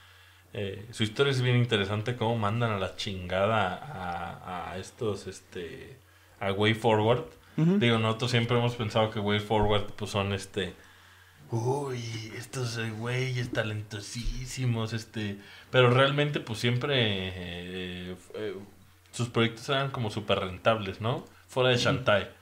su historia es bien interesante, cómo mandan a la chingada a, estos, este, a Way Forward. Digo, nosotros siempre hemos pensado que Way Forward, pues son este, uy, estos eh, güeyes talentosísimos, este, pero realmente pues siempre eh, eh, sus proyectos eran como súper rentables, ¿no? Fuera de Shantae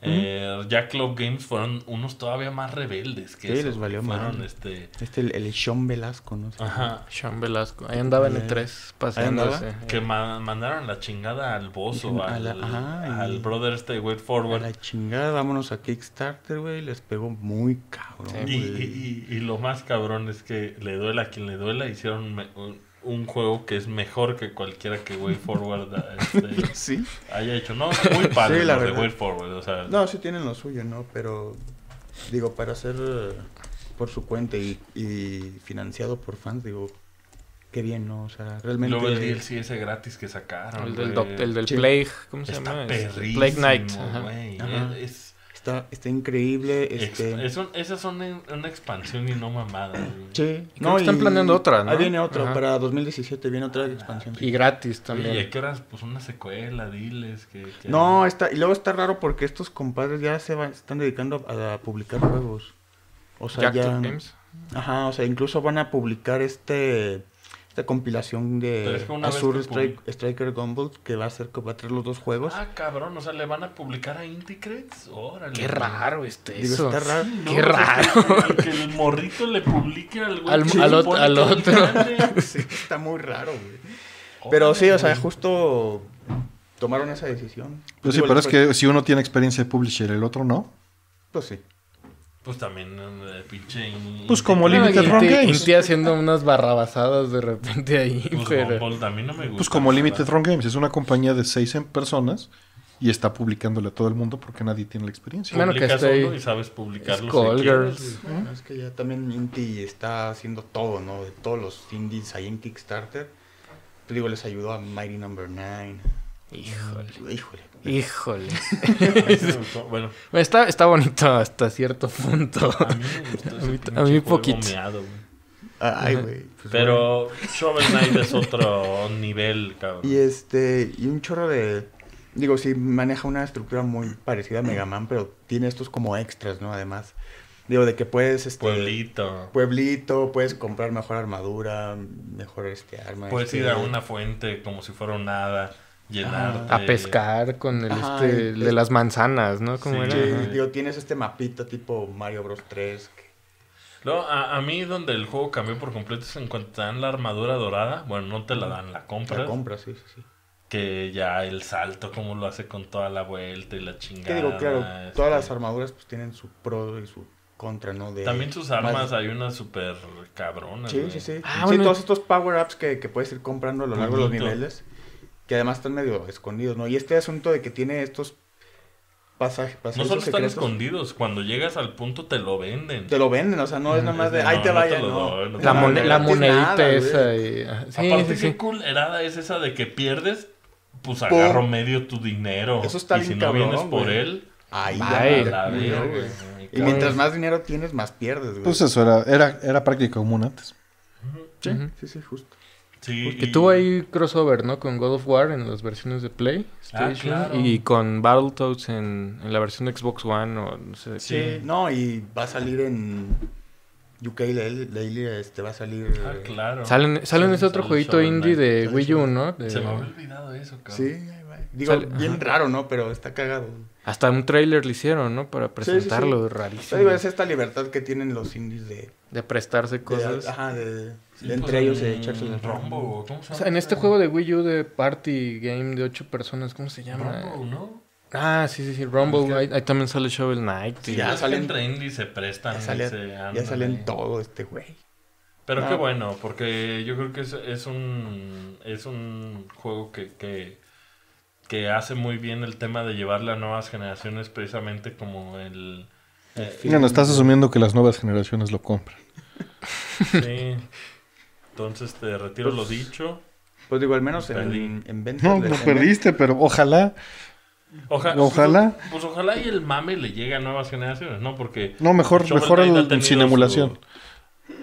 eh, Jack Club Games fueron unos todavía más rebeldes que sí, les valió fueron, este... este el, Sean Velasco, ¿no? Ajá. Sean Velasco. Ahí andaba en el eh, 3 e Que mandaron la chingada al Bozo, al, Ajá, al brother este Forward. A la chingada, vámonos a Kickstarter, güey. Les pegó muy cabrón. y, lo más cabrón es que le duela a quien le duela. Hicieron... un un juego que es mejor que cualquiera que Way [LAUGHS] Forward este, [LAUGHS] haya hecho. No, muy padre de Way Forward. O sea, no, sí tienen lo suyo, ¿no? Pero digo, para ser eh, por su cuenta y, financiado por fans, digo, qué bien, ¿no? O sea, realmente. Luego el DLC ese gratis que sacaron. El del, el del Plague, ¿cómo se llama? Este, Plague Knight. Es, está, increíble. Este... Es esas son una expansión y no mamada. Sí. No, están planeando otra, ¿no? Ahí viene otra, para 2017 viene otra ah, expansión. Y gratis también. Y qué horas, pues una secuela, diles. Que, No, está, y luego está raro porque estos compadres ya se van, están dedicando a, publicar juegos. O sea, ya... Ajá, o sea, incluso van a publicar este esta compilación de Azure Striker Gumball que va a ser que va a traer los dos juegos. Ah, cabrón, o sea, le van a publicar a Inticrets. Órale. Qué raro este está raro. Qué raro. que el morrito le publique al güey. Al, otro. está muy raro, güey. Pero sí, o sea, justo tomaron esa decisión. Pues sí, pero es que si uno tiene experiencia de publisher, el otro no. Pues sí. Pues también eh, pinche. Pues como Limited Run Games. Inti haciendo unas barrabasadas de repente ahí. Pues pero... no me pues, gusta. Pues como Limited Run Games. Es una compañía de seis em, personas y está publicándole a todo el mundo porque nadie tiene la experiencia. Bueno, que estoy... y sabes publicarlo. Girls. es que ya también Inti está haciendo todo, ¿no? De todos los indies ahí en Kickstarter. Te digo, les ayudó a Mighty Number no. 9. Híjole. Híjole. Híjole. Está, está bonito hasta cierto punto. A mí me gustó poquito. Pues, pero Shovel Knight es [LAUGHS] otro nivel, cabrón. Y este, y un chorro de... Digo, sí, maneja una estructura muy parecida a Mega Man, pero tiene estos como extras, ¿no? Además, digo, de que puedes... Este, pueblito. Pueblito, puedes comprar mejor armadura, mejor este arma. Puedes este, ir a una fuente como si fuera nada. Llenarte. A pescar con el, este, de las manzanas, ¿no? Como Digo, tienes este mapito tipo Mario Bros 3. Que... No, a, a, mí donde el juego cambió por completo es en cuanto te dan la armadura dorada. Bueno, no te la dan, la compra. La compras, sí, sí, sí. Que ya el salto, como lo hace con toda la vuelta y la chingada. Que digo, claro, este. todas las armaduras pues tienen su pro y su contra, ¿no? También sus armas, hay una súper cabrona. Sí, sí, sí, Ah, todos estos power-ups que, puedes ir comprando a lo largo de los niveles que además están medio escondidos, ¿no? Y este asunto de que tiene estos pasajes. no solo están escondidos, cuando llegas al punto te lo venden. Te lo venden, o sea, no es mm, nada más de, ahí te no vaya, no. la, monedita esa. Y... Ah, sí, Aparte, sí, qué es esa de que pierdes, pues por... agarro medio tu dinero. Eso está y si no vienes por él, ahí pues, la Y mientras más dinero tienes, más pierdes, güey. Pues eso era, era, era práctica común antes. Sí, sí, sí, justo. Sí, Porque tuvo ahí crossover, ¿no? Con God of War en las versiones de Play ah, y con Battletoads en, en, la versión de Xbox One o no sé. Sí, no, y va a salir en UK Daily, este va a salir. Ah, eh, claro. Salen, salen ese otro jueguito indie de Wii U, ¿no? Se me había olvidado eso, cabrón. Sí, digo, bien raro, ¿no? Pero está cagado. Hasta un trailer le hicieron, ¿no? Para presentarlo, rarísimo. Digo, es esta libertad que tienen los indies de. De prestarse cosas. ajá, de entre pues, ellos echarse el rombo. en este juego de Wii U de party game de ocho personas, ¿cómo se llama? Rumble, ¿no? Ah, sí, sí, sí. Rumble, ahí, también sale Shovel Knight. ya, salen entre y se prestan. Ya, salen todo este güey. Pero qué bueno, porque yo creo que es, es un es un juego que, que, hace muy bien el tema de llevarle a nuevas generaciones precisamente como el... Eh, no estás asumiendo que las nuevas generaciones lo compran. Sí. [LAUGHS] Entonces te retiro lo pues, dicho. Pues digo, al menos en, en, No, lo perdiste, pero ojalá. Pues, ojalá. Pues, ojalá y el mame le llegue a nuevas generaciones, ¿no? Porque. No, mejor, mejor sin emulación.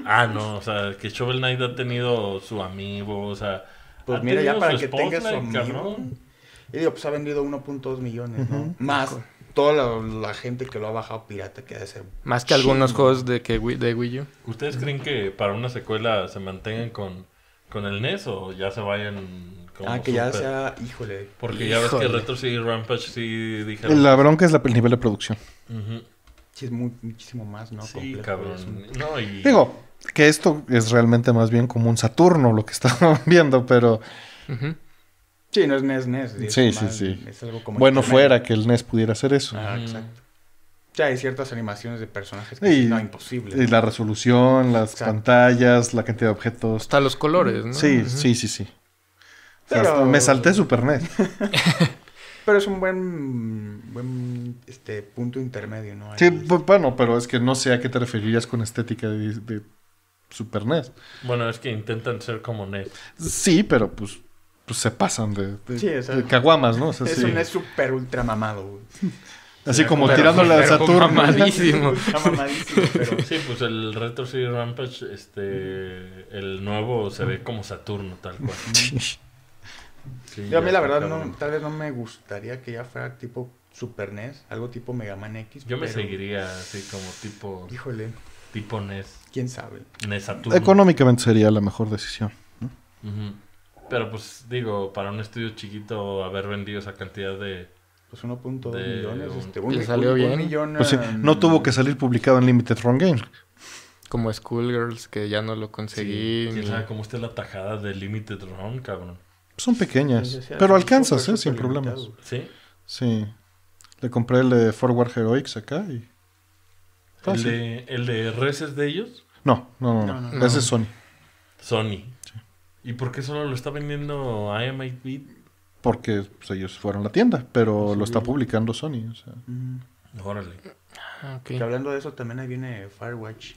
Ah, no, o sea, que Shovel Knight ha tenido su amigo, o sea. Pues mira, ya para que tenga su amigo. Y digo, pues ha vendido 1.2 millones, ¿no? Más toda la, gente que lo ha bajado pirata que ha Más que algunos juegos de, que, de Wii U. ¿Ustedes creen que para una secuela se mantengan con, el NES o ya se vayan como Ah, que ya sea. Híjole. Porque ya ves que Retro sí, Rampage sí dijeron. La bronca es la, el nivel de producción. Sí, es muchísimo más, ¿no? Sí, cabrón. Digo, que esto es realmente más bien como un Saturno lo que [LAUGHS] estaban viendo, pero. Sí, no es NES, NES. sí, sí, algo bueno, fuera que el NES pudiera hacer eso. Ah, exacto. Ya hay ciertas animaciones de personajes que y, no imposible. Y la resolución, las pantallas, la cantidad de objetos. Hasta los colores, ¿no? Sí, sí, sí, sí. me salté Super NES. [LAUGHS] pero es un buen, este, punto intermedio, ¿no? sí, bueno, pero es que no sé a qué te referirías con estética de Super NES. Bueno, es que intentan ser como NES. Sí, pero pues pues se pasan de, sí, caguamas, ¿no? es un es súper ultra mamado, güey. Así como tirándole a Saturno. Mamadísimo. [LAUGHS] mamadísimo pero... Sí, pues el Retro City Rampage, este, el nuevo se ve como Saturno, tal cual. [LAUGHS] Yo a mí la verdad no, tal vez no me gustaría que ya fuera tipo Super NES, algo tipo Mega Man X. Yo me seguiría así como tipo... Híjole. Tipo NES. ¿Quién sabe? NES Saturno. Económicamente sería la mejor decisión. ¿no? Pero pues digo, para un estudio chiquito haber vendido esa cantidad de... Pues 1.2 millones. Este, salió bien. Pues no tuvo que salir publicado en Limited Run Game. Como Schoolgirls, que ya no lo conseguí. Sí, usted la tajada de Limited Run, cabrón? Pues, son pequeñas, pero alcanzas, ¿eh? Sin problemas. ¿Sí? Sí. Le compré el de Forward Heroics acá y... ¿El de, ¿El de, de ellos? No, no, no. no, Ese es Sony. Sony. ¿Y por qué solo lo está vendiendo IMAX Porque pues, ellos fueron la tienda, pero lo está publicando Sony. O sea. Mm. Órale. Ah, hablando de eso, también ahí viene Firewatch.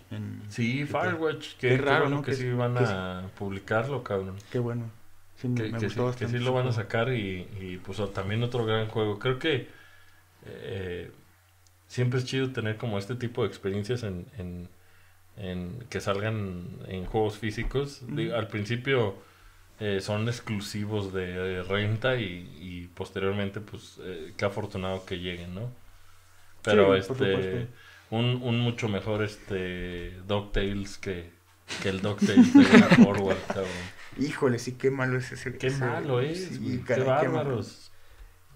sí, Firewatch. Qué, raro que, sí van a publicarlo, cabrón. Qué bueno. que, sí, que, sí, lo van a sacar y, pues también otro gran juego. Creo que eh, siempre es chido tener como este tipo de experiencias en, que salgan en juegos físicos. Al principio eh, son exclusivos de, renta y, posteriormente, pues, eh, qué afortunado que lleguen, ¿no? Pero este, un, mucho mejor este DuckTales que, que el DuckTales de Forward, cabrón. Híjole, sí, qué malo es ese. Qué malo es, qué bárbaros.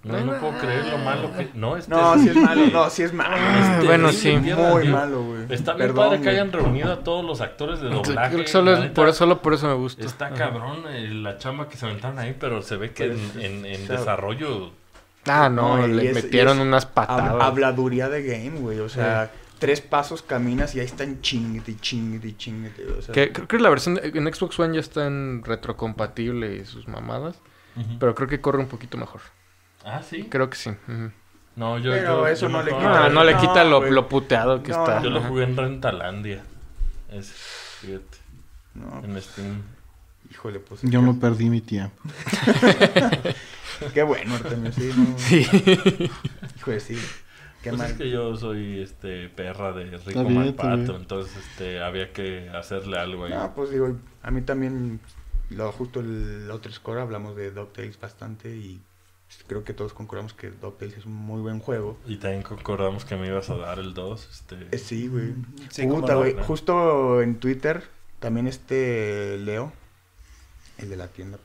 No, no, puedo creer lo ah. malo que. No, este no, es... es malo. No, si es malo. bueno, sí. Muy malo, güey. Está bien padre que hayan reunido a todos los actores de doblaje. Creo que solo, por, eso, solo por eso me gusta. Está cabrón eh, la chamba que se aventaron ahí, pero se ve que en, pues, desarrollo. Ah, no, le metieron unas patadas. Habladuría de game, güey. O sea. tres pasos caminas y ahí están chingete, chingete, chingete. O sea, que, creo que la versión en Xbox One ya está en retrocompatible y sus mamadas. Pero creo que corre un poquito mejor. Ah, sí. Creo que sí. No, yo. Pero eso no, le quita. No, le quita lo, lo puteado que está. Yo lo jugué en Rentalandia. fíjate. En pues. Steam. Híjole, pues. Yo no perdí mi tiempo. [LAUGHS] Qué bueno, Artemio, sí. [LAUGHS] Híjole, sí. pues es que yo soy este perra de rico mal pato. entonces este había que hacerle algo ahí. No, pues digo, a mí también lo justo el otro score hablamos de DuckTales bastante y creo que todos concordamos que DuckTales es un muy buen juego. Y también concordamos que me ibas a dar el 2. Este... Eh, sí, güey. Sí, güey. Justo en Twitter, también este Leo, el de la tienda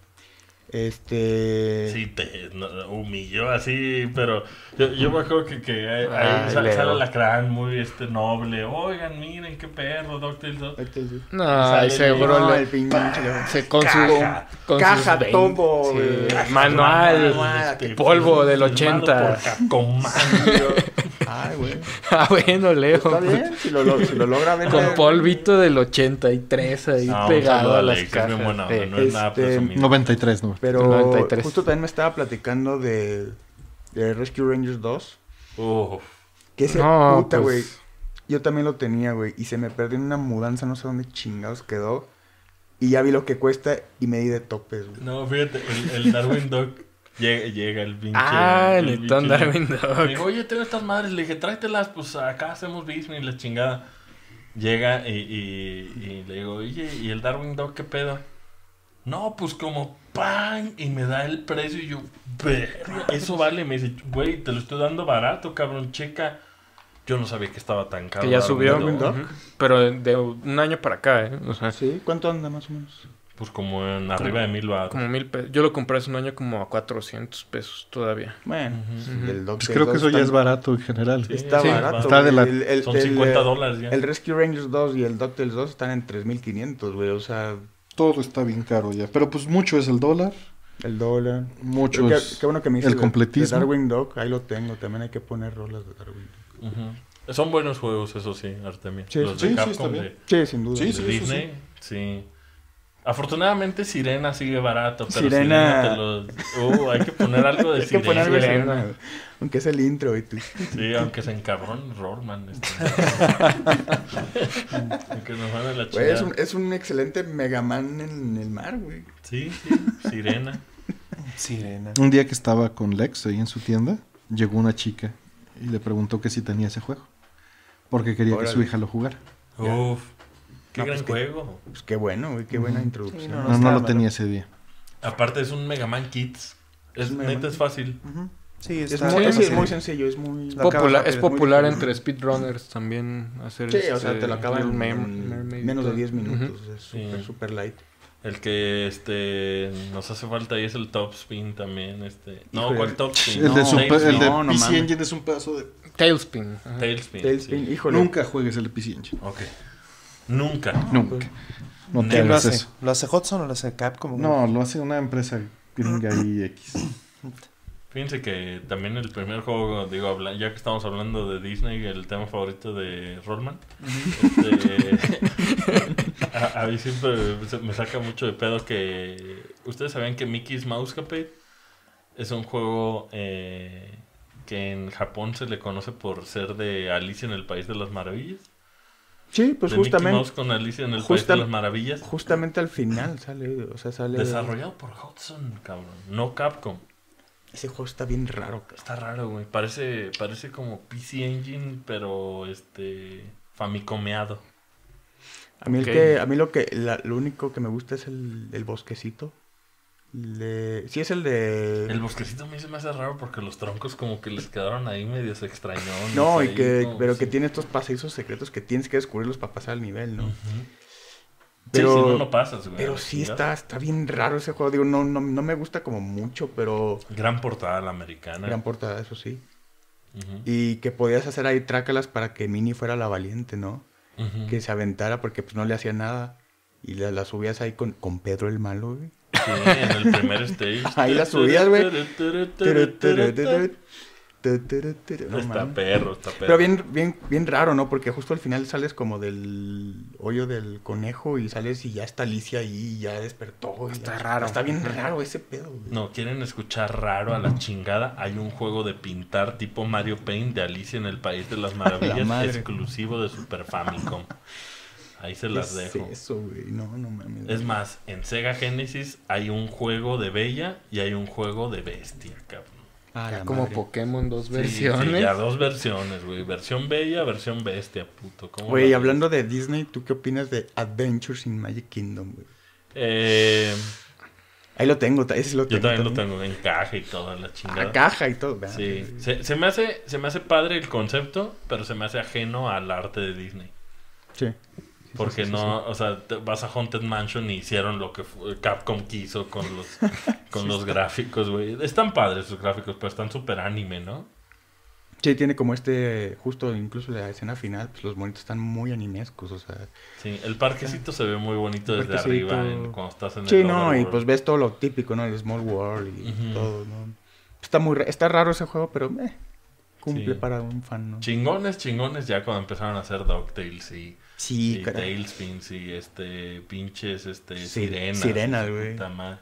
este. Sí, te humilló así, pero yo, yo me acuerdo que, que ahí sale, sale lacrán muy este noble. Oigan, miren qué perro, Doctor. No, y seguro no, el pinche. Se con caja, su, caja tombo, manual, el polvo del 80. Por Ay, güey. [LAUGHS] ah, bueno, Leo. Está bien, si lo, logra ver. Con polvito del 83 ahí pegado a las caras. no 93, este, ¿no? Pero justo también me estaba platicando de, de Rescue Rangers 2. Uf. Que ese puta, güey. Pues. Yo también lo tenía, güey. Y se me perdió en una mudanza, no sé dónde chingados quedó. Y ya vi lo que cuesta y me di de topes, güey. No, fíjate, el, el Darwin Dog Llega, el pinche. Ah, el, Darwin Dog. digo, oye, tengo estas madres. Le dije, tráetelas, pues acá hacemos business y la chingada. Llega y, y, le digo, oye, ¿y el Darwin Dog qué pedo? No, pues como pan y me da el precio y yo, eso vale. Me dice, güey, te lo estoy dando barato, cabrón, checa. Yo no sabía que estaba tan caro. Que ya subió, Darwin Dog. Pero de un año para acá, ¿eh? O sea, sí, ¿cuánto anda más o menos? Pues como en arriba de mil baros. Como mil pesos. Yo lo compré hace un año como a 400 pesos todavía. Bueno. Pues creo que eso ya es barato en general. está barato. el, Son 50 eh, dólares ya. El Rescue Rangers 2 y el DuckTales 2 están en 3.500, güey. O sea... Todo está bien caro ya. Pero pues mucho es el dólar. El dólar. Mucho es qué, qué bueno que me el completismo. De Darwin Dog, ahí lo tengo. También hay que poner rolas de Darwin Dog. Son buenos juegos, eso sí, Artemia. Sí, sí, sí, está bien. sí, sin duda. Sí, sí, sí. Afortunadamente Sirena sigue barato, pero Sirena, te lo... Uh, hay que poner algo de [LAUGHS] Sirena. Aunque es el intro y tú. Sí, aunque se encabrón Rorman. Este. [LAUGHS] Es un, es un excelente Megaman en el mar, güey. Sí, sí, Sirena. Sirena. Un día que estaba con Lex ahí en su tienda, llegó una chica y le preguntó que si tenía ese juego. Porque quería que su hija lo jugara. Uf. Pues qué gran juego. Pues qué, pues bueno, qué buena introducción. no, lo tenía ese día. Aparte es un Mega Man Kids. Es, neta es fácil. Sí, es, muy, es muy sencillo, es muy... es popular entre speedrunners también hacer... Sí, o este sea, te lo acaban en, menos de 10 minutos, es súper, light. El que este nos hace falta ahí es el Top Spin también, este... No, ¿cuál Top Spin? El de, super, el de Engine es un pedazo de... Tailspin. Spin. Tailspin, Tailspin. híjole. Nunca juegues el de PC Engine. Ok. Nunca. Nunca. No lo hace? Hudson o lo hace Capcom? No, lo hace una empresa gringa y X. Fíjense que también el primer juego, digo, ya que estamos hablando de Disney, el tema favorito de Rollman, este, [LAUGHS] a, mí siempre me saca mucho de pedo que ustedes sabían que Mickey's Mouse es un juego eh, que en Japón se le conoce por ser de Alicia en el País de las Maravillas. Sí, pues justamente. Mickey con Alicia en el País de las Maravillas. Justamente al final sale, Desarrollado por Hudson, cabrón. No Capcom. Ese juego está bien raro. Está raro, güey. Parece, parece como PC Engine, pero este. Famicomeado. A mí, el que, a mí lo, que, lo único que me gusta es el, el bosquecito. Sí, es el de. El bosquecito a mí se me hace raro porque los troncos, como que les quedaron ahí medio extrañones. No, y que, pero que tiene estos pasadizos secretos que tienes que descubrirlos para pasar al nivel, ¿no? Pero, si no, pasas, güey. Pero sí está, está bien raro ese juego. Digo, no, no, me gusta como mucho, pero. Gran portada la americana. Gran portada, eso sí. Y que podías hacer ahí trácalas para que Mini fuera la valiente, ¿no? Que se aventara porque pues no le hacía nada. Y la, la subías ahí con, con Pedro el Malo, güey en el primer stage. Ahí la subías, güey. está perro, está perro. Pero bien, bien, bien raro, ¿no? Porque justo al final sales como del hoyo del conejo y sales y ya está Alicia ahí, ya despertó. está raro. Está bien raro ese pedo. No, quieren escuchar raro a la chingada. Hay un juego de pintar tipo Mario Paint de Alicia en el País de las [LAUGHS] Maravillas, exclusivo de Super Famicom. Ahí se las dejo. Es eso, güey. No, no mames. Es más, en Sega Genesis hay un juego de Bella y hay un juego de Bestia, cabrón. Ah, como Pokémon, dos versiones. Sí, ya dos versiones, güey. Versión bella, versión bestia, puto. Güey, hablando de Disney, ¿tú qué opinas de Adventures in Magic Kingdom, güey? Eh... Ahí lo tengo, ese lo tengo. Yo también, lo tengo en caja y toda la chingada. La ah, caja y todo, ¿verdad? se, me hace, se me hace padre el concepto, pero se me hace ajeno al arte de Disney. Sí. Porque no, o sea, vas a Haunted Mansion y hicieron lo que Capcom quiso con los, [LAUGHS] con los gráficos, güey. Están padres sus gráficos, pero están súper anime, ¿no? Sí, tiene como este, justo incluso la escena final, pues los monitos están muy animescos, o sea. Sí, el parquecito se ve muy bonito desde arriba cuando estás en el el Sí, no, y pues ves todo lo típico, ¿no? El Small World y todo, ¿no? Está muy, está raro ese juego, pero eh, cumple para un fan, ¿no? Chingones, chingones ya cuando empezaron a hacer DuckTales y Sí, y tailspin, sí, este, pinches, este, sirena, sirenas. Sirenas, güey.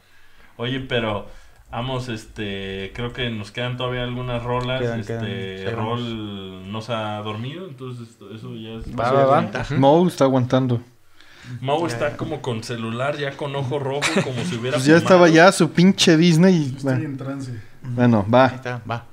Oye, pero vamos, este, creo que nos quedan todavía algunas rolas. este, quedan. Rol nos ha dormido, entonces eso ya es. Va, va, va. Mou está aguantando. Mau está como con celular, ya con ojo rojo, como si hubiera. Pues ya estaba ya su pinche Disney. Estoy en trance. Bueno, va. Ahí está, va.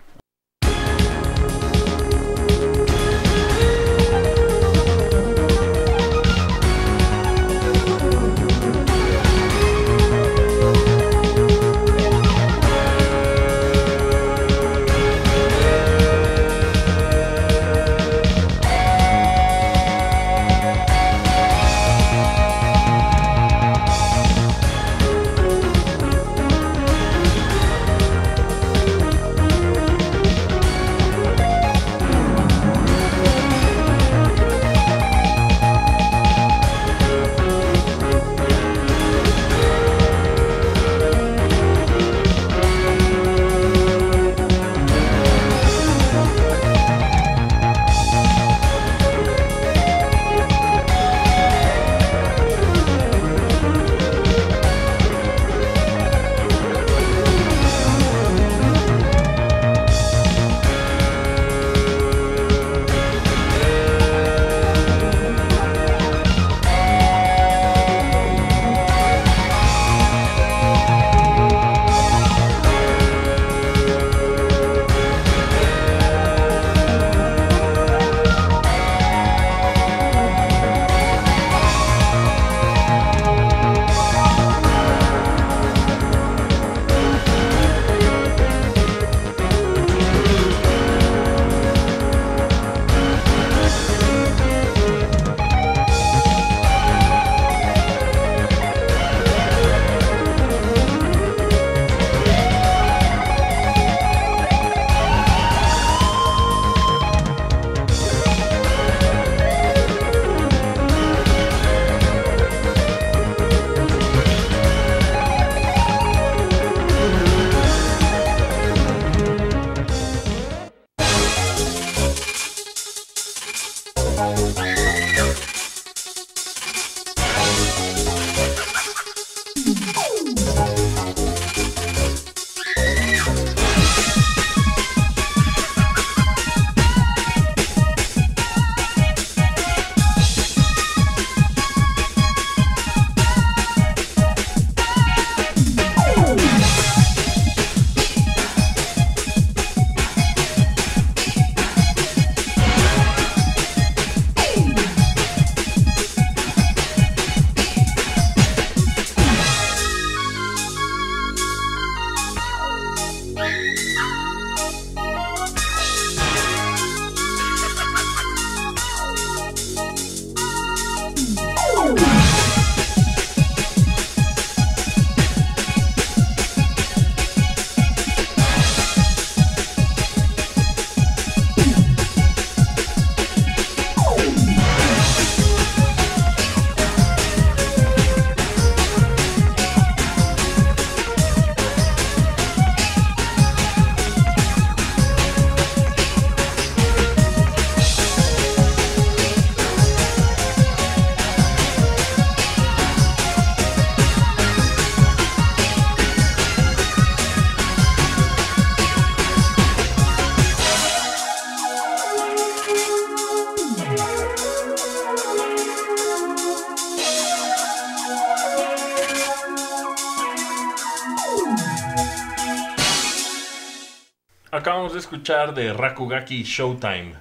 de escuchar de Rakugaki Showtime.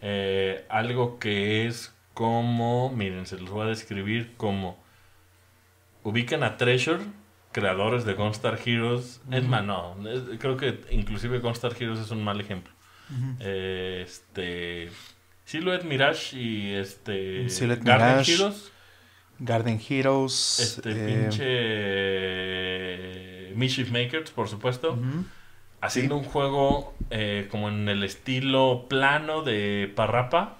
Eh, algo que es como, miren, se los voy a describir como ubican a Treasure, creadores de Gunstar Heroes. Es no, creo que inclusive Gunstar Heroes es un mal ejemplo. este Silhouette Mirage y este Garden Heroes. Garden Este eh, pinche eh, Mischief Makers, por supuesto haciendo un juego eh, como en el estilo plano de Parrapa,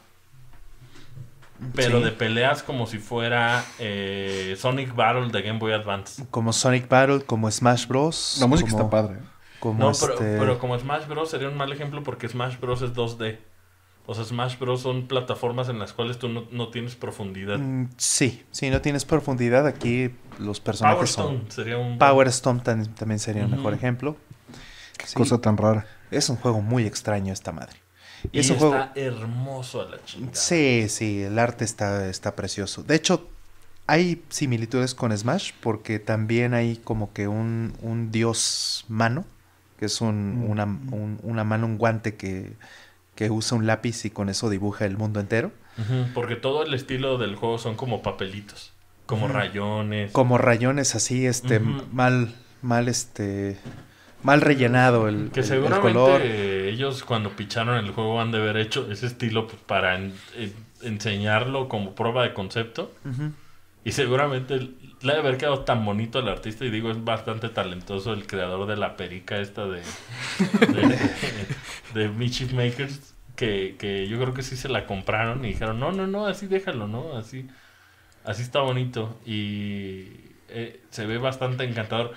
pero de peleas como si fuera eh, Sonic Battle de Game Boy Advance. Como Sonic Battle, como Smash Bros. La música está padre. Como este pero, como Smash Bros. sería un mal ejemplo porque Smash Bros. es 2D. O sea, Smash Bros. son plataformas en las cuales tú no, tienes profundidad. Mm, sí, sí, no tienes profundidad. Aquí los personajes Power son... Stone sería un... Power Stone también sería un mejor ejemplo. Cosa tan rara. Es un juego muy extraño esta madre. Y, está juego... hermoso a la chingada. Sí, sí, el arte está, está precioso. De hecho, hay similitudes con Smash porque también hay como que un, un dios mano, que es un, mm. una, una, mano, un guante que, que, usa un lápiz y con eso dibuja el mundo entero. Porque todo el estilo del juego son como papelitos, como rayones. Como rayones así, este, mal, mal, este, mal rellenado el, que el, color. Ellos cuando picharon el juego han de haber hecho ese estilo pues, para eh, enseñarlo como prueba de concepto. Y seguramente le ha de haber quedado tan bonito el artista y digo, es bastante talentoso el creador de la perica esta de, de, Makers, que, yo creo que sí se la compraron y dijeron, no, no, no, así déjalo, ¿no? Así, así está bonito y eh, se ve bastante encantador.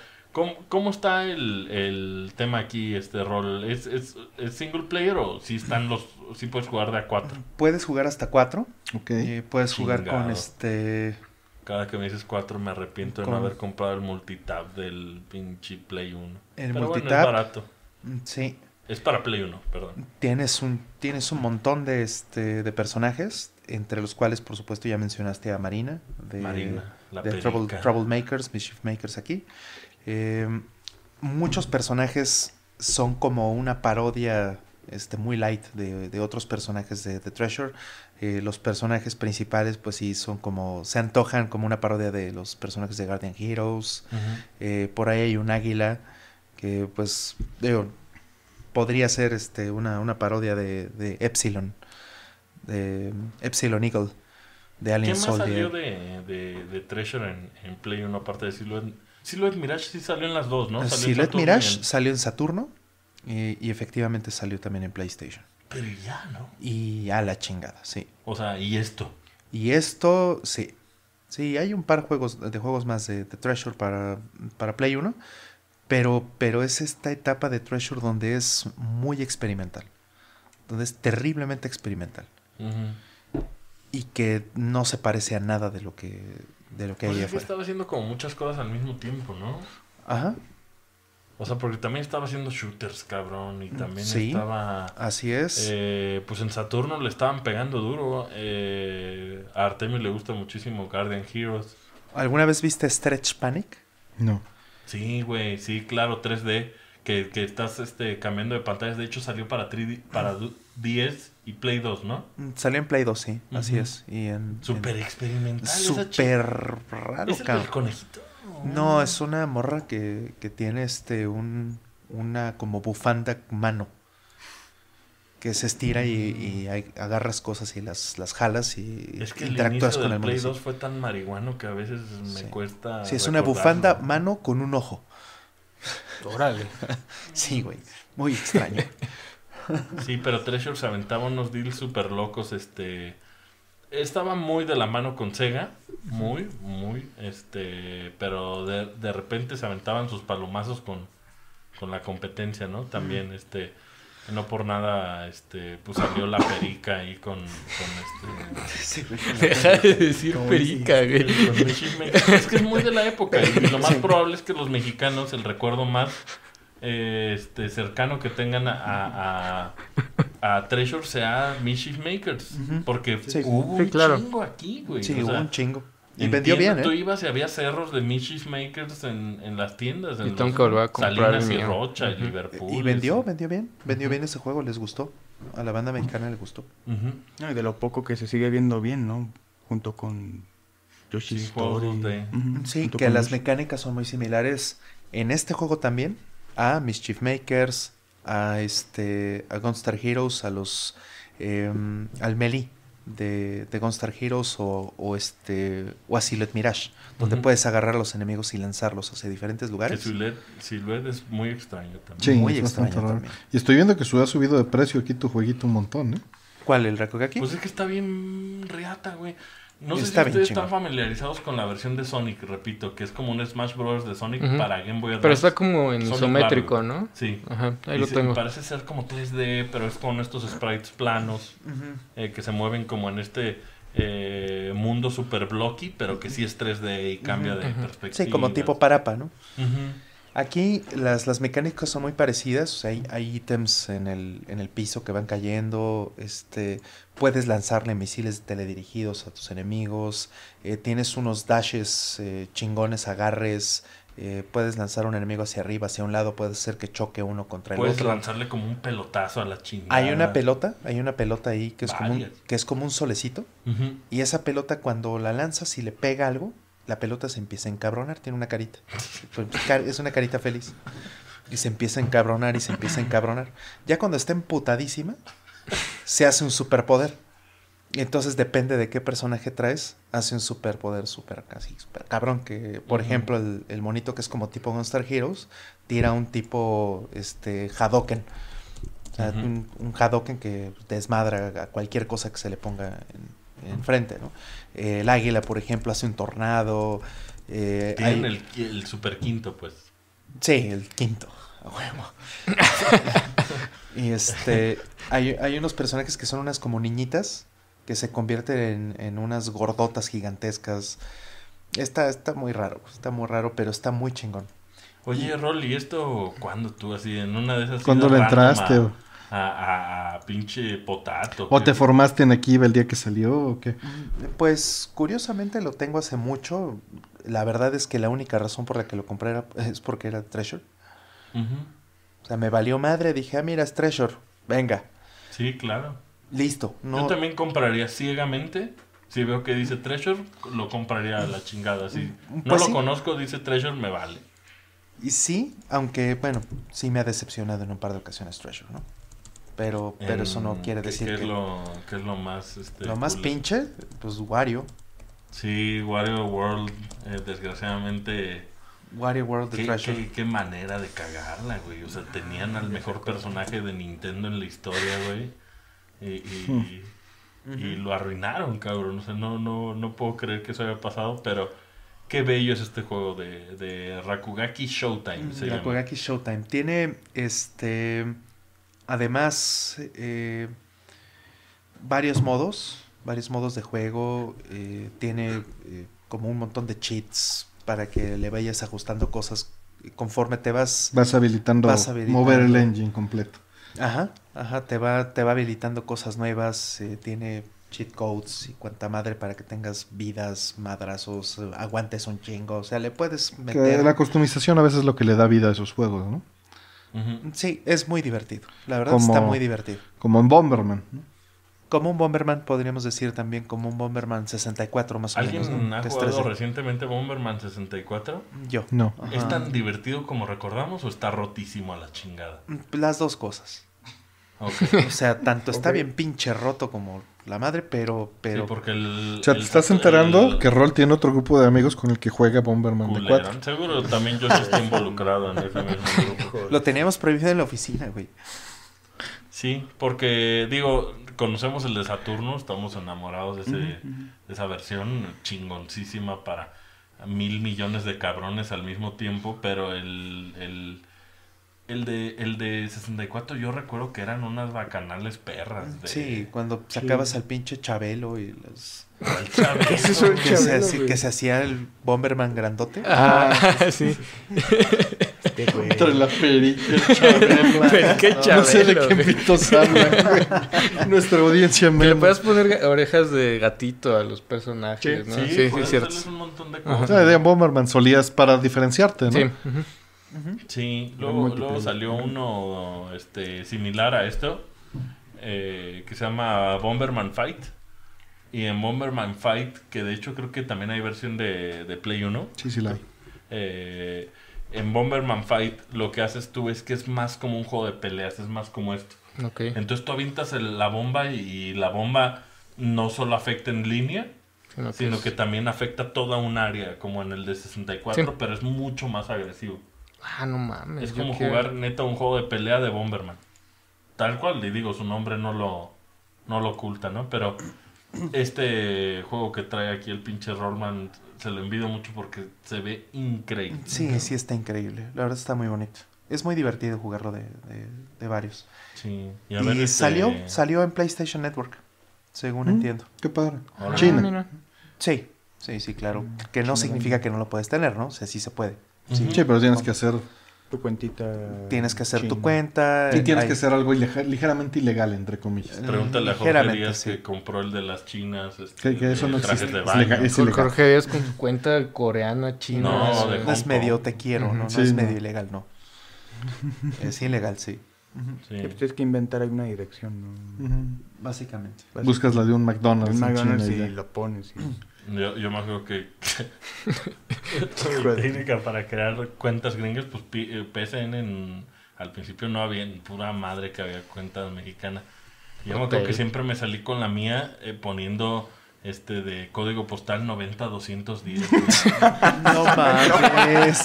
¿Cómo, está el, tema aquí, este rol? ¿Es, ¿Es, single player o si están los si puedes jugar de a cuatro? Puedes jugar hasta cuatro. okay eh, puedes jugar con este. Cada que me dices cuatro me arrepiento de no haber comprado el multitap del pinche Play 1. El multitap. Bueno, es barato. Mm, sí. Es para Play 1, perdón. Tienes un, tienes un montón de, este, de personajes, entre los cuales, por supuesto, ya mencionaste a Marina. De, Marina, de Trouble, Troublemakers, Mischief Makers aquí. Eh, muchos personajes son como una parodia este, muy light de, otros personajes de, Treasure. Eh, los personajes principales, pues sí, son como. se antojan como una parodia de los personajes de Guardian Heroes. Eh, por ahí hay un águila que, pues, podría ser este, una, parodia de, Epsilon, de Epsilon Eagle, de Alien ¿Qué más Soldier. de, de, Treasure en, Play 1 aparte de decirlo Silhouette Mirage sí salió en las dos, ¿no? Sí, Silhouette Mirage salió en Saturno eh, y, efectivamente salió también en PlayStation. Pero ya, ¿no? Y a la chingada, sí. O sea, ¿y esto? Y esto, sí. Sí, hay un par juegos, de juegos más de, Treasure para, para Play 1, pero, pero es esta etapa de Treasure donde es muy experimental, donde es terriblemente experimental. Y que no se parece a nada de lo que de lo que pues estaba haciendo como muchas cosas al mismo tiempo, ¿no? Ajá. O sea, porque también estaba haciendo shooters, cabrón, y también sí, así es. Eh, pues en Saturno le estaban pegando duro. Eh, a Artemis le gusta muchísimo Guardian Heroes. ¿Alguna vez viste Stretch Panic? No. Sí, güey, sí, claro, 3D. Que, estás este, cambiando de pantallas. De hecho, salió para 3 para 10 y Play 2, ¿no? Mm, salió en Play 2, sí, así es. Y en, super en... experimental. Súper raro, ¿Es el conejito? No, es una morra que, que tiene este un, una como bufanda mano que se estira y, mm. agarras cosas y las, las jalas y es que interactúas el con el Play 2 fue tan marihuano que a veces me cuesta. Sí, es una bufanda mano con un ojo. Órale. [LAUGHS] sí, güey. Muy extraño. [LAUGHS] Sí, pero Treasure se aventaba unos deals súper locos, este... Estaba muy de la mano con Sega, muy, muy, este... Pero de, repente se aventaban sus palomazos con, con la competencia, ¿no? También, este... No por nada, este, pues salió la perica ahí con, con este. [LAUGHS] Deja de decir perica, güey. Es que es muy de la época. lo más probable es que los mexicanos, el recuerdo más este, cercano que tengan a, a, Treasure sea Mischief Makers. Porque hubo un chingo aquí, güey. Sí, hubo un chingo. Y vendió bien, Tú ¿eh? ibas y había cerros de Mischief Makers en, en las tiendas. En y volver a comprar Salinas y Rocha, Liverpool. Y vendió, vendió bien. Vendió bien ese juego, les gustó. A la banda mexicana les gustó. y de lo poco que se sigue viendo bien, ¿no? Junto con Yoshi's Story. Sí, que las mecánicas son muy similares en este juego también a Mischief Makers, a este a Gunstar Heroes, a los em, al Meli de, de Gunstar Heroes o, o este o a Silhouette Mirage, donde puedes agarrar a los enemigos y lanzarlos hacia diferentes lugares. Silhouette, es muy extraño también. Sí, muy extraño también. Y estoy viendo que su ha subido de precio aquí tu jueguito un montón, ¿eh? ¿Cuál? ¿El Rakugaki? Pues es que está bien reata, güey. No está sé si ustedes están familiarizados con la versión de Sonic, repito, que es como un Smash Bros. de Sonic para Game Boy Advance. Pero está como en isométrico, ¿no? Sí. Ajá, ahí lo tengo. Parece ser como 3D, pero es con estos sprites planos eh, que se mueven como en este eh, mundo super blocky, pero que sí es 3D y cambia de perspectiva. Sí, como tipo parapa, ¿no? Ajá Aquí las, las mecánicas son muy parecidas, o sea, hay, ítems en el, en el piso que van cayendo, este, puedes lanzarle misiles teledirigidos a tus enemigos, eh, tienes unos dashes eh, chingones, agarres, eh, puedes lanzar un enemigo hacia arriba, hacia un lado, puedes hacer que choque uno contra el otro. Puedes lanzarle como un pelotazo a la chingada. Hay una pelota, hay una pelota ahí que es, como un, que es como un solecito, y esa pelota cuando la lanzas y le pega algo, la pelota se empieza a encabronar, tiene una carita. Pues, es una carita feliz. Y se empieza a encabronar y se empieza a encabronar. Ya cuando está emputadísima, se hace un superpoder. Entonces depende de qué personaje traes, hace un superpoder super casi super cabrón. Que, por ejemplo, el, monito que es como tipo Monster Heroes, tira un tipo este Hadoken. un, un, Hadoken que desmadra a cualquier cosa que se le ponga en, enfrente, ¿no? Eh, el águila, por ejemplo, hace un tornado. Eh, el, super quinto, pues. Sí, el quinto. y este. Hay, unos personajes que son unas como niñitas que se convierten en, unas gordotas gigantescas. Está, está muy raro, está muy raro, pero está muy chingón. Oye, Rolly, ¿esto cuándo tú así en una de esas? ¿Cuándo le entraste? a, pinche potato. ¿O te formaste en aquí el día que salió o qué? Pues curiosamente lo tengo hace mucho. La verdad es que la única razón por la que lo compré es porque era Treasure. O sea, me valió madre. Dije, ah, mira, es Treasure. Venga. Sí, claro. Listo. Yo también compraría ciegamente. Si veo que dice Treasure, lo compraría a la chingada. Si mm, no pues lo conozco, dice Treasure, me vale. Y sí, aunque, bueno, sí me ha decepcionado en un par de ocasiones Treasure, ¿no? Pero, pero eso no quiere decir que... Lo, ¿Qué es lo más... Este, lo más pinche? Pues Wario. Sí, Wario World, eh, desgraciadamente... Wario World ¿Qué, ¿qué, ¿Qué, manera de cagarla, güey. O sea, tenían al mejor personaje de Nintendo en la historia, güey. Y, y, hmm. lo arruinaron, cabrón. O sea, no, no, no puedo creer que eso haya pasado, pero qué bello es este juego de, de Rakugaki Showtime. Rakugaki Showtime. Tiene este además, eh, varios modos, varios modos de juego. Eh, tiene eh, como un montón de cheats para que le vayas ajustando cosas conforme te vas... Vas habilitando, mover el engine completo. Ajá, ajá, te va, te va habilitando cosas nuevas, eh, tiene cheat codes y cuanta madre para que tengas vidas, madrazos, aguantes un chingo, o sea, le puedes meter... la customización a veces es lo que le da vida a esos juegos, ¿no? Sí, es muy divertido. La verdad está muy divertido. Como en Bomberman. Como un Bomberman, podríamos decir también como un Bomberman 64 más o menos. ¿Alguien ha jugado recientemente Bomberman 64? Yo. No. ¿Es tan divertido como recordamos o está rotísimo a la chingada? Las dos cosas. O sea, tanto está bien pinche roto como la madre, pero... pero... porque el... O sea, te estás enterando que Rol tiene otro grupo de amigos con el que juega Bomberman de 4. Seguro también yo estoy involucrado en ese mismo grupo. [LAUGHS] Lo teníamos prohibido en la oficina, güey. Sí, porque digo, conocemos el de Saturno, estamos enamorados de, ese, de esa versión chingoncísima para mil millones de cabrones al mismo tiempo, pero el el de, el de 64 yo recuerdo que eran unas bacanales perras. De... Sí, cuando sacabas al pinche Chabelo y las... Chabelo, ¿Qué [LAUGHS] es Chabelo, que, se hacía, que, se, hacía el Bomberman grandote. Ah, [LAUGHS] sí. Este Entre la el Chabelo. ¿Qué Chabelo. No sé de qué pitos habla, [LAUGHS] Nuestra audiencia me. Le puedes poner orejas de gatito a los personajes, ¿no? Sí, sí, sí cierto. un montón de cosas. O sea, de Bomberman solías para diferenciarte, ¿no? Sí. Sí, luego, salió uno este, similar a esto, eh, que se llama Bomberman Fight. Y en Bomberman Fight, que de hecho creo que también hay versión de, Play 1. Sí, sí, la hay. Eh, en Bomberman Fight lo que haces tú es que es más como un juego de peleas, es más como esto. Entonces tú avientas la bomba y, la bomba no solo afecta en línea, sino, que, también afecta toda un área, como en el de 64, pero es mucho más agresivo ah, no mames. Es como jugar neta un juego de pelea de Bomberman. Tal cual, le digo, su nombre no lo, lo oculta, ¿no? Pero este juego que trae aquí el pinche Rollman, se lo envidio mucho porque se ve increíble. Sí, sí está increíble. La verdad está muy bonito. Es muy divertido jugarlo de, de, varios. Sí. Y, este salió, salió en PlayStation Network, según mm, entiendo. Qué padre. China. Ah, sí, sí, sí, claro. Mm, que no significa que no lo puedes tener, ¿no? O sea, sí se puede. Sí, pero tienes que hacer tu cuentita. Tienes que hacer tu cuenta. y tienes que hacer algo ligeramente ilegal, entre comillas. Pregúntale a Jorge Díaz que compró el de las chinas. Este, que, eso no existe. Es Jorge Díaz con su cuenta coreana, china. No, de no es medio te quiero, ¿no? es medio ilegal, no. [LAUGHS] es ilegal, sí. tienes pues que inventar alguna dirección, Básicamente. Buscas la de un McDonald's. y, lo la pones. Y... [CLEARS THROAT] Yo, yo me acuerdo que, La [LAUGHS] técnica para crear cuentas gringas, pues PSN eh, en, al principio no había pura madre que había cuentas mexicanas. Yo me acuerdo que siempre me salí con la mía eh, poniendo este de código postal 90210. [LAUGHS] no mames. No, mames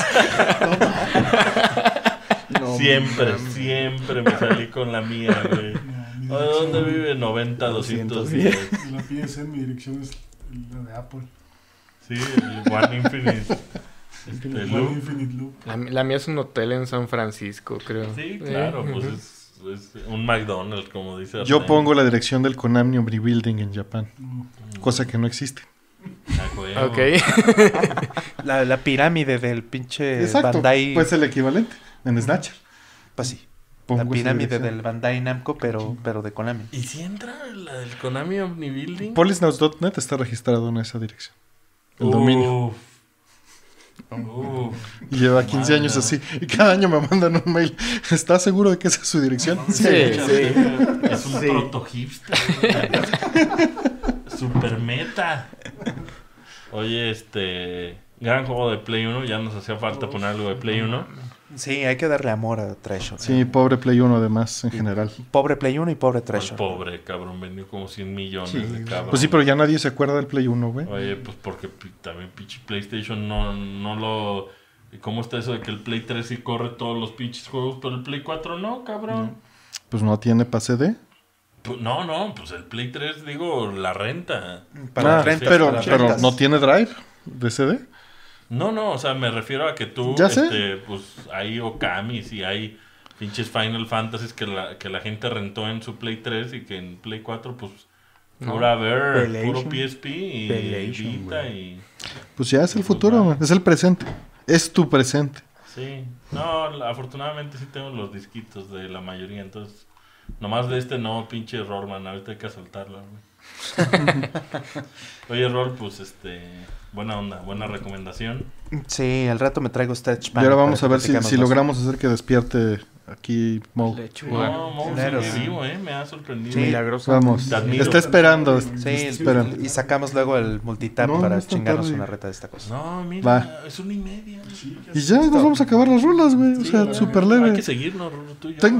siempre, siempre me salí con la mía, güey. ¿Dónde vive 90210? Lo pides en mi dirección es de Apple. Sí, el One Infinite. el este, One Infinite Loop. La, mía es un hotel en San Francisco, creo. Sí, claro, pues es, un McDonald's, como dice. Yo pongo la dirección del Konami Rebuilding en Japón, cosa que no existe. Ah, ok. [LAUGHS] la, la, pirámide del pinche Exacto, Bandai. Pues el equivalente en Snatcher. Pues sí la pirámide del Bandai Namco, pero, pero de Konami. ¿Y si entra la del Konami Omnibuilding? Polisnows.net está registrado en esa dirección. El dominio. lleva 15 años así. Y cada año me mandan un mail. ¿Estás seguro de que esa es su dirección? Sí, sí. Es un sí. proto hipster. Super meta. Oye, este. Gran juego de Play 1. Ya nos hacía falta poner algo de Play 1. Sí, hay que darle amor a Treasure. Sí, pobre Play 1 además, en general. Pobre Play 1 y pobre Treasure. pobre, cabrón, vendió como 100 millones de cabrón. Pues sí, pero ya nadie se acuerda del Play 1, güey. Oye, pues porque también pinche PlayStation no, no lo... ¿Cómo está eso de que el Play 3 sí corre todos los pinches juegos, pero el Play 4 no, cabrón? Pues no tiene para CD. Pues, no, no, pues el Play 3, digo, la renta. Para, ah, pero, pero no tiene drive de CD. No, no, o sea, me refiero a que tú, Este, pues hay Okamis y hay pinches Final Fantasy que la, que la gente rentó en su Play 3 y que en Play 4, pues, ahora ver, puro PSP y Vita y... Pues ya es el futuro, pues es el presente, es tu presente. Sí, no, afortunadamente sí tengo los disquitos de la mayoría, entonces, nomás de este no, pinche error, man, ahorita hay que soltarla, güey. [LAUGHS] Oye, error, pues, este... Buena onda, buena recomendación. Sí, al rato me traigo Stretch Y ahora vamos a ver si, si logramos hacer que despierte aquí Mo. No, Mo claro. sí. vivo, ¿eh? Me ha sorprendido. Sí. Milagroso. Vamos. Está esperando. Sí, esperando. y sacamos luego el multitap para chingarnos una reta de esta cosa. No, mira, Va. es una y media. y ya nos vamos a acabar las rulas, güey. o sea, súper leve. Hay seguirnos,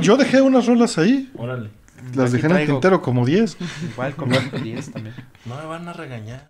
yo. dejé unas rulas ahí. Órale. Las dejé en el tintero como 10. Igual como 10 también. No me van a regañar.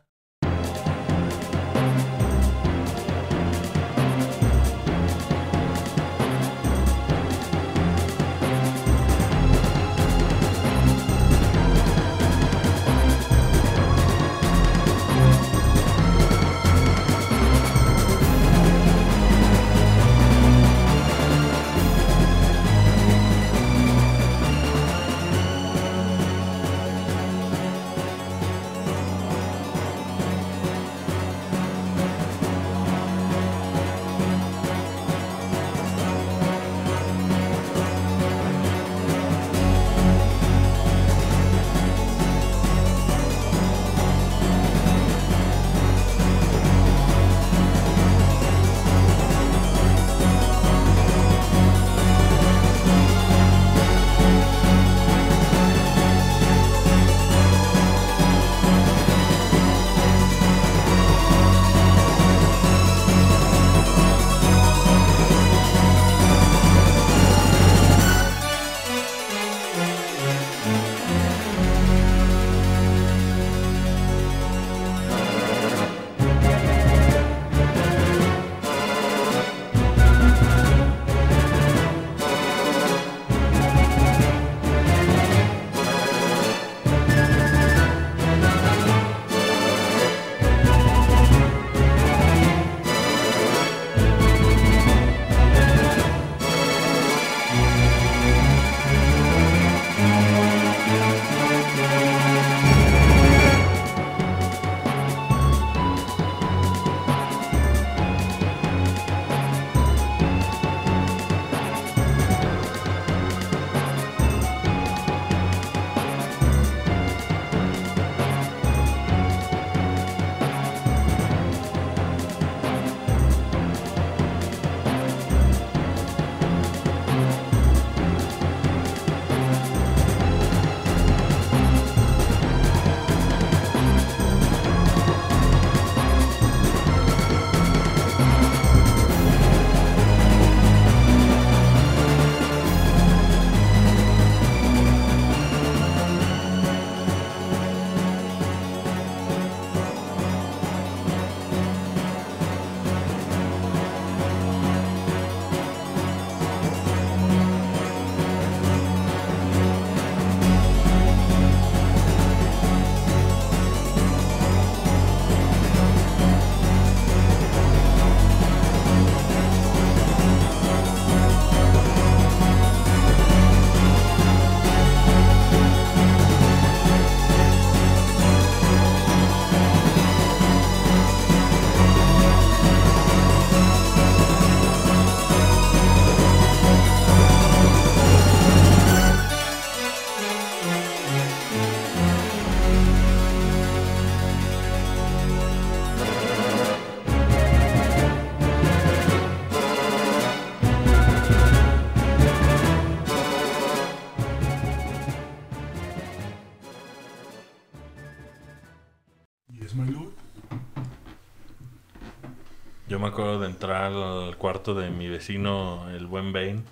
acuerdo de entrar al cuarto de mi vecino, el buen Bane,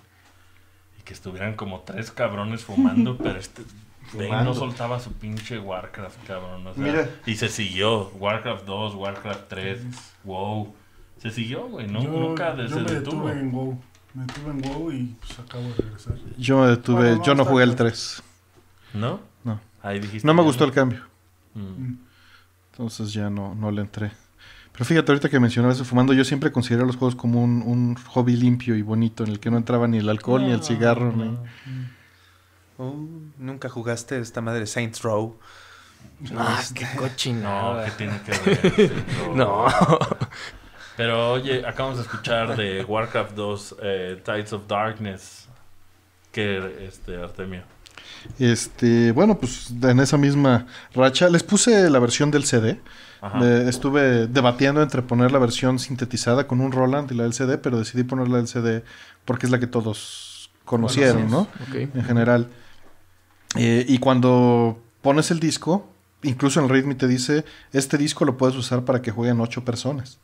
y que estuvieran como tres cabrones fumando, [LAUGHS] pero este Bane no soltaba su pinche Warcraft, cabrón. O sea, Y se siguió. Warcraft 2, Warcraft 3, WoW. Se siguió, güey. yo, nunca desde se me detuve en WoW. Me detuve en WoW y pues acabo de regresar. Yo me detuve, yo no jugué el 3. ¿No? No. Ahí dijiste. No me gustó el cambio. Mm. Mm. Entonces ya no, no le entré. Pero fíjate, ahorita que mencionabas fumando, yo siempre consideré los juegos como un, hobby limpio y bonito, en el que no entraba ni el alcohol, ni el cigarro, oh, Nunca jugaste esta madre Saints Row. Ah, este. qué cochino. No, tiene que ver. [LAUGHS] no. Pero oye, acabamos de escuchar de Warcraft 2 eh, Tides of Darkness. Que este, Artemio. Este, bueno, pues en esa misma racha les puse la versión del CD estuve debatiendo entre poner la versión sintetizada con un Roland y la LCD, pero decidí poner la LCD CD porque es la que todos conocieron, ¿no? En general. Eh, y cuando pones el disco, incluso en el Readme te dice, este disco lo puedes usar para que jueguen ocho personas.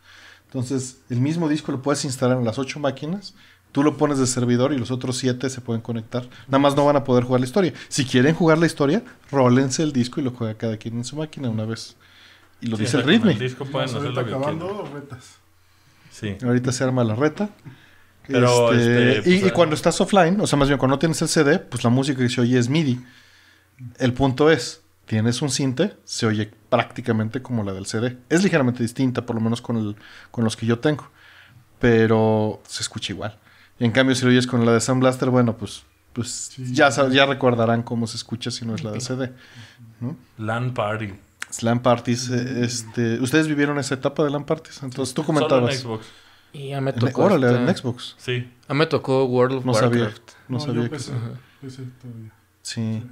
Entonces, el mismo disco lo puedes instalar en las ocho máquinas tú lo pones de servidor y los otros siete se pueden conectar. Nada más no van a poder jugar la historia. Si quieren jugar la historia, rólense el disco y lo juega cada quien en su máquina una vez y lo dice el ritmo. El Sí. Ahorita se arma la reta. Este, este, pues, y, cuando estás offline, o sea, más bien cuando no tienes el CD, pues la música que se oye es MIDI. El punto es, tienes un cinte, se oye prácticamente como la del CD. Es ligeramente distinta, por lo menos con, el, con los que yo tengo. Pero se escucha igual. en cambio, si lo oyes con la de Sound Blaster, bueno, pues, pues ya, ya recordarán cómo se escucha si no es la del CD. Land Party. Slam parties, eh, mm. este, ustedes vivieron esa etapa de LAN parties, entonces tú comentabas. Solo en Xbox. Y a me tocó. Órale, en Xbox. Sí. A me tocó World of no Warcraft. Sabía, no, sabía yo Sí.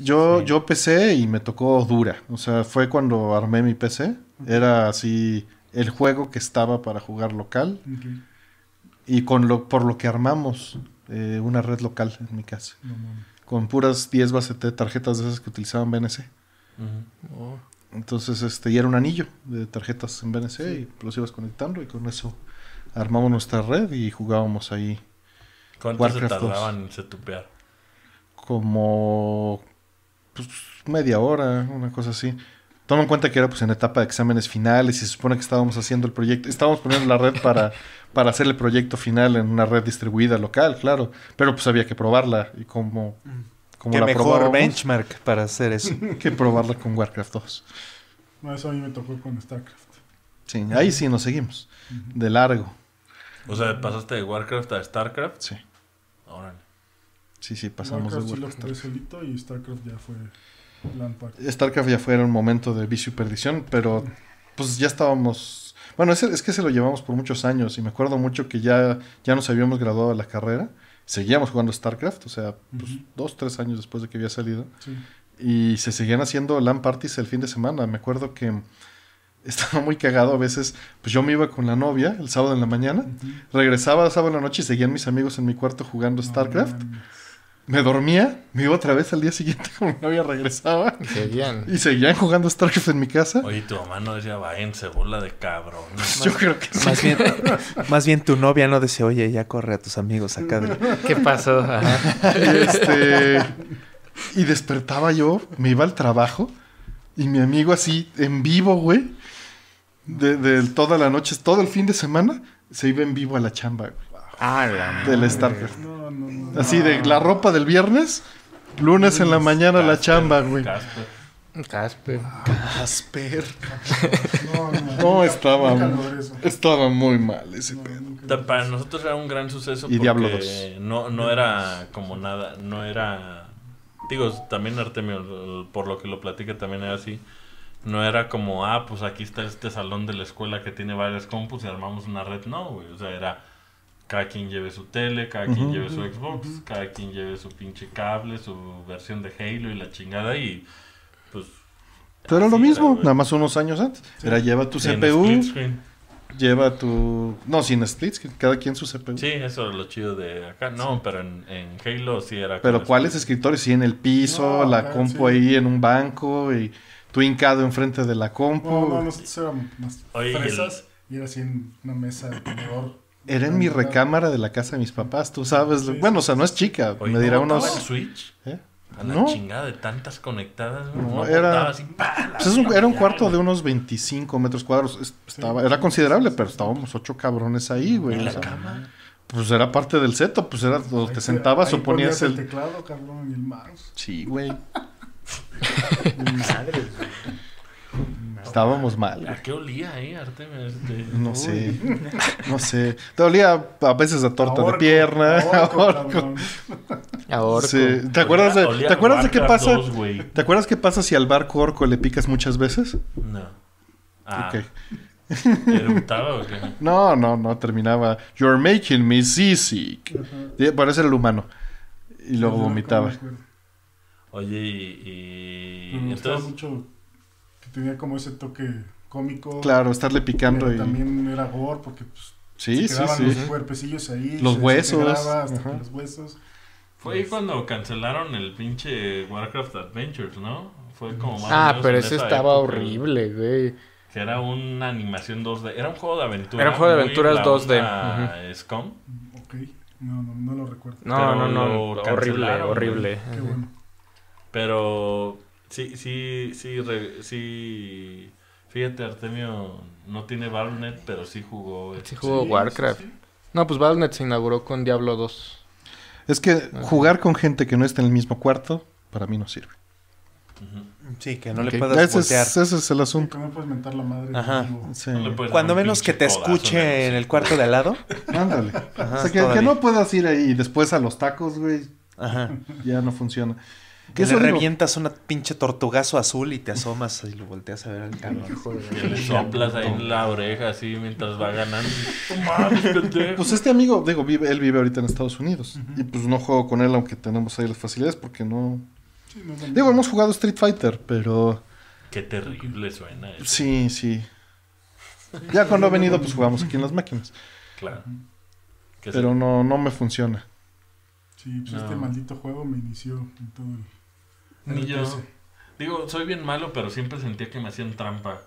Yo, PC y me tocó dura. O sea, fue cuando armé mi PC. Era así el juego que estaba para jugar local. Y con lo, por lo que armamos eh, una red local en mi casa. con puras 10 base tarjetas de esas que utilizaban BNC. Entonces, este, y era un anillo de tarjetas en BNC y los ibas conectando y con eso armamos nuestra red y jugábamos ahí. ¿Cuánto se tardaban en setupear? Como pues, media hora, una cosa así. Toma en cuenta que era pues en etapa de exámenes finales y se supone que estábamos haciendo el proyecto, estábamos poniendo la red para, [LAUGHS] para hacer el proyecto final en una red distribuida local, claro, pero pues había que probarla y como mm. ¿Qué mejor benchmark para hacer eso [LAUGHS] que probarla con Warcraft 2. No, eso a mí me tocó con StarCraft. Sí, ahí sí nos seguimos. De largo. O sea, pasaste de Warcraft a StarCraft. Sí. Órale. Sí, sí, pasamos de Warcraft. Sí solito y StarCraft ya fue StarCraft ya fue un momento de vicio y perdición, pero pues ya estábamos. Bueno, es, es, que se lo llevamos por muchos años y me acuerdo mucho que ya, ya nos habíamos graduado de la carrera seguíamos jugando StarCraft, o sea, pues, dos, tres años después de que había salido. Y se seguían haciendo LAN parties el fin de semana. Me acuerdo que [LAUGHS] estaba muy cagado a veces. Pues yo me iba con la novia el sábado en la mañana, regresaba el sábado en la noche y seguían mis amigos en mi cuarto jugando StarCraft me dormía, me iba otra vez al día siguiente [LAUGHS] como mi novia, regresaba. Y seguían. Y seguían jugando StarCraft en mi casa. Oye, tu mamá no decía, se burla de cabrón. [LAUGHS] yo creo que más Bien, más bien tu novia no decía, oye, ya corre a tus amigos acá. De... ¿Qué pasó? Este, y, despertaba yo, me iba al trabajo y mi amigo así, en vivo, güey, de, de toda la noche, todo el fin de semana, se iba en vivo a la chamba, güey. Ah, la Del No, no, no. Así de la ropa del viernes, lunes en la mañana la chamba, güey. Casper. Casper. No, no, estaba, estaba muy mal ese pedo. Para nosotros era un gran suceso. Y Diablo No, no era como nada, no era... Digo, también Artemio, por lo que lo platica, también era así. No era como, ah, pues aquí está este salón de la escuela que tiene varias compus y armamos una red. No, güey. O sea, era cada quien lleve su tele, cada quien lleve su Xbox, cada quien lleve su pinche cable, su versión de Halo y la chingada y pues... Pero era lo mismo, nada más unos años antes. Era lleva tu CPU. Lleva tu... No, sin split screen, cada quien su CPU. Sí, eso es lo chido de acá. No, pero en, en, Halo sí era... Pero ¿cuáles escritores? Sí, en el piso, la compu ahí en un banco y tú hincado enfrente de la compu. No, no, no, eran más Y era así en una mesa de comedor era en mi recámara de la casa de mis papás, tú sabes. Bueno, o sea, no es chica, me dirá unos. Switch? ¿Eh? A la chingada de tantas conectadas. No, era. Así, pues era un cuarto de unos 25 metros cuadrados. Estaba, era considerable, pero estábamos ocho cabrones ahí, güey. ¿En la cama? Pues era parte del seto, pues era donde te sentabas o ponías el. teclado, cabrón, y el mouse. Sí, güey. [LAUGHS] Madre, güey. Estábamos mal. ¿A qué olía, eh, No sé. No sé. Te olía a veces a torta de pierna. [LAUGHS] ahora Sí. ¿Te acuerdas de, ¿te acuerdas de qué pasa? ¿Te acuerdas qué pasa si al barco orco le picas muchas veces? No. Ah. o qué? No, no, no, terminaba. You're making me seasick. Parece eh, eso era el humano. Y luego vomitaba. Oye, y. entonces. Mucho tenía como ese toque cómico. Claro, estarle picando. Eh, y... También era gore porque pues, sí, se quedaban sí, los cuerpecillos ahí. Los huesos. Hasta los huesos. Fue ahí pues cuando cancelaron el pinche Warcraft Adventures, ¿no? Fue como más Ah, pero ese estaba horrible, güey. Que era una animación 2D. Era un juego de aventuras. Era un juego de aventuras 2D. Uh SCOM. Ok. No, no, no lo recuerdo. No, no, no. Horrible, horrible. Qué bueno. Pero Sí, sí, sí, sí. Fíjate, Artemio no tiene Battle.net, pero sí jugó. Sí este, jugó Warcraft. no, pues Battle.net se inauguró con Diablo 2. Es que jugar con gente que no está en el mismo cuarto, para mí no sirve. Sí, que no le puedas voltear. ese es el asunto. puedes mentar la madre. Ajá. Cuando menos que te escuche en el cuarto de al lado. [LAUGHS] Ándale. o sea, que, no puedas ir ahí y después a los tacos, güey. Ajá. Ya no funciona. Que le revientas una pinche tortugazo azul y te asomas y lo volteas a ver al Y le soplas ahí en la oreja así mientras va ganando. pues este amigo, digo, él vive ahorita en Estados Unidos. Y pues no juego con él aunque tenemos ahí las facilidades porque no... digo, hemos jugado Street Fighter, pero... Qué terrible suena. Eso. Sí, sí. Ya cuando ha venido pues jugamos aquí en las máquinas. Claro. Pero no, no me funciona. Sí, pues este maldito juego me inició en todo el... Ni yo. Digo, soy bien malo, pero siempre sentía que me hacían trampa.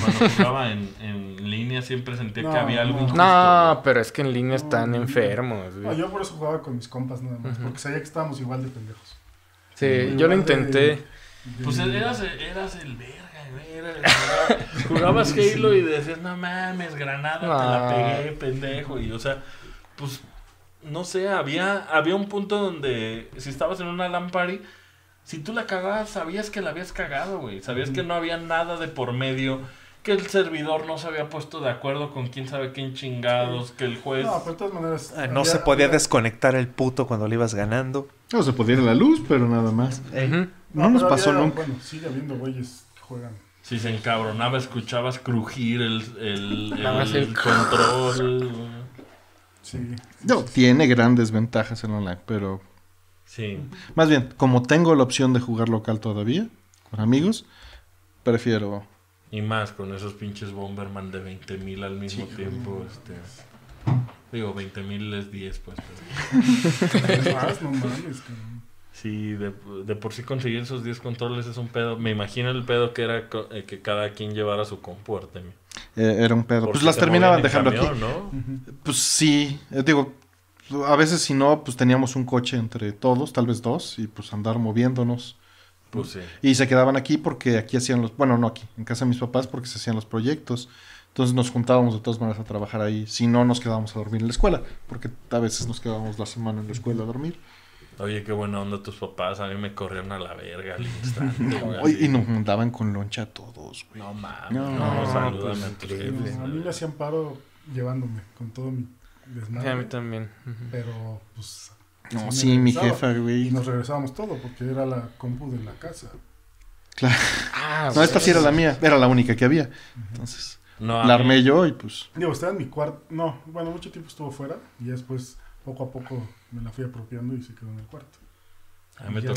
Cuando jugaba en, en línea siempre sentía que había algo no. injusto. No, pero es que en línea están enfermos. Ah, yo por eso jugaba con mis compas nada más, porque sabía que estábamos igual de pendejos. Sí, yo lo intenté. Pues eras, eras el verga. Jugabas [LAUGHS] Halo y decías, no mames, Granada, te la ah. pegué, pendejo. Y o sea, pues, no sé, había, había un punto donde si estabas en una LAN party, si tú la cagabas, sabías que la habías cagado, güey. Sabías que no había nada de por medio que el servidor no se había puesto de acuerdo con quién sabe quién chingados, que el juez... No, pero de todas maneras... Ah, no se podía desconectar el puto cuando le ibas ganando. No se podía ir la luz, pero nada más. Eh, no, nos pasó nunca. Bueno, sigue habiendo güeyes que juegan. Si se encabronaba, escuchabas crujir el, el, [LAUGHS] control. Sí. No, tiene grandes ventajas el online, pero Sí. Más bien, como tengo la opción de jugar local todavía, con amigos, prefiero. Y más con esos pinches Bomberman de 20.000 al mismo tiempo. Este, digo, 20.000 mil es 10, pues. Sí, de, por sí conseguir esos 10 controles es un pedo. Me imagino el pedo que era eh, que cada quien llevara su compuerte. Eh, era un pedo. pues las terminaban dejando aquí. Pues sí, eh, digo, a veces si no, pues teníamos un coche entre todos, tal vez dos, y pues andar moviéndonos. Pues, pues, sí. Y se quedaban aquí porque aquí hacían los, bueno, no aquí, en casa de mis papás porque se hacían los proyectos. Entonces nos juntábamos de todas maneras a trabajar ahí. Si no, nos quedábamos a dormir en la escuela, porque a veces nos quedábamos la semana en la escuela a dormir. Oye, qué buena onda tus papás. A mí me corrieron a la verga al y nos juntaban con loncha a todos, güey. No mames. No, no, pues, a, a mí me hacían paro llevándome con todo mi a mí también. Pero, pues. No, sí, mi jefa, güey. Y nos regresábamos todo porque era la compu de la casa. Claro. Ah, no, esta sí era la mía, era la única que había. Entonces, la armé yo y pues. Digo, estaba en mi cuarto. No, bueno, mucho tiempo estuvo fuera y después poco a poco me la fui apropiando y se quedó en el cuarto. A me que.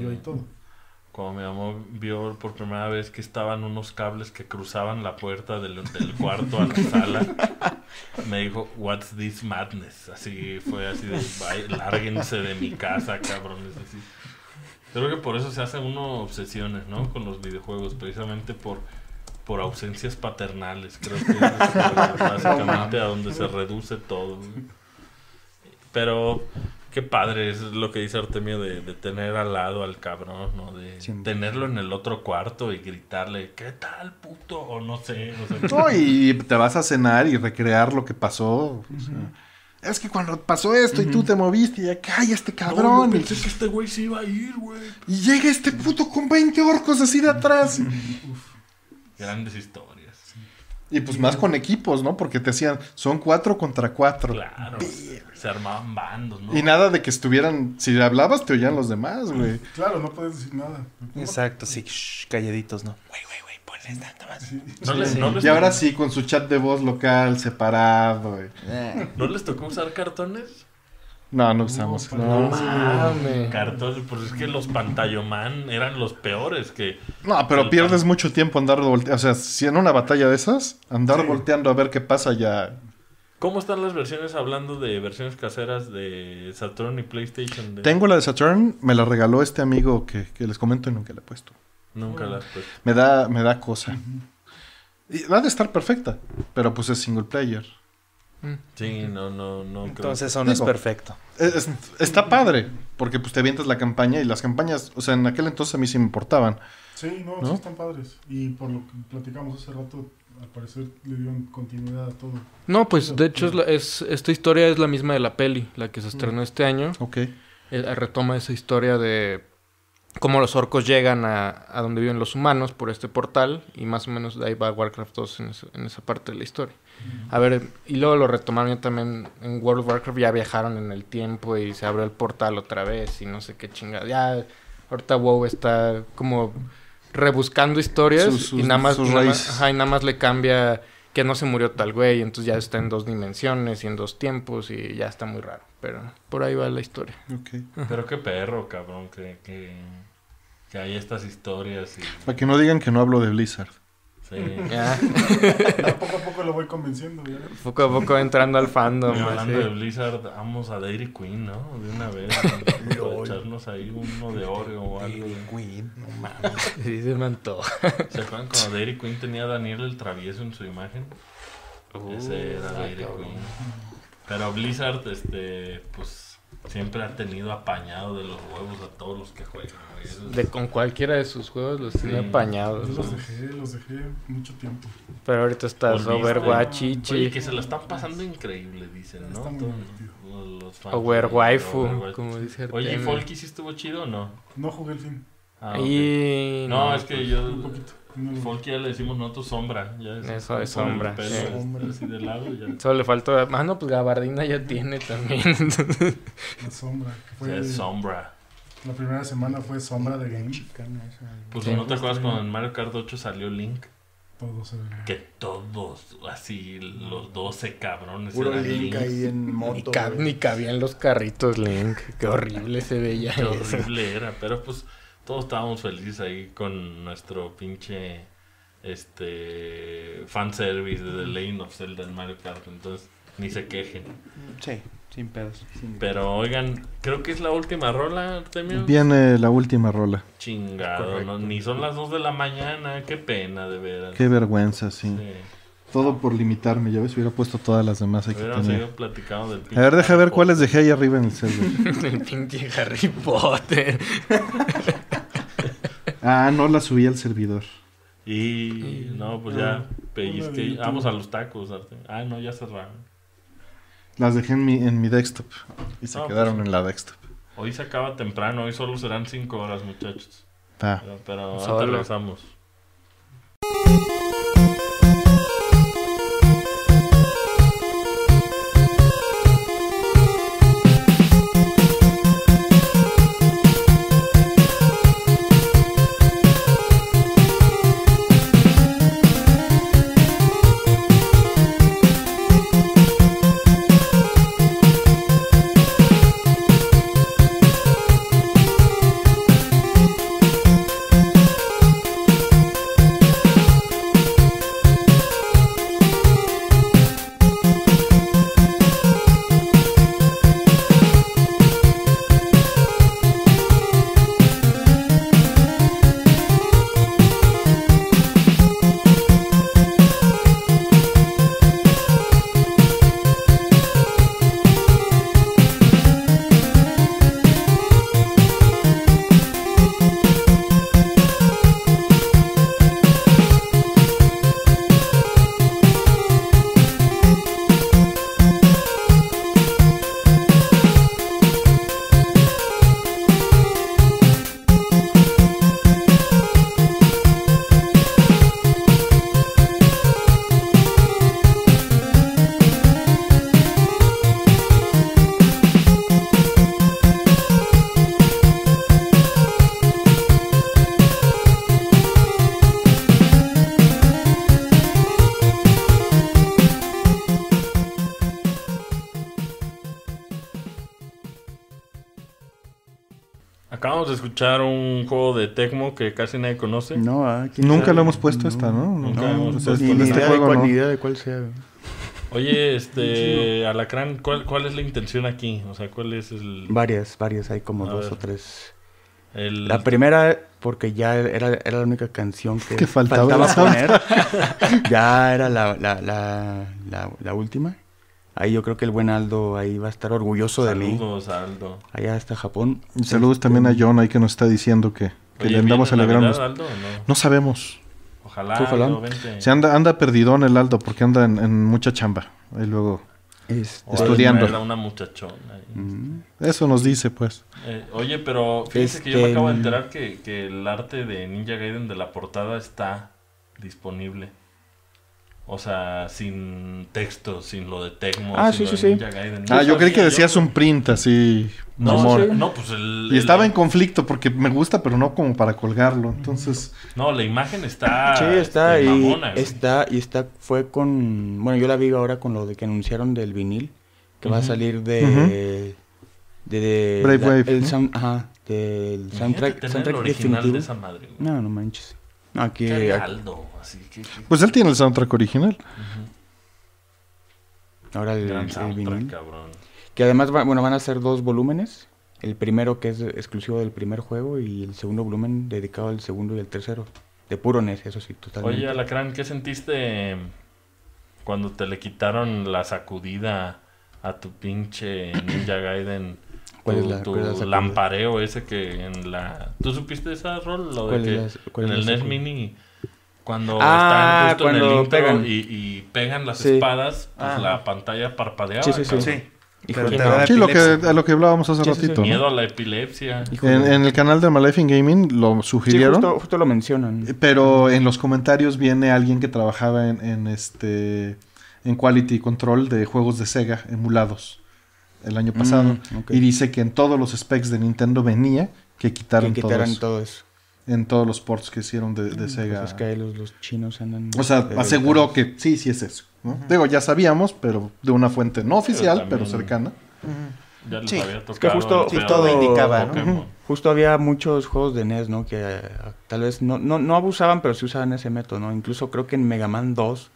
yo y todo cuando mi mamá vio por primera vez que estaban unos cables que cruzaban la puerta del, del cuarto a la [LAUGHS] sala, me dijo, What's this madness? Así fue así de, lárguense de mi casa, cabrones. Así. Creo que por eso se hace uno obsesiones, ¿no? Con los videojuegos, precisamente por, por ausencias paternales. Creo que es [LAUGHS] básicamente a donde se reduce todo. Pero Qué padre, es lo que dice Artemio de, tener al lado al cabrón, ¿no? De tenerlo en el otro cuarto y gritarle, ¿qué tal, puto? O no sé. [LAUGHS] y te vas a cenar y recrear lo que pasó. es que cuando pasó esto y tú te moviste y ya, hay este cabrón. pensé que este güey se iba a ir, güey. Y llega este puto con 20 orcos así de atrás. grandes historias. Y pues más con equipos, ¿no? Porque te decían, son cuatro contra cuatro. Claro se armaban bandos, ¿no? Y nada de que estuvieran, si hablabas te oían los demás, güey. Claro, no puedes decir nada. Exacto, sí, calladitos, ¿no? Güey, güey, güey, ponles tanto más. y ahora sí, con su chat de voz local separado, güey. Eh. ¿No les tocó usar cartones? No, no usamos. No, no pues, mames. Cartones. pues es que los pantalloman eran los peores que... No, pero pierdes mucho tiempo andar volteando. O sea, si en una batalla de esas, andar volteando a ver qué pasa ya... ¿Cómo están las versiones hablando de versiones caseras de Saturn y PlayStation? Tengo la de Saturn, me la regaló este amigo que, les comento y nunca la he puesto. Nunca ah. la has puesto. Me da, me da cosa. Y va de estar perfecta, pero pues es single player. Mm. Sí, no, no, no. Entonces eso no es perfecto. está padre, porque pues te avientas la campaña y las campañas, o sea, en aquel entonces a mí sí me importaban. Sí, no, ¿no? sí están padres. Y por lo que platicamos hace rato, al parecer le dieron continuidad a todo. No, pues de hecho es, esta historia es la misma de la peli, la que se mm. estrenó este año. Ok. Eh, retoma esa historia de cómo los orcos llegan a, donde viven los humanos por este portal y más o menos de ahí va Warcraft 2 en, esa, parte de la historia. Mm. A ver, y luego lo retomaron ya también en World of Warcraft, ya viajaron en el tiempo y se abrió el portal otra vez y no sé qué chingada. Ya, ahorita WoW está como rebuscando historias y nada más, nada más le cambia que no se murió tal güey, entonces ya está en dos dimensiones y en dos tiempos y ya está muy raro, pero por ahí va la historia. Pero qué perro, cabrón, que, que, que hay estas historias. Para que no digan que no hablo de Blizzard. Sí. [LAUGHS] poco a poco lo voy convenciendo. Poco a poco entrando al fandom. Y hablando de Blizzard, vamos a Dairy Queen, ¿no? De una vez. [LAUGHS] echarnos ahí uno de este, Oreo o algo. Dairy Queen, no mames. [LAUGHS] se me acuerdan cuando Dairy Queen tenía a Daniel el travieso en su imagen? Ese era ah, Dairy Queen. Pero Blizzard, este, pues siempre ha tenido apañado de los huevos a todos los que juegan de con cualquiera de sus juegos los tiene apañados. los dejé, los dejé mucho tiempo. Pero ahorita estás Overwatch, Oye, que se lo están pasando increíble, dicen, ¿no? Está muy como dice Oye, ¿Folky si estuvo chido o no? No jugué el fin. Ah, no, es que pues, yo... Un poquito. Folky ya le decimos no, tu sombra. Eso es sombra. Pelo, Solo le faltó... Ah, no, pues gabardina ya tiene también. La sombra. es sombra. La primera semana fue Sombra de Game. pues no te acuerdas cuando en Mario Kart 8 salió Link. Todos eh. Que todos, así, los 12 cabrones. Puro eran Link, ahí en [LAUGHS] moto. Ni, cabían los carritos Link. Qué horrible se veía. Qué horrible era, pero pues todos estábamos felices ahí con nuestro pinche este fanservice de The Lane of Zelda en Mario Kart. Entonces, ni se quejen. Sí. Sin pedos. Pero oigan, creo que es la última rola, Artemio. Viene la última rola. Chingado, ni son las 2 de la mañana, qué pena de veras. Qué vergüenza, sí. Todo por limitarme, ya ves, hubiera puesto todas las demás aquí. platicando del A ver, deja ver cuáles dejé ahí arriba en el celular. [LAUGHS] [LAUGHS] el pinche Harry Potter. ah, no la subí al servidor. Y no, pues ya ah, Vamos a los tacos, Artemio. Ah, no, ya cerraron. Las dejé en mi, en mi desktop y se ah, quedaron pues. en la desktop. Hoy se acaba temprano, hoy solo serán cinco horas, muchachos. Ah. pero, pero ahora regresamos. un juego de Tecmo que casi nadie conoce. Ah, nunca lo hemos puesto esta, ¿no? Nunca hemos puesto ni, este de idea de cuál sea. Oye, este, Alacrán, ¿cuál, ¿cuál es la intención aquí? O sea, ¿cuál es el...? Varias, varias, hay como dos o tres. La primera, porque ya era, era la única canción que, que faltaba, faltaba poner. [LAUGHS] ya era la, la, la, la última. Ahí yo creo que el buen Aldo ahí va a estar orgulloso de mí. Saludos, Aldo. Allá está Japón. Saludos también a John ahí que nos está diciendo que, que le andamos alegrando. No? no sabemos. Ojalá. Se anda, anda perdidón el Aldo porque anda en, mucha chamba. Y luego estudiando. una mm. Eso nos dice, pues. Eh, oye, pero fíjense que, que yo me este, acabo de mm. enterar que, que el arte de Ninja Gaiden de la portada está disponible. O sea, sin texto, sin lo de Tecmo. Ah, sí, sí, sí. ah, yo creí que decías un print así. No, no pues el, Y estaba en conflicto porque me gusta, pero no como para colgarlo. Entonces. No, la imagen está. Sí, está. y está, y está. Fue con. Bueno, yo la vi ahora con lo de que anunciaron del vinil. Que va a salir de. De, de Brave Wave. ajá, del soundtrack, soundtrack original de madre. No, no manches pues él tiene el soundtrack original. Ahora el, vinil. Que además bueno, van a ser dos volúmenes. El primero que es exclusivo del primer juego y el segundo volumen dedicado al segundo y al tercero. De puro NES, eso sí, totalmente. Oye, Alacrán, ¿qué sentiste cuando te le quitaron la sacudida a tu pinche Ninja Gaiden? ¿Cuál tu, lampareo ese que en la... ¿Tú supiste esa rol? Lo de que en el NES Mini cuando ah, están justo cuando en el pegan. Y, pegan las espadas, pues ah. la pantalla parpadeaba. Sí, sí, sí. sí lo que, a lo que hablábamos hace ratito. Miedo a la epilepsia. En, el canal de Maleficent Gaming lo sugirieron. Justo, lo mencionan. Pero en los comentarios viene alguien que trabajaba en, en este en quality control de juegos de Sega emulados el año pasado. Mm, y dice que en todos los specs de Nintendo venía que quitaron todo, eso. En todos los ports que hicieron de, pues Sega. los, chinos andan. O sea, aseguró que sí, sí es eso. Digo, ya sabíamos, pero de una fuente no oficial, pero, cercana. que justo, todo indicaba, Justo había muchos juegos de NES, ¿no? Que eh, tal vez no, no, no abusaban, pero sí usaban ese método, ¿no? Incluso creo que en Mega Man 2,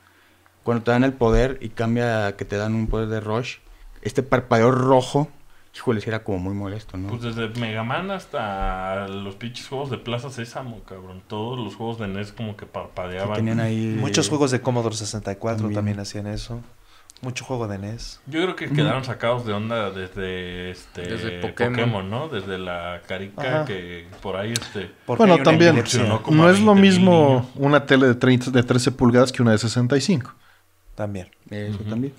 cuando te dan el poder y cambia que te dan un poder de Rush, este parpadeo rojo, híjole, era como muy molesto, ¿no? Pues desde Mega Man hasta los pinches juegos de Plaza Sésamo, cabrón. Todos los juegos de NES como que parpadeaban. ahí... Muchos juegos de Commodore 64 también. hacían eso. Mucho juego de NES. Yo creo que quedaron sacados de onda desde este desde Pokémon. ¿no? Desde la carica que por ahí este Bueno, también no es lo mismo una tele de 30, de 13 pulgadas que una de 65. También. Eso también.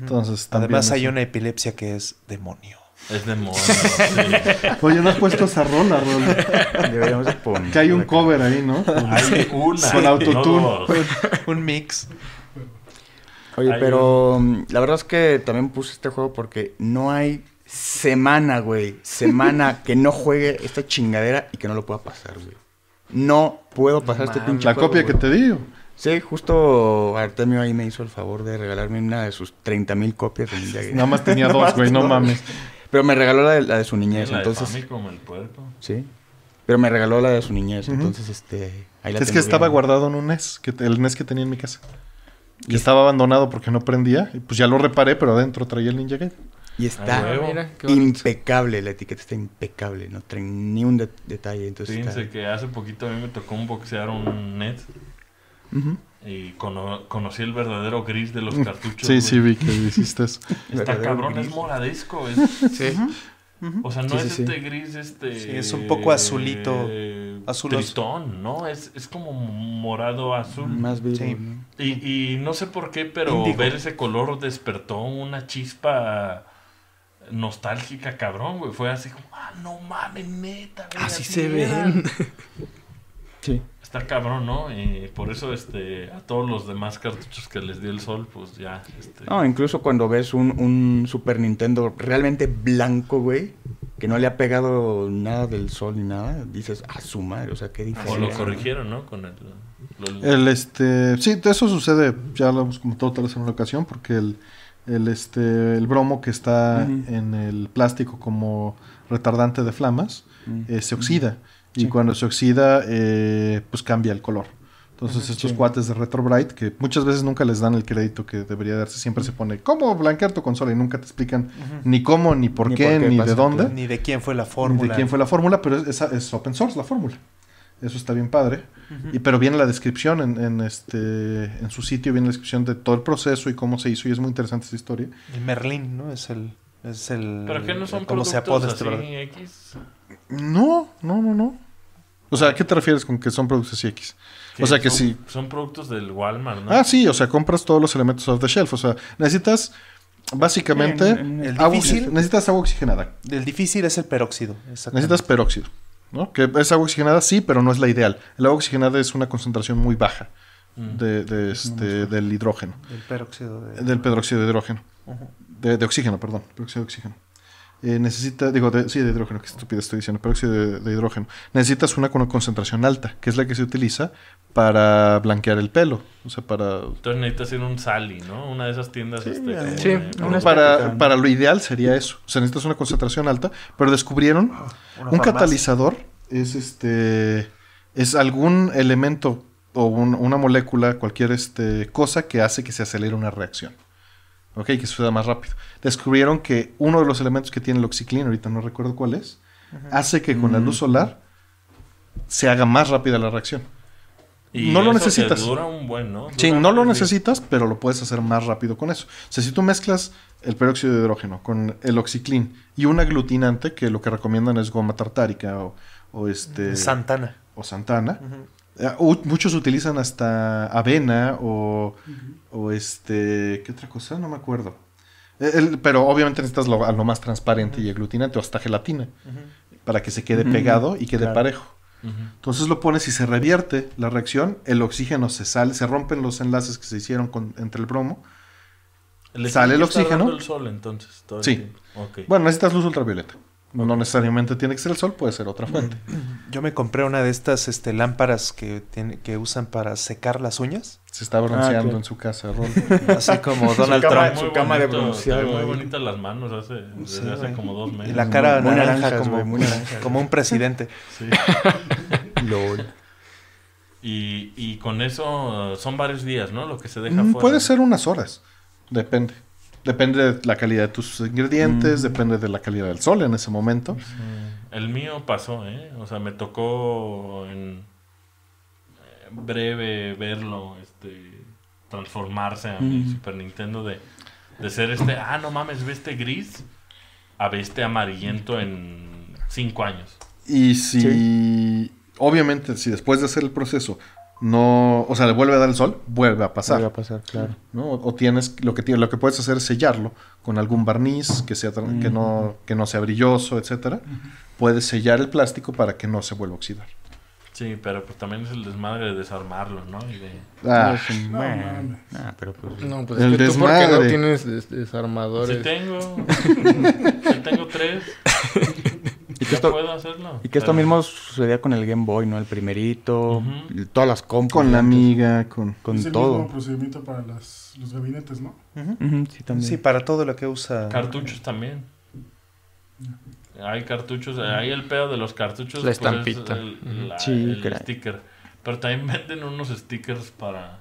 Entonces, Además, hay una epilepsia que es demonio. Es demonio. [LAUGHS] Oye, no has puesto esa rola, Deberíamos poner. Que hay un cover ahí, ¿no? Hay una. Con autotune. un mix. Oye, pero mm, la verdad es que también puse este juego porque no hay semana, güey. Semana [LAUGHS] que no juegue esta chingadera y que no lo pueda pasar, güey. No puedo pasar este pinche La copia que te digo. Sí, justo Artemio ahí me hizo el favor de regalarme una de sus 30.000 mil copias. De Nada más tenía [LAUGHS] dos, güey, no mames. Pero me regaló la de, su niñez, entonces... como el puerto. Sí, pero me regaló la de su niñez, entonces este... Ahí la es que estaba guardado en un NES, el NES que tenía en mi casa. Y, estaba abandonado porque no prendía. pues ya lo reparé, pero adentro traía el Ninja Y está ah, impecable, la etiqueta está impecable, no trae ni un detalle. Entonces Fíjense que hace poquito a mí me tocó un boxear un NES... Y conocí el verdadero gris de los mm. cartuchos. sí, sí, vi que hiciste eso. [LAUGHS] Está cabrón, es moradesco. [LAUGHS] O sea, no es este gris, este. Sí, es un poco azulito. Eh, ¿no? Es, es, como morado azul. Más bien. Y, y, no sé por qué, pero ver ese color despertó una chispa nostálgica, cabrón, güey. Fue así como, ah, no mames, neta, güey. así se ven. [LAUGHS] sí. Está cabrón, ¿no? Y por eso este, a todos los demás cartuchos que les dio el sol, pues ya. Este... No, incluso cuando ves un, Super Nintendo realmente blanco, güey, que no le ha pegado nada del sol ni nada, dices, a ah, su madre, o sea, qué difícil. O lo corrigieron, ¿no? Con el. este. Sí, eso sucede, ya lo hemos comentado tal vez en una ocasión, porque el, este, el bromo que está en el plástico como retardante de flamas eh, se oxida. Y cuando se oxida, eh, pues cambia el color. Entonces estos cuates de RetroBrite, que muchas veces nunca les dan el crédito que debería darse, siempre se pone, ¿cómo blanquear tu consola? Y nunca te explican ni cómo, ni por qué, ni de dónde. Ni de quién fue la fórmula. de quién fue la fórmula, pero es, es open source la fórmula. Eso está bien padre. y, pero viene la descripción en, este, en su sitio, viene la descripción de todo el proceso y cómo se hizo. Y es muy interesante esa historia. El Merlin, ¿no? Es el... Es el ¿Pero qué no son productos se este X? No, no, no, no. O sea, ¿a qué te refieres con que son productos X? O sea, que sí. Son productos del Walmart, ¿no? Ah, sí, o sea, compras todos los elementos off the shelf. O sea, necesitas básicamente el difícil, necesitas agua oxigenada. El difícil es el peróxido. Necesitas peróxido, ¿no? Que es agua oxigenada, sí, pero no es la ideal. El agua oxigenada es una concentración muy baja mm. de, este, del hidrógeno. Del peróxido de... Del peróxido de hidrógeno. de, de, oxígeno, perdón. Peróxido de oxígeno eh, necesita, digo, sí, de hidrógeno, qué estúpido estoy diciendo, pero de, hidrógeno. Necesitas una con concentración alta, que es la que se utiliza para blanquear el pelo. O sea, para. Entonces necesitas ir a un Sally, ¿no? Una de esas tiendas. Sí, este, para, lo ideal sería eso. O sea, necesitas una concentración alta, pero descubrieron ah, un catalizador es este. Es algún elemento o una molécula, cualquier este, cosa que hace que se acelere una reacción. Ok, que suceda más rápido. Descubrieron que uno de los elementos que tiene el oxiclín, ahorita no recuerdo cuál es, hace que con la luz mm. solar se haga más rápida la reacción. no lo necesitas. Dura un buen, ¿no? sí, no lo necesitas, pero lo puedes hacer más rápido con eso. O sea, si tú mezclas el peróxido de hidrógeno con el oxiclín y un aglutinante, que lo que recomiendan es goma tartárica o, este. Santana. O Santana. Ah, muchos utilizan hasta avena o, este, ¿qué otra cosa? No me acuerdo. pero obviamente necesitas lo, lo más transparente y aglutinante o hasta gelatina para que se quede pegado y quede parejo. Entonces lo pones y se revierte la reacción, el oxígeno se sale, se rompen los enlaces que se hicieron entre el bromo, sale el oxígeno. el sol entonces. sí. Bueno, necesitas luz ultravioleta. No necesariamente tiene que ser el sol, puede ser otra fuente. Mm. Yo me compré una de estas este, lámparas que, tiene, que usan para secar las uñas. Se está bronceando ah, en su casa, Rol. [LAUGHS] Así como Donald Trump. su cama de bronceado. Muy bonitas las manos hace, hace como dos meses. Y la cara naranja, como, como un presidente. Sí. [LAUGHS] Y, y, con eso son varios días, ¿no? Lo que se deja fuera. Mm, puede ser unas horas. Depende. Depende de la calidad de tus ingredientes, mm. depende de la calidad del sol en ese momento. El mío pasó, ¿eh? O sea, me tocó en eh, breve verlo este, transformarse a mi mm. Super Nintendo de, ser este, ah, no mames, veste este gris a veste este amarillento en cinco años. Y si, obviamente, si después de hacer el proceso no, o sea, le vuelve a dar el sol, vuelve a pasar. Vuelve a pasar, claro. ¿no? O, tienes lo que lo que puedes hacer es sellarlo con algún barniz que sea que no mm. que no sea brilloso, etcétera. Puedes sellar el plástico para que no se vuelva a oxidar. Sí, pero pues también es el desmadre de desarmarlo, ¿no? Y de... Ah, no, man. pero pues... No, pues porque no tienes desarmadores. Sí tengo. [LAUGHS] sí tengo tres. [LAUGHS] Y que, esto, y que esto mismo sucedía con el Game Boy, ¿no? El primerito, todas las compras. Con la amiga, con, con es el todo. Mismo procedimiento para los gabinetes, ¿no? Sí, para todo lo que usa. Cartuchos también. Hay cartuchos, hay el pedo de los cartuchos. La pues, estampita. el, sí, el sticker. Pero también [LAUGHS] venden unos stickers para.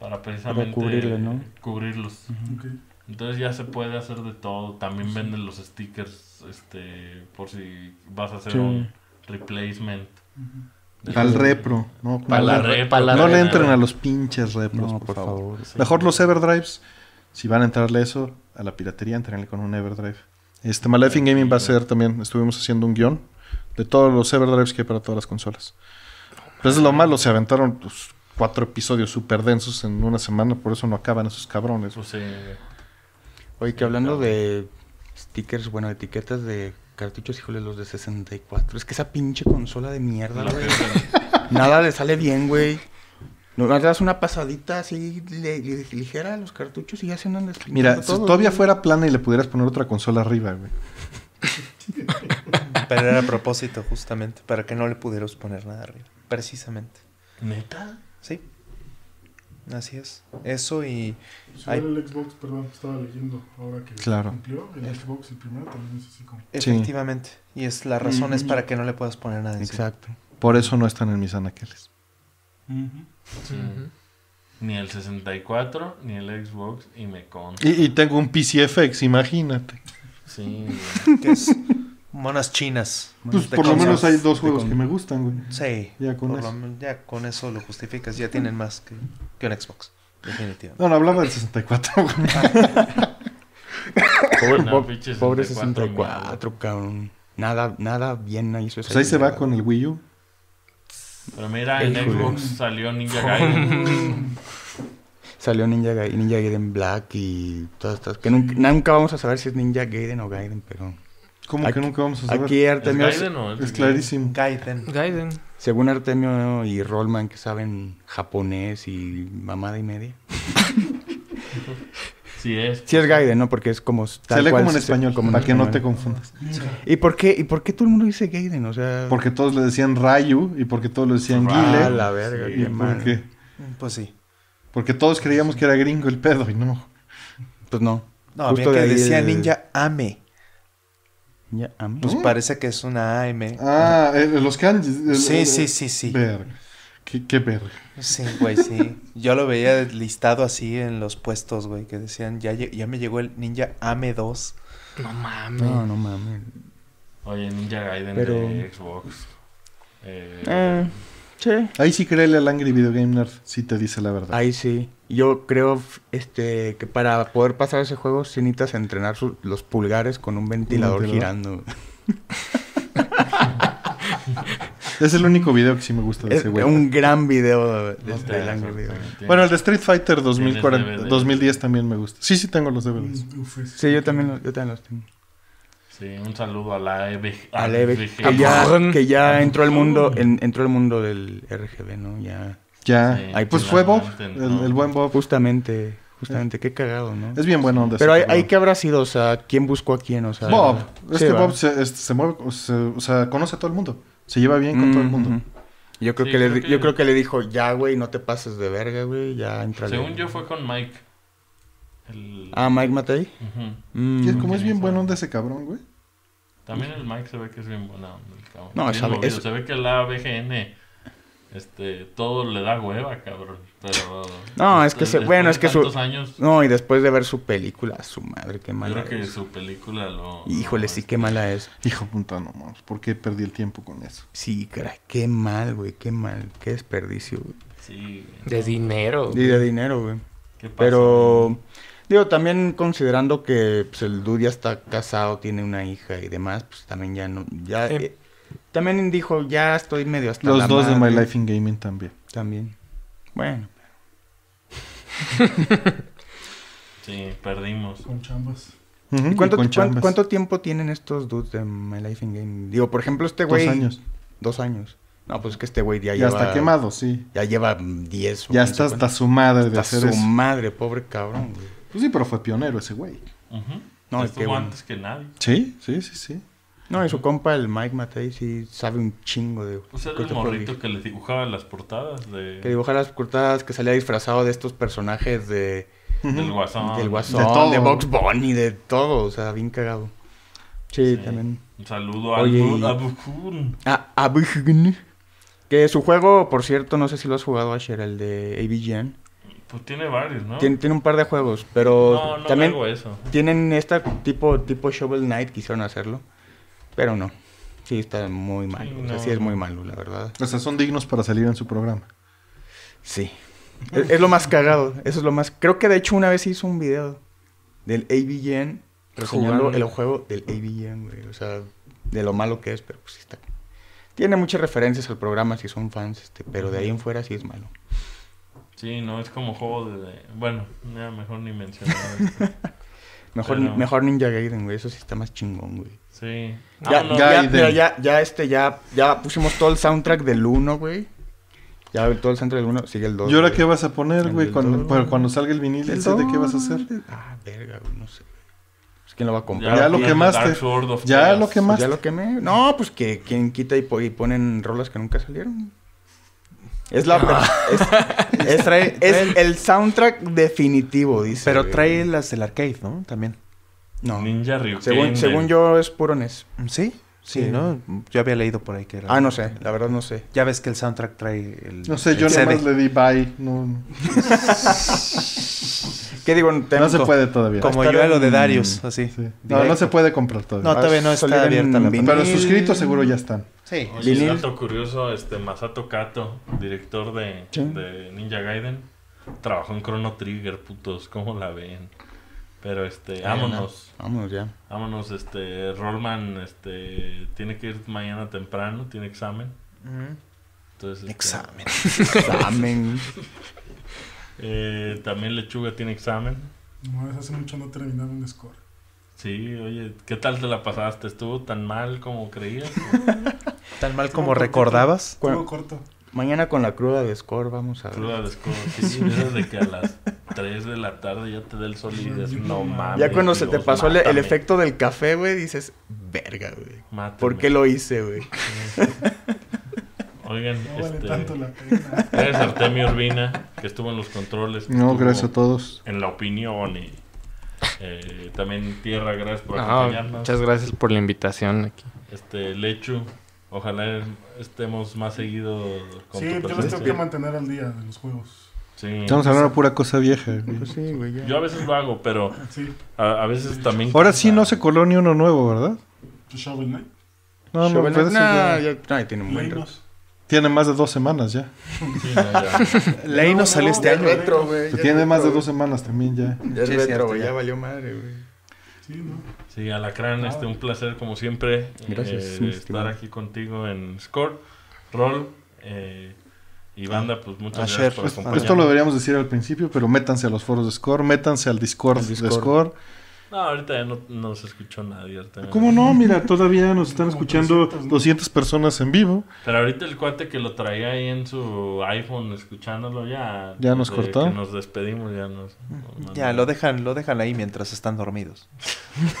Para precisamente. Para cubrirle, ¿no? Cubrirlos. Entonces ya se puede hacer de todo. También venden los stickers, este, por si vas a hacer un replacement. Para Al repro, no, para la repro no le entren a los pinches repros, por, favor. Mejor los Everdrives, si van a entrarle eso, a la piratería, entrenle con un Everdrive. Este Malefic Gaming va a ser también, estuvimos haciendo un guión de todos los Everdrives que hay para todas las consolas. Pero es lo malo, se aventaron pues, cuatro episodios súper densos en una semana, por eso no acaban esos cabrones. Pues, Oye, que hablando de stickers, bueno, etiquetas de cartuchos, híjole, los de 64. Es que esa pinche consola de mierda, güey. Nada le sale bien, güey. No, das una pasadita así le, ligera a los cartuchos y ya se andan Mira, si todavía fuera plana y le pudieras poner otra consola arriba, güey. [LAUGHS] Pero era a propósito, justamente, para que no le pudieras poner nada arriba. Precisamente. ¿Neta? Sí. Así es. Eso y. hay... el Xbox, perdón, estaba leyendo ahora que claro. cumplió. El Xbox, el primero también es así como. Efectivamente. Y es la razón es para que no le puedas poner nada Exacto. Por eso no están en mis anaqueles. sí. Ni el 64, ni el Xbox, y me consta. Y, y tengo un PCFX, imagínate. Sí. que es Monas chinas. pues por lo menos hay dos juegos que me gustan, güey. Sí. Ya con, eso. Lo, ya con eso lo justificas. Ya tienen más que, que un Xbox. Definitivamente. No, no hablaba del 64, güey. [LAUGHS] pobre, 64, Nada, nada bien hizo eso. Pues ahí se va con el Wii U. Pero mira, en Xbox salió Ninja Gaiden. [LAUGHS] salió Ninja Gaiden, Black y todas estas. Que nunca vamos a saber si es Ninja Gaiden o Gaiden, pero. ¿Cómo como que nunca vamos a saber? ¿Es, Gaiden o es, clarísimo. Gaiden. Gaiden. Según Artemio y Rollman, que saben japonés y mamada y media. [LAUGHS] sí es. Sí es Gaiden, ¿no? Porque es como... Tal se lee como en español, como para que no te confundas. ¿Y por, qué, ¿Y por qué todo el mundo dice Gaiden? Porque todos le decían Rayu y porque todos le decían ah, Gile. Guile. la verga, qué Pues sí. Porque todos creíamos que era gringo el pedo y no. Pues no. No, Justo que decía ninja Ame. Pues parece que es una AM. Ah, eh, eh, los kanjis. Eh, sí, sí, sí, sí. Qué, qué Sí, güey, sí. Yo lo veía listado así en los puestos, güey, que decían, ya, ya me llegó el Ninja AM2. No mames. No, no mames. Oye, Ninja Gaiden de Xbox. eh. Ahí sí créele al Angry Video Game si te dice la verdad. Ahí sí. Yo creo este, que para poder pasar ese juego, sí necesitas entrenar los pulgares con un ventilador, girando. [LAUGHS] es el único video que sí me gusta de ese güey. Un gran video de, Angry Bueno, el de Street Fighter 2010 también me gusta. Sí, sí tengo los DVDs. Sí, yo también, yo también los tengo. Sí, un saludo a la EBG A e e que ya, entró al mundo, entró al mundo del RGB, ¿no? Ya. Ya. pues fue Bob, el, buen Bob. Justamente, justamente, qué cagado, ¿no? Es bien bueno. Pero hay, que habrá sido, o sea, ¿quién buscó a quién? Bob. Es este Bob se, este, mueve, o sea, conoce a todo el mundo. Se lleva bien con todo el mundo. Mm, mm, mm. Yo creo, que le, yo creo que le dijo, ya, güey, no te pases de verga, güey, ya entra. Según yo fue con Mike. El... Ah, Mike Matei. Uh es, como es bien bueno onda ese cabrón, güey. También el Mike se ve que es bien bueno onda, el cabrón. No, sabe, es... Se ve que la BGN este, todo le da hueva, cabrón. Pero. No, es que se, bueno, es que su. Años, no, y después de ver su película, su madre, qué mala. Creo que su película lo. Híjole, sí, qué mala es. Hijo puta, no mames. ¿Por qué perdí el tiempo con eso? Sí, caray, qué mal, güey, qué mal, qué desperdicio, güey. Sí, güey. De dinero. Y de dinero, güey. ¿Qué pasa, Pero. Digo, también considerando que pues, el dude ya está casado, tiene una hija y demás, pues también ya no. Ya, eh, también dijo, ya estoy medio hasta Los dos de My Life in Gaming también. También. Bueno. [LAUGHS] sí, perdimos. Con chambas. cuánto, tiempo tienen estos dudes de My Life in Gaming? Digo, por ejemplo, este güey. Dos años. Dos años. No, pues es que este güey ya, lleva. Ya está quemado, sí. Ya lleva 10. Ya está hasta su madre de hasta su madre, pobre cabrón, güey. Pues sí, pero fue pionero ese güey. No, Estuvo que antes que nadie. Sí, sí, sí, sí. No, y su compa, el Mike Matei, sí sabe un chingo de... O sea, el morrito que le dibujaba las portadas de... Que dibujaba las portadas, que salía disfrazado de estos personajes de... Del Guasón. Del Guasón, de, todo. de Box Bunny, de todo. O sea, bien cagado. Sí, también. Un saludo a Abujun. A Abujun. Que su juego, por cierto, no sé si lo has jugado, Asher, el de A.B.G.N. Pues tiene varios, ¿no? tiene un par de juegos, pero también tienen esta tipo, tipo Shovel Knight, quisieron hacerlo, pero no. Sí, está muy mal. Sí, es muy malo, la verdad. O sea, son dignos para salir en su programa. Sí. es, lo más cagado. Eso es lo más... Creo que de hecho una vez hizo un video del ABN, el juego del ABN, güey. O sea, de lo malo que es, pero pues sí está... Tiene muchas referencias al programa si son fans, este, pero de ahí en fuera sí es malo. Sí, no, es como juego de... Bueno, mejor ni mencionar [LAUGHS] mejor, mejor Ninja Gaiden, güey. Eso sí está más chingón, güey. Sí. Ya, ah, ya, este, ya, ya pusimos todo el soundtrack del 1, güey. Ya todo el soundtrack del 1, sigue el 2. ¿Y ahora qué vas a poner, güey? Cuando, cuando, salga el vinil, ¿El ¿de qué vas a hacer? Ah, verga, güey, no sé. Pues, ¿Quién lo va a comprar? Ya, lo quemaste. Ya lo quemaste. Pues, ya lo quemé. No, pues que quien quita y ponen rolas que nunca salieron. Es la es, [LAUGHS] el soundtrack definitivo, dice. Pero trae las del arcade, ¿no? También. No. Ninja Ryu Según, según yo es puro NES. ¿Sí? Sí, sí, no Yo había leído por ahí que era. Ah, no sé, la verdad no sé. Ya ves que el soundtrack trae el. No sé, yo no más le di bye. No. [LAUGHS] ¿Qué digo? No se puede todavía. Como yo a lo de Darius, así. No, no se puede comprar todavía. No, todavía no ah, está abierta la Pero suscritos seguro ya están. Sí. Oye, un dato curioso, este Masato Kato, director de, Ninja Gaiden, trabajó en Chrono Trigger, putos, ¿cómo la ven? Pero este, vámonos. Vámonos ya. Vámonos, este, Rollman, este, tiene que ir mañana temprano, tiene examen. Entonces, este, examen. examen. [LAUGHS] eh, también Lechuga tiene examen. No, hace mucho no terminaron un score. Sí, oye, ¿qué tal te la pasaste? ¿Estuvo tan mal como creías? [LAUGHS] Tan mal como recordabas. corto. Mañana con la cruda de score vamos a ver. Cruda de score, sí, sí, de que a las 3 de la tarde ya te da el sol y dices, no mames. Ya cuando se te pasó el, efecto del café, güey, dices, verga, güey. ¿Por qué lo hice, güey? [LAUGHS] Oigan, no vale este, tanto la pena. Gracias a Artemio Urbina, que estuvo en los controles. No, gracias a todos. En la opinión y eh, también Tierra, gracias por acompañarnos. muchas gracias por la invitación aquí. Este, Lechu, Ojalá estemos más seguidos Sí, Sí, los tengo que mantener al día de los juegos. Sí. Estamos hablando de pura cosa vieja. Pues Yo a veces lo hago, pero sí. a, veces también... Ahora sí no se coló ni uno nuevo, ¿verdad? ¿Pues Knight. No, no, Knight. tiene un Tiene más de dos semanas ya. Sí, Ley no, salió este año. Tiene más de dos semanas también ya. Ya es Ya valió madre, güey. Sí, ¿no? Sí, Alacrán, este, un placer como siempre. Eh, estar aquí contigo en Score, Roll. Eh, y banda, pues muchas gracias por pues, Esto lo deberíamos decir al principio, pero métanse a los foros de Score, métanse al Discord. de Score no, ahorita ya no, no se escuchó nadie. ¿Cómo no? Mira, todavía nos están escuchando 200, personas en vivo. Pero ahorita el cuate que lo traía ahí en su iPhone escuchándolo ya... Ya nos cortó. nos despedimos, ya nos... ya, lo dejan, lo dejan ahí mientras están dormidos.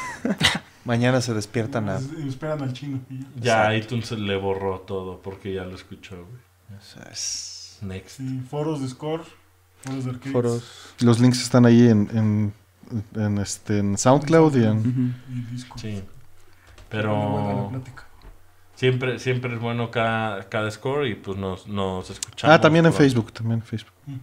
[LAUGHS] Mañana se despiertan a... Esperan al chino. Ya, iTunes le borró todo porque ya lo escuchó, güey. Es... Next. Sí, foros de Score, foros de Los links están ahí en... en en, este, en SoundCloud y en... Sí. Pero... Siempre, siempre es bueno cada, cada score y pues nos, nos ah, escuchamos. Ah, también en Facebook, también en Facebook. Mm.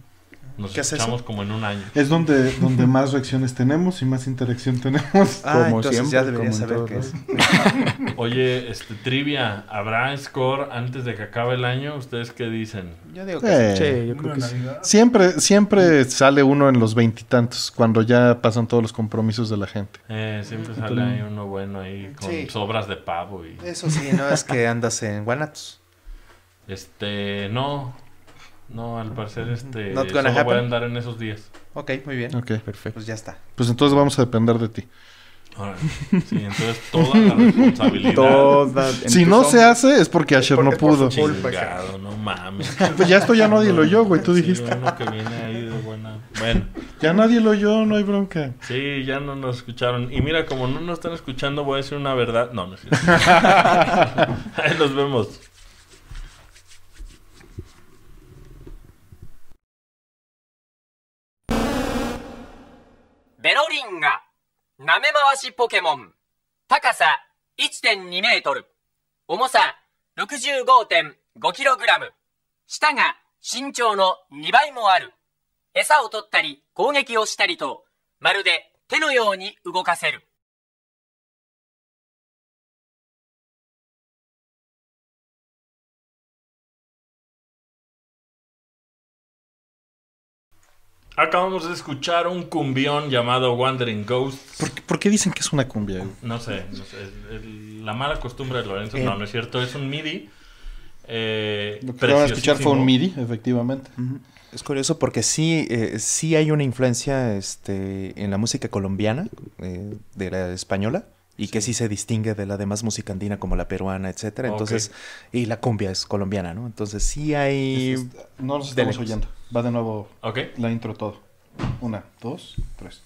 Nos ¿Qué como en un año. Es donde, donde más reacciones tenemos y más interacción tenemos. Ah, como entonces ya deberías saber qué es. [LAUGHS] Oye, este, trivia, ¿habrá score antes de que acabe el año? ¿Ustedes qué dicen? Yo digo que sí. Eh, siempre, siempre sale uno en los veintitantos, cuando ya pasan todos los compromisos de la gente. Eh, siempre sale ahí uno bueno ahí con sobras de pavo. Y... Eso sí, no es que andas en Guanatos. Este, no, no, al parecer este, Not gonna solo a andar en esos días. Ok, muy bien. Ok, pues perfecto. Pues ya está. Pues entonces vamos a depender de ti. sí, entonces toda la [LAUGHS] responsabilidad. Si no se hace es porque Asher no pudo. chingado, no mames. Pues ya esto ya nadie lo oyó, güey, tú dijiste. que viene ahí buena. Bueno, Ya nadie lo oyó, no hay bronca. sí, ya no nos escucharon. Y mira, como no nos están escuchando, voy a decir una verdad. No, no es cierto. [LAUGHS] Ahí nos vemos. ベロリンガ、舐め回しポケモン、高さ1.2メートル、重さ 65.5kg、舌が身長の2倍もある、餌を取ったり攻撃をしたりと、まるで手のように動かせる。Acabamos de escuchar un cumbión llamado Wandering Ghost. ¿Por, qué dicen que es una cumbia? No sé, la mala costumbre de Lorenzo. Eh. no, no es cierto, es un MIDI. Eh, lo que a escuchar fue un MIDI, efectivamente. Es curioso porque sí, eh, sí hay una influencia este, en la música colombiana, eh, de la española y que sí se distingue de la demás música andina como la peruana, etcétera. Entonces, y la cumbia es colombiana, ¿no? Entonces sí hay... no nos estamos oyendo. Va de nuevo la intro todo. Una, dos, tres.